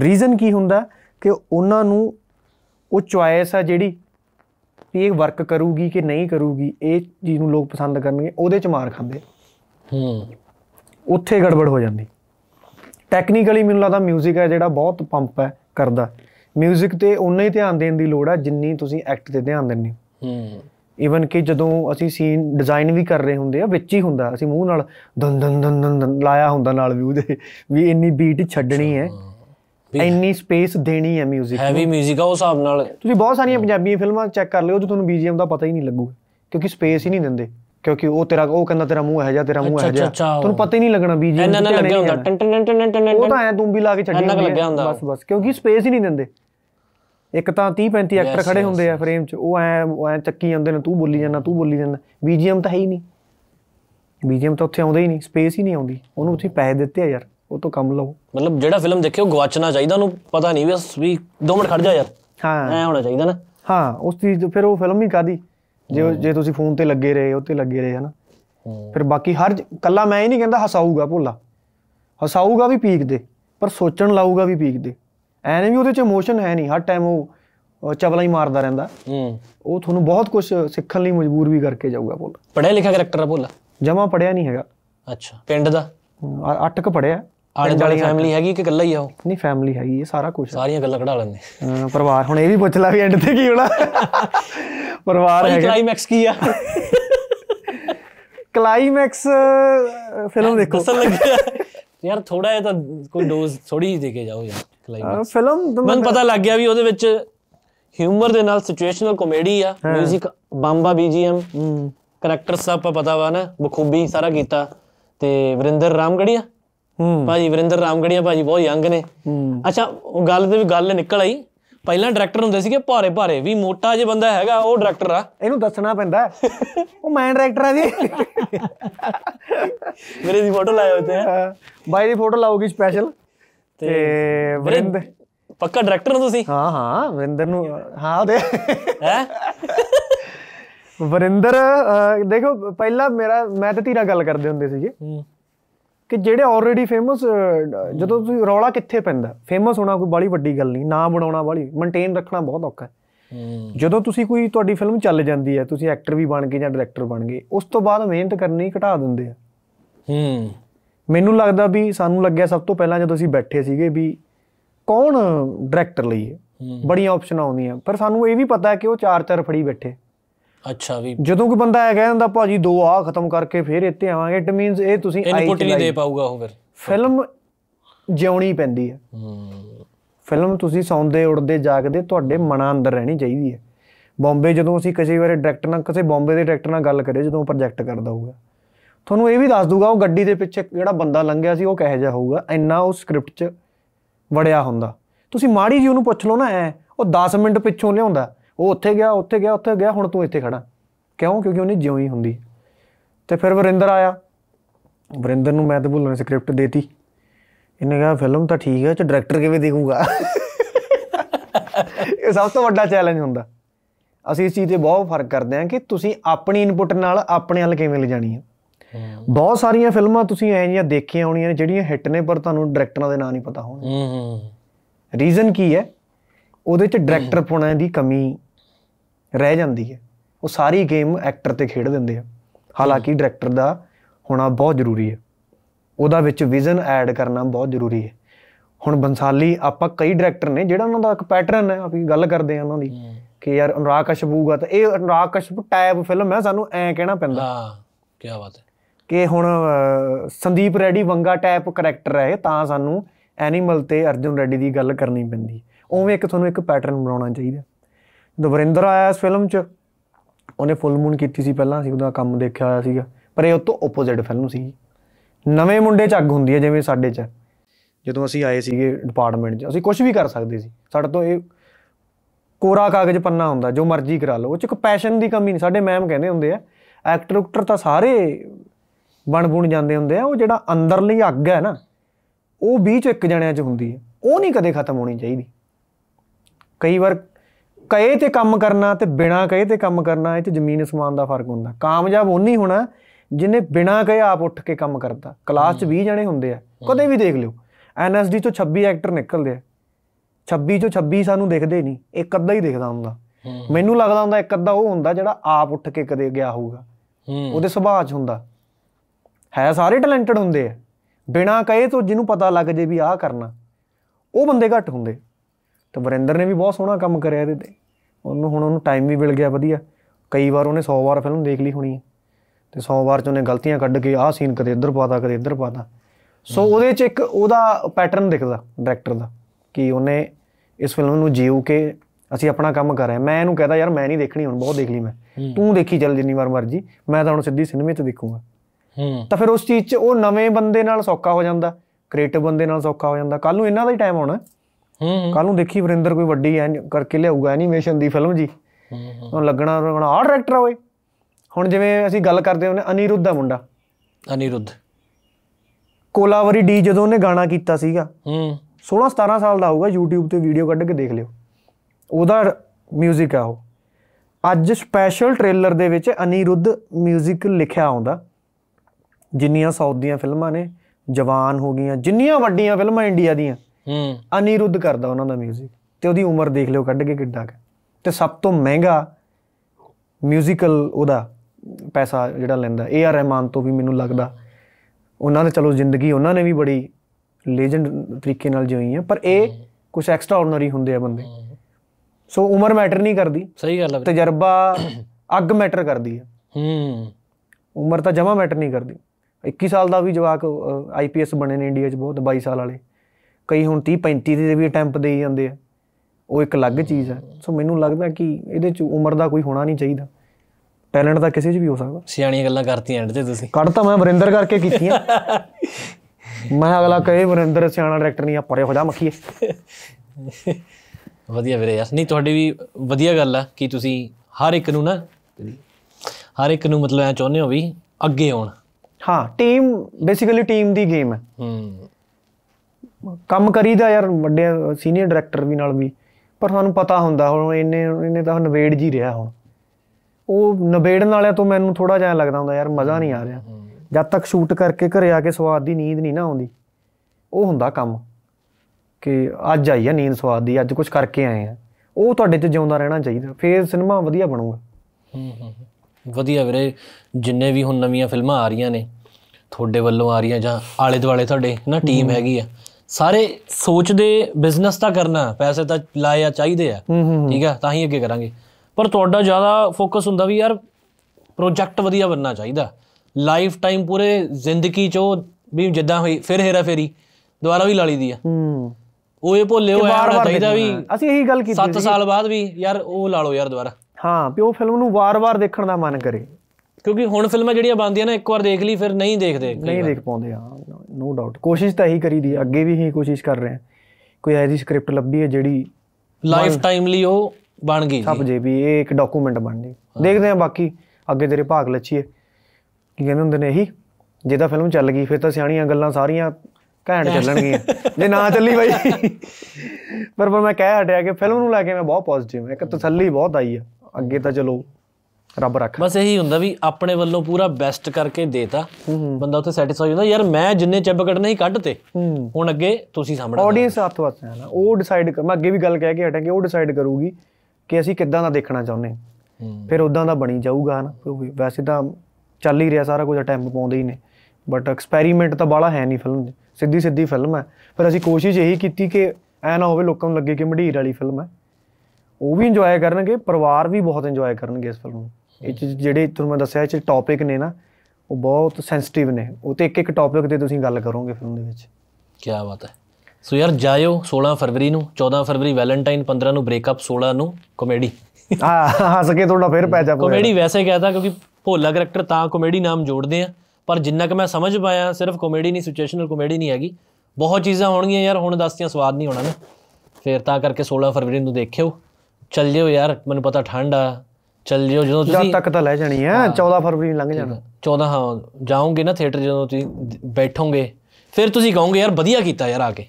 ਰੀਜ਼ਨ ਕੀ ਹੁੰਦਾ ਕਿ ਉਹਨਾਂ ਨੂੰ ਉਹ ਚੁਆਇਸ ਆ ਜਿਹੜੀ ਵੀ ਇਹ ਵਰਕ ਕਰੂਗੀ ਕਿ ਨਹੀਂ ਕਰੂਗੀ ਇਹ ਚੀਜ਼ ਨੂੰ ਲੋਕ ਪਸੰਦ ਕਰਨਗੇ ਉਹਦੇ ਚ ਮਾਰ ਖਾਂਦੇ ਹੂੰ ਉੱਥੇ ਗੜਬੜ ਹੋ ਜਾਂਦੀ ਟੈਕਨੀਕਲੀ ਮੈਨੂੰ ਲੱਗਦਾ 뮤직 ਹੈ ਜਿਹੜਾ ਬਹੁਤ ਪੰਪ ਹੈ ਕਰਦਾ 뮤직 ਤੇ ਉਨਾ ਹੀ ਧਿਆਨ ਦੇਣ ਦੀ ਲੋੜ ਹੈ ਜਿੰਨੀ ਤੁਸੀਂ ਐਕਟ ਤੇ ਧਿਆਨ ਦਿੰਨੇ ਹੂੰ ਈਵਨ ਕਿ ਜਦੋਂ ਅਸੀਂ ਸੀਨ ਡਿਜ਼ਾਈਨ ਵੀ ਕਰ ਰਹੇ ਹੁੰਦੇ ਆ ਵਿੱਚ ਹੀ ਹੁੰਦਾ ਅਸੀਂ ਮੂੰਹ ਨਾਲ ਦੰ ਦੰ ਦੰ ਲਾਇਆ ਹੁੰਦਾ ਨਾਲ ਵੀ ਉਹਦੇ ਵੀ ਇੰਨੀ ਬੀਟ ਛੱਡਣੀ ਹੈ ਇੰਨੀ ਸਪੇਸ ਦੇਣੀ ਹੈ 뮤직 ਹੈਵੀ 뮤직 ਆ ਉਹ ਹਿਸਾਬ ਨਾਲ ਤੁਸੀਂ ਬਹੁਤ ਸਾਰੀਆਂ ਪੰਜਾਬੀ ਫਿਲਮਾਂ ਚੈੱਕ ਕਰ ਲਿਓ ਜੋ ਤੁਹਾਨੂੰ ਬੀਜੀਐਮ ਦਾ ਪਤਾ ਹੀ ਨਹੀਂ ਲੱਗੂਗਾ ਕਿਉਂਕਿ ਸਪੇਸ ਹੀ ਨਹੀਂ ਦਿੰਦੇ ਕਿਉਂਕਿ ਉਹ ਤੇਰਾ ਉਹ ਕਹਿੰਦਾ ਤੇਰਾ ਮੂੰਹ ਇਹ ਜਾ ਤੇਰਾ ਮੂੰਹ ਇਹ ਜਾ ਤੁਹਾਨੂੰ ਪਤਾ ਹੀ ਨਹੀਂ ਲੱਗਣਾ ਬੀਜੀਐਮ ਇਹਨਾਂ ਨਾਲ ਲੱਗਿਆ ਹੁੰਦਾ ਟਨ ਟਨ ਟਨ ਟਨ ਉਹ ਤਾਂ ਐ ਤੂੰ ਵੀ ਲਾ ਕੇ ਛੱਡੀ ਲੱਗਿਆ ਹੁੰਦਾ ਬਸ ਬਸ ਕਿਉਂਕਿ ਸਪੇਸ ਹੀ ਨਹੀਂ ਦਿੰਦੇ ਇੱਕ ਤਾਂ 30 35 ਐਕਟਰ ਖੜੇ ਹੁੰਦੇ ਆ ਫਰੇਮ 'ਚ ਉਹ ਐ ਐ ਚੱਕੀ ਜਾਂਦੇ ਨੇ ਤੂੰ ਬੋਲੀ ਜਾਂਦਾ ਤੂੰ ਬੋਲੀ ਜਾਂਦਾ ਬੀਜੀਐਮ ਤਾਂ ਹੈ ਹੀ ਨਹੀਂ ਬੀਜੀਐਮ ਤਾਂ ਉੱਥੇ ਆਉਂਦਾ ਹੀ ਨਹੀਂ ਸਪੇਸ ਹੀ ਨਹੀਂ ਆਉਂਦੀ ਉਹਨੂੰ ਉੱਥੇ ਪੈਸੇ ਦਿੱਤੇ ਆ ਯਾਰ ਉਹ ਤੋਂ ਕੰਮ ਲਓ ਮਤਲਬ ਜਿਹੜਾ ਫਿਲਮ ਦੇਖੇ ਉਹ ਗਵਾਚਣਾ ਚਾਹੀਦਾ ਉਹਨੂੰ ਪਤਾ ਨਹੀਂ ਵੀ ਵੀ 2 ਮਿੰਟ ਖੜ ਜਾ ਯਾਰ ਹਾਂ ਐ ਹੋਣਾ ਚਾਹੀਦਾ ਨਾ ਹਾਂ ਉਸ ਚੀਜ਼ ਫਿਰ ਉਹ ਫਿਲਮ ਹੀ ਕਾਦੀ ਜੇ ਜੇ ਤੁਸੀਂ ਫੋਨ ਤੇ ਲੱਗੇ ਰਹੇ ਉੱਤੇ ਤੇ ਲੱਗੇ ਰਹੇ ਹਨਾ ਫਿਰ ਬਾਕੀ ਹਰ ਕੱਲਾ ਮੈਂ ਹੀ ਨਹੀਂ ਕਹਿੰਦਾ ਹਸਾਊਗਾ ਭੋਲਾ ਹਸਾਊਗਾ ਵੀ ਪੀਕ ਦੇ ਪਰ ਸੋਚਣ ਲਾਊਗਾ ਵੀ ਪੀਕ ਦੇ ਐ ਨਹੀਂ ਵੀ ਉਹਦੇ ਚ ਇਮੋਸ਼ਨ ਹੈ ਨਹੀਂ ਹਰ ਟਾਈਮ ਉਹ ਚਵਲਾ ਹੀ ਮਾਰਦਾ ਰਹਿੰਦਾ ਉਹ ਤੁਹਾਨੂੰ ਬਹੁਤ ਕੁਝ ਸਿੱਖਣ ਲਈ ਮਜਬੂਰ ਵੀ ਕਰਕੇ ਜਾਊਗਾ ਭੋਲਾ ਪੜਿਆ ਲਿਖਿਆ ਕੈਰੈਕਟਰ ਆ ਭੋਲਾ ਜਮਾ ਪੜਿਆ ਨਹੀਂ ਹੈਗਾ ਅੱਛਾ ਪਿੰਡ ਦਾ 8 ਕ ਪੜਿਆ ਆਲੇ ਦੁਆਲੇ ਫੈਮਿਲੀ ਹੈਗੀ ਕਿ ਇਕੱਲਾ ਹੀ ਆ ਉਹ ਨਹੀਂ ਫੈਮਿਲੀ ਹੈਗੀ ਇਹ ਸਾਰਾ ਕੁਝ ਸਾਰੀਆਂ ਗੱਲਾਂ ਕਢਾ ਲੈਂਦੇ ਪਰਿਵਾਰ ਹੁਣ ਇਹ ਵੀ ਪੁੱਛ ਲੈ ਵੀ ਐਂਡ ਤੇ ਕੀ ਹੋਣਾ ਪਰਿਵਾਰ ਹੈ ਕਲਾਈਮੈਕਸ ਕੀ ਆ ਕਲਾਈਮੈਕਸ ਫਿਲਮ ਦੇਖੋ ਦੱਸਣ ਲੱਗਿਆ ਯਾਰ ਥੋੜਾ ਜਿਹਾ ਤਾਂ ਕੋਈ ਡੋਜ਼ ਥੋੜੀ ਜਿਹੀ ਦੇ ਕੇ ਜਾਓ ਯਾਰ ਕਲਾਈਮੈਕਸ ਫਿਲਮ ਮੈਨੂੰ ਪਤਾ ਲੱਗ ਗਿਆ ਵੀ ਉਹਦੇ ਵਿੱਚ ਹਿਊਮਰ ਦੇ ਨਾਲ ਸਿਚੁਏਸ਼ਨਲ ਕਾਮੇਡੀ ਆ 뮤직 ਬੰਬਾ ਬੀਜੀਐਮ ਕਰੈਕਟਰਸ ਸਭ ਪਤਾ ਵਾ ਨਾ ਬਖੂਬੀ ਸਾਰਾ ਕੀਤਾ ਤੇ ਵਰਿੰਦਰ ਰਾਮਗੜੀਆ ਭਾਜੀ ਵਰਿੰਦਰ ਰਾਮਗੜੀਆ ਭਾਜੀ ਬਹੁਤ ਯੰਗ ਨੇ ਅੱਛਾ ਗੱਲ ਤੇ ਵੀ ਗੱਲ ਨਿਕਲ ਆਈ ਪਹਿਲਾਂ ਡਾਇਰੈਕਟਰ ਹੁੰਦੇ ਸੀਗੇ ਭਾਰੇ ਭਾਰੇ ਵੀ ਮੋਟਾ ਜੇ ਬੰਦਾ ਹੈਗਾ ਉਹ ਡਾਇਰੈਕਟਰ ਆ ਇਹਨੂੰ ਦੱਸਣਾ ਪੈਂਦਾ ਉਹ ਮੈਂ ਡਾਇਰੈਕਟਰ ਆ ਜੀ ਮੇਰੇ ਦੀ ਫੋਟੋ ਲਾਇਓ ਤੇ ਭਾਈ ਬਾਈ ਦੀ ਫੋਟੋ ਲਾਓਗੀ ਸਪੈਸ਼ਲ ਤੇ ਵਰਿੰਦਰ ਪੱਕਾ ਡਾਇਰੈਕਟਰ ਹੋ ਤੁਸੀਂ ਹਾਂ ਹਾਂ ਵਰਿੰਦਰ ਨੂੰ ਹਾਂ ਉਹਦੇ ਹੈ ਵਰਿੰਦਰ ਦੇਖੋ ਪਹਿਲਾਂ ਮੇਰਾ ਮੈਂ ਤੇ ਤੀਰਾ ਗੱਲ ਕਰਦੇ ਹੁੰਦੇ ਸੀਗੇ ਕਿ ਜਿਹੜੇ ਆਲਰੇਡੀ ਫੇਮਸ ਜਦੋਂ ਤੁਸੀਂ ਰੌਲਾ ਕਿੱਥੇ ਪੈਂਦਾ ਫੇਮਸ ਹੋਣਾ ਕੋਈ ਬਾਲੀ ਵੱਡੀ ਗੱਲ ਨਹੀਂ ਨਾਮ ਬਣਾਉਣਾ ਬਾਲੀ ਮੇਨਟੇਨ ਰੱਖਣਾ ਬਹੁਤ ਔਖਾ ਹੈ ਜਦੋਂ ਤੁਸੀਂ ਕੋਈ ਤੁਹਾਡੀ ਫਿਲਮ ਚੱਲ ਜਾਂਦੀ ਹੈ ਤੁਸੀਂ ਐਕਟਰ ਵੀ ਬਣ ਗਏ ਜਾਂ ਡਾਇਰੈਕਟਰ ਬਣ ਗਏ ਉਸ ਤੋਂ ਬਾਅਦ ਮਿਹਨਤ ਕਰਨੀ ਘਟਾ ਦਿੰਦੇ ਆ ਹੂੰ ਮੈਨੂੰ ਲੱਗਦਾ ਵੀ ਸਾਨੂੰ ਲੱਗਿਆ ਸਭ ਤੋਂ ਪਹਿਲਾਂ ਜਦੋਂ ਅਸੀਂ ਬੈਠੇ ਸੀਗੇ ਵੀ ਕੌਣ ਡਾਇਰੈਕਟਰ ਲਈ ਬੜੀਆਂ ਆਪਸ਼ਨਾਂ ਆਉਂਦੀਆਂ ਪਰ ਸਾਨੂੰ ਇਹ ਵੀ ਪਤਾ ਹੈ ਕਿ ਉਹ ਚਾਰ ਚਾਰ ਫੜੀ ਬੈਠੇ ਅੱਛਾ ਵੀ ਜਦੋਂ ਕੋਈ ਬੰਦਾ ਇਹ ਕਹਿ ਦਿੰਦਾ ਭਾਜੀ ਦੋ ਆ ਖਤਮ ਕਰਕੇ ਫਿਰ ਇੱਥੇ ਆਵਾਂਗੇ ਇਟ ਮੀਨਸ ਇਹ ਤੁਸੀਂ ਇਨਪੁਟ ਨਹੀਂ ਦੇ ਪਾਊਗਾ ਉਹ ਫਿਰ ਫਿਲਮ ਜਿਉਣੀ ਪੈਂਦੀ ਹੈ ਫਿਲਮ ਤੁਸੀਂ ਸੌਂਦੇ ਉੜਦੇ ਜਾਗਦੇ ਤੁਹਾਡੇ ਮਨਾਂ ਅੰਦਰ ਰਹਿਣੀ ਚਾਹੀਦੀ ਹੈ ਬੰਬੇ ਜਦੋਂ ਅਸੀਂ ਕਿਸੇ ਵਾਰੇ ਡਾਇਰੈਕਟਰ ਨਾਲ ਕਿਸੇ ਬੰਬੇ ਦੇ ਡਾਇਰੈਕਟਰ ਨਾਲ ਗੱਲ ਕਰੇ ਜਦੋਂ ਪ੍ਰੋਜੈਕਟ ਕਰਦਾ ਹੋਊਗਾ ਤੁਹਾਨੂੰ ਇਹ ਵੀ ਦੱਸ ਦੂਗਾ ਉਹ ਗੱਡੀ ਦੇ ਪਿੱਛੇ ਜਿਹੜਾ ਬੰਦਾ ਲੰਘਿਆ ਸੀ ਉਹ ਕਿਹੋ ਜਿਹਾ ਹੋਊਗਾ ਇੰਨਾ ਉਹ ਸਕ੍ਰਿਪਟ 'ਚ ਵੜਿਆ ਹੁੰਦਾ ਤੁਸੀਂ ਮਾੜੀ ਜੀ ਉਹਨੂੰ ਪੁੱਛ ਲਓ ਨਾ ਐ ਉਹ 10 ਮਿੰਟ ਪਿੱਛੋਂ ਲਿਆਉਂਦਾ ਉਹ ਉੱਥੇ ਗਿਆ ਉੱਥੇ ਗਿਆ ਉੱਥੇ ਗਿਆ ਹੁਣ ਤੂੰ ਇੱਥੇ ਖੜਾ ਕਿਉਂ ਕਿਉਂਕਿ ਉਹਨੇ ਜਿਉਂ ਹੀ ਹੁੰਦੀ ਤੇ ਫਿਰ ਵਰਿੰਦਰ ਆਇਆ ਵਰਿੰਦਰ ਨੂੰ ਮੈਂ ਤਾਂ ਭੁੱਲਣਾ ਸਕ੍ਰਿਪਟ ਦੇਤੀ ਇਹਨੇ ਕਿਹਾ ਫਿਲਮ ਤਾਂ ਠੀਕ ਹੈ ਚ ਡਾਇਰੈਕਟਰ ਕਿਵੇਂ ਦੇਖੂਗਾ ਇਹ ਸਭ ਤੋਂ ਵੱਡਾ ਚੈਲੰਜ ਹੁੰਦਾ ਅਸੀਂ ਇਸ ਚੀਜ਼ ਤੇ ਬਹੁਤ ਫਰਕ ਕਰਦੇ ਹਾਂ ਕਿ ਤੁਸੀਂ ਆਪਣੀ ਇਨਪੁਟ ਨਾਲ ਆਪਣੇ ਹੱਲ ਕਿਵੇਂ ਲੈ ਜਾਣੀ ਹੈ ਬਹੁਤ ਸਾਰੀਆਂ ਫਿਲਮਾਂ ਤੁਸੀਂ ਐਂ ਜੀਆਂ ਦੇਖੀਆਂ ਹੋਣੀਆਂ ਨੇ ਜਿਹੜੀਆਂ ਹਿੱਟ ਨੇ ਪਰ ਤੁਹਾਨੂੰ ਡਾਇਰੈਕਟਰਾਂ ਦੇ ਨਾਂ ਨਹੀਂ ਪਤਾ ਹੋਣ ਰੀਜ਼ਨ ਕੀ ਹੈ ਉਹਦੇ ਚ ਡਾਇਰੈਕਟਰ ਪੁਣਾ ਦੀ ਕਮੀ ਰਹਿ ਜਾਂਦੀ ਹੈ ਉਹ ਸਾਰੀ ਗੇਮ ਐਕਟਰ ਤੇ ਖੇਡ ਦਿੰਦੇ ਆ ਹਾਲਾਂਕਿ ਡਾਇਰੈਕਟਰ ਦਾ ਹੋਣਾ ਬਹੁਤ ਜ਼ਰੂਰੀ ਹੈ ਉਹਦਾ ਵਿੱਚ ਵਿਜ਼ਨ ਐਡ ਕਰਨਾ ਬਹੁਤ ਜ਼ਰੂਰੀ ਹੈ ਹੁਣ ਬੰਸਾਲੀ ਆਪਾਂ ਕਈ ਡਾਇਰੈਕਟਰ ਨੇ ਜਿਹੜਾ ਉਹਨਾਂ ਦਾ ਇੱਕ ਪੈਟਰਨ ਹੈ ਆਪੀ ਗੱਲ ਕਰਦੇ ਆ ਉਹਨਾਂ ਦੀ ਕਿ ਯਾਰ ਅਨੁਰਾਗ ਕਸ਼ਪ ਤਾਂ ਇਹ ਅਨੁਰਾਗ ਕਸ਼ਪੂ ਟਾਈਪ ਫਿਲਮ ਹੈ ਸਾਨੂੰ ਐ ਕਹਿਣਾ ਪੈਂਦਾ ਹਾਂ ਕੀ ਬਾਤ ਹੈ ਕਿ ਹੁਣ ਸੰਦੀਪ ਰੈਡੀ ਵੰਗਾ ਟਾਈਪ ਕੈਰੈਕਟਰ ਹੈ ਤਾਂ ਸਾਨੂੰ ਐਨੀਮਲ ਤੇ ਅਰਜੁਨ ਰੈਡੀ ਦੀ ਗੱਲ ਕਰਨੀ ਪੈਂਦੀ ਉਵੇਂ ਇੱਕ ਤੁਹਾਨੂੰ ਇੱਕ ਪੈਟਰਨ ਬਣਾਉਣਾ ਚਾਹੀਦਾ ਦਵਰਿੰਦਰ ਆਇਆ ਇਸ ਫਿਲਮ 'ਚ ਉਹਨੇ ਫੁੱਲ ਮੂਨ ਕੀਤੀ ਸੀ ਪਹਿਲਾਂ ਅਸੀਂ ਉਹਦਾ ਕੰਮ ਦੇਖਿਆ ਹੋਇਆ ਸੀਗਾ ਪਰ ਇਹ ਉਹ ਤੋਂ ਆਪੋਜ਼ਿਟ ਫਿਲਮ ਸੀ ਨਵੇਂ ਮੁੰਡੇ 'ਚ ਅੱਗ ਹੁੰਦੀ ਹੈ ਜਿਵੇਂ ਸਾਡੇ 'ਚ ਜਦੋਂ ਅਸੀਂ ਆਏ ਸੀਗੇ ਡਿਪਾਰਟਮੈਂਟ 'ਚ ਅਸੀਂ ਕੁਝ ਵੀ ਕਰ ਸਕਦੇ ਸੀ ਸਾਡੇ ਤੋਂ ਇਹ ਕੋਰਾ ਕਾਗਜ਼ ਪੰਨਾ ਹੁੰਦਾ ਜੋ ਮਰਜ਼ੀ ਕਰਾ ਲਓ ਉਹ 'ਚ ਇੱਕ ਪੈਸ਼ਨ ਦੀ ਕਮੀ ਨਹੀਂ ਸਾਡੇ ਮੈਮ ਕਹਿੰਦੇ ਹੁੰਦੇ ਆ ਐਕਟਰ ਉਕਟਰ ਤਾਂ ਸਾਰੇ ਬਣ ਬੁਣ ਜਾਂਦੇ ਹੁੰਦੇ ਆ ਉਹ ਜਿਹੜਾ ਅੰਦਰਲੀ ਅੱਗ ਹੈ ਨਾ ਉਹ ਵਿੱਚ ਚ ਇੱਕ ਜਣਿਆਂ 'ਚ ਹੁੰਦੀ ਹੈ ਉਹ ਨਹੀਂ ਕਦੇ ਖਤਮ ਹੋਣੀ ਚਾਹੀਦੀ ਕਈ ਵਾਰ ਕਹੇ ਤੇ ਕੰਮ ਕਰਨਾ ਤੇ ਬਿਨਾ ਕਹੇ ਤੇ ਕੰਮ ਕਰਨਾ ਇਹ ਚ ਜ਼ਮੀਨ ਅਸਮਾਨ ਦਾ ਫਰਕ ਹੁੰਦਾ ਕਾਮਯਾਬ ਉਹਨੀ ਹੋਣਾ ਜਿਨੇ ਬਿਨਾ ਕਹੇ ਆਪ ਉੱਠ ਕੇ ਕੰਮ ਕਰਦਾ ਕਲਾਸ ਚ 20 ਜਣੇ ਹੁੰਦੇ ਆ ਕਦੇ ਵੀ ਦੇਖ ਲਿਓ ਐਨਐਸਡੀ ਚੋਂ 26 ਐਕਟਰ ਨਿਕਲਦੇ ਆ 26 ਚੋਂ 26 ਸਾਨੂੰ ਦਿਖਦੇ ਨਹੀਂ ਇੱਕ ਅੱਧਾ ਹੀ ਦਿਖਦਾ ਹੁੰਦਾ ਮੈਨੂੰ ਲੱਗਦਾ ਹੁੰਦਾ ਇੱਕ ਅੱਧਾ ਉਹ ਹੁੰਦਾ ਜਿਹੜਾ ਆਪ ਉੱਠ ਕੇ ਕਦੇ ਗਿਆ ਹੋਊਗਾ ਉਹਦੇ ਸੁਭਾਅ 'ਚ ਹੁੰਦਾ ਹੈ ਸਾਰੇ ਟੈਲੈਂਟਡ ਹੁੰਦੇ ਆ ਬਿਨਾ ਕਹੇ ਤੋਂ ਜਿਹਨੂੰ ਪਤਾ ਲੱਗ ਜੇ ਵੀ ਆਹ ਕਰਨਾ ਉਹ ਬੰਦੇ ਘੱਟ ਹੁੰਦੇ ਤਾਂ ਵਰਿੰਦਰ ਨੇ ਵੀ ਬਹੁਤ ਸੋਹਣਾ ਕੰਮ ਕਰਿਆ ਇਹਦੇ ਤੇ ਉਹਨੂੰ ਹੁਣ ਉਹਨੂੰ ਟਾਈਮ ਵੀ ਮਿਲ ਗਿਆ ਵਧੀਆ ਕਈ ਵਾਰ ਉਹਨੇ 100 ਵਾਰ ਫਿਲਮ ਦੇਖ ਲਈ ਹੋਣੀ ਹੈ ਤੇ 100 ਵਾਰ ਚ ਉਹਨੇ ਗਲਤੀਆਂ ਕੱਢ ਕੇ ਆਹ ਸੀਨ ਕਦੇ ਇੱਧਰ ਪਾਤਾ ਕਦੇ ਇੱਧਰ ਪਾਤਾ ਸੋ ਉਹਦੇ ਚ ਇੱਕ ਉਹਦਾ ਪੈਟਰਨ ਦਿਖਦਾ ਡਾਇਰੈਕਟਰ ਦਾ ਕਿ ਉਹਨੇ ਇਸ ਫਿਲਮ ਨੂੰ ਜੀਉ ਕੇ ਅਸੀਂ ਆਪਣਾ ਕੰਮ ਕਰ ਰਹੇ ਮੈਂ ਇਹਨੂੰ ਕਹਦਾ ਯਾਰ ਮੈਂ ਨਹੀਂ ਦੇਖਣੀ ਹੁਣ ਬਹੁਤ ਦੇਖ ਲਈ ਮੈਂ ਤੂੰ ਦੇਖੀ ਚੱਲ ਜਿੰਨੀ ਵਾਰ ਮਰਜੀ ਮੈਂ ਤਾਂ ਹੁਣ ਸਿੱਧੀ ਸਿਨੇਮੇ 'ਚ ਹੂੰ ਤਾਂ ਫਿਰ ਉਸ ਚੀਜ਼ 'ਚ ਉਹ ਨਵੇਂ ਬੰਦੇ ਨਾਲ ਸੌਕਾ ਹੋ ਜਾਂਦਾ ਕ੍ਰੀਏਟਿਵ ਬੰਦੇ ਨਾਲ ਸੌਕਾ ਹੋ ਜਾਂਦਾ ਕੱਲ ਨੂੰ ਇਹਨਾਂ ਦਾ ਹੀ ਟਾਈਮ ਆਉਣਾ ਹੂੰ ਕੱਲ ਨੂੰ ਦੇਖੀ ਵਰਿੰਦਰ ਕੋਈ ਵੱਡੀ ਐ ਕਰਕੇ ਲਿਆਊਗਾ ਐਨੀਮੇਸ਼ਨ ਦੀ ਫਿਲਮ ਜੀ ਹੂੰ ਲੱਗਣਾ ਲੱਗਣਾ ਆਹ ਡਾਇਰੈਕਟਰ ਆ ਓਏ ਹੁਣ ਜਿਵੇਂ ਅਸੀਂ ਗੱਲ ਕਰਦੇ ਹਾਂ ਅਨੀਰੁੱਧ ਦਾ ਮੁੰਡਾ ਅਨੀਰੁੱਧ ਕੋਲਾਵਰੀ ਡੀ ਜਦੋਂ ਉਹਨੇ ਗਾਣਾ ਕੀਤਾ ਸੀਗਾ ਹੂੰ 16 17 ਸਾਲ ਦਾ ਹੋਊਗਾ YouTube ਤੇ ਵੀਡੀਓ ਕੱਢ ਕੇ ਦੇਖ ਲਿਓ ਉਹਦਾ 뮤직 ਆ ਉਹ ਅੱਜ ਸਪੈਸ਼ਲ ਟ੍ਰੇਲਰ ਦੇ ਵਿੱਚ ਅਨੀਰੁੱਧ 뮤직 ਲਿਖਿਆ ਆਉਂਦਾ ਜਿੰਨੀਆਂ ਸਾਊਦੀਆਂ ਫਿਲਮਾਂ ਨੇ ਜਵਾਨ ਹੋ ਗਈਆਂ ਜਿੰਨੀਆਂ ਵੱਡੀਆਂ ਫਿਲਮਾਂ ਇੰਡੀਆ ਦੀਆਂ ਹੂੰ ਅਨਿਰੁੱਧ ਕਰਦਾ ਉਹਨਾਂ ਦਾ 뮤직 ਤੇ ਉਹਦੀ ਉਮਰ ਦੇਖ ਲਿਓ ਕੱਢ ਕੇ ਕਿੱਡਾ ਹੈ ਤੇ ਸਭ ਤੋਂ ਮਹਿੰਗਾ 뮤지컬 ਉਹਦਾ ਪੈਸਾ ਜਿਹੜਾ ਲੈਂਦਾ ਏ ਆਰ ਰਹਿਮਾਨ ਤੋਂ ਵੀ ਮੈਨੂੰ ਲੱਗਦਾ ਉਹਨਾਂ ਨੇ ਚਲੋ ਜ਼ਿੰਦਗੀ ਉਹਨਾਂ ਨੇ ਵੀ ਬੜੀ ਲੇਜੈਂਡ ਤਰੀਕੇ ਨਾਲ ਜਿਉਈ ਹੈ ਪਰ ਇਹ ਕੁਝ ਐਕਸਟਰਾ ਆਰਡੀਨਰੀ ਹੁੰਦੇ ਆ ਬੰਦੇ ਸੋ ਉਮਰ ਮੈਟਰ ਨਹੀਂ ਕਰਦੀ ਸਹੀ ਗੱਲ ਹੈ ਤਜਰਬਾ ਅੱਗ ਮੈਟਰ ਕਰਦੀ ਹੈ ਹੂੰ ਉਮਰ ਤਾਂ ਜਮਾ ਮੈਟਰ ਨਹੀਂ ਕਰਦੀ 21 ਸਾਲ ਦਾ ਵੀ ਜਵਾਕ ਆਈਪੀਐਸ ਬਣੇ ਨੇ ਇੰਡੀਆ 'ਚ ਬਹੁਤ 22 ਸਾਲ ਵਾਲੇ ਕਈ ਹੁਣ 30 35 ਦੇ ਵੀ ਅਟੈਂਪਟ ਦੇ ਜਾਂਦੇ ਆ ਉਹ ਇੱਕ ਅਲੱਗ ਚੀਜ਼ ਹੈ ਸੋ ਮੈਨੂੰ ਲੱਗਦਾ ਕਿ ਇਹਦੇ ਚ ਉਮਰ ਦਾ ਕੋਈ ਹੋਣਾ ਨਹੀਂ ਚਾਹੀਦਾ ਟੈਲੈਂਟ ਤਾਂ ਕਿਸੇ 'ਚ ਵੀ ਹੋ ਸਕਦਾ ਸਿਆਣੀਆਂ ਗੱਲਾਂ ਕਰਤੀਆਂ ਐਂਡ ਤੇ ਤੁਸੀਂ ਕੱਢ ਤਾਂ ਮੈਂ ਵਰਿੰਦਰ ਕਰਕੇ ਕੀਤੀਆਂ ਮੈਂ ਅਗਲਾ ਕਹੇ ਵਰਿੰਦਰ ਸਿਆਣਾ ਡਾਇਰੈਕਟਰ ਨਹੀਂ ਆ ਪਰੇ ਹੋ ਜਾ ਮੱਖੀਏ ਵਧੀਆ ਵੀਰੇ ਯਾਰ ਨਹੀਂ ਤੁਹਾਡੀ ਵੀ ਵਧੀਆ ਗੱਲ ਆ ਕਿ ਤੁਸੀਂ ਹਰ ਇੱਕ ਨੂੰ ਨਾ ਹਰ ਇੱਕ ਨੂੰ ਮਤਲਬ ਐ ਚਾਹੁੰਦੇ ਹੋ ਵੀ ਅੱਗੇ ਆਉਣ ਹਾਂ ਟੀਮ ਬੇਸਿਕਲੀ ਟੀਮ ਦੀ ਗੇਮ ਹੈ ਹੂੰ ਕੰਮ ਕਰੀਦਾ ਯਾਰ ਵੱਡੇ ਸੀਨੀਅਰ ਡਾਇਰੈਕਟਰ ਵੀ ਨਾਲ ਵੀ ਪਰ ਸਾਨੂੰ ਪਤਾ ਹੁੰਦਾ ਹੁਣ ਇਹਨੇ ਇਹਨੇ ਤਾਂ ਨਵੇੜ ਜੀ ਰਿਹਾ ਹੁਣ ਉਹ ਨਵੇੜਨ ਵਾਲਿਆਂ ਤੋਂ ਮੈਨੂੰ ਥੋੜਾ ਜਿਹਾ ਲੱਗਦਾ ਹੁੰਦਾ ਯਾਰ ਮਜ਼ਾ ਨਹੀਂ ਆ ਰਿਹਾ ਜਦ ਤੱਕ ਸ਼ੂਟ ਕਰਕੇ ਘਰੇ ਆ ਕੇ ਸਵਾਦ ਦੀ ਨੀਂਦ ਨਹੀਂ ਨਾ ਆਉਂਦੀ ਉਹ ਹੁੰਦਾ ਕੰਮ ਕਿ ਅੱਜ ਆਈ ਆ ਨੀਂਦ ਸਵਾਦ ਦੀ ਅੱਜ ਕੁਝ ਕਰਕੇ ਆਏ ਆ ਉਹ ਤੁਹਾਡੇ 'ਚ ਜਿਉਂਦਾ ਰਹਿਣਾ ਚਾਹੀਦਾ ਫੇਰ ਸਿਨੇਮਾ ਵਧੀਆ ਬਣੂਗਾ ਹੂੰ ਹੂੰ ਵਧੀਆ ਵੀਰੇ ਜਿੰਨੇ ਵੀ ਹੁਣ ਨਵੀਆਂ ਫਿਲਮਾਂ ਆ ਰਹੀਆਂ ਨੇ ਤੁਹਾਡੇ ਵੱਲੋਂ ਆ ਰਹੀਆਂ ਜਾਂ ਆਲੇ ਦੁਆਲੇ ਤੁਹਾਡੇ ਨਾ ਟੀਮ ਹੈਗੀ ਆ ਸਾਰੇ ਸੋਚਦੇ ਬਿਜ਼ਨਸ ਤਾਂ ਕਰਨਾ ਪੈਸੇ ਤਾਂ ਲਾਇਆ ਚਾਹੀਦੇ ਆ ਠੀਕ ਆ ਤਾਂ ਹੀ ਅੱਗੇ ਕਰਾਂਗੇ ਪਰ ਤੁਹਾਡਾ ਜ਼ਿਆਦਾ ਫੋਕਸ ਹੁੰਦਾ ਵੀ ਯਾਰ ਪ੍ਰੋਜੈਕਟ ਵਧੀਆ ਬੰਨਣਾ ਚਾਹੀਦਾ ਲਾਈਫ ਟਾਈਮ ਪੂਰੇ ਜ਼ਿੰਦਗੀ ਚ ਵੀ ਜਿੱਦਾਂ ਹੋਈ ਫਿਰ ਹੇਰਾ ਫੇਰੀ ਦੁਬਾਰਾ ਵੀ ਲਾਲੀ ਦੀ ਆ ਹੂੰ ਉਹ ਇਹ ਭੁੱਲੇ ਹੋਇਆ ਹੋਣਾ ਚਾਹੀਦਾ ਵੀ ਅਸੀਂ ਇਹੀ ਗੱਲ ਕੀਤੀ 7 ਸਾਲ ਬਾਅਦ ਵੀ ਯਾਰ ਉਹ ਲਾ ਲਓ ਯਾਰ ਦੁਬਾਰਾ ਹਾਂ ਪਿਓ ਫਿਲਮ ਨੂੰ ਵਾਰ-ਵਾਰ ਦੇਖਣ ਦਾ ਮਨ ਕਰੇ ਕਿਉਂਕਿ ਹੁਣ ਫਿਲਮਾਂ ਜਿਹੜੀਆਂ ਬਣਦੀਆਂ ਨਾ ਇੱਕ ਵਾਰ ਦੇਖ ਲਈ ਫਿਰ ਨਹੀਂ ਦੇਖਦੇ ਨਹੀਂ ਦੇਖ ਪਾਉਂਦੇ ਆ ਨੋ ਡਾਊਟ ਕੋਸ਼ਿਸ਼ ਤਾਂ ਇਹੀ ਕਰੀ ਦੀ ਅੱਗੇ ਵੀ ਹੀ ਕੋਸ਼ਿਸ਼ ਕਰ ਰਹੇ ਆ ਕੋਈ ਐਸੀ ਸਕ੍ਰਿਪਟ ਲੱਭੀ ਹੈ ਜਿਹੜੀ ਲਾਈਫ ਟਾਈਮ ਲਈ ਉਹ ਬਣ ਗਈ ਸਭ ਜੇ ਵੀ ਇਹ ਇੱਕ ਡਾਕੂਮੈਂਟ ਬਣ ਗਈ ਦੇਖਦੇ ਆ ਬਾਕੀ ਅੱਗੇ ਤੇਰੇ ਭਾਗ ਲੱਛੀਏ ਕੀ ਕਹਿੰਦੇ ਹੁੰਦੇ ਨੇ ਇਹੀ ਜੇ ਤਾਂ ਫਿਲਮ ਚੱਲ ਗਈ ਫਿਰ ਤਾਂ ਸਿਆਣੀਆਂ ਗੱਲਾਂ ਸਾਰੀਆਂ ਘੈਂਟ ਚੱਲਣਗੀਆਂ ਜੇ ਨਾ ਚੱਲੀ ਬਾਈ ਪਰ ਪਰ ਮੈਂ ਕਹਿ ਹਟਿਆ ਕਿ ਫਿਲਮ ਨੂੰ ਲੈ ਕੇ ਮੈਂ ਬਹੁਤ ਪੋਜ਼ਿਟਿਵ ਹਾਂ ਇੱਕ ਤਸੱਲੀ ਬਹੁਤ ਆਈ ਆ ਅੱਗੇ ਤਾਂ ਚਲੋ ਰੱਬ ਰੱਖ ਬਸ ਇਹੀ ਹੁੰਦਾ ਵੀ ਆਪਣੇ ਵੱਲੋਂ ਪੂਰਾ ਬੈਸਟ ਕਰਕੇ ਦੇਤਾ ਬੰਦਾ ਉੱਥੇ ਸੈਟੀਸਫਾਈ ਹੁੰਦਾ ਯਾਰ ਮੈਂ ਜਿੰਨੇ ਚੱਬ ਕੱਢਣੇ ਹੀ ਕੱਢ ਤੇ ਹੁਣ ਅੱਗੇ ਤੁਸੀਂ ਸਾਹਮਣੇ ਆਡੀਅנס ਹੱਥ ਵਾਸਤੇ ਹੈ ਨਾ ਉਹ ਡਿਸਾਈਡ ਕਰ ਮੈਂ ਅੱਗੇ ਵੀ ਗੱਲ ਕਹਿ ਕੇ ਹਟਾਂਗੇ ਉਹ ਡਿਸਾਈਡ ਕਰੂਗੀ ਕਿ ਅਸੀਂ ਕਿੱਦਾਂ ਦਾ ਦੇਖਣਾ ਚਾਹੁੰਦੇ ਫਿਰ ਉਦਾਂ ਦਾ ਬਣੀ ਜਾਊਗਾ ਹਨਾ ਵੈਸੇ ਤਾਂ ਚੱਲ ਹੀ ਰਿਹਾ ਸਾਰਾ ਕੁਝ ਟਾਈਮ ਪਾਉਂਦੇ ਹੀ ਨੇ ਬਟ ਐਕਸਪੈਰੀਮੈਂਟ ਤਾਂ ਬਾਲਾ ਹੈ ਨਹੀਂ ਫਿਲਮ ਦੀ ਸਿੱਧੀ ਸਿੱਧੀ ਫਿਲਮ ਹੈ ਪਰ ਅਸੀਂ ਕੋਸ਼ਿਸ਼ ਇਹੀ ਕੀਤੀ ਕਿ ਐ ਨਾ ਹੋਵੇ ਲੋਕਾਂ ਨੂੰ ਲੱਗੇ ਕਿ ਮਢੀਰ ਵਾਲੀ ਫਿਲਮ ਹੈ ਉਹ ਵੀ ਇੰਜੋਏ ਕਰਨਗੇ ਪਰਿਵਾਰ ਵੀ ਬਹੁਤ ਇੰਜੋਏ ਕਰਨਗੇ ਇਸ ਫਿਲਮ ਨੂੰ ਇਹ ਜਿਹੜੇ ਤੁਹਾਨੂੰ ਮੈਂ ਦੱਸਿਆ ਇਹ ਚ ਟੌਪਿਕ ਨੇ ਨਾ ਉਹ ਬਹੁਤ ਸੈਂਸਿਟਿਵ ਨੇ ਉਹ ਤੇ ਇੱਕ ਇੱਕ ਟੌਪਿਕ ਤੇ ਤੁਸੀਂ ਗੱਲ ਕਰੋਗੇ ਫਿਲਮ ਦੇ ਵਿੱਚ ਕੀ ਬਾਤ ਹੈ ਸੋ ਯਾਰ ਜਾਇਓ 16 ਫਰਵਰੀ ਨੂੰ 14 ਫਰਵਰੀ ਵੈਲੈਂਟਾਈਨ 15 ਨੂੰ ਬ੍ਰੇਕਅਪ 16 ਨੂੰ ਕਾਮੇਡੀ ਹਾਂ ਹੱਸ ਕੇ ਤੁਹਾਡਾ ਫਿਰ ਪੈ ਜਾ ਕਾਮੇਡੀ ਵੈਸੇ ਕਹਤਾ ਕਿਉਂਕਿ ਭੋਲਾ ਕੈਰੈਕਟਰ ਤਾਂ ਕਾਮੇਡੀ ਨਾਮ ਜੋੜਦੇ ਆ ਪਰ ਜਿੰਨਾ ਕਿ ਮੈਂ ਸਮਝ ਪਾਇਆ ਸਿਰਫ ਕਾਮੇਡੀ ਨਹੀਂ ਸਿਚੁਏਸ਼ਨਲ ਕਾਮੇਡੀ ਨਹੀਂ ਹੈਗੀ ਬਹੁਤ ਚੀਜ਼ਾਂ ਹੋਣਗੀਆਂ ਯਾਰ ਹੁਣ ਦੱਸਤੀਆਂ ਸਵਾਦ ਨਹੀਂ ਹੋਣਾ ਨਾ ਫੇਰ ਤਾਂ ਕਰਕੇ 16 ਫਰਵਰੀ ਨੂੰ ਦੇਖਿਓ ਚੱਲ ਜਿਓ ਯਾਰ ਮੈਨੂੰ ਪਤਾ ਠੰਡ ਆ ਚੱਲ ਜਿਓ ਜਦੋਂ ਤੁਸੀਂ ਜਦ ਤੱਕ ਤਾਂ ਲੈ ਜਾਣੀ ਹੈ 14 ਫਰਵਰੀ ਨੂੰ ਲੰਘ ਜਾਣਾ 14 ਹਾਂ ਜਾਓਗੇ ਨਾ ਥੀਏਟਰ ਜਦੋਂ ਤੁਸੀਂ ਬੈਠੋਗੇ ਫਿਰ ਤੁਸੀਂ ਕਹੋਗੇ ਯਾਰ ਵਧੀਆ ਕੀਤਾ ਯਾਰ ਆ ਕੇ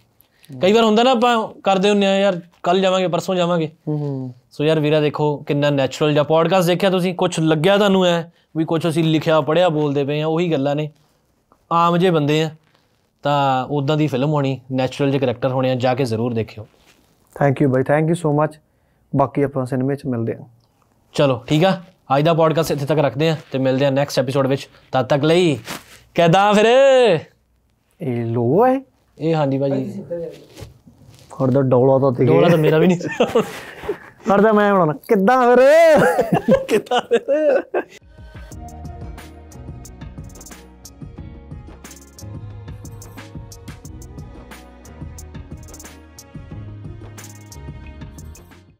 ਕਈ ਵਾਰ ਹੁੰਦਾ ਨਾ ਆਪਾਂ ਕਰਦੇ ਹੁੰਨੇ ਆ ਯਾਰ ਕੱਲ ਜਾਵਾਂਗੇ ਪਰਸੋਂ ਜਾਵਾਂਗੇ ਹੂੰ ਸੋ ਯਾਰ ਵੀਰਾ ਦੇਖੋ ਕਿੰਨਾ ਨੈਚੁਰਲ ਜਿਹਾ ਪੋਡਕਾਸਟ ਦੇਖਿਆ ਤੁਸੀਂ ਕੁਝ ਲੱਗਿਆ ਤੁਹਾਨੂੰ ਐ ਵੀ ਕੁਝ ਅਸੀਂ ਲਿਖਿਆ ਪੜਿਆ ਬੋਲਦੇ ਪਏ ਆ ਉਹੀ ਗੱਲਾਂ ਨੇ ਆਮ ਜੇ ਬੰਦੇ ਆ ਤਾਂ ਉਦਾਂ ਦੀ ਫਿਲਮ ਹੋਣੀ ਨੈਚੁਰਲ ਜਿਹੇ ਕੈਰੈਕਟਰ ਹੋਣੇ ਆ ਜਾ ਕੇ ਜ਼ਰੂਰ ਦੇਖਿਓ thank you bye thank you so much ਬਾਕੀ ਆਪਾਂ ਸਿਨੇਮੇ 'ਚ ਮਿਲਦੇ ਆ ਚਲੋ ਠੀਕ ਆ ਅੱਜ ਦਾ ਪੋਡਕਾਸਟ ਇੱਥੇ ਤੱਕ ਰੱਖਦੇ ਆ ਤੇ ਮਿਲਦੇ ਆ ਨੈਕਸਟ ਐਪੀਸੋਡ ਵਿੱਚ ਤਦ ਤੱਕ ਲਈ ਕਿਦਾਂ ਫਿਰ ਇਹ ਲੋ ਹੈ ਇਹ ਹਾਂਜੀ ਭਾਜੀ ਹੋਰ ਦਾ ਡੋਲਾ ਤਾਂ ਤੇ ਡੋਲਾ ਤਾਂ ਮੇਰਾ ਵੀ ਨਹੀਂ ਹਰ ਦਾ ਮੈਂ ਹੁਣ ਕਿੱਦਾਂ ਫਿਰ ਕਿੱਦਾਂ ਫਿਰ